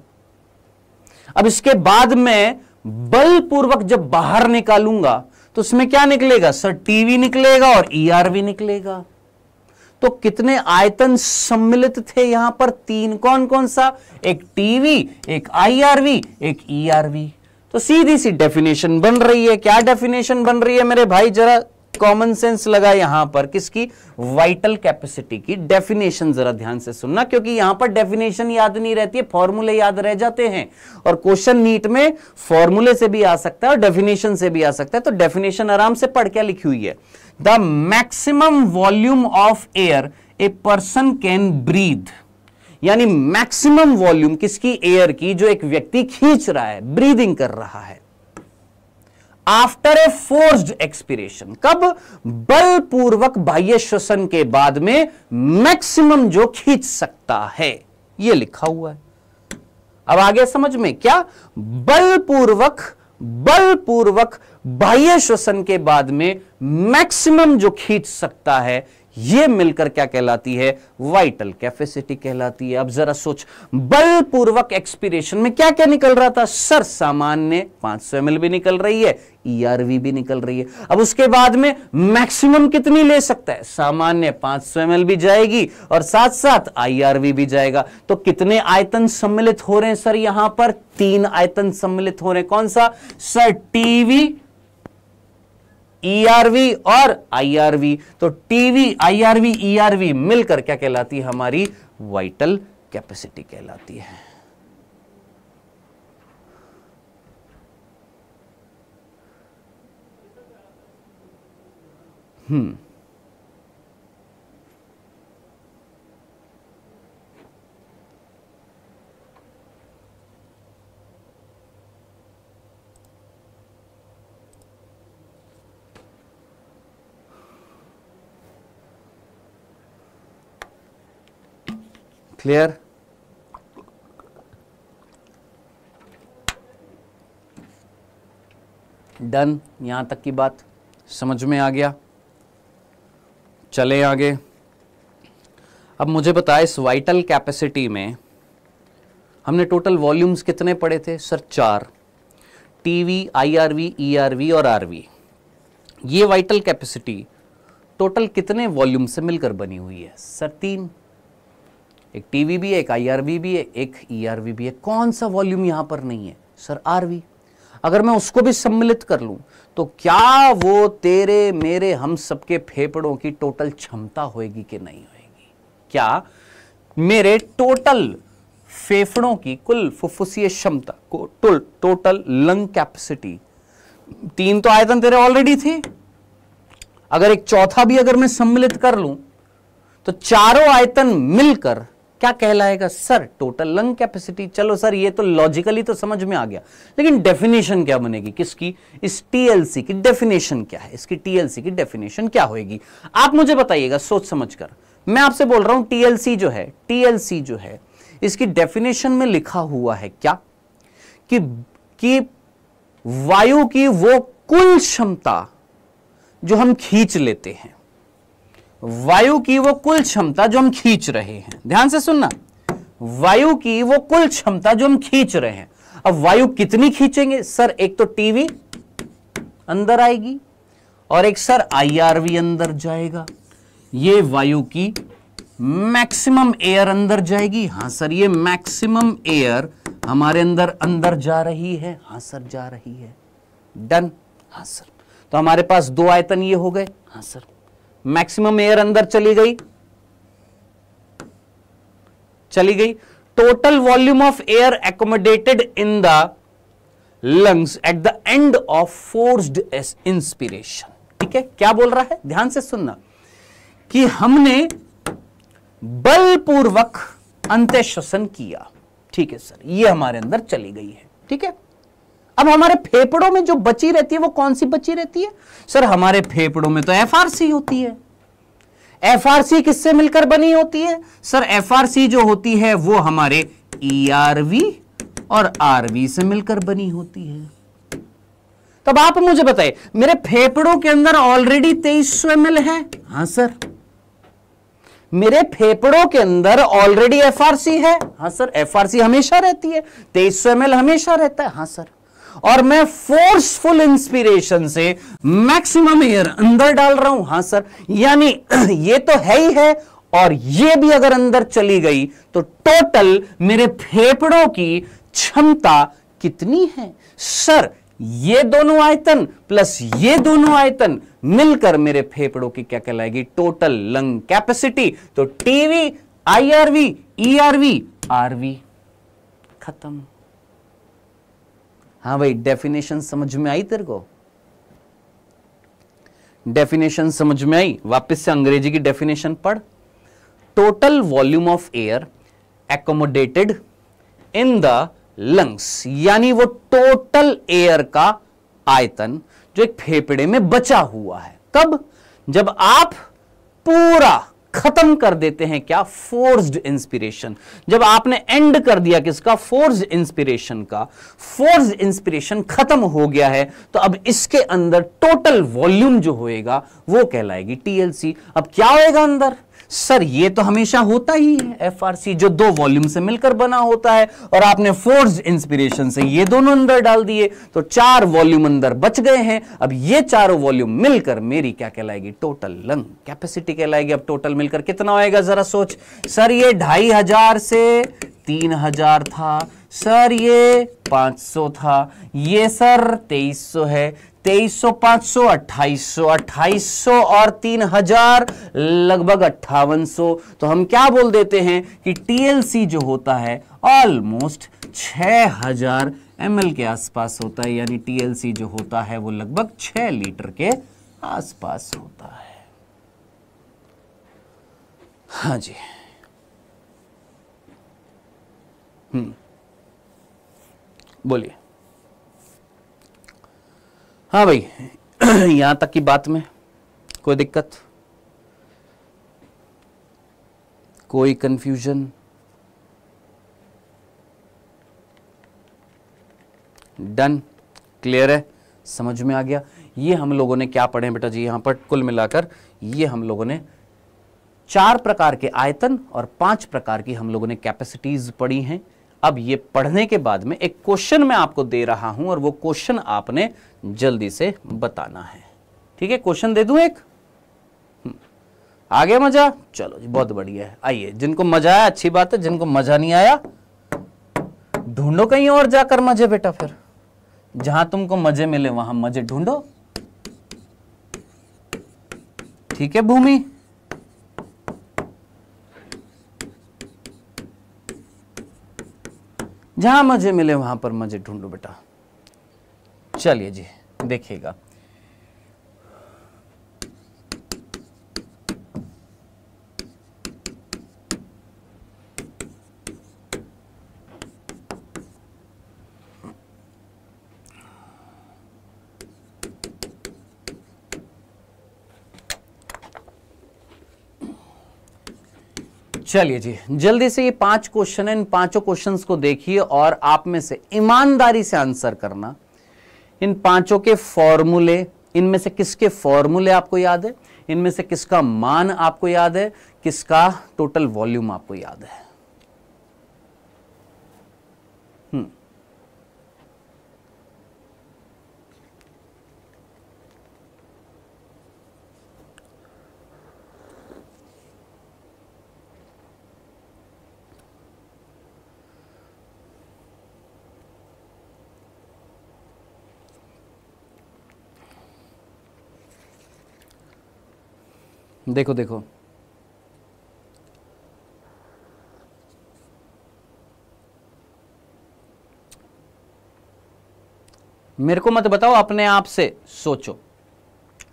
अब इसके बाद में बलपूर्वक जब बाहर निकालूंगा तो उसमें क्या निकलेगा सर टीवी निकलेगा और ईआरवी e निकलेगा तो कितने आयतन सम्मिलित थे यहां पर तीन कौन कौन सा एक टीवी एक आईआरवी एक ईआरवी e तो सीधी सी डेफिनेशन बन रही है क्या डेफिनेशन बन रही है मेरे भाई जरा कॉमन सेंस लगा यहां पर किसकी वाइटल कैपेसिटी की डेफिनेशन जरा ध्यान से सुनना क्योंकि यहां पर डेफिनेशन याद नहीं रहती है फॉर्मूले याद रह जाते हैं और क्वेश्चन नीट में फॉर्मूले से भी आ सकता है और डेफिनेशन से भी आ सकता है तो डेफिनेशन आराम से पढ़ क्या लिखी हुई है the maximum volume of air a person can breathe यानी मैक्सिमम वॉल्यूम किसकी एयर की जो एक व्यक्ति खींच रहा है ब्रीदिंग कर रहा है आफ्टर ए फोर्स्ड एक्सपीरेशन कब बलपूर्वक बाह्य श्वसन के बाद में मैक्सिमम जो खींच सकता है यह लिखा हुआ है अब आगे समझ में क्या बलपूर्वक बलपूर्वक बाह्य श्वसन के बाद में मैक्सिमम जो खींच सकता है ये मिलकर क्या कहलाती है वाइटल कैपेसिटी कहलाती है अब जरा सोच बलपूर्वक एक्सपीरेशन में क्या क्या निकल रहा था सर सामान्य 500 सौ भी निकल रही है ईआरवी e भी निकल रही है अब उसके बाद में मैक्सिमम कितनी ले सकता है सामान्य 500 सौ भी जाएगी और साथ साथ आईआरवी भी जाएगा तो कितने आयतन सम्मिलित हो रहे हैं सर यहां पर तीन आयतन सम्मिलित हो रहे हैं कौन सा सर टीवी ईआरवी e और आईआरवी तो टीवी आईआरवी ईआरवी मिलकर क्या कहलाती है हमारी वाइटल कैपेसिटी कहलाती है हम्म clear डन यहां तक की बात समझ में आ गया चले आगे अब मुझे बताए इस वाइटल कैपेसिटी में हमने टोटल वॉल्यूम्स कितने पड़े थे सर चार टीवी, आईआरवी, ईआरवी और आरवी ये वाइटल कैपेसिटी टोटल कितने वॉल्यूम से मिलकर बनी हुई है सर तीन एक टीवी भी है एक आईआरवी भी है एक ईआरवी e भी है कौन सा वॉल्यूम यहां पर नहीं है सर आरवी अगर मैं उसको भी सम्मिलित कर लूं तो क्या वो तेरे मेरे हम सबके फेफड़ों की टोटल क्षमता होएगी कि नहीं होएगी क्या मेरे टोटल फेफड़ों की कुल फुफ्फुसीय क्षमता को टोल टोटल लंग कैपेसिटी तीन तो आयतन तेरे ऑलरेडी थी अगर एक चौथा भी अगर मैं सम्मिलित कर लूं तो चारों आयतन मिलकर क्या कहलाएगा सर टोटल लंग कैपेसिटी चलो सर ये तो लॉजिकली तो समझ में आ गया लेकिन डेफिनेशन क्या बनेगी किसकी इस टीएलसी की डेफिनेशन क्या है इसकी टीएलसी की डेफिनेशन क्या होगी आप मुझे बताइएगा सोच समझ कर मैं आपसे बोल रहा हूं टीएलसी जो है टीएलसी जो है इसकी डेफिनेशन में लिखा हुआ है क्या कि, कि वायु की वो कुल क्षमता जो हम खींच लेते हैं वायु की वो कुल क्षमता जो हम खींच रहे हैं ध्यान से सुनना वायु की वो कुल क्षमता जो हम खींच रहे हैं अब वायु कितनी खींचेंगे सर एक तो टीवी अंदर आएगी और एक सर आईआरवी अंदर जाएगा ये वायु की मैक्सिमम एयर अंदर जाएगी हाँ सर ये मैक्सिमम एयर हमारे अंदर अंदर जा रही है हां सर जा रही है डन हां सर तो हमारे पास दो आयतन ये हो गए हाँ सर मैक्सिमम एयर अंदर चली गई चली गई total volume of air accommodated in the lungs at the end of forced s inspiration ठीक है क्या बोल रहा है ध्यान से सुनना कि हमने बलपूर्वक अंत्य श्वसन किया ठीक है सर ये हमारे अंदर चली गई है ठीक है अब हमारे फेफड़ों में जो बची रहती है वो कौन सी बची रहती है सर हमारे फेफड़ों में तो एफआरसी होती है एफआरसी किससे मिलकर बनी होती है सर एफआरसी जो होती है वो हमारे ई e और आरवी से मिलकर बनी होती है तब आप मुझे बताए मेरे फेफड़ों के अंदर ऑलरेडी तेईस सौ एम है हाँ सर मेरे फेफड़ों के अंदर ऑलरेडी एफआरसी है हाँ सर एफआरसी हमेशा रहती है तेईस सौ एम हमेशा रहता है हाँ सर और मैं फोर्सफुल इंस्पिरेशन से मैक्सिमम एयर अंदर डाल रहा हूं हां सर यानी ये तो है ही है और ये भी अगर अंदर चली गई तो टोटल मेरे फेफड़ों की क्षमता कितनी है सर ये दोनों आयतन प्लस ये दोनों आयतन मिलकर मेरे फेफड़ों की क्या कहलाएगी टोटल लंग कैपेसिटी तो टीवी आईआरवी ईआरवी आरवी खत्म हाँ भाई डेफिनेशन समझ में आई तेरे को डेफिनेशन समझ में आई वापस से अंग्रेजी की डेफिनेशन पढ़ total volume of air accommodated in the lungs यानी वो टोटल एयर का आयतन जो एक फेफड़े में बचा हुआ है कब जब आप पूरा खत्म कर देते हैं क्या फोर्स्ड इंस्पिरेशन जब आपने एंड कर दिया किसका फोर्स्ड इंस्पिरेशन का फोर्स्ड इंस्पिरेशन खत्म हो गया है तो अब इसके अंदर टोटल वॉल्यूम जो होएगा वो कहलाएगी टीएलसी अब क्या होएगा अंदर सर ये तो हमेशा होता ही है एफआरसी जो दो वॉल्यूम से मिलकर बना होता है और आपने फोर्स इंस्पिरेशन से ये दोनों अंदर डाल दिए तो चार वॉल्यूम अंदर बच गए हैं अब ये चारों वॉल्यूम मिलकर मेरी क्या कहलाएगी टोटल लंग कैपेसिटी कहलाएगी अब टोटल मिलकर कितना होएगा जरा सोच सर ये ढाई हजार से तीन हजार था सर ये पांच सौ था ये सर तेईस सौ है तेईस सौ पांच सौ अट्ठाईस सौ अट्ठाईस सौ और तीन हजार लगभग अट्ठावन सो तो हम क्या बोल देते हैं कि टीएलसी जो होता है ऑलमोस्ट छ हजार एम के आसपास होता है यानी टीएलसी जो होता है वो लगभग छः लीटर के आसपास होता है हाँ जी हम्म बोलिए हाँ भाई यहां तक की बात में कोई दिक्कत कोई कंफ्यूजन डन क्लियर है समझ में आ गया ये हम लोगों ने क्या पढ़े बेटा जी यहां पर कुल मिलाकर ये हम लोगों ने चार प्रकार के आयतन और पांच प्रकार की हम लोगों ने कैपेसिटीज पढ़ी हैं अब ये पढ़ने के बाद में एक क्वेश्चन मैं आपको दे रहा हूं और वो क्वेश्चन आपने जल्दी से बताना है ठीक है क्वेश्चन दे दूं एक हम्म। आ गया मजा चलो जी बहुत बढ़िया है आइए जिनको मजा आया अच्छी बात है जिनको मजा नहीं आया ढूंढो कहीं और जाकर मजे बेटा फिर जहां तुमको मजे मिले वहां मजे ढूंढो ठीक है भूमि जहां मजे मिले वहां पर मजे ढूंढो बेटा चलिए जी देखिएगा चलिए जी जल्दी से ये पांच क्वेश्चन है इन पांचों क्वेश्चंस को देखिए और आप में से ईमानदारी से आंसर करना इन पांचों के फॉर्मूले इनमें से किसके फॉर्मूले आपको याद है इनमें से किसका मान आपको याद है किसका टोटल वॉल्यूम आपको याद है देखो देखो मेरे को मत बताओ अपने आप से सोचो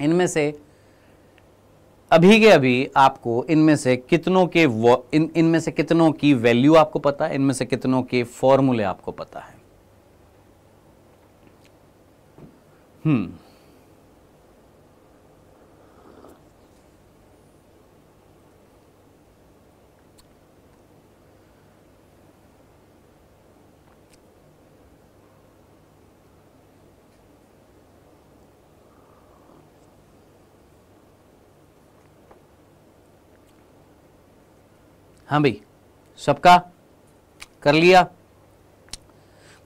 इनमें से अभी के अभी आपको इनमें से कितनों के इन इनमें से कितनों की वैल्यू आपको पता है इनमें से कितनों के फॉर्मूले आपको पता है हम्म हाँ भाई सबका कर लिया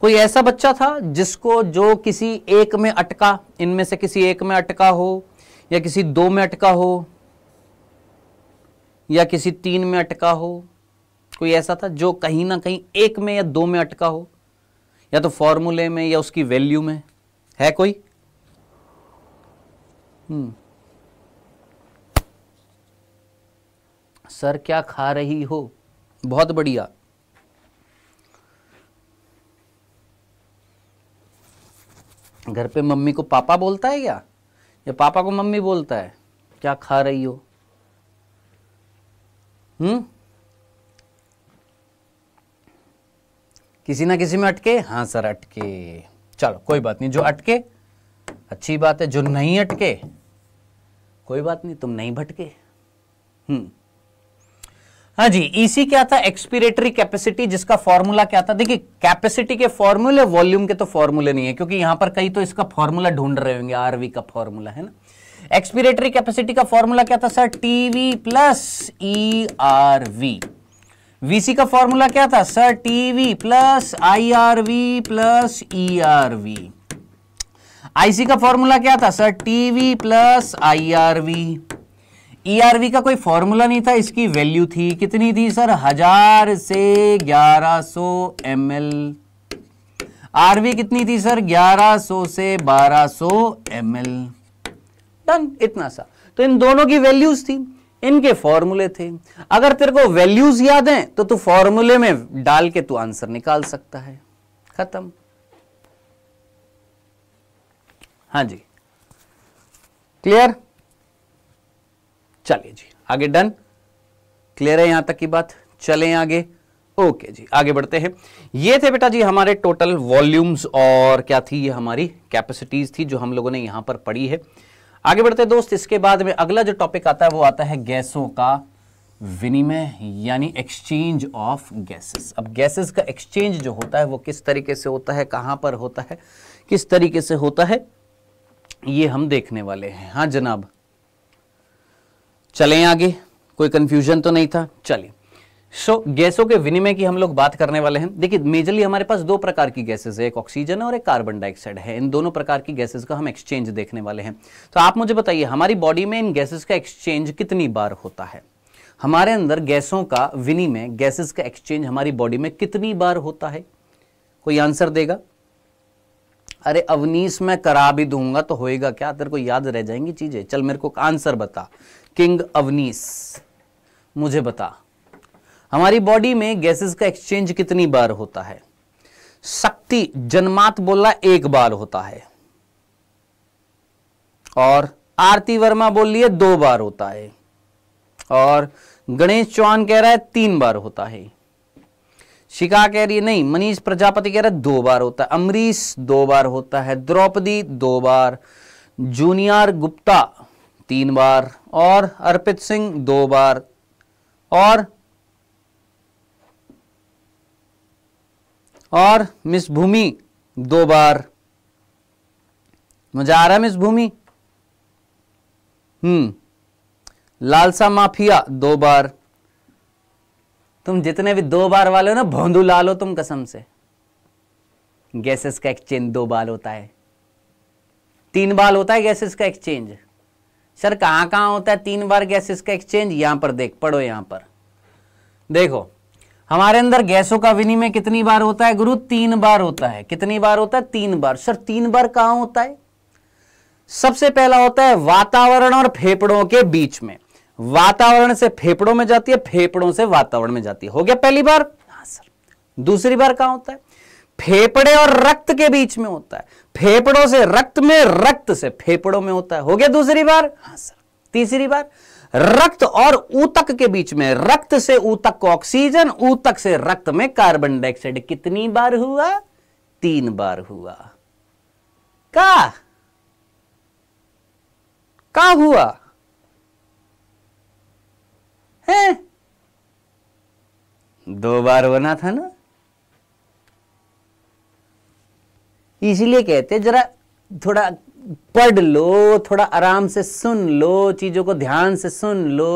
कोई ऐसा बच्चा था जिसको जो किसी एक में अटका इनमें से किसी एक में अटका हो या किसी दो में अटका हो या किसी तीन में अटका हो कोई ऐसा था जो कहीं ना कहीं एक में या दो में अटका हो या तो फॉर्मूले में या उसकी वैल्यू में है कोई हम्म सर क्या खा रही हो बहुत बढ़िया घर पे मम्मी को पापा बोलता है क्या या पापा को मम्मी बोलता है क्या खा रही हो हम्म किसी ना किसी में अटके हाँ सर अटके चलो कोई बात नहीं जो अटके अच्छी बात है जो नहीं अटके कोई बात नहीं तुम नहीं भटके हम्म हाँ जी ईसी e क्या था एक्सपीरेटरी कैपेसिटी जिसका फॉर्मूला क्या था देखिए कैपेसिटी के फॉर्मूले वॉल्यूम के तो फॉर्मूले नहीं है क्योंकि यहां पर कई तो इसका फॉर्मूला ढूंढ रहे होंगे आरवी का फॉर्मूला है ना एक्सपीरेटरी कैपेसिटी का फॉर्मूला क्या था sir TV plus E R V VC का फॉर्मूला क्या था sir TV plus I R V plus E R V IC का फॉर्मूला क्या था sir TV plus I R V ERV e का कोई फॉर्मूला नहीं था इसकी वैल्यू थी कितनी थी सर हजार से 1100 सो एम एल आरवी कितनी थी सर 1100 से 1200 सो एम एल डन इतना सा तो इन दोनों की वैल्यूज थी इनके फॉर्मूले थे अगर तेरे को वैल्यूज याद हैं तो तू फॉर्मूले में डाल के तू आंसर निकाल सकता है खत्म हाँ जी क्लियर चलिए जी आगे डन क्लियर है यहां तक की बात चलें आगे ओके जी आगे बढ़ते हैं ये थे बेटा जी हमारे टोटल वॉल्यूम्स और क्या थी ये हमारी कैपेसिटीज थी जो हम लोगों ने यहां पर पढ़ी है आगे बढ़ते दोस्त इसके बाद में अगला जो टॉपिक आता है वो आता है गैसों का विनिमय यानी एक्सचेंज ऑफ गैसेस अब गैसेस का एक्सचेंज जो होता है वो किस तरीके से होता है कहां पर होता है किस तरीके से होता है ये हम देखने वाले हैं हाँ जनाब चलें आगे कोई कंफ्यूजन तो नहीं था चलिए सो so, गैसों के विनिमय की हम लोग बात करने वाले हैं देखिए मेजरली हमारे पास दो प्रकार की गैसेस है एक ऑक्सीजन है और एक कार्बन डाइऑक्साइड है इन दोनों प्रकार की गैसेस का हम एक्सचेंज देखने वाले हैं तो आप मुझे बताइए हमारी बॉडी में इन गैसेस का एक्सचेंज कितनी बार होता है हमारे अंदर गैसों का विनिमय गैसेस का एक्सचेंज हमारी बॉडी में कितनी बार होता है कोई आंसर देगा अरे अवनीस मैं करा भी दूंगा तो होएगा क्या तेरे को याद रह जाएंगी चीजें चल मेरे को आंसर बता किंग अवनीस मुझे बता हमारी बॉडी में गैसेस का एक्सचेंज कितनी बार होता है शक्ति जन्मात बोला एक बार होता है और आरती वर्मा बोल बोलिए दो बार होता है और गणेश चौहान कह रहा है तीन बार होता है शिका कह रही है नहीं मनीष प्रजापति कह रहा है दो बार होता है अमरीश दो बार होता है द्रौपदी दो बार जूनियर गुप्ता तीन बार और अर्पित सिंह दो बार और और मिस भूमि दो बार मजा आ रहा है मिस भूमि हम्म लालसा माफिया दो बार तुम जितने भी दो बार वाले हो ना भोंदू लाल हो तुम कसम से गैसेस का एक्सचेंज दो बार होता है तीन बार होता है गैसेस का एक्सचेंज सर कहाँ कहाँ होता है तीन बार गैसेस का एक्सचेंज यहाँ पर देख पढ़ो यहाँ पर देखो हमारे अंदर गैसों का विनिमय कितनी बार होता है गुरु तीन बार होता है कितनी बार होता है तीन बार सर तीन बार कहाँ होता है सबसे पहला होता है वातावरण और फेफड़ों के बीच में वातावरण से फेफड़ों में जाती है फेफड़ों से वातावरण में जाती है हो गया पहली बार हाँ सर दूसरी बार कहाँ होता है फेफड़े और रक्त के बीच में होता है फेफड़ों से रक्त में रक्त से फेफड़ों में होता है हो गया दूसरी बार हाँ सर तीसरी बार रक्त और ऊतक के बीच में रक्त से ऊतक को ऑक्सीजन ऊतक से रक्त में कार्बन डाइऑक्साइड कितनी बार हुआ तीन बार हुआ का का हुआ है दो बार होना था ना इसीलिए कहते जरा थोड़ा पढ़ लो थोड़ा आराम से सुन लो चीज़ों को ध्यान से सुन लो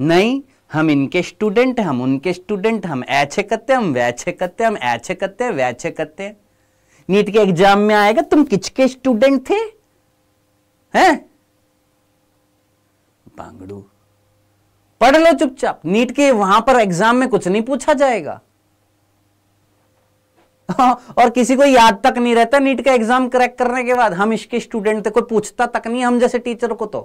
नहीं हम इनके स्टूडेंट हम उनके स्टूडेंट हम ऐसे करते हम वैसे करते हम ऐसे करते वैसे करते नीट के एग्जाम में आएगा तुम किसके स्टूडेंट थे हैं बांगड़ू पढ़ लो चुपचाप नीट के वहां पर एग्जाम में कुछ नहीं पूछा जाएगा हाँ, और किसी को याद तक नहीं रहता नीट का एग्जाम क्रैक करने के बाद हम इसके स्टूडेंट थे कोई पूछता तक नहीं हम जैसे टीचर को तो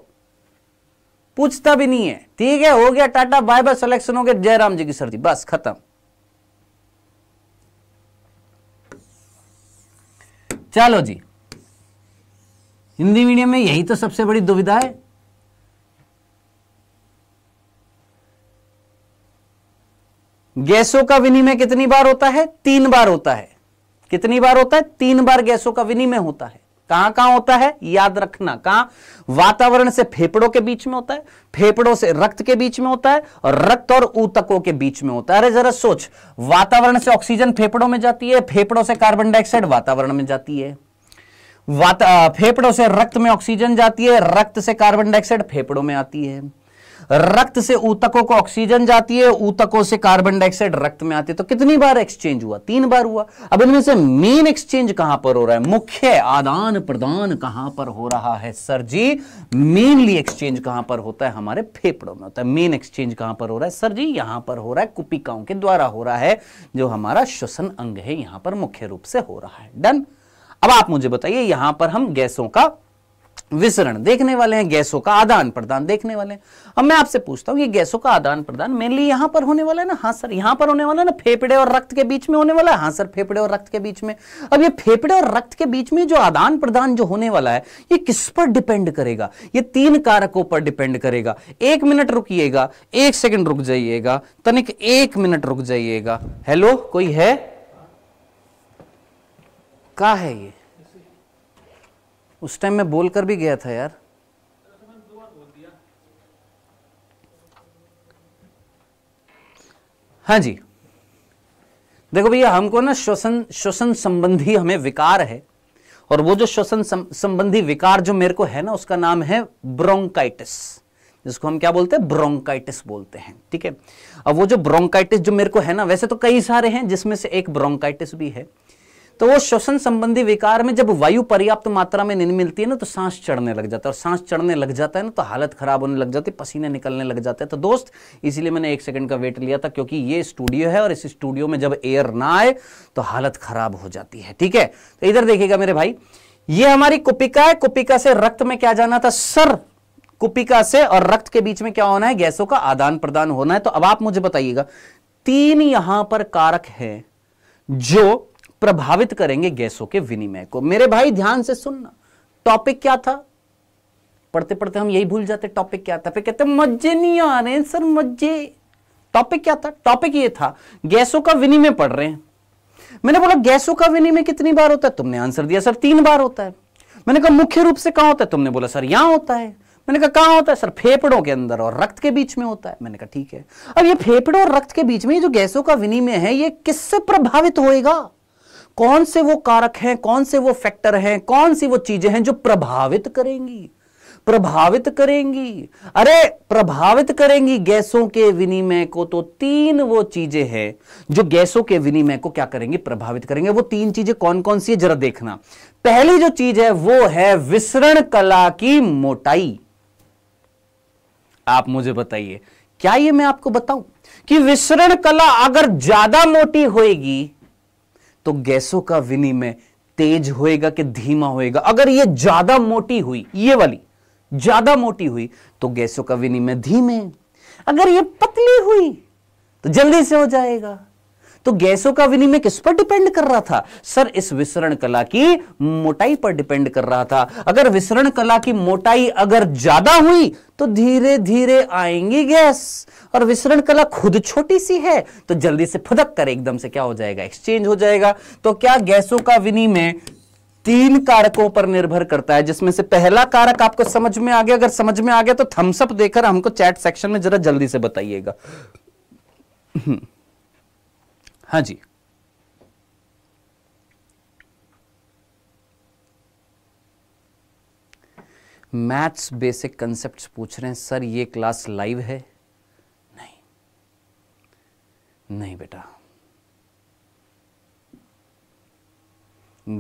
पूछता भी नहीं है ठीक है हो गया टाटा बाय बाय सिलेक्शन हो गया जयराम जी की सर्दी बस खत्म चलो जी हिंदी मीडियम में यही तो सबसे बड़ी दुविधा है गैसों का विनिमय कितनी बार होता है तीन बार होता है कितनी बार होता है तीन बार गैसों का विनिमय होता है कहां कहां होता है याद रखना कहां वातावरण से फेफड़ों के बीच में होता है फेफड़ों से रक्त के बीच में होता है और रक्त और ऊतकों के बीच में होता है अरे जरा सोच वातावरण से ऑक्सीजन फेफड़ों में जाती है फेफड़ों से कार्बन डाइऑक्साइड वातावरण में जाती है फेफड़ों से रक्त में ऑक्सीजन जाती है रक्त से कार्बन डाइऑक्साइड फेफड़ों में आती है रक्त से ऊतकों को ऑक्सीजन जाती है ऊतकों से कार्बन डाइऑक्साइड रक्त में आती है तो कितनी बार एक्सचेंज हुआ तीन बार हुआ अब इनमें से मेन एक्सचेंज कहां पर हो रहा है मुख्य आदान प्रदान कहां पर हो रहा है सर जी मेनली एक्सचेंज कहां पर होता है हमारे फेफड़ों में होता है मेन एक्सचेंज कहां पर हो रहा है सर जी यहां पर हो रहा है कुपिकाओं के द्वारा हो रहा है जो हमारा श्वसन अंग है यहां पर मुख्य रूप से हो रहा है डन अब आप मुझे बताइए यहां पर हम गैसों का विसरण देखने वाले हैं गैसों का आदान प्रदान देखने वाले हैं अब मैं आपसे पूछता हूं ये गैसों का आदान प्रदान मेनली यहां पर होने वाला है ना हाँ सर यहां पर होने वाला है ना फेफड़े और रक्त के बीच में होने वाला है हाँ सर फेफड़े और रक्त के बीच में अब ये फेफड़े और रक्त के बीच में जो आदान प्रदान जो होने वाला है ये किस पर डिपेंड करेगा ये तीन कारकों पर डिपेंड करेगा एक मिनट रुकीयेगा एक सेकेंड रुक जाइएगा तनिक एक मिनट रुक जाइएगा हेलो कोई है का है ये उस टाइम मैं बोल कर भी गया था यार हाँ जी देखो भैया हमको ना श्वसन श्वसन संबंधी हमें विकार है और वो जो श्वसन संबंधी विकार जो मेरे को है ना उसका नाम है ब्रोंकाइटिस जिसको हम क्या बोलते हैं ब्रोंकाइटिस बोलते हैं ठीक है अब वो जो ब्रोंकाइटिस जो मेरे को है ना वैसे तो कई सारे हैं जिसमें से एक ब्रोंकाइटिस भी है तो वो श्वसन संबंधी विकार में जब वायु पर्याप्त मात्रा में नहीं मिलती है ना तो सांस चढ़ने लग जाता है और सांस चढ़ने लग जाता है ना तो हालत खराब होने लग जाती है पसीने निकलने लग जाते हैं तो दोस्त इसीलिए मैंने एक सेकंड का वेट लिया था क्योंकि ये स्टूडियो है और इस स्टूडियो में जब एयर ना आए तो हालत खराब हो जाती है ठीक है तो इधर देखिएगा मेरे भाई ये हमारी कुपिका है कुपिका से रक्त में क्या जाना था सर कुपिका से और रक्त के बीच में क्या होना है गैसों का आदान प्रदान होना है तो अब आप मुझे बताइएगा तीन यहां पर कारक है जो प्रभावित करेंगे गैसों के विनिमय को मेरे भाई ध्यान से सुनना टॉपिक क्या था पढ़ते पढ़ते हम यही भूल जाते टॉपिक क्या था फिर कहते मजे नहीं आ रहे सर मजे टॉपिक क्या था टॉपिक ये था गैसों का विनिमय पढ़ रहे हैं मैंने बोला गैसों का विनिमय कितनी बार होता है तुमने आंसर दिया सर तीन बार होता है मैंने कहा मुख्य रूप से कहा होता है तुमने बोला सर यहां होता है मैंने कहा कहा होता है सर फेफड़ों के अंदर और रक्त के बीच में होता है मैंने कहा ठीक है अब ये फेफड़ों और रक्त के बीच में जो गैसों का विनिमय है ये किससे प्रभावित होएगा कौन से वो कारक हैं कौन से वो फैक्टर हैं कौन सी वो चीजें हैं जो प्रभावित करेंगी प्रभावित करेंगी अरे प्रभावित करेंगी गैसों के विनिमय को तो तीन वो चीजें हैं जो गैसों के विनिमय को क्या करेंगे प्रभावित करेंगे वो तीन चीजें कौन कौन सी है जरा देखना पहली जो चीज है वो है विसरण कला की मोटाई आप मुझे बताइए क्या ये मैं आपको बताऊं कि विसरण कला अगर ज्यादा मोटी होएगी तो गैसों का विनिमय तेज होएगा कि धीमा होएगा अगर ये ज्यादा मोटी हुई ये वाली ज्यादा मोटी हुई तो गैसों का विनिमय धीमे अगर ये पतली हुई तो जल्दी से हो जाएगा तो गैसों का विनिमय किस पर डिपेंड कर रहा था सर इस विसरण कला की मोटाई पर डिपेंड कर रहा था अगर विसरण कला की मोटाई अगर ज्यादा हुई तो धीरे धीरे आएंगी गैस और विसरण कला खुद छोटी सी है तो जल्दी से फुदक कर एकदम से क्या हो जाएगा एक्सचेंज हो जाएगा तो क्या गैसों का विनिमय तीन कारकों पर निर्भर करता है जिसमें से पहला कारक आपको समझ में आ गया अगर समझ में आ गया तो थम्सअप देकर हमको चैट सेक्शन में जरा जल्दी से बताइएगा हाँ जी मैथ्स बेसिक कंसेप्ट पूछ रहे हैं सर ये क्लास लाइव है नहीं नहीं बेटा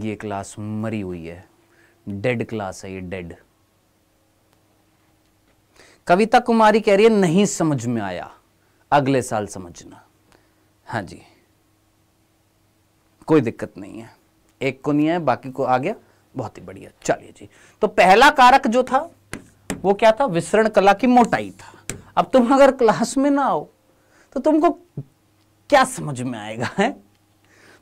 ये क्लास मरी हुई है डेड क्लास है ये डेड कविता कुमारी कह रही है नहीं समझ में आया अगले साल समझना हाँ जी कोई दिक्कत नहीं है एक को नहीं है बाकी को आ गया बहुत ही बढ़िया चलिए जी तो पहला कारक जो था वो क्या था विसरण कला की मोटाई था अब तुम अगर क्लास में ना आओ तो तुमको क्या समझ में आएगा है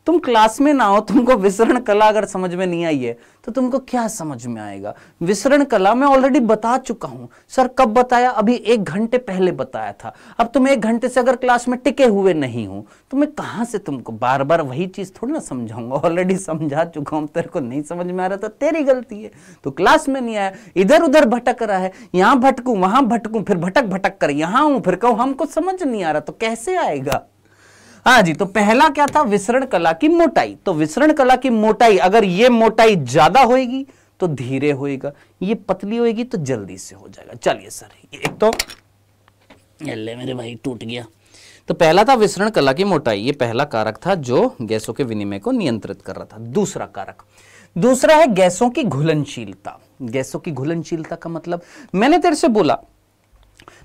तुम क्लास में ना हो तुमको विसरण कला अगर समझ में नहीं आई है तो तुमको क्या समझ में आएगा विसरण कला मैं ऑलरेडी बता चुका हूं सर कब बताया अभी एक घंटे पहले बताया था अब तुम एक घंटे से अगर क्लास में टिके हुए नहीं हो तो मैं कहाँ से तुमको बार बार वही चीज़ थोड़ी ना समझाऊंगा ऑलरेडी समझा चुका हूँ तेरे को नहीं समझ में आ रहा था तेरी गलती है तो क्लास में नहीं आया इधर उधर भटक रहा है यहां भटकू वहां भटकू फिर भटक भटक कर यहां हूं फिर कहूं हमको समझ नहीं आ रहा तो कैसे आएगा हाँ जी तो पहला क्या था विसरण कला की मोटाई तो विसरण कला की मोटाई अगर ये मोटाई ज्यादा होगी तो धीरे होएगा ये पतली होएगी तो जल्दी से हो जाएगा चलिए सर एक तो ले मेरे भाई टूट गया तो पहला था विसरण कला की मोटाई ये पहला कारक था जो गैसों के विनिमय को नियंत्रित कर रहा था दूसरा कारक दूसरा है गैसों की घुलनशीलता गैसों की घुलनशीलता का मतलब मैंने तेरे से बोला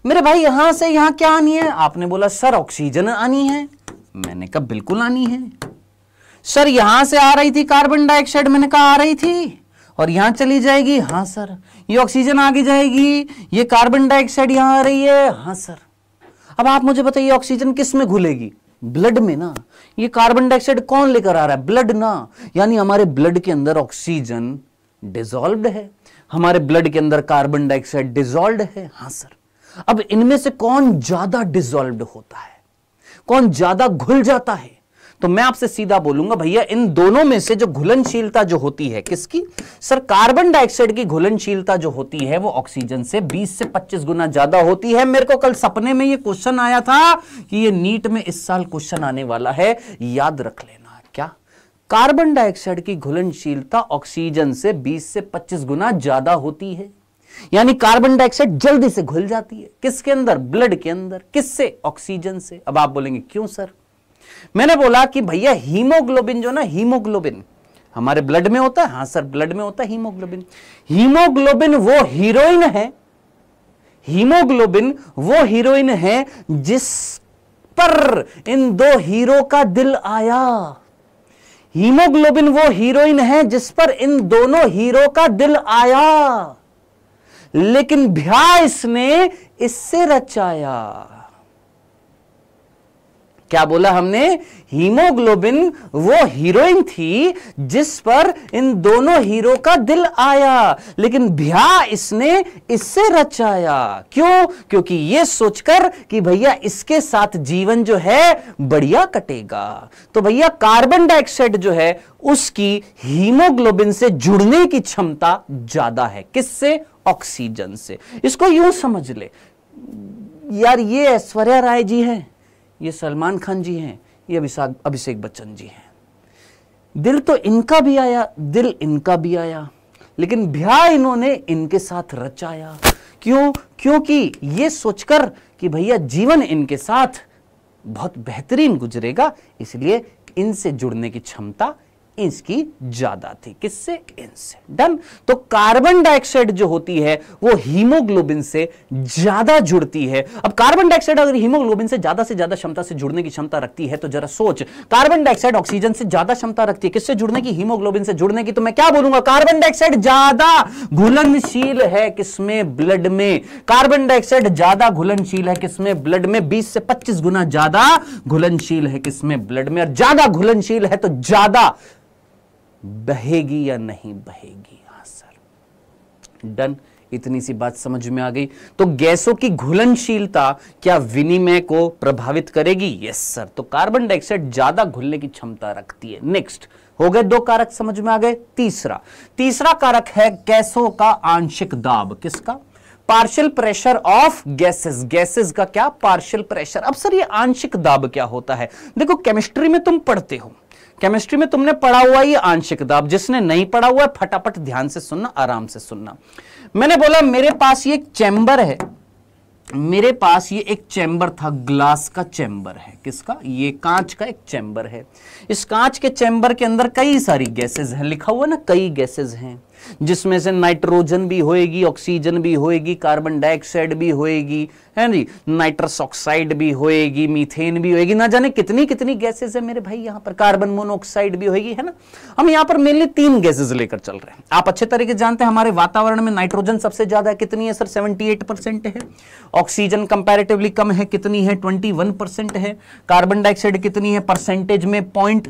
मेरे भाई यहां से यहां क्या आनी है आपने बोला सर ऑक्सीजन आनी है मैंने कहा बिल्कुल आनी है सर यहां से आ रही थी कार्बन डाइऑक्साइड मैंने कहा आ रही थी और यहां चली जाएगी हाँ सर ये ऑक्सीजन आगे जाएगी ये कार्बन डाइऑक्साइड यहां आ रही है हाँ सर अब आप मुझे बताइए ऑक्सीजन किस में घुलेगी ब्लड में ना ये कार्बन डाइऑक्साइड कौन लेकर आ रहा है ब्लड ना यानी हमारे ब्लड के अंदर ऑक्सीजन डिजॉल्व है हमारे ब्लड के अंदर कार्बन डाइऑक्साइड डिजॉल्व है हाँ सर अब इनमें से कौन ज्यादा डिजॉल्व होता है कौन ज्यादा घुल जाता है तो मैं आपसे सीधा बोलूंगा भैया इन दोनों में से जो घुलनशीलता जो होती है किसकी सर कार्बन डाइऑक्साइड की घुलनशीलता जो होती है वो ऑक्सीजन से 20 से 25 गुना ज्यादा होती है मेरे को कल सपने में ये क्वेश्चन आया था कि ये नीट में इस साल क्वेश्चन आने वाला है याद रख लेना क्या कार्बन डाइऑक्साइड की घुलनशीलता ऑक्सीजन से 20 से 25 गुना ज्यादा होती है यानी कार्बन डाइऑक्साइड जल्दी से घुल जाती है किसके अंदर ब्लड के अंदर किससे ऑक्सीजन से अब आप बोलेंगे क्यों सर मैंने बोला कि भैया हीमोग्लोबिन जो ना हीमोग्लोबिन हमारे ब्लड में होता है हाँ सर ब्लड में होता है हीमोग्लोबिन हीमोग्लोबिन वो हीरोइन है हीमोग्लोबिन वो हीरोइन है जिस पर इन दो हीरो का दिल आया हीमोग्लोबिन वो हीरोइन है जिस पर इन दोनों हीरो का दिल आया लेकिन भ्या इसने इससे रचाया क्या बोला हमने हीमोग्लोबिन वो हीरोइन थी जिस पर इन दोनों हीरो का दिल आया लेकिन भ्या इसने इससे रचाया क्यों क्योंकि ये सोचकर कि भैया इसके साथ जीवन जो है बढ़िया कटेगा तो भैया कार्बन डाइऑक्साइड जो है उसकी हीमोग्लोबिन से जुड़ने की क्षमता ज्यादा है किससे ऑक्सीजन से इसको यूं समझ ले यार ये ऐश्वर्या राय जी हैं ये सलमान खान जी हैं ये अभिषेक बच्चन जी हैं दिल तो इनका भी आया दिल इनका भी आया लेकिन भ्या इन्होंने इनके साथ रचाया क्यों क्योंकि ये सोचकर कि भैया जीवन इनके साथ बहुत बेहतरीन गुजरेगा इसलिए इनसे जुड़ने की क्षमता इसकी ज्यादा थी किससे इनसे डन तो कार्बन डाइऑक्साइड जो होती है वो हीमोग्लोबिन से ज्यादा जुड़ती है अब कार्बन डाइऑक्साइड अगर हीमोग्लोबिन से ज्यादा से ज्यादा क्षमता से जुड़ने की क्षमता रखती है तो जरा सोच कार्बन डाइऑक्साइड ऑक्सीजन से ज्यादा क्षमता रखती है किससे जुड़ने की हीमोग्लोबिन से जुड़ने की तो मैं क्या बोलूंगा कार्बन डाइऑक्साइड ज्यादा घुलनशील है किसमें ब्लड में कार्बन डाइऑक्साइड ज्यादा घुलनशील है किसमें ब्लड में बीस से पच्चीस गुना ज्यादा घुलनशील है किसमें ब्लड में और ज्यादा घुलनशील है तो ज्यादा बहेगी या नहीं बहेगी आंसर डन इतनी सी बात समझ में आ गई तो गैसों की घुलनशीलता क्या विनिमय को प्रभावित करेगी यस सर तो कार्बन डाइऑक्साइड ज्यादा घुलने की क्षमता रखती है नेक्स्ट हो गए दो कारक समझ में आ गए तीसरा तीसरा कारक है गैसों का आंशिक दाब किसका partial pressure of gases gases का क्या पार्शियल प्रेशर अब सर ये आंशिक दाब क्या होता है देखो केमिस्ट्री में तुम पढ़ते हो केमिस्ट्री में तुमने पढ़ा हुआ ये आंशिक दाब जिसने नहीं पढ़ा हुआ है फटाफट ध्यान से सुनना आराम से सुनना मैंने बोला मेरे पास ये चैम्बर है मेरे पास ये एक चैम्बर था ग्लास का चैम्बर है किसका ये कांच का एक चैम्बर है इस कांच के चैम्बर के अंदर कई सारी गैसेज हैं लिखा हुआ ना कई गैसेज हैं जिसमें से नाइट्रोजन भी होएगी ऑक्सीजन भी होएगी कार्बन डाइऑक्साइड भी होएगी है जी नाइट्रस ऑक्साइड भी होएगी मीथेन भी होएगी ना जाने कितनी कितनी गैसेस है मेरे भाई यहां पर कार्बन मोनोऑक्साइड भी होएगी है ना हम यहां पर मेनली तीन गैसेज लेकर चल रहे हैं आप अच्छे तरीके जानते हैं हमारे वातावरण में नाइट्रोजन सबसे ज्यादा कितनी है सर सेवेंटी है ऑक्सीजन कंपेरेटिवली कम है कितनी है ट्वेंटी है कार्बन डाइऑक्साइड कितनी है परसेंटेज में पॉइंट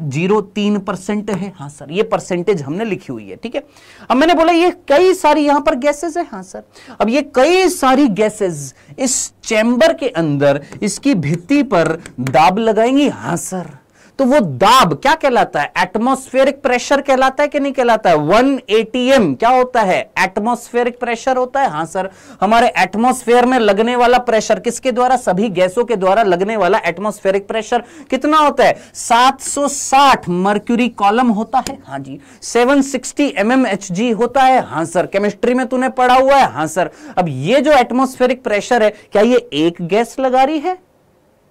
है हाँ सर ये परसेंटेज हमने लिखी हुई है ठीक है मैंने बोला ये कई सारी यहां पर गैसेस है हाँ सर अब ये कई सारी गैसेस इस चैम्बर के अंदर इसकी भित्ति पर दाब लगाएंगी हाँ सर तो वो दाब क्या कहलाता है एटमोस्फेरिक प्रेशर कहलाता है कि नहीं कहलाता है वन एटीएम क्या होता है एटमोस्फेरिक प्रेशर होता है हाँ सर हमारे एटमोस्फेयर में लगने वाला प्रेशर किसके द्वारा सभी गैसों के द्वारा लगने वाला एटमोस्फेरिक प्रेशर कितना होता है 760 मर्क्यूरी कॉलम होता है हाँ जी 760 सिक्सटी जी होता है हाँ सर केमिस्ट्री में तूने पढ़ा हुआ है हाँ सर अब ये जो एटमोस्फेरिक प्रेशर है क्या ये एक गैस लगा रही है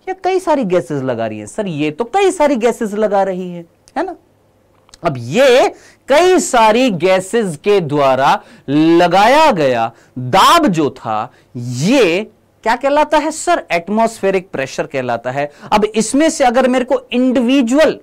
या कई सारी गैसेस लगा रही है सर ये तो कई सारी गैसेस लगा रही है है ना अब ये कई सारी गैसेस के द्वारा लगाया गया दाब जो था ये क्या कहलाता है सर एटमॉस्फेरिक प्रेशर कहलाता है अब इसमें से अगर मेरे को इंडिविजुअल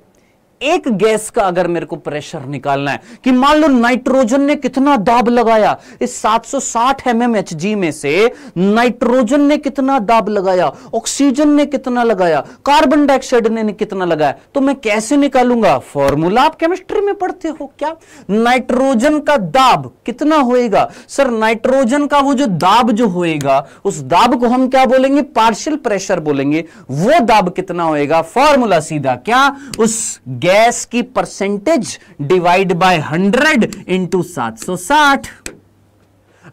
एक गैस का अगर मेरे को प्रेशर निकालना है कि मान लो नाइट्रोजन ने कितना दाब लगाया इस 760 mmHg में से नाइट्रोजन ने कितना दाब लगाया ऑक्सीजन ने कितना लगाया कार्बन डाइऑक्साइड ने कितना लगाया तो मैं कैसे निकालूंगा फॉर्मूला आप केमिस्ट्री में पढ़ते हो क्या नाइट्रोजन का दाब कितना होएगा सर नाइट्रोजन का वो जो दाब जो होएगा उस दाब को हम क्या बोलेंगे पार्शियल प्रेशर बोलेंगे वो दाब कितना होएगा फॉर्मूला सीधा क्या उस गैस गैस की परसेंटेज डिवाइड बाय 100 इंटू साठ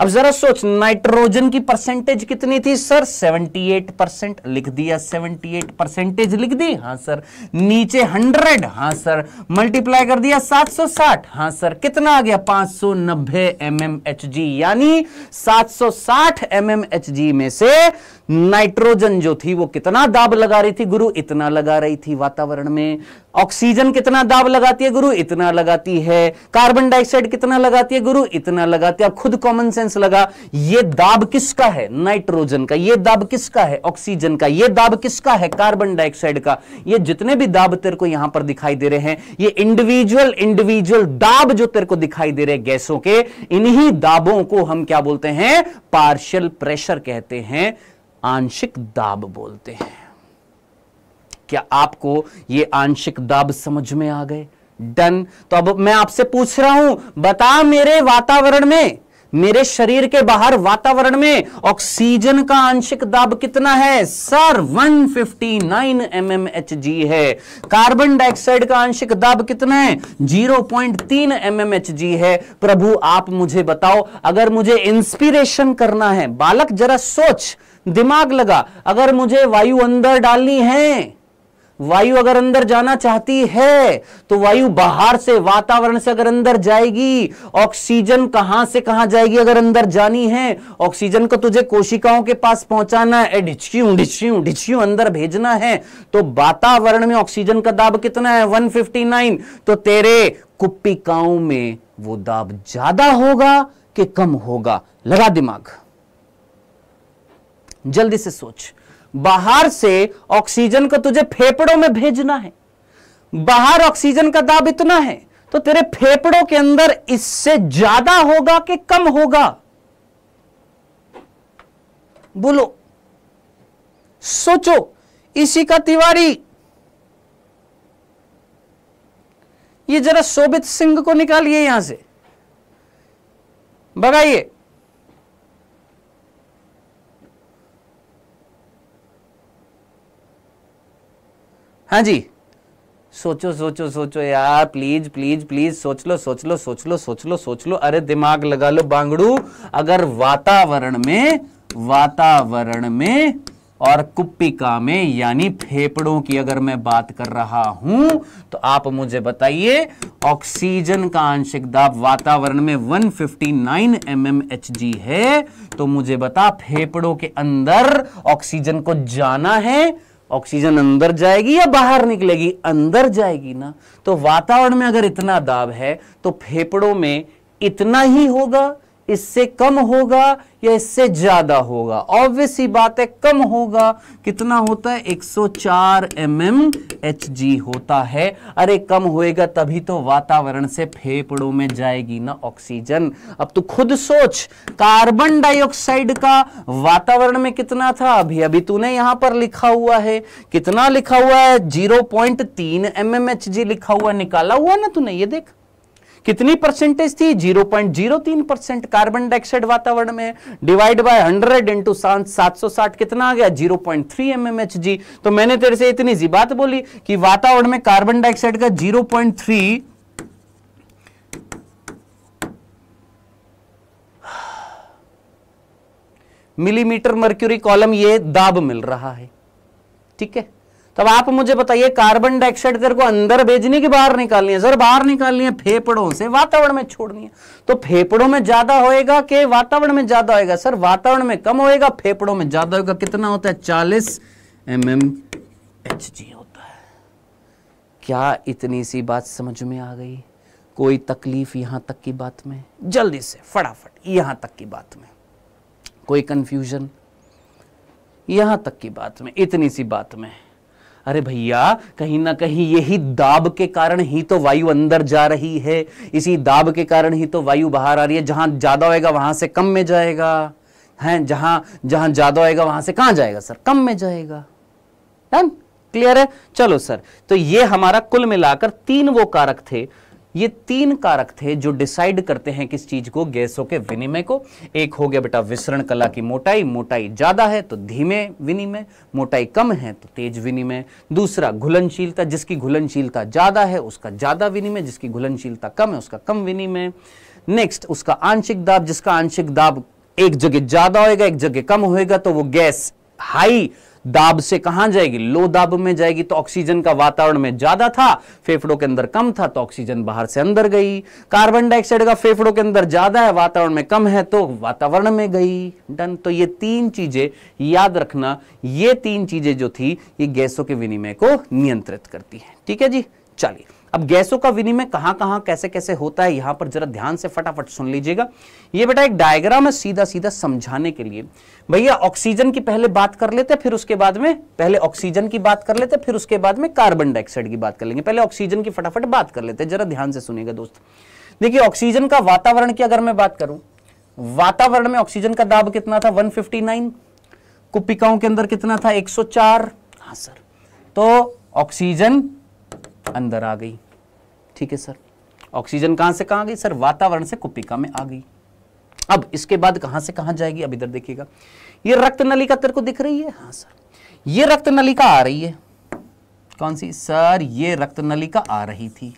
अब जरा सोच नाइट्रोजन की परसेंटेज कितनी थी सर 78 परसेंट लिख दिया 78 परसेंटेज लिख दी हां सर नीचे 100 हां सर मल्टीप्लाई कर दिया 760 हां सर कितना आ गया 590 सौ नब्बे एम एम एच जी यानी 760 सौ में से नाइट्रोजन जो थी वो कितना दाब लगा रही थी गुरु इतना लगा रही थी वातावरण में ऑक्सीजन कितना दाब लगाती है गुरु इतना लगाती है कार्बन डाइऑक्साइड कितना लगाती है गुरु इतना लगाती है खुद कॉमन सेंस लगा ये दाब किसका है नाइट्रोजन का ये दाब किसका है ऑक्सीजन का ये दाब किसका है कार्बन डाइऑक्साइड का ये जितने भी दाब तेरे को यहां पर दिखाई दे रहे हैं ये इंडिविजुअल इंडिविजुअल दाब जो तेरे को दिखाई दे रहे गैसों के इन्हीं दाबों को हम क्या बोलते हैं पार्शियल प्रेशर कहते हैं आंशिक दाब बोलते हैं क्या आपको ये आंशिक दाब समझ में आ गए डन तो अब मैं आपसे पूछ रहा हूं बता मेरे वातावरण में मेरे शरीर के बाहर वातावरण में ऑक्सीजन का आंशिक दाब कितना है सर 159 फिफ्टी mm है कार्बन डाइऑक्साइड का आंशिक दाब कितना है 0.3 पॉइंट mm है प्रभु आप मुझे बताओ अगर मुझे इंस्पिरेशन करना है बालक जरा सोच दिमाग लगा अगर मुझे वायु अंदर डालनी है वायु अगर अंदर जाना चाहती है तो वायु बाहर से वातावरण से अगर अंदर जाएगी ऑक्सीजन कहां से कहां जाएगी अगर अंदर जानी है ऑक्सीजन को तुझे कोशिकाओं के पास पहुंचाना है ढिचक्यू ढिचक्यू डिचियो अंदर भेजना है तो वातावरण में ऑक्सीजन का दाब कितना है 159 तो तेरे कुपिकाओं में वो दाब ज्यादा होगा कि कम होगा लगा दिमाग जल्दी से सोच बाहर से ऑक्सीजन को तुझे फेफड़ों में भेजना है बाहर ऑक्सीजन का दाब इतना है तो तेरे फेफड़ों के अंदर इससे ज्यादा होगा कि कम होगा बोलो सोचो इसी का तिवारी ये जरा शोभित सिंह को निकालिए यहां से बगाइए हाँ जी सोचो सोचो सोचो यार प्लीज प्लीज प्लीज सोच लो सोच लो सोच लो सोच लो सोच लो अरे दिमाग लगा लो बांगड़ू अगर वातावरण में वातावरण में और कुप्पिका में यानी फेफड़ों की अगर मैं बात कर रहा हूं तो आप मुझे बताइए ऑक्सीजन का आंशिक दाब वातावरण में 159 फिफ्टी है तो मुझे बता फेफड़ों के अंदर ऑक्सीजन को जाना है ऑक्सीजन अंदर जाएगी या बाहर निकलेगी अंदर जाएगी ना तो वातावरण में अगर इतना दाब है तो फेफड़ों में इतना ही होगा इससे कम होगा या इससे ज़्यादा होगा ऑब्वियस ही बात है कम होगा कितना होता है 104 mm Hg होता है अरे कम होएगा तभी तो वातावरण से फेफड़ों में जाएगी ना ऑक्सीजन अब तो खुद सोच कार्बन डाइऑक्साइड का वातावरण में कितना था अभी अभी तूने यहां पर लिखा हुआ है कितना लिखा हुआ है 0.3 पॉइंट mm Hg लिखा हुआ निकाला हुआ ना तूने ये देख कितनी परसेंटेज थी 0.03 परसेंट कार्बन डाइऑक्साइड वातावरण में डिवाइड बाय 100 इंटू सात कितना आ गया 0.3 पॉइंट तो मैंने तेरे से इतनी सी बात बोली कि वातावरण में कार्बन डाइऑक्साइड का 0.3 मिलीमीटर मर्क्यूरी कॉलम ये दाब मिल रहा है ठीक है तब आप मुझे बताइए कार्बन डाइऑक्साइड तेरे को अंदर भेजनी की बाहर निकालनी है सर बाहर निकालनी है फेफड़ों से वातावरण में छोड़नी है तो फेफड़ों में ज्यादा होएगा के वातावरण में ज्यादा होएगा सर वातावरण में कम होएगा फेफड़ों में ज्यादा होगा कितना होता है चालीस एम एम एच जी होता है क्या इतनी सी बात समझ में आ गई कोई तकलीफ यहां तक की बात में जल्दी से फटाफट यहां तक की बात में कोई कंफ्यूजन यहां तक की बात में इतनी सी बात में अरे भैया कहीं ना कहीं यही दाब के कारण ही तो वायु अंदर जा रही है इसी दाब के कारण ही तो वायु बाहर आ रही है जहां ज्यादा होएगा वहां से कम में जाएगा है जहां जहां ज्यादा होएगा वहां से कहां जाएगा सर कम में जाएगा क्लियर है चलो सर तो ये हमारा कुल मिलाकर तीन वो कारक थे ये तीन कारक थे जो डिसाइड करते हैं किस चीज को गैसों के विनिमय को एक हो गया बेटा विसरण कला की मोटाई मोटाई ज्यादा है तो धीमे विनिमय मोटाई कम है तो तेज विनिमय दूसरा घुलनशीलता जिसकी घुलनशीलता ज्यादा है उसका ज्यादा विनिमय जिसकी घुलनशीलता कम है उसका कम विनिमय नेक्स्ट उसका आंशिक दाब जिसका आंशिक दाब एक जगह ज्यादा होएगा एक जगह कम होएगा तो वो गैस हाई दाब से कहां जाएगी लो दाब में जाएगी तो ऑक्सीजन का वातावरण में ज्यादा था फेफड़ों के अंदर कम था तो ऑक्सीजन बाहर से अंदर गई कार्बन डाइऑक्साइड का फेफड़ों के अंदर ज्यादा है वातावरण में कम है तो वातावरण में गई डन तो ये तीन चीजें याद रखना ये तीन चीजें जो थी ये गैसों के विनिमय को नियंत्रित करती है ठीक है जी चलिए अब गैसों का विनिमय कहां कहां कैसे कैसे होता है यहां पर जरा ध्यान से फटाफट सुन लीजिएगा ये बेटा एक डायग्राम है सीधा सीधा समझाने के लिए भैया ऑक्सीजन की पहले बात कर लेते फिर उसके बाद में पहले ऑक्सीजन की बात कर लेते फिर उसके बाद में कार्बन डाइऑक्साइड की बात कर लेंगे पहले ऑक्सीजन की फटाफट बात कर लेते हैं जरा ध्यान से सुनिएगा दोस्त देखिए ऑक्सीजन का वातावरण की अगर मैं बात करूं वातावरण में ऑक्सीजन का दाब कितना था नाइन कुपिकाओं के अंदर कितना था चार हाँ सर तो ऑक्सीजन अंदर आ गई ठीक है सर ऑक्सीजन कहां से कहां गई सर वातावरण से कुपिका में आ गई अब इसके बाद कहां से कहां जाएगी अब इधर देखिएगा ये रक्त नलिका तेरे को दिख रही है हाँ सर ये रक्त नलिका आ रही है कौन सी सर ये रक्त नलिका आ रही थी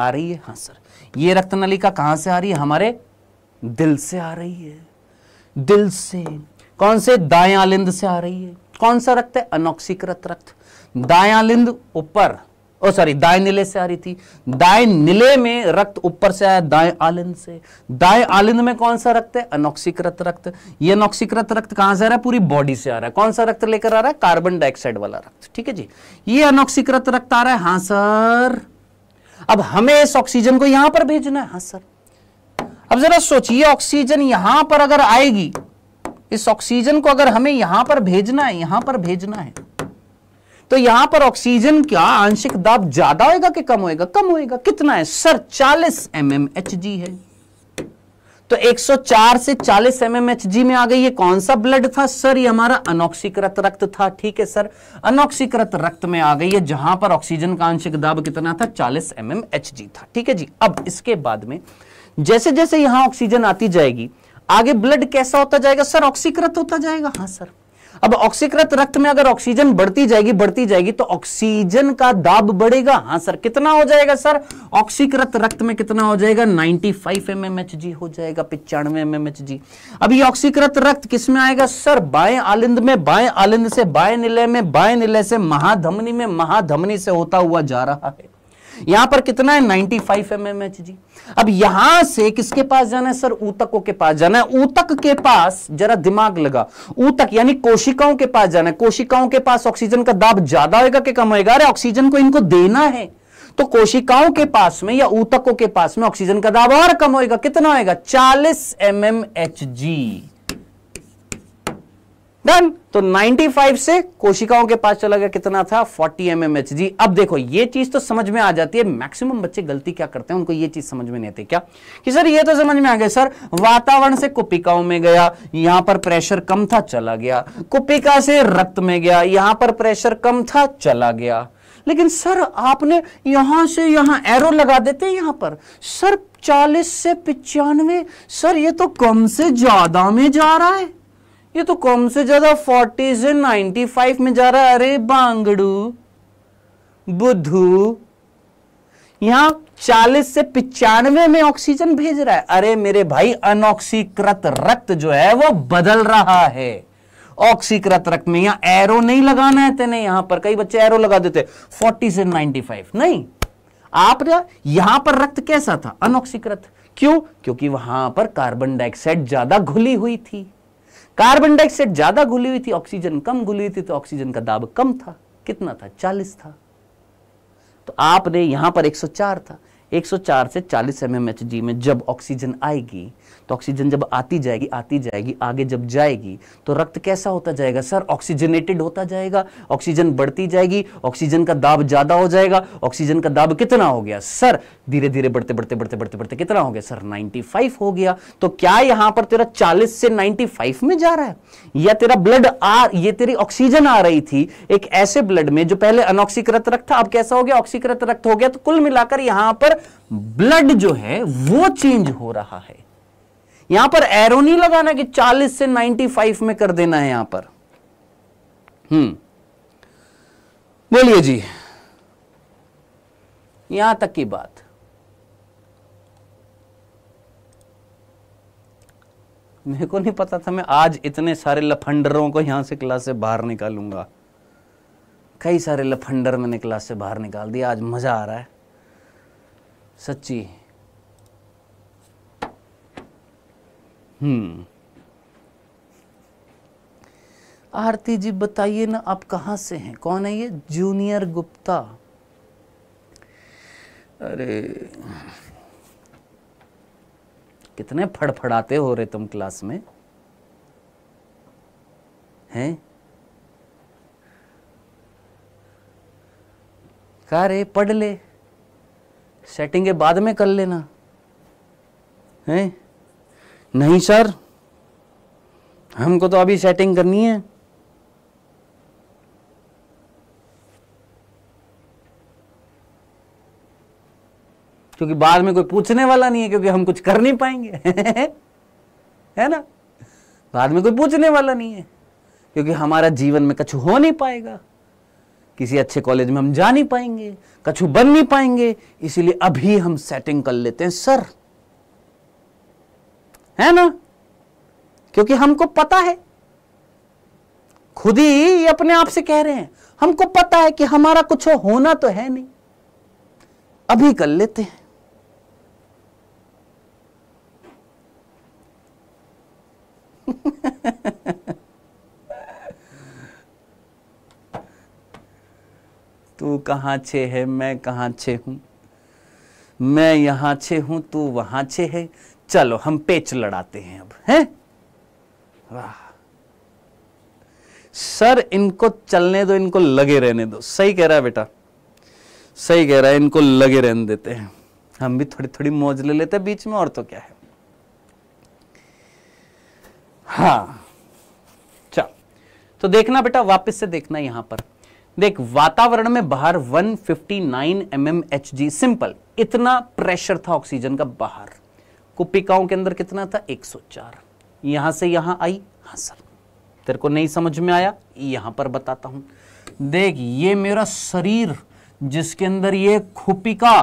आ रही है हाँ सर ये रक्त नलिका कहां से आ रही है हमारे दिल से आ रही है दिल से कौन से दाएं आलिंद से आ रही है कौन सा रक्त है अनोक्सीकृत रक्त दाया लिंद ऊपर ओ सॉरी दाएं नीले से आ रही थी दाएं नीले में रक्त ऊपर से आया दाएं आलिंद से दाएं आलिंद में कौन सा रक्त है अनोक्सीकृत रक्त ये अनोक्सीकृत रक्त कहां से आ रहा है पूरी बॉडी से आ रहा है कौन सा रक्त लेकर आ रहा है कार्बन डाइऑक्साइड वाला रक्त ठीक है जी ये अनोक्सीकृत रक्त आ रहा है हाँ सर अब हमें इस ऑक्सीजन को यहां पर भेजना है हां सर अब जरा सोचिए ऑक्सीजन यहां पर अगर आएगी इस ऑक्सीजन को अगर हमें यहां पर भेजना है यहां पर भेजना है तो यहां पर ऑक्सीजन का आंशिक दाब ज्यादा होएगा कि कम होएगा कम होएगा कितना है सर 40 एम एम है तो 104 से 40 एम एम में आ गई ये कौन सा ब्लड था सर ये हमारा अनोक्सीकृत रक्त था ठीक है सर अनोक्सीकृत रक्त में आ गई है जहां पर ऑक्सीजन का आंशिक दाब कितना था 40 एम एम था ठीक है जी अब इसके बाद में जैसे जैसे यहां ऑक्सीजन आती जाएगी आगे ब्लड कैसा होता जाएगा सर ऑक्सीकृत होता जाएगा हाँ सर अब ऑक्सीकृत रक्त में अगर ऑक्सीजन बढ़ती जाएगी बढ़ती जाएगी तो ऑक्सीजन का दाब बढ़ेगा हाँ सर कितना हो जाएगा सर ऑक्सीकृत रक्त में कितना हो जाएगा 95 फाइव जी हो जाएगा पिचानवे एम अब ये ऑक्सीकृत रक्त किस में आएगा सर बाएं आलिंद में बाएं आलिंद से बाएं निलय में बाएं निलय से महाधमनी में महाधमनी से होता हुआ जा रहा है यहां पर कितना है 95 फाइव mm जी अब यहां से किसके पास जाना है सर ऊतकों के पास जाना है ऊतक के पास जरा दिमाग लगा ऊतक यानी कोशिकाओं के पास जाना है कोशिकाओं के पास ऑक्सीजन का दाब ज्यादा होगा कि कम होगा अरे ऑक्सीजन को इनको देना है तो कोशिकाओं के पास में या ऊतकों के पास में ऑक्सीजन का दाब और कम होगा कितना होगा चालीस M M H G done तो 95 से कोशिकाओं के पास चला गया कितना था 40 एम जी अब देखो ये चीज तो समझ में आ जाती है मैक्सिमम बच्चे गलती क्या करते हैं उनको ये चीज समझ में नहीं आती क्या कि सर ये तो समझ में आ गया सर वातावरण से कुपिकाओं में गया यहां पर प्रेशर कम था चला गया कुपिका से रक्त में गया यहां पर प्रेशर कम था चला गया लेकिन सर आपने यहां से यहां एरो लगा देते हैं यहां पर सर 40 से पिचानवे सर ये तो कम से ज्यादा में जा रहा है ये तो कम से ज्यादा फोर्टी से नाइनटी फाइव में जा रहा है अरे बांगड़ू बुद्धू यहां चालीस से पिचानवे में ऑक्सीजन भेज रहा है अरे मेरे भाई अनऑक्सीकृत रक्त जो है वो बदल रहा है ऑक्सीकृत रक्त में यहां एरो नहीं लगाना है तेने यहां पर कई बच्चे एरो लगा देते 40 से 95 नहीं आप यहां पर रक्त कैसा था अनऑक्सीकृत क्यों क्योंकि वहां पर कार्बन डाइऑक्साइड ज्यादा घुली हुई थी कार्बन डाइऑक्साइड ज्यादा घुली हुई थी ऑक्सीजन कम घुली हुई थी तो ऑक्सीजन का दाब कम था कितना था 40 था तो आपने यहां पर 104 था 104 से 40 एम में जब ऑक्सीजन आएगी तो ऑक्सीजन जब आती जाएगी आती जाएगी आगे जब जाएगी तो रक्त कैसा होता जाएगा सर ऑक्सीजनेटेड होता जाएगा ऑक्सीजन बढ़ती जाएगी ऑक्सीजन का दाब ज़्यादा हो जाएगा ऑक्सीजन का दाब कितना हो गया सर धीरे धीरे बढ़ते बढ़ते बढ़ते बढ़ते बढ़ते कितना हो गया सर फाइव हो गया तो क्या यहां पर तेरा चालीस से फाइव में जा रहा है या तेरा ब्लड आ ये तेरी ऑक्सीजन आ रही थी एक ऐसे ब्लड में जो पहले अनऑक्सीकृत रक्त था अब कैसा हो गया ऑक्सीकृत रक्त हो गया तो कुल मिलाकर यहां पर ब्लड जो है वो चेंज हो रहा है यहां पर एरो नहीं लगाना कि 40 से 95 में कर देना है यहां पर हम्म बोलिए जी यहां तक की बात मेरे को नहीं पता था मैं आज इतने सारे लफंडरों को यहां से क्लास से बाहर निकालूंगा कई सारे लफंडर मैंने क्लास से बाहर निकाल दिया आज मजा आ रहा है सच्ची हम्म। आरती जी बताइए ना आप कहां से हैं कौन है ये जूनियर गुप्ता अरे कितने फड़फड़ाते हो रहे तुम क्लास में हैं रे पढ़ ले सेटिंग बाद में कर लेना हैं नहीं सर हमको तो अभी सेटिंग करनी है क्योंकि बाद में कोई पूछने वाला नहीं है क्योंकि हम कुछ कर नहीं पाएंगे है ना बाद में कोई पूछने वाला नहीं है क्योंकि हमारा जीवन में कछु हो नहीं पाएगा किसी अच्छे कॉलेज में हम जा नहीं पाएंगे कछु बन नहीं पाएंगे इसीलिए अभी हम सेटिंग कर लेते हैं सर है ना क्योंकि हमको पता है खुद ही अपने आप से कह रहे हैं हमको पता है कि हमारा कुछ होना तो है नहीं अभी कर लेते हैं तू कहां छे है मैं कहां छे हूं मैं यहां छे हूं तू वहां छे है चलो हम पेच लड़ाते हैं अब हैं वाह सर इनको चलने दो इनको लगे रहने दो सही कह रहा है बेटा सही कह रहा है इनको लगे रहने देते हैं हम भी थोड़ी थोड़ी मौज ले लेते हैं बीच में और तो क्या है हाँ चल तो देखना बेटा वापस से देखना यहां पर देख वातावरण में बाहर 159 फिफ्टी mm Hg सिंपल इतना प्रेशर था ऑक्सीजन का बाहर कुपिकाओं के अंदर कितना था 104 यहां से यहां आई हाँ सर तेरे को नहीं समझ में आया यहां पर बताता हूं देख ये मेरा शरीर जिसके अंदर ये खुपिका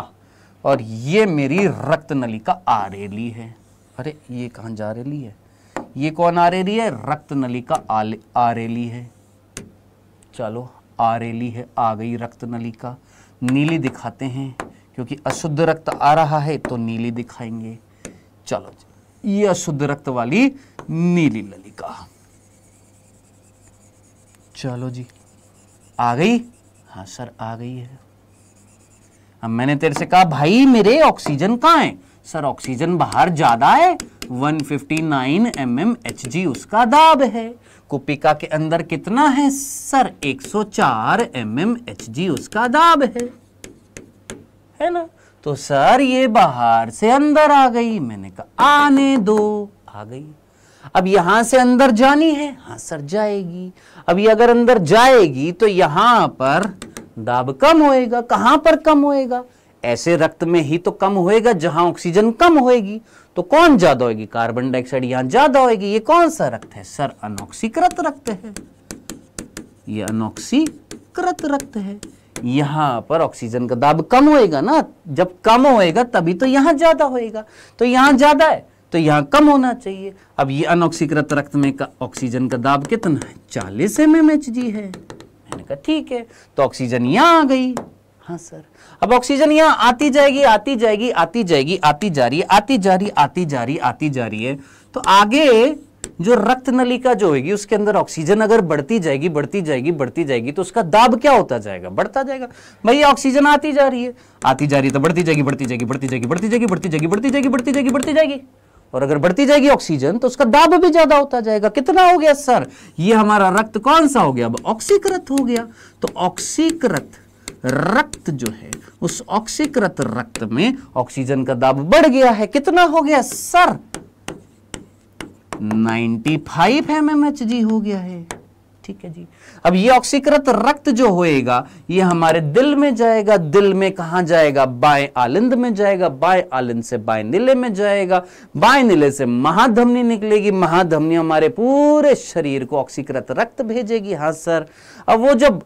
और ये मेरी रक्त नलिका आरेली है अरे ये कहाँ जा रेली है ये कौन आरेली है रक्त नलिका आरेली है चलो आरेली है आ गई रक्त नलिका नीली दिखाते हैं क्योंकि अशुद्ध रक्त आ रहा है तो नीली दिखाएंगे चलो जी यह शुद्ध रक्त वाली नीली ललिका चलो जी आ गई हाँ सर आ गई है अब मैंने तेरे से कहा भाई मेरे ऑक्सीजन कहाँ है सर ऑक्सीजन बाहर ज्यादा है 159 फिफ्टी mm उसका दाब है कुपिका के अंदर कितना है सर 104 mm उसका दाब है है ना तो सर ये बाहर से अंदर आ गई मैंने कहा आने दो आ गई अब यहां से अंदर जानी है हाँ सर जाएगी अब ये अगर अंदर जाएगी तो यहां पर दाब कम होएगा कहां पर कम होएगा ऐसे रक्त में ही तो कम होएगा जहां ऑक्सीजन कम होएगी तो कौन ज्यादा होगी कार्बन डाइऑक्साइड यहां ज्यादा होएगी ये कौन सा रक्त है सर अनोक्सीकृत रक्त है ये अनोक्सीकृत रक्त है यहाँ पर ऑक्सीजन का दाब कम होएगा ना जब कम होएगा तभी तो यहाँ ज़्यादा होएगा तो यहाँ ज़्यादा है तो यहाँ कम होना चाहिए अब ये अनऑक्सीकृत रक्त में का ऑक्सीजन का दाब कितना है चालीस एम एम एच जी है मैंने कहा ठीक है तो ऑक्सीजन यहाँ आ गई हाँ सर अब ऑक्सीजन यहाँ आती जाएगी आती जाएगी आती जाएगी आती जा रही है आती जा रही आती जा रही आती जा रही है तो आगे जो रक्त नलिका जो होगी उसके अंदर ऑक्सीजन अगर बढ़ती जाएगी बढ़ती जाएगी बढ़ती जाएगी तो उसका दाब क्या होता जाएगा बढ़ता जाएगा भाई ऑक्सीजन आती जा रही है आती जा रही है तो बढ़ती जाएगी बढ़ती जाएगी बढ़ती जाएगी बढ़ती जाएगी बढ़ती जाएगी बढ़ती जाएगी बढ़ती जाएगी बढ़ती जाएगी और अगर बढ़ती जाएगी ऑक्सीजन तो उसका दाब भी ज्यादा होता जाएगा कितना हो गया सर ये हमारा रक्त कौन सा हो गया अब ऑक्सीकृत हो गया तो ऑक्सीकृत रक्त जो है उस ऑक्सीकृत रक्त में ऑक्सीजन का दाब बढ़ गया है कितना हो गया सर 95 एमएमएचजी हो गया है ठीक है जी अब ये ऑक्सीकृत रक्त जो होएगा ये हमारे दिल में जाएगा दिल में कहा जाएगा बाएं आलिंद में जाएगा बाएं आलिंद से बाएं नीले में जाएगा बाएं नीले से महाधमनी निकलेगी महाधमनी हमारे पूरे शरीर को ऑक्सीकृत रक्त भेजेगी हाँ सर अब वो जब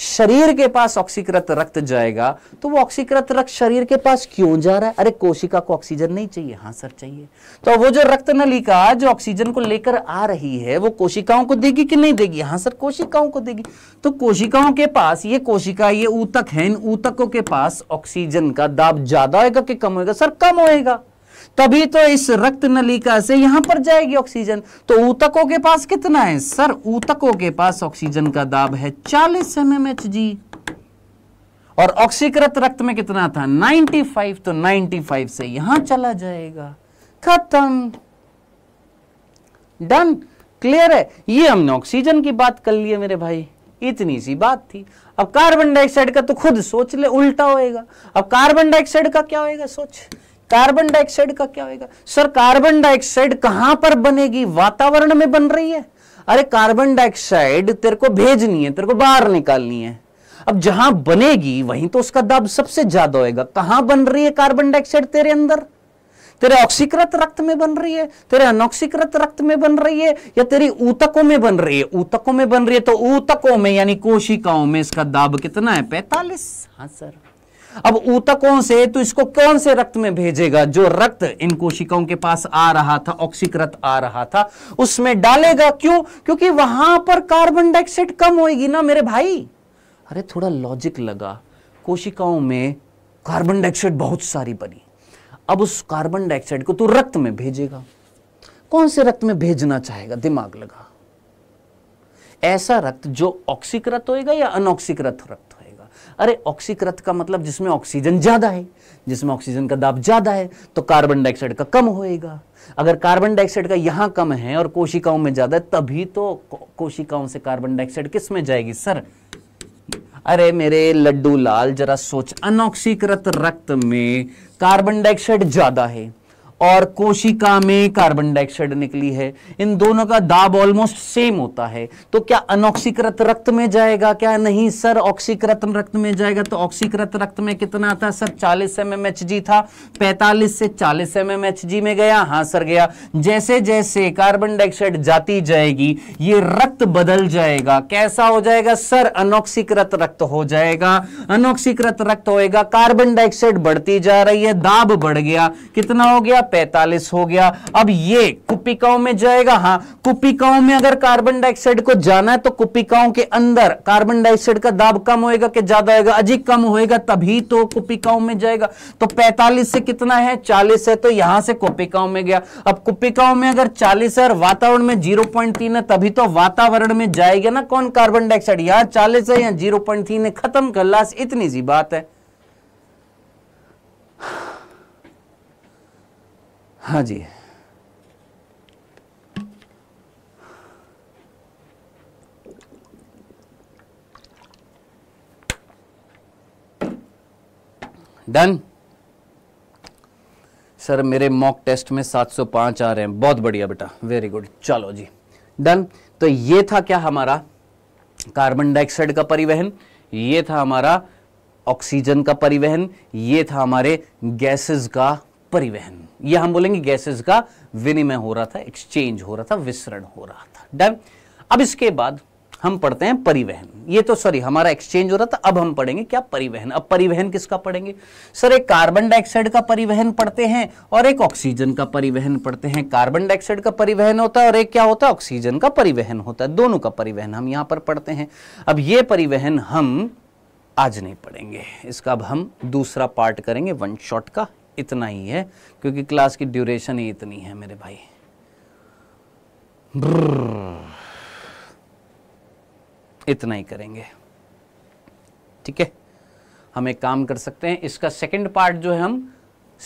शरीर के पास ऑक्सीकृत रक्त जाएगा तो वो ऑक्सीकृत रक्त शरीर के पास क्यों जा रहा है अरे कोशिका को ऑक्सीजन नहीं चाहिए हाँ सर चाहिए तो वो जो रक्त नलिका जो ऑक्सीजन को लेकर आ रही है वो कोशिकाओं को देगी कि नहीं देगी हाँ सर कोशिकाओं को देगी तो कोशिकाओं के पास ये कोशिका ये ऊतक है इन ऊतकों के पास ऑक्सीजन का दाब ज्यादा होगा कि कम होगा सर कम होएगा तभी तो इस रक्त नलिका से यहां पर जाएगी ऑक्सीजन तो ऊतकों के पास कितना है सर ऊतकों के पास ऑक्सीजन का दाब है 40 एम एम और ऑक्सीकृत रक्त में कितना था 95 तो 95 से यहां चला जाएगा खत्म डन क्लियर है ये हमने ऑक्सीजन की बात कर ली मेरे भाई इतनी सी बात थी अब कार्बन डाइऑक्साइड का तो खुद सोच ले उल्टा होएगा अब कार्बन डाइऑक्साइड का क्या होएगा सोच कार्बन डाइऑक्साइड का क्या होगा सर कार्बन डाइऑक्साइड कहां पर बनेगी वातावरण में बन रही है अरे कार्बन डाइऑक्साइड तेरे को भेजनी है तेरे को बाहर निकालनी है अब जहां बनेगी वहीं तो उसका दाब सबसे ज्यादा होगा कहां बन रही है कार्बन डाइऑक्साइड तेरे अंदर तेरे ऑक्सीकृत रक्त में बन रही है तेरे अनऑक्सीकृत रक्त में बन रही है या तेरी ऊतकों में बन रही है ऊतकों में बन रही है तो ऊतकों में यानी कोशिकाओं में इसका दाब कितना है पैतालीस हाँ सर अब ऊतकों से तो इसको कौन से रक्त में भेजेगा जो रक्त इन कोशिकाओं के पास आ रहा था ऑक्सीकृत आ रहा था उसमें डालेगा क्यों क्योंकि वहां पर कार्बन डाइऑक्साइड कम होगी ना मेरे भाई अरे थोड़ा लॉजिक लगा कोशिकाओं में कार्बन डाइऑक्साइड बहुत सारी बनी अब उस कार्बन डाइऑक्साइड को तू तो रक्त में भेजेगा कौन से रक्त में भेजना चाहेगा दिमाग लगा ऐसा रक्त जो ऑक्सीकृत होएगा या अनऑक्सीकृत रक्त होएगा अरे ऑक्सीकृत का मतलब जिसमें ऑक्सीजन ज़्यादा है जिसमें ऑक्सीजन का दाब ज़्यादा है तो कार्बन डाइऑक्साइड का कम होएगा अगर कार्बन डाइऑक्साइड का यहां कम है और कोशिकाओं में ज़्यादा है तभी तो कोशिकाओं से कार्बन डाइऑक्साइड किस में जाएगी सर अरे मेरे लड्डू लाल जरा सोच अनऑक्सीकृत रक्त में कार्बन डाइऑक्साइड ज़्यादा है और कोशिका में कार्बन डाइऑक्साइड निकली है इन दोनों का दाब ऑलमोस्ट सेम होता है तो क्या अनऑक्सीकृत रक्त में जाएगा क्या नहीं सर ऑक्सीकृत रक्त में जाएगा तो ऑक्सीकृत रक्त में कितना था सर 40 एम था 45 से 40 एम में गया हाँ सर गया जैसे जैसे कार्बन डाइऑक्साइड जाती जाएगी ये रक्त बदल जाएगा कैसा हो जाएगा सर अनऑक्सीकृत रक्त हो जाएगा अनऑक्सीकृत रक्त होगा कार्बन डाइऑक्साइड बढ़ती जा रही है दाब बढ़ गया कितना हो गया पैतालीस हो गया अब ये कुपिकाओं में जाएगा हाँ कुपिकाओं में अगर कार्बन डाइऑक्साइड को जाना है तो कुपिकाओं के अंदर कार्बन डाइऑक्साइड का दाब कम होएगा कि ज्यादा होगा अधिक कम होएगा तभी तो कुपिकाओं में जाएगा तो पैतालीस से कितना है चालीस है तो यहां से कुपिकाओं में गया अब कुपिकाओं में अगर चालीस है और वातावरण में 0.3 है तभी तो वातावरण में जाएगा ना कौन कार्बन डाइऑक्साइड यहां चालीस है या जीरो पॉइंट थी ने खत्म कर लास्ट इतनी सी बात है हाँ जी डन सर मेरे मॉक टेस्ट में 705 आ रहे हैं बहुत बढ़िया बेटा वेरी गुड चलो जी डन तो ये था क्या हमारा कार्बन डाइऑक्साइड का परिवहन ये था हमारा ऑक्सीजन का परिवहन ये था हमारे गैसेस का परिवहन यह हम बोलेंगे गैसेज का विनिमय हो रहा था एक्सचेंज हो रहा था विसरण हो रहा था डन अब इसके बाद हम पढ़ते हैं परिवहन ये तो सॉरी हमारा एक्सचेंज हो रहा था अब हम पढ़ेंगे क्या परिवहन अब परिवहन किसका पढ़ेंगे सर एक कार्बन डाइऑक्साइड का परिवहन पढ़ते हैं और एक ऑक्सीजन का परिवहन पढ़ते हैं कार्बन डाइऑक्साइड का परिवहन होता है और एक क्या होता है ऑक्सीजन का परिवहन होता है दोनों का परिवहन हम यहाँ पर पढ़ते हैं अब ये परिवहन हम आज नहीं पढ़ेंगे इसका अब हम दूसरा पार्ट करेंगे वन शॉट का इतना ही है क्योंकि क्लास की ड्यूरेशन ही इतनी है मेरे भाई इतना ही करेंगे ठीक है हम एक काम कर सकते हैं इसका सेकंड पार्ट जो है हम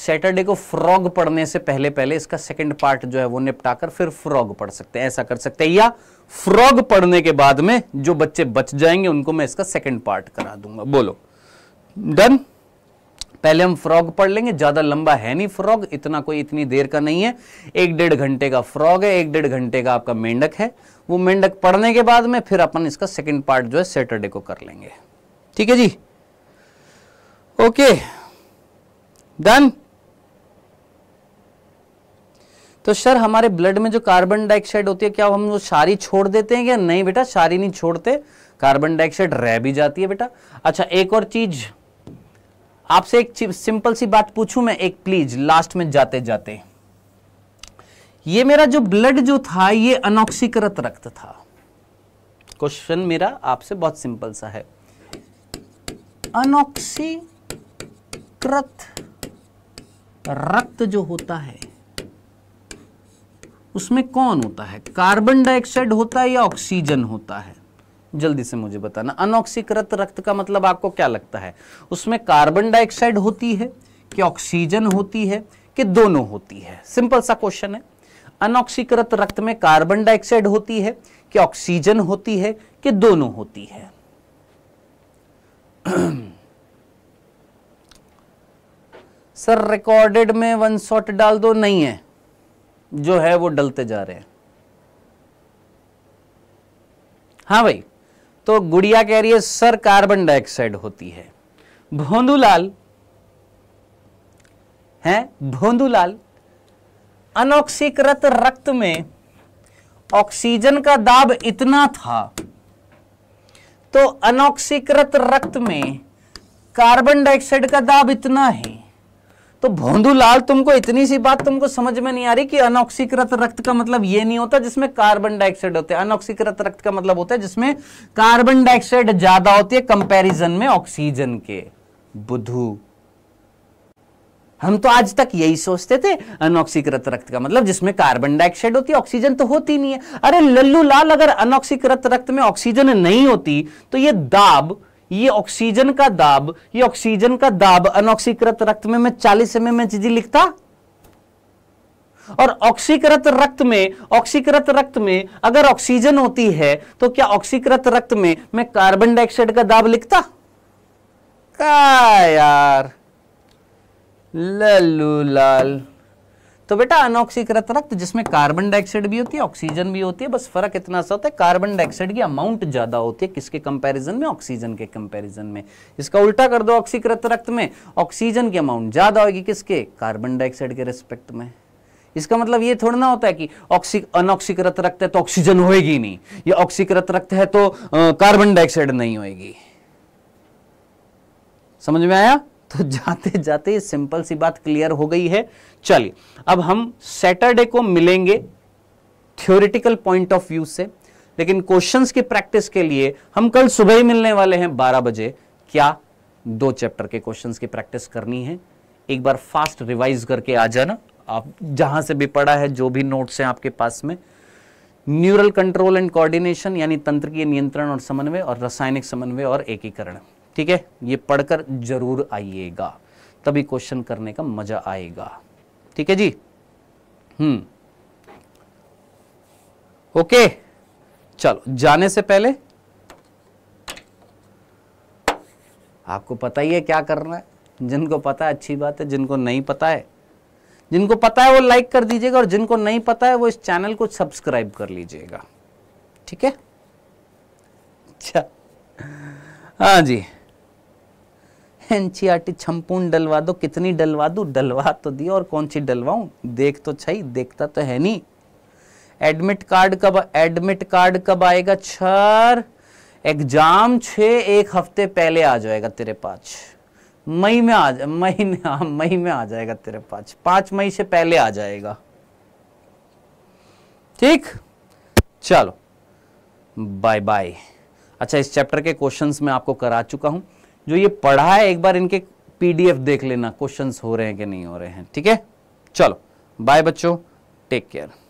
सैटरडे को फ्रॉग पढ़ने से पहले पहले इसका सेकंड पार्ट जो है वो निपटाकर फिर फ्रॉग पढ़ सकते हैं ऐसा कर सकते हैं या फ्रॉग पढ़ने के बाद में जो बच्चे बच जाएंगे उनको मैं इसका सेकंड पार्ट करा दूंगा बोलो डन पहले हम फ्रॉग पढ़ लेंगे ज़्यादा लंबा है नहीं फ्रॉग इतना कोई इतनी देर का नहीं है एक डेढ़ घंटे का फ्रॉग है एक डेढ़ घंटे का आपका मेंढक है वो मेंढक पढ़ने के बाद में फिर अपन इसका सेकेंड पार्ट जो है सैटरडे को कर लेंगे ठीक है जी ओके डन तो सर हमारे ब्लड में जो कार्बन डाइऑक्साइड होती है क्या हम वो सारी छोड़ देते हैं क्या नहीं बेटा सारी नहीं छोड़ते कार्बन डाइऑक्साइड रह भी जाती है बेटा अच्छा एक और चीज़ आपसे एक सिंपल सी बात पूछूं मैं एक प्लीज लास्ट में जाते जाते ये मेरा जो ब्लड जो था ये अनोक्सीकृत रक्त था क्वेश्चन मेरा आपसे बहुत सिंपल सा है अनोक्सीकृत रक्त जो होता है उसमें कौन होता है कार्बन डाइऑक्साइड होता है या ऑक्सीजन होता है जल्दी से मुझे बताना अनऑक्सीकृत रक्त का मतलब आपको क्या लगता है उसमें कार्बन डाइऑक्साइड होती है कि ऑक्सीजन होती है कि दोनों होती है सिंपल सा क्वेश्चन है अनऑक्सीकृत रक्त में कार्बन डाइऑक्साइड होती है कि ऑक्सीजन होती है कि दोनों होती है सर रिकॉर्डेड में वन शॉट डाल दो नहीं है जो है वो डलते जा रहे हैं हाँ भाई तो गुड़िया कह रही है सर कार्बन डाइऑक्साइड होती है भोंदूलाल हैं भोंदूलाल अनोक्सीकृत रक्त में ऑक्सीजन का दाब इतना था तो अनोक्सीकृत रक्त में कार्बन डाइऑक्साइड का दाब इतना है तो भोंदूलाल तुमको इतनी सी बात तुमको समझ में नहीं आ रही कि अनोक्सीकृत रक्त का मतलब ये नहीं होता जिसमें कार्बन डाइऑक्साइड होते हैं अनोक्सीकृत रक्त का मतलब होता है जिसमें कार्बन डाइऑक्साइड ज्यादा होती है कंपैरिजन में ऑक्सीजन के बुधू हम तो आज तक यही सोचते थे अनोक्सीकृत रक्त का मतलब जिसमें कार्बन डाइऑक्साइड होती है ऑक्सीजन तो होती नहीं है अरे लल्लू लाल अगर अनोक्सीकृत रक्त में ऑक्सीजन नहीं होती तो ये दाब ये ऑक्सीजन का दाब ये ऑक्सीजन का दाब अनऑक्सीकृत रक्त में मैं चालीस एम एम एचजी लिखता और ऑक्सीकृत रक्त में ऑक्सीकृत रक्त में अगर ऑक्सीजन होती है तो क्या ऑक्सीकृत रक्त में मैं कार्बन डाइऑक्साइड का दाब लिखता का यार लल्लू लाल तो बेटा अनऑक्सीकृत रक्त जिसमें कार्बन डाइऑक्साइड भी होती है ऑक्सीजन भी होती है बस फर्क इतना सा होता है कार्बन डाइऑक्साइड की अमाउंट ज्यादा होती है किसके कंपैरिजन में ऑक्सीजन के कंपैरिजन में इसका उल्टा कर दो ऑक्सीकृत रक्त में ऑक्सीजन की अमाउंट ज्यादा होगी किसके कार्बन डाइऑक्साइड के रिस्पेक्ट में इसका मतलब ये थोड़ा ना होता है कि ऑक्सी अनऑक्सीकृत रक्त है तो ऑक्सीजन होगी नहीं ये ऑक्सीकृत रक्त है तो कार्बन डाइऑक्साइड नहीं होगी समझ में आया तो जाते जाते सिंपल सी बात क्लियर हो गई है चलिए अब हम सैटरडे को मिलेंगे थ्योरिटिकल पॉइंट ऑफ व्यू से लेकिन क्वेश्चंस की प्रैक्टिस के लिए हम कल सुबह ही मिलने वाले हैं 12 बजे क्या दो चैप्टर के क्वेश्चंस की प्रैक्टिस करनी है एक बार फास्ट रिवाइज करके आ जाना आप जहां से भी पढ़ा है जो भी नोट्स हैं आपके पास में न्यूरल कंट्रोल एंड कोऑर्डिनेशन यानी तंत्र की नियंत्रण और समन्वय और रासायनिक समन्वय और एकीकरण ठीक है ये पढ़कर जरूर आइएगा तभी क्वेश्चन करने का मजा आएगा ठीक है जी हम्म ओके चलो जाने से पहले आपको पता ही है क्या करना है जिनको पता है अच्छी बात है जिनको नहीं पता है जिनको पता है वो लाइक कर दीजिएगा और जिनको नहीं पता है वो इस चैनल को सब्सक्राइब कर लीजिएगा ठीक है अच्छा हाँ जी एनसीआरटी छमपून डलवा दो कितनी डलवा दू डलवा तो दिया और कौन सी डलवाऊ देख तो छाई देखता तो है नहीं एडमिट कार्ड कब एडमिट कार्ड कब आएगा छर एग्जाम छ एक हफ्ते पहले आ जाएगा तेरे पास मई में आ जा मई में हाँ, मई में आ जाएगा तेरे पास पांच मई से पहले आ जाएगा ठीक चलो बाय बाय अच्छा इस चैप्टर के क्वेश्चंस में आपको करा चुका हूँ जो ये पढ़ा है एक बार इनके पीडीएफ देख लेना क्वेश्चंस हो रहे हैं कि नहीं हो रहे हैं ठीक है चलो बाय बच्चों टेक केयर